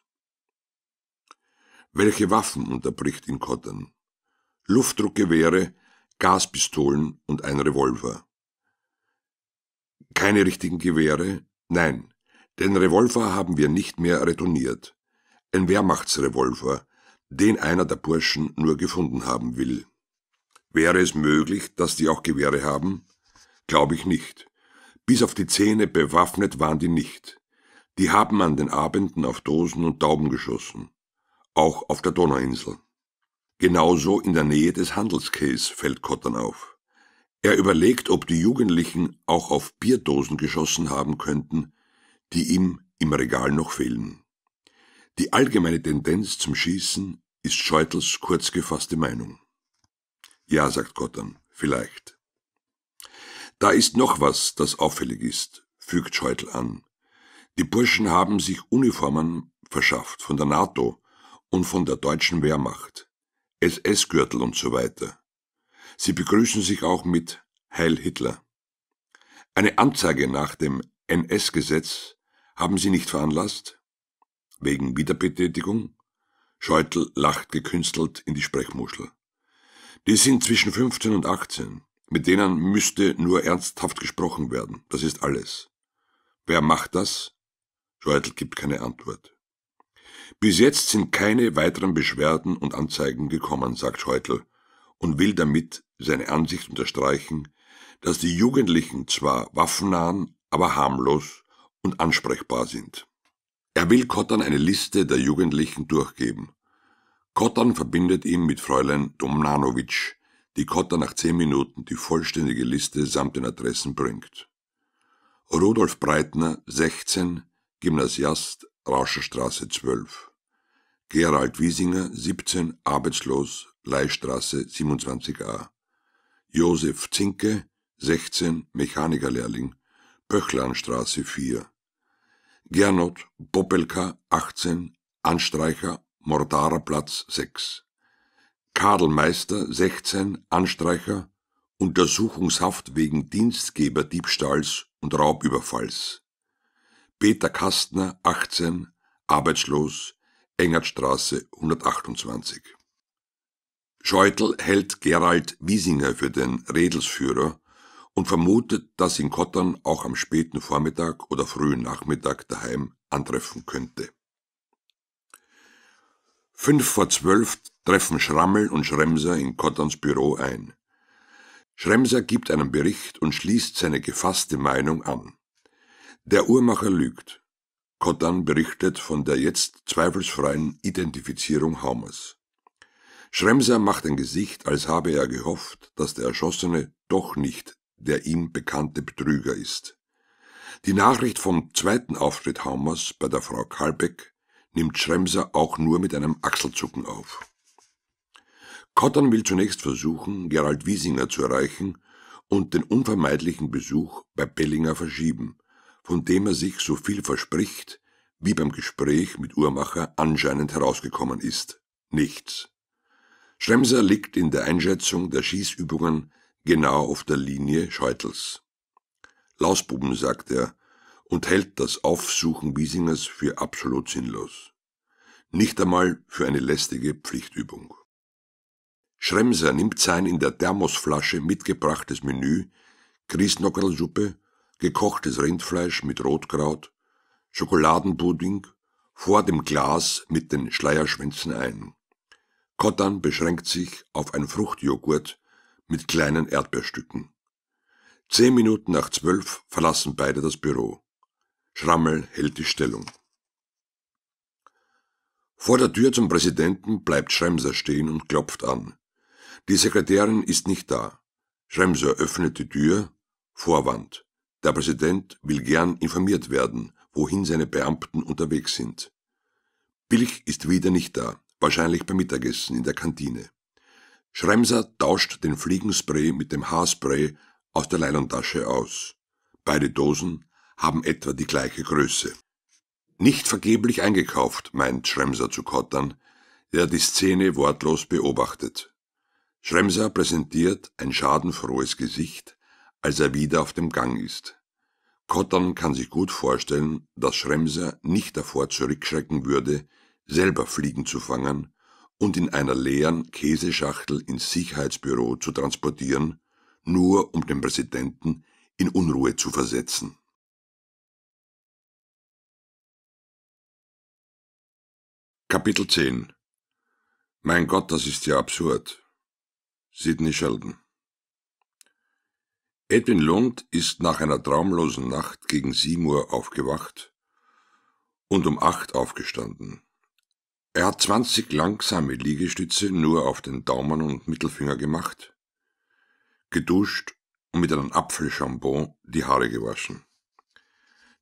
Welche Waffen unterbricht ihn Kottern? Luftdruckgewehre, Gaspistolen und ein Revolver. Keine richtigen Gewehre? Nein, den Revolver haben wir nicht mehr retourniert. Ein Wehrmachtsrevolver, den einer der Burschen nur gefunden haben will. Wäre es möglich, dass die auch Gewehre haben? Glaube ich nicht. Bis auf die Zähne bewaffnet waren die nicht. Die haben an den Abenden auf Dosen und Tauben geschossen auch auf der Donauinsel. Genauso in der Nähe des Handelskäs fällt Kottern auf. Er überlegt, ob die Jugendlichen auch auf Bierdosen geschossen haben könnten, die ihm im Regal noch fehlen. Die allgemeine Tendenz zum Schießen ist Scheutels kurz gefasste Meinung. Ja, sagt Kottern, vielleicht. Da ist noch was, das auffällig ist, fügt Scheutel an. Die Burschen haben sich Uniformen verschafft von der NATO, und von der deutschen Wehrmacht, SS-Gürtel und so weiter. Sie begrüßen sich auch mit Heil Hitler. Eine Anzeige nach dem NS-Gesetz haben Sie nicht veranlasst? Wegen Wiederbetätigung? Scheutel lacht gekünstelt in die Sprechmuschel. Die sind zwischen 15 und 18. Mit denen müsste nur ernsthaft gesprochen werden. Das ist alles. Wer macht das? Scheutel gibt keine Antwort. Bis jetzt sind keine weiteren Beschwerden und Anzeigen gekommen, sagt Scheutel und will damit seine Ansicht unterstreichen, dass die Jugendlichen zwar waffennahen, aber harmlos und ansprechbar sind. Er will Kottern eine Liste der Jugendlichen durchgeben. Kottern verbindet ihn mit Fräulein Domnanovic, die Kottern nach zehn Minuten die vollständige Liste samt den Adressen bringt. Rudolf Breitner, 16, Gymnasiast, Rauscherstraße 12. Gerald Wiesinger, 17, arbeitslos, Leihstraße 27a. Josef Zinke, 16, Mechanikerlehrling, Pöchlanstraße 4. Gernot Popelka, 18, Anstreicher, Mordarer Platz 6. Kadelmeister, 16, Anstreicher, Untersuchungshaft wegen Dienstgeberdiebstahls und Raubüberfalls. Peter Kastner, 18, arbeitslos, Engertstraße 128. Scheutel hält Gerald Wiesinger für den Redelsführer und vermutet, dass ihn Kottern auch am späten Vormittag oder frühen Nachmittag daheim antreffen könnte. Fünf vor zwölf treffen Schrammel und Schremser in Kotterns Büro ein. Schremser gibt einen Bericht und schließt seine gefasste Meinung an. Der Uhrmacher lügt. Cotton berichtet von der jetzt zweifelsfreien Identifizierung Haumers. Schremser macht ein Gesicht, als habe er gehofft, dass der Erschossene doch nicht der ihm bekannte Betrüger ist. Die Nachricht vom zweiten Auftritt Haumers bei der Frau Kalbeck nimmt Schremser auch nur mit einem Achselzucken auf. Cotton will zunächst versuchen, Gerald Wiesinger zu erreichen und den unvermeidlichen Besuch bei Bellinger verschieben, von dem er sich so viel verspricht, wie beim Gespräch mit Uhrmacher anscheinend herausgekommen ist. Nichts. Schremser liegt in der Einschätzung der Schießübungen genau auf der Linie Scheutels. Lausbuben, sagt er, und hält das Aufsuchen Wiesingers für absolut sinnlos. Nicht einmal für eine lästige Pflichtübung. Schremser nimmt sein in der Thermosflasche mitgebrachtes Menü, Grießnockerlsuppe gekochtes Rindfleisch mit Rotkraut, Schokoladenpudding vor dem Glas mit den Schleierschwänzen ein. Kottan beschränkt sich auf ein Fruchtjoghurt mit kleinen Erdbeerstücken. Zehn Minuten nach zwölf verlassen beide das Büro. Schrammel hält die Stellung. Vor der Tür zum Präsidenten bleibt Schremser stehen und klopft an. Die Sekretärin ist nicht da. Schremser öffnet die Tür, Vorwand. Der Präsident will gern informiert werden, wohin seine Beamten unterwegs sind. Bilch ist wieder nicht da, wahrscheinlich beim Mittagessen in der Kantine. Schremser tauscht den Fliegenspray mit dem Haarspray aus der Leilontasche aus. Beide Dosen haben etwa die gleiche Größe. Nicht vergeblich eingekauft, meint Schremser zu Kottern, der die Szene wortlos beobachtet. Schremser präsentiert ein schadenfrohes Gesicht, als er wieder auf dem Gang ist. Cotton kann sich gut vorstellen, dass Schremser nicht davor zurückschrecken würde, selber Fliegen zu fangen und in einer leeren Käseschachtel ins Sicherheitsbüro zu transportieren, nur um den Präsidenten in Unruhe zu versetzen. Kapitel 10 Mein Gott, das ist ja absurd. Sidney Sheldon Edwin Lund ist nach einer traumlosen Nacht gegen sieben Uhr aufgewacht und um acht aufgestanden. Er hat zwanzig langsame Liegestütze nur auf den Daumen und Mittelfinger gemacht, geduscht und mit einem Apfelschambon die Haare gewaschen.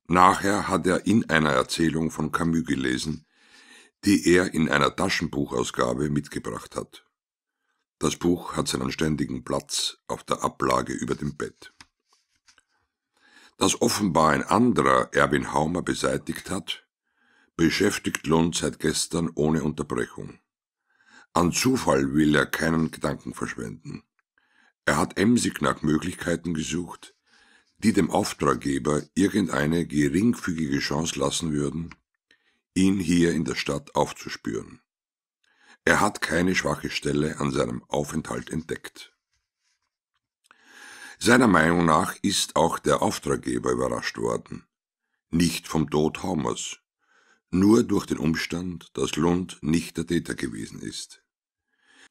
Nachher hat er in einer Erzählung von Camus gelesen, die er in einer Taschenbuchausgabe mitgebracht hat. Das Buch hat seinen ständigen Platz auf der Ablage über dem Bett. Dass offenbar ein anderer Erwin Haumer beseitigt hat, beschäftigt Lund seit gestern ohne Unterbrechung. An Zufall will er keinen Gedanken verschwenden. Er hat emsig nach Möglichkeiten gesucht, die dem Auftraggeber irgendeine geringfügige Chance lassen würden, ihn hier in der Stadt aufzuspüren. Er hat keine schwache Stelle an seinem Aufenthalt entdeckt. Seiner Meinung nach ist auch der Auftraggeber überrascht worden. Nicht vom Tod Haumers, nur durch den Umstand, dass Lund nicht der Täter gewesen ist.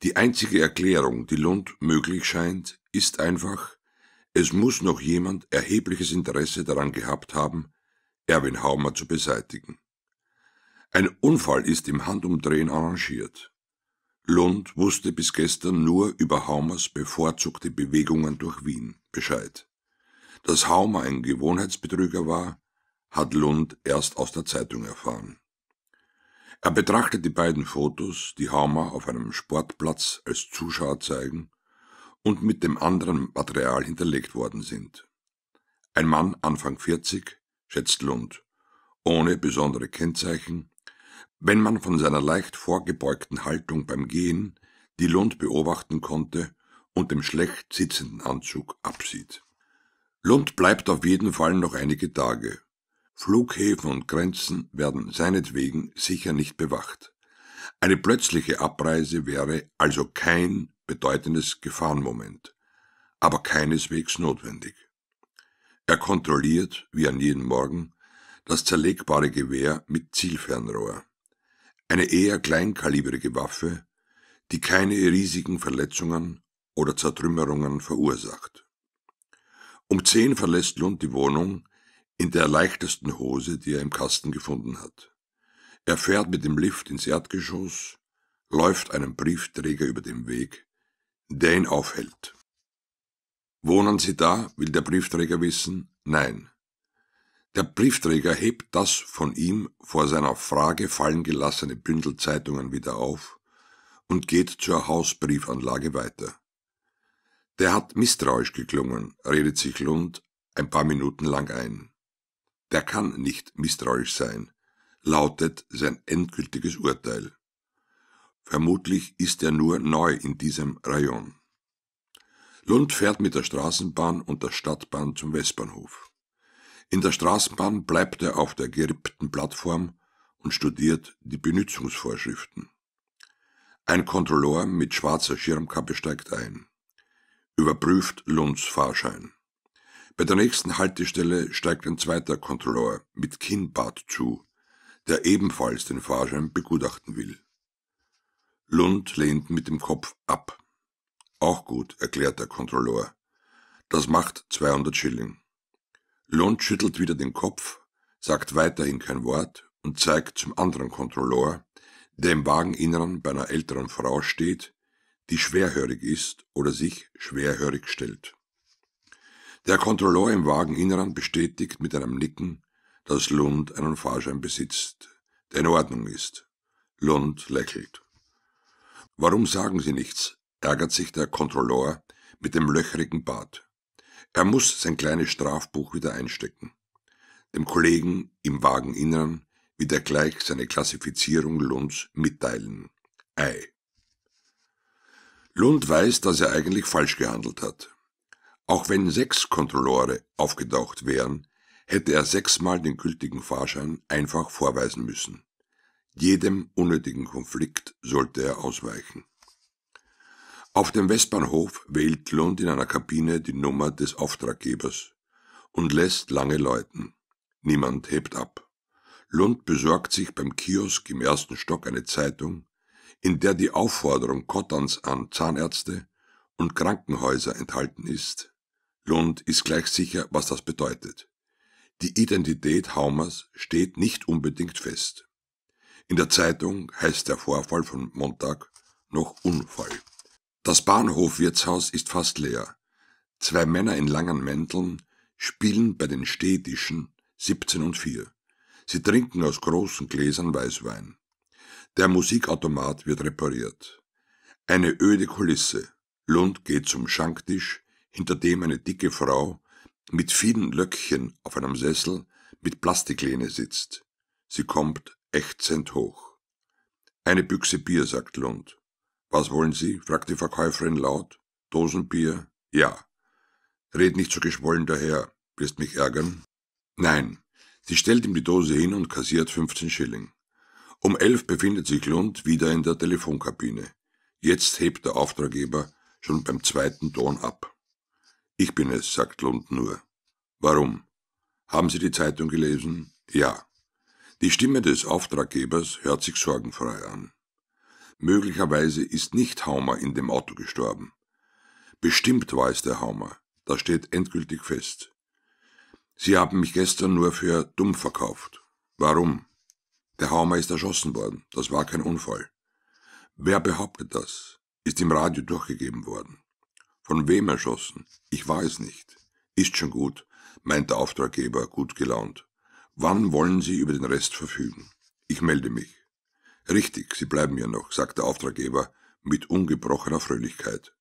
Die einzige Erklärung, die Lund möglich scheint, ist einfach, es muss noch jemand erhebliches Interesse daran gehabt haben, Erwin Haumer zu beseitigen. Ein Unfall ist im Handumdrehen arrangiert. Lund wusste bis gestern nur über Haumers bevorzugte Bewegungen durch Wien Bescheid. Dass Haumer ein Gewohnheitsbetrüger war, hat Lund erst aus der Zeitung erfahren. Er betrachtet die beiden Fotos, die Haumer auf einem Sportplatz als Zuschauer zeigen und mit dem anderen Material hinterlegt worden sind. Ein Mann Anfang 40, schätzt Lund, ohne besondere Kennzeichen, wenn man von seiner leicht vorgebeugten Haltung beim Gehen die Lund beobachten konnte und dem schlecht sitzenden Anzug absieht. Lund bleibt auf jeden Fall noch einige Tage. Flughäfen und Grenzen werden seinetwegen sicher nicht bewacht. Eine plötzliche Abreise wäre also kein bedeutendes Gefahrenmoment, aber keineswegs notwendig. Er kontrolliert, wie an jedem Morgen, das zerlegbare Gewehr mit Zielfernrohr. Eine eher kleinkalibrige Waffe, die keine riesigen Verletzungen oder Zertrümmerungen verursacht. Um zehn verlässt Lund die Wohnung in der leichtesten Hose, die er im Kasten gefunden hat. Er fährt mit dem Lift ins Erdgeschoss, läuft einem Briefträger über den Weg, der ihn aufhält. Wohnen Sie da? will der Briefträger wissen. Nein. Der Briefträger hebt das von ihm vor seiner Frage fallen gelassene Bündel Zeitungen wieder auf und geht zur Hausbriefanlage weiter. Der hat misstrauisch geklungen, redet sich Lund ein paar Minuten lang ein. Der kann nicht misstrauisch sein, lautet sein endgültiges Urteil. Vermutlich ist er nur neu in diesem Rayon. Lund fährt mit der Straßenbahn und der Stadtbahn zum Westbahnhof. In der Straßenbahn bleibt er auf der gerippten Plattform und studiert die Benutzungsvorschriften. Ein Kontrolleur mit schwarzer Schirmkappe steigt ein, überprüft Lunds Fahrschein. Bei der nächsten Haltestelle steigt ein zweiter Kontrolleur mit Kinnbart zu, der ebenfalls den Fahrschein begutachten will. Lund lehnt mit dem Kopf ab. Auch gut, erklärt der Kontrolleur. Das macht 200 Schilling. Lund schüttelt wieder den Kopf, sagt weiterhin kein Wort und zeigt zum anderen Kontrolleur, der im Wageninneren bei einer älteren Frau steht, die schwerhörig ist oder sich schwerhörig stellt. Der Kontrolleur im Wageninneren bestätigt mit einem Nicken, dass Lund einen Fahrschein besitzt, der in Ordnung ist. Lund lächelt. Warum sagen Sie nichts? ärgert sich der Kontrolleur mit dem löchrigen Bart. Er muss sein kleines Strafbuch wieder einstecken. Dem Kollegen im Wageninnern wird er gleich seine Klassifizierung Lunds mitteilen. Ei. Lund weiß, dass er eigentlich falsch gehandelt hat. Auch wenn sechs Kontrolleure aufgetaucht wären, hätte er sechsmal den gültigen Fahrschein einfach vorweisen müssen. Jedem unnötigen Konflikt sollte er ausweichen. Auf dem Westbahnhof wählt Lund in einer Kabine die Nummer des Auftraggebers und lässt lange läuten. Niemand hebt ab. Lund besorgt sich beim Kiosk im ersten Stock eine Zeitung, in der die Aufforderung Kottans an Zahnärzte und Krankenhäuser enthalten ist. Lund ist gleich sicher, was das bedeutet. Die Identität Haumers steht nicht unbedingt fest. In der Zeitung heißt der Vorfall von Montag noch Unfall. Das Bahnhofwirtshaus ist fast leer. Zwei Männer in langen Mänteln spielen bei den Stehdischen 17 und 4. Sie trinken aus großen Gläsern Weißwein. Der Musikautomat wird repariert. Eine öde Kulisse. Lund geht zum Schanktisch, hinter dem eine dicke Frau mit vielen Löckchen auf einem Sessel mit Plastiklehne sitzt. Sie kommt ächzend hoch. Eine Büchse Bier, sagt Lund. Was wollen Sie? fragt die Verkäuferin laut. Dosenbier? Ja. Red nicht so geschwollen daher. Wirst mich ärgern? Nein. Sie stellt ihm die Dose hin und kassiert 15 Schilling. Um elf befindet sich Lund wieder in der Telefonkabine. Jetzt hebt der Auftraggeber schon beim zweiten Ton ab. Ich bin es, sagt Lund nur. Warum? Haben Sie die Zeitung gelesen? Ja. Die Stimme des Auftraggebers hört sich sorgenfrei an. Möglicherweise ist nicht Haumer in dem Auto gestorben. Bestimmt war es der Haumer. Das steht endgültig fest. Sie haben mich gestern nur für dumm verkauft. Warum? Der Haumer ist erschossen worden. Das war kein Unfall. Wer behauptet das? Ist im Radio durchgegeben worden. Von wem erschossen? Ich weiß nicht. Ist schon gut, meint der Auftraggeber, gut gelaunt. Wann wollen Sie über den Rest verfügen? Ich melde mich. Richtig, Sie bleiben ja noch, sagt der Auftraggeber mit ungebrochener Fröhlichkeit.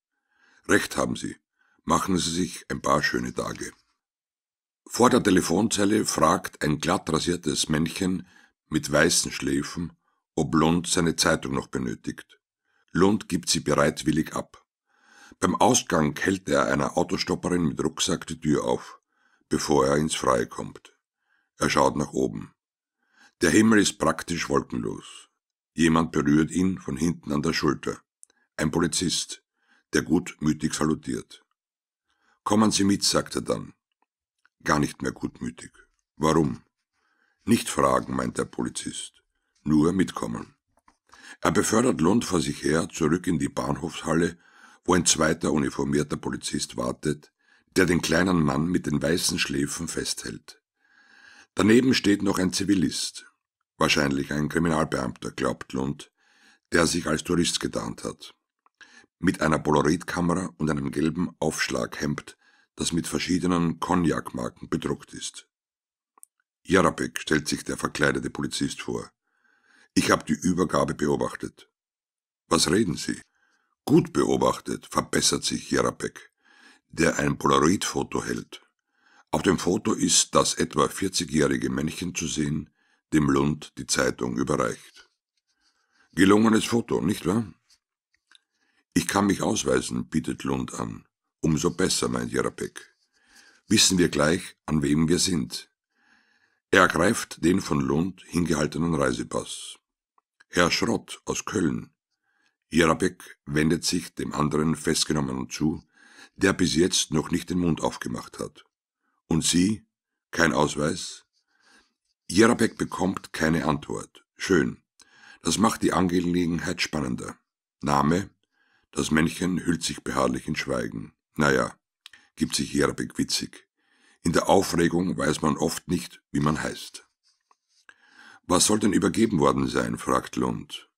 Recht haben Sie. Machen Sie sich ein paar schöne Tage. Vor der Telefonzelle fragt ein glatt rasiertes Männchen mit weißen Schläfen, ob Lund seine Zeitung noch benötigt. Lund gibt sie bereitwillig ab. Beim Ausgang hält er einer Autostopperin mit Rucksack die Tür auf, bevor er ins Freie kommt. Er schaut nach oben. Der Himmel ist praktisch wolkenlos. Jemand berührt ihn von hinten an der Schulter. Ein Polizist, der gutmütig salutiert. Kommen Sie mit, sagt er dann. Gar nicht mehr gutmütig. Warum? Nicht fragen, meint der Polizist. Nur mitkommen. Er befördert Lund vor sich her zurück in die Bahnhofshalle, wo ein zweiter uniformierter Polizist wartet, der den kleinen Mann mit den weißen Schläfen festhält. Daneben steht noch ein Zivilist, Wahrscheinlich ein Kriminalbeamter, glaubt Lund, der sich als Tourist getarnt hat. Mit einer Polaroidkamera und einem gelben Aufschlaghemd, das mit verschiedenen Cognac-Marken bedruckt ist. Jarabek stellt sich der verkleidete Polizist vor. Ich habe die Übergabe beobachtet. Was reden Sie? Gut beobachtet, verbessert sich Jarabek, der ein Polaroid-Foto hält. Auf dem Foto ist das etwa 40-jährige Männchen zu sehen, dem Lund die Zeitung überreicht. Gelungenes Foto, nicht wahr? Ich kann mich ausweisen, bietet Lund an. Umso besser, meint Jarapek. Wissen wir gleich, an wem wir sind. Er ergreift den von Lund hingehaltenen Reisepass. Herr Schrott aus Köln. Jarapek wendet sich dem anderen Festgenommenen zu, der bis jetzt noch nicht den Mund aufgemacht hat. Und Sie? Kein Ausweis? Jerabek bekommt keine Antwort. Schön. Das macht die Angelegenheit spannender. Name? Das Männchen hüllt sich beharrlich in Schweigen. Naja, gibt sich Jerabek witzig. In der Aufregung weiß man oft nicht, wie man heißt. Was soll denn übergeben worden sein? fragt Lund.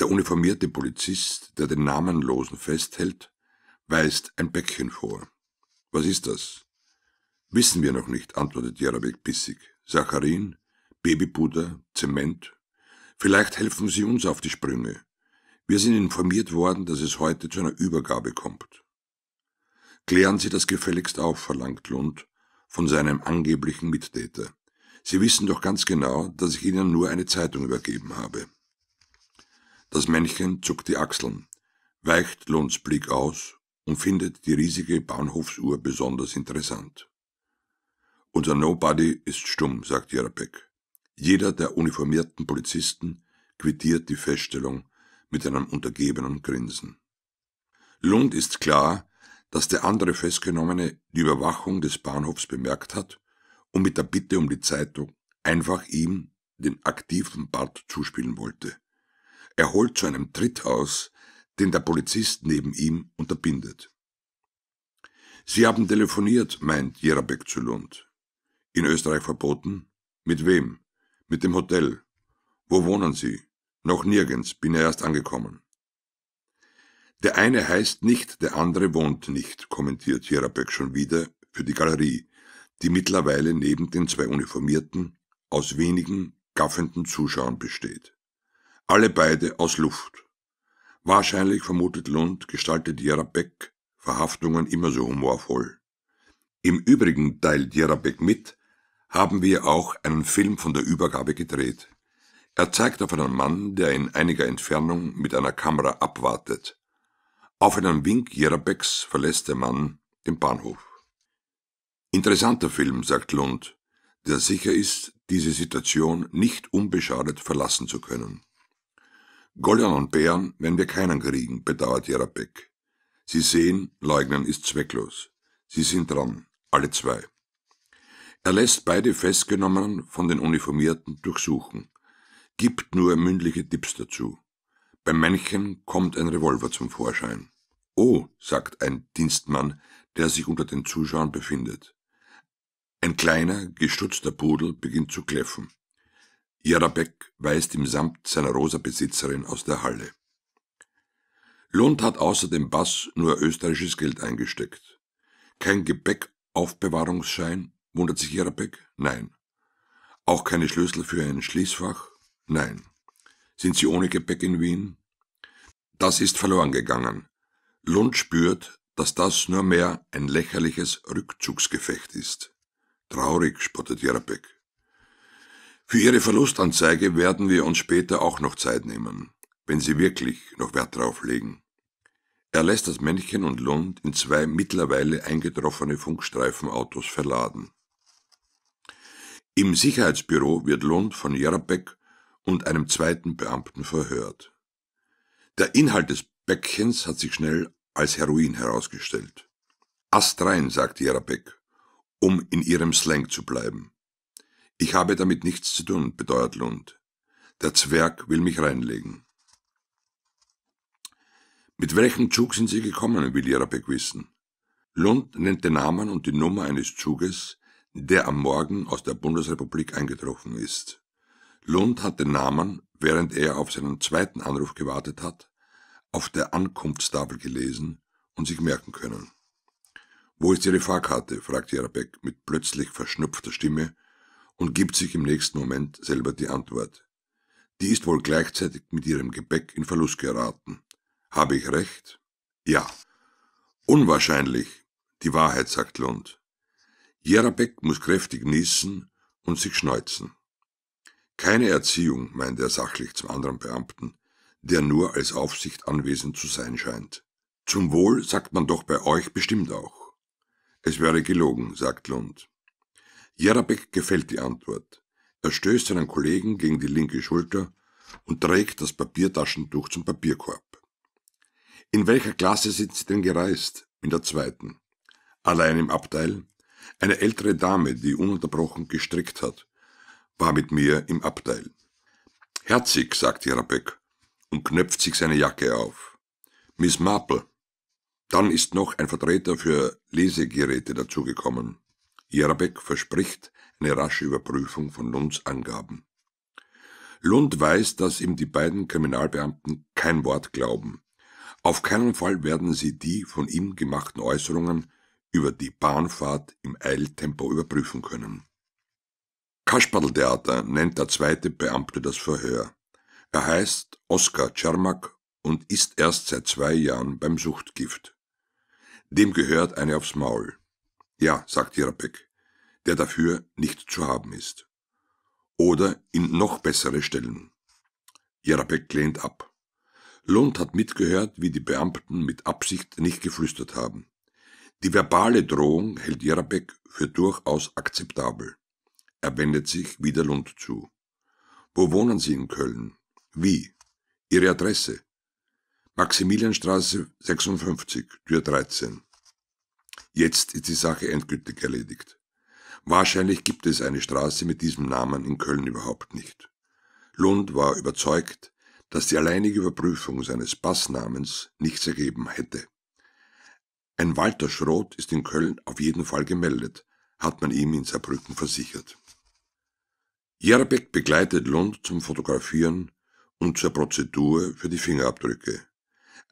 Der uniformierte Polizist, der den Namenlosen festhält, weist ein Bäckchen vor. Was ist das? Wissen wir noch nicht, antwortet Jerabek bissig. Sacharin, Babypuder, Zement. Vielleicht helfen Sie uns auf die Sprünge. Wir sind informiert worden, dass es heute zu einer Übergabe kommt. Klären Sie das gefälligst auf, verlangt Lund von seinem angeblichen Mittäter. Sie wissen doch ganz genau, dass ich Ihnen nur eine Zeitung übergeben habe. Das Männchen zuckt die Achseln, weicht Lunds Blick aus und findet die riesige Bahnhofsuhr besonders interessant. Unser Nobody ist stumm, sagt Jerebek. Jeder der uniformierten Polizisten quittiert die Feststellung mit einem untergebenen Grinsen. Lund ist klar, dass der andere Festgenommene die Überwachung des Bahnhofs bemerkt hat und mit der Bitte um die Zeitung einfach ihm den aktiven Bart zuspielen wollte. Er holt zu einem Tritt aus, den der Polizist neben ihm unterbindet. Sie haben telefoniert, meint Jerabek zu Lund. In Österreich verboten? Mit wem? Mit dem Hotel. Wo wohnen Sie? Noch nirgends, bin ja erst angekommen. Der eine heißt nicht, der andere wohnt nicht, kommentiert Jerabek schon wieder für die Galerie, die mittlerweile neben den zwei Uniformierten aus wenigen gaffenden Zuschauern besteht. Alle beide aus Luft. Wahrscheinlich, vermutet Lund, gestaltet Jerabek Verhaftungen immer so humorvoll. Im Übrigen teilt Jerabek mit, haben wir auch einen Film von der Übergabe gedreht. Er zeigt auf einen Mann, der in einiger Entfernung mit einer Kamera abwartet. Auf einen Wink Jerebeks verlässt der Mann den Bahnhof. Interessanter Film, sagt Lund, der sicher ist, diese Situation nicht unbeschadet verlassen zu können. Goldern und Bären werden wir keinen kriegen, bedauert Jerabek. Sie sehen, leugnen ist zwecklos. Sie sind dran, alle zwei. Er lässt beide Festgenommenen von den Uniformierten durchsuchen, gibt nur mündliche Tipps dazu. Beim Männchen kommt ein Revolver zum Vorschein. Oh, sagt ein Dienstmann, der sich unter den Zuschauern befindet. Ein kleiner, gestutzter Pudel beginnt zu kläffen. Jarabek weist ihm samt seiner rosa Besitzerin aus der Halle. Lund hat außer dem Bass nur österreichisches Geld eingesteckt. Kein Gepäckaufbewahrungsschein Wundert sich Jerabek? Nein. Auch keine Schlüssel für ein Schließfach? Nein. Sind Sie ohne Gepäck in Wien? Das ist verloren gegangen. Lund spürt, dass das nur mehr ein lächerliches Rückzugsgefecht ist. Traurig, spottet Jerabek. Für Ihre Verlustanzeige werden wir uns später auch noch Zeit nehmen, wenn Sie wirklich noch Wert drauf legen. Er lässt das Männchen und Lund in zwei mittlerweile eingetroffene Funkstreifenautos verladen. Im Sicherheitsbüro wird Lund von Jarabek und einem zweiten Beamten verhört. Der Inhalt des Bäckchens hat sich schnell als Heroin herausgestellt. Astrein, sagt Jarabek, um in ihrem Slang zu bleiben. Ich habe damit nichts zu tun, bedeutet Lund. Der Zwerg will mich reinlegen. Mit welchem Zug sind Sie gekommen, will Jarabek wissen. Lund nennt den Namen und die Nummer eines Zuges, der am Morgen aus der Bundesrepublik eingetroffen ist. Lund hat den Namen, während er auf seinen zweiten Anruf gewartet hat, auf der Ankunftstafel gelesen und sich merken können. Wo ist Ihre Fahrkarte? fragt Jarabek mit plötzlich verschnupfter Stimme und gibt sich im nächsten Moment selber die Antwort. Die ist wohl gleichzeitig mit ihrem Gepäck in Verlust geraten. Habe ich recht? Ja. Unwahrscheinlich. Die Wahrheit, sagt Lund. Jerabek muss kräftig niesen und sich schneuzen. Keine Erziehung, meint er sachlich zum anderen Beamten, der nur als Aufsicht anwesend zu sein scheint. Zum Wohl sagt man doch bei euch bestimmt auch. Es wäre gelogen, sagt Lund. Jerabek gefällt die Antwort. Er stößt seinen Kollegen gegen die linke Schulter und trägt das Papiertaschentuch zum Papierkorb. In welcher Klasse sind Sie denn gereist? In der zweiten. Allein im Abteil? Eine ältere Dame, die ununterbrochen gestrickt hat, war mit mir im Abteil. Herzig, sagt Jerabek und knöpft sich seine Jacke auf. Miss Marple. Dann ist noch ein Vertreter für Lesegeräte dazugekommen. Jerabek verspricht eine rasche Überprüfung von Lunds Angaben. Lund weiß, dass ihm die beiden Kriminalbeamten kein Wort glauben. Auf keinen Fall werden sie die von ihm gemachten Äußerungen über die Bahnfahrt im Eiltempo überprüfen können. Kasperltheater nennt der zweite Beamte das Verhör. Er heißt Oskar Czermak und ist erst seit zwei Jahren beim Suchtgift. Dem gehört eine aufs Maul. Ja, sagt Jerapek, der dafür nicht zu haben ist. Oder in noch bessere Stellen. Jerapek lehnt ab. Lund hat mitgehört, wie die Beamten mit Absicht nicht geflüstert haben. Die verbale Drohung hält Jerabek für durchaus akzeptabel. Er wendet sich wieder Lund zu. Wo wohnen Sie in Köln? Wie? Ihre Adresse? Maximilianstraße 56, Tür 13. Jetzt ist die Sache endgültig erledigt. Wahrscheinlich gibt es eine Straße mit diesem Namen in Köln überhaupt nicht. Lund war überzeugt, dass die alleinige Überprüfung seines Passnamens nichts ergeben hätte. Ein Walter Schroth ist in Köln auf jeden Fall gemeldet, hat man ihm in Saarbrücken versichert. Jerbeck begleitet Lund zum Fotografieren und zur Prozedur für die Fingerabdrücke.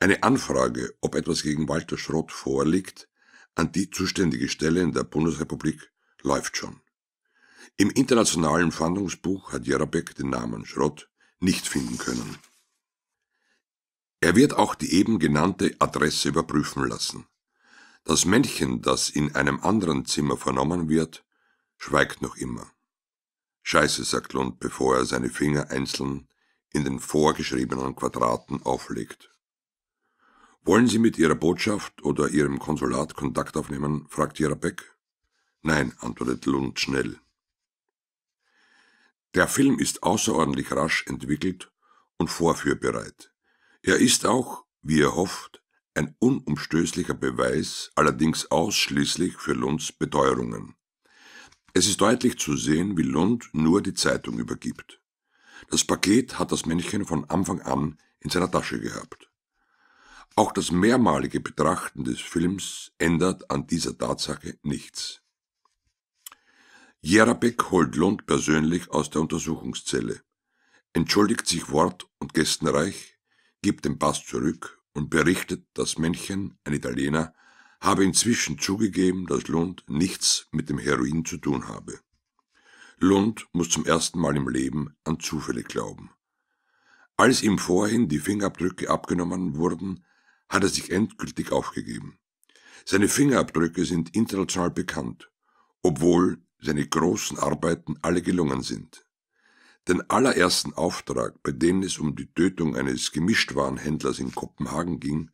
Eine Anfrage, ob etwas gegen Walter Schroth vorliegt, an die zuständige Stelle in der Bundesrepublik läuft schon. Im internationalen Fahndungsbuch hat Jerbeck den Namen Schrott nicht finden können. Er wird auch die eben genannte Adresse überprüfen lassen. Das Männchen, das in einem anderen Zimmer vernommen wird, schweigt noch immer. Scheiße, sagt Lund, bevor er seine Finger einzeln in den vorgeschriebenen Quadraten auflegt. Wollen Sie mit Ihrer Botschaft oder Ihrem Konsulat Kontakt aufnehmen? fragt Jerabek. Nein, antwortet Lund schnell. Der Film ist außerordentlich rasch entwickelt und vorführbereit. Er ist auch, wie er hofft, ein unumstößlicher Beweis, allerdings ausschließlich für Lunds Beteuerungen. Es ist deutlich zu sehen, wie Lund nur die Zeitung übergibt. Das Paket hat das Männchen von Anfang an in seiner Tasche gehabt. Auch das mehrmalige Betrachten des Films ändert an dieser Tatsache nichts. Jerabek holt Lund persönlich aus der Untersuchungszelle, entschuldigt sich wort- und gestenreich, gibt den Pass zurück und berichtet, das Männchen, ein Italiener, habe inzwischen zugegeben, dass Lund nichts mit dem Heroin zu tun habe. Lund muss zum ersten Mal im Leben an Zufälle glauben. Als ihm vorhin die Fingerabdrücke abgenommen wurden, hat er sich endgültig aufgegeben. Seine Fingerabdrücke sind international bekannt, obwohl seine großen Arbeiten alle gelungen sind. Den allerersten Auftrag, bei dem es um die Tötung eines Gemischtwarenhändlers in Kopenhagen ging,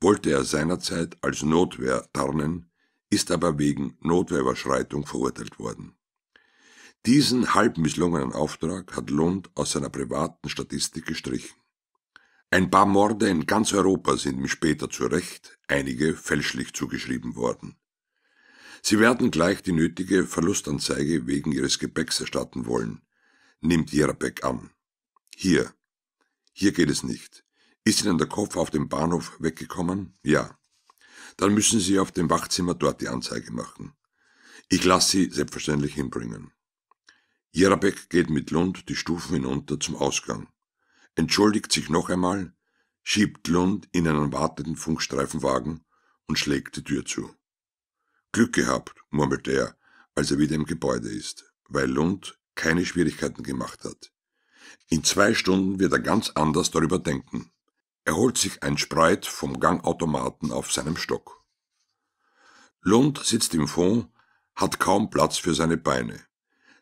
wollte er seinerzeit als Notwehr tarnen, ist aber wegen Notwehrüberschreitung verurteilt worden. Diesen halb misslungenen Auftrag hat Lund aus seiner privaten Statistik gestrichen. Ein paar Morde in ganz Europa sind ihm später zu Recht, einige fälschlich zugeschrieben worden. Sie werden gleich die nötige Verlustanzeige wegen ihres Gepäcks erstatten wollen, nimmt Jerbek an. Hier. Hier geht es nicht. Ist Ihnen der Koffer auf dem Bahnhof weggekommen? Ja. Dann müssen Sie auf dem Wachzimmer dort die Anzeige machen. Ich lasse Sie selbstverständlich hinbringen. Jerabek geht mit Lund die Stufen hinunter zum Ausgang, entschuldigt sich noch einmal, schiebt Lund in einen wartenden Funkstreifenwagen und schlägt die Tür zu. Glück gehabt, murmelt er, als er wieder im Gebäude ist, weil Lund keine Schwierigkeiten gemacht hat. In zwei Stunden wird er ganz anders darüber denken. Er holt sich ein Spreit vom Gangautomaten auf seinem Stock. Lund sitzt im Fond, hat kaum Platz für seine Beine.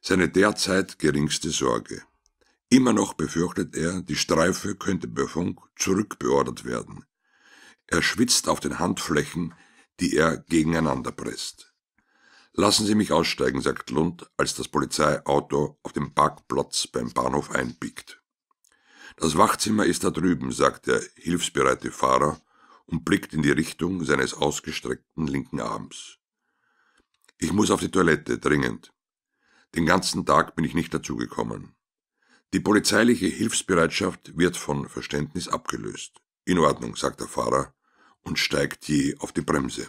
Seine derzeit geringste Sorge. Immer noch befürchtet er, die Streife könnte bei Funk zurückbeordert werden. Er schwitzt auf den Handflächen, die er gegeneinander presst. Lassen Sie mich aussteigen, sagt Lund, als das Polizeiauto auf dem Parkplatz beim Bahnhof einbiegt. Das Wachzimmer ist da drüben, sagt der hilfsbereite Fahrer und blickt in die Richtung seines ausgestreckten linken Arms. Ich muss auf die Toilette, dringend. Den ganzen Tag bin ich nicht dazugekommen. Die polizeiliche Hilfsbereitschaft wird von Verständnis abgelöst. In Ordnung, sagt der Fahrer und steigt je auf die Bremse.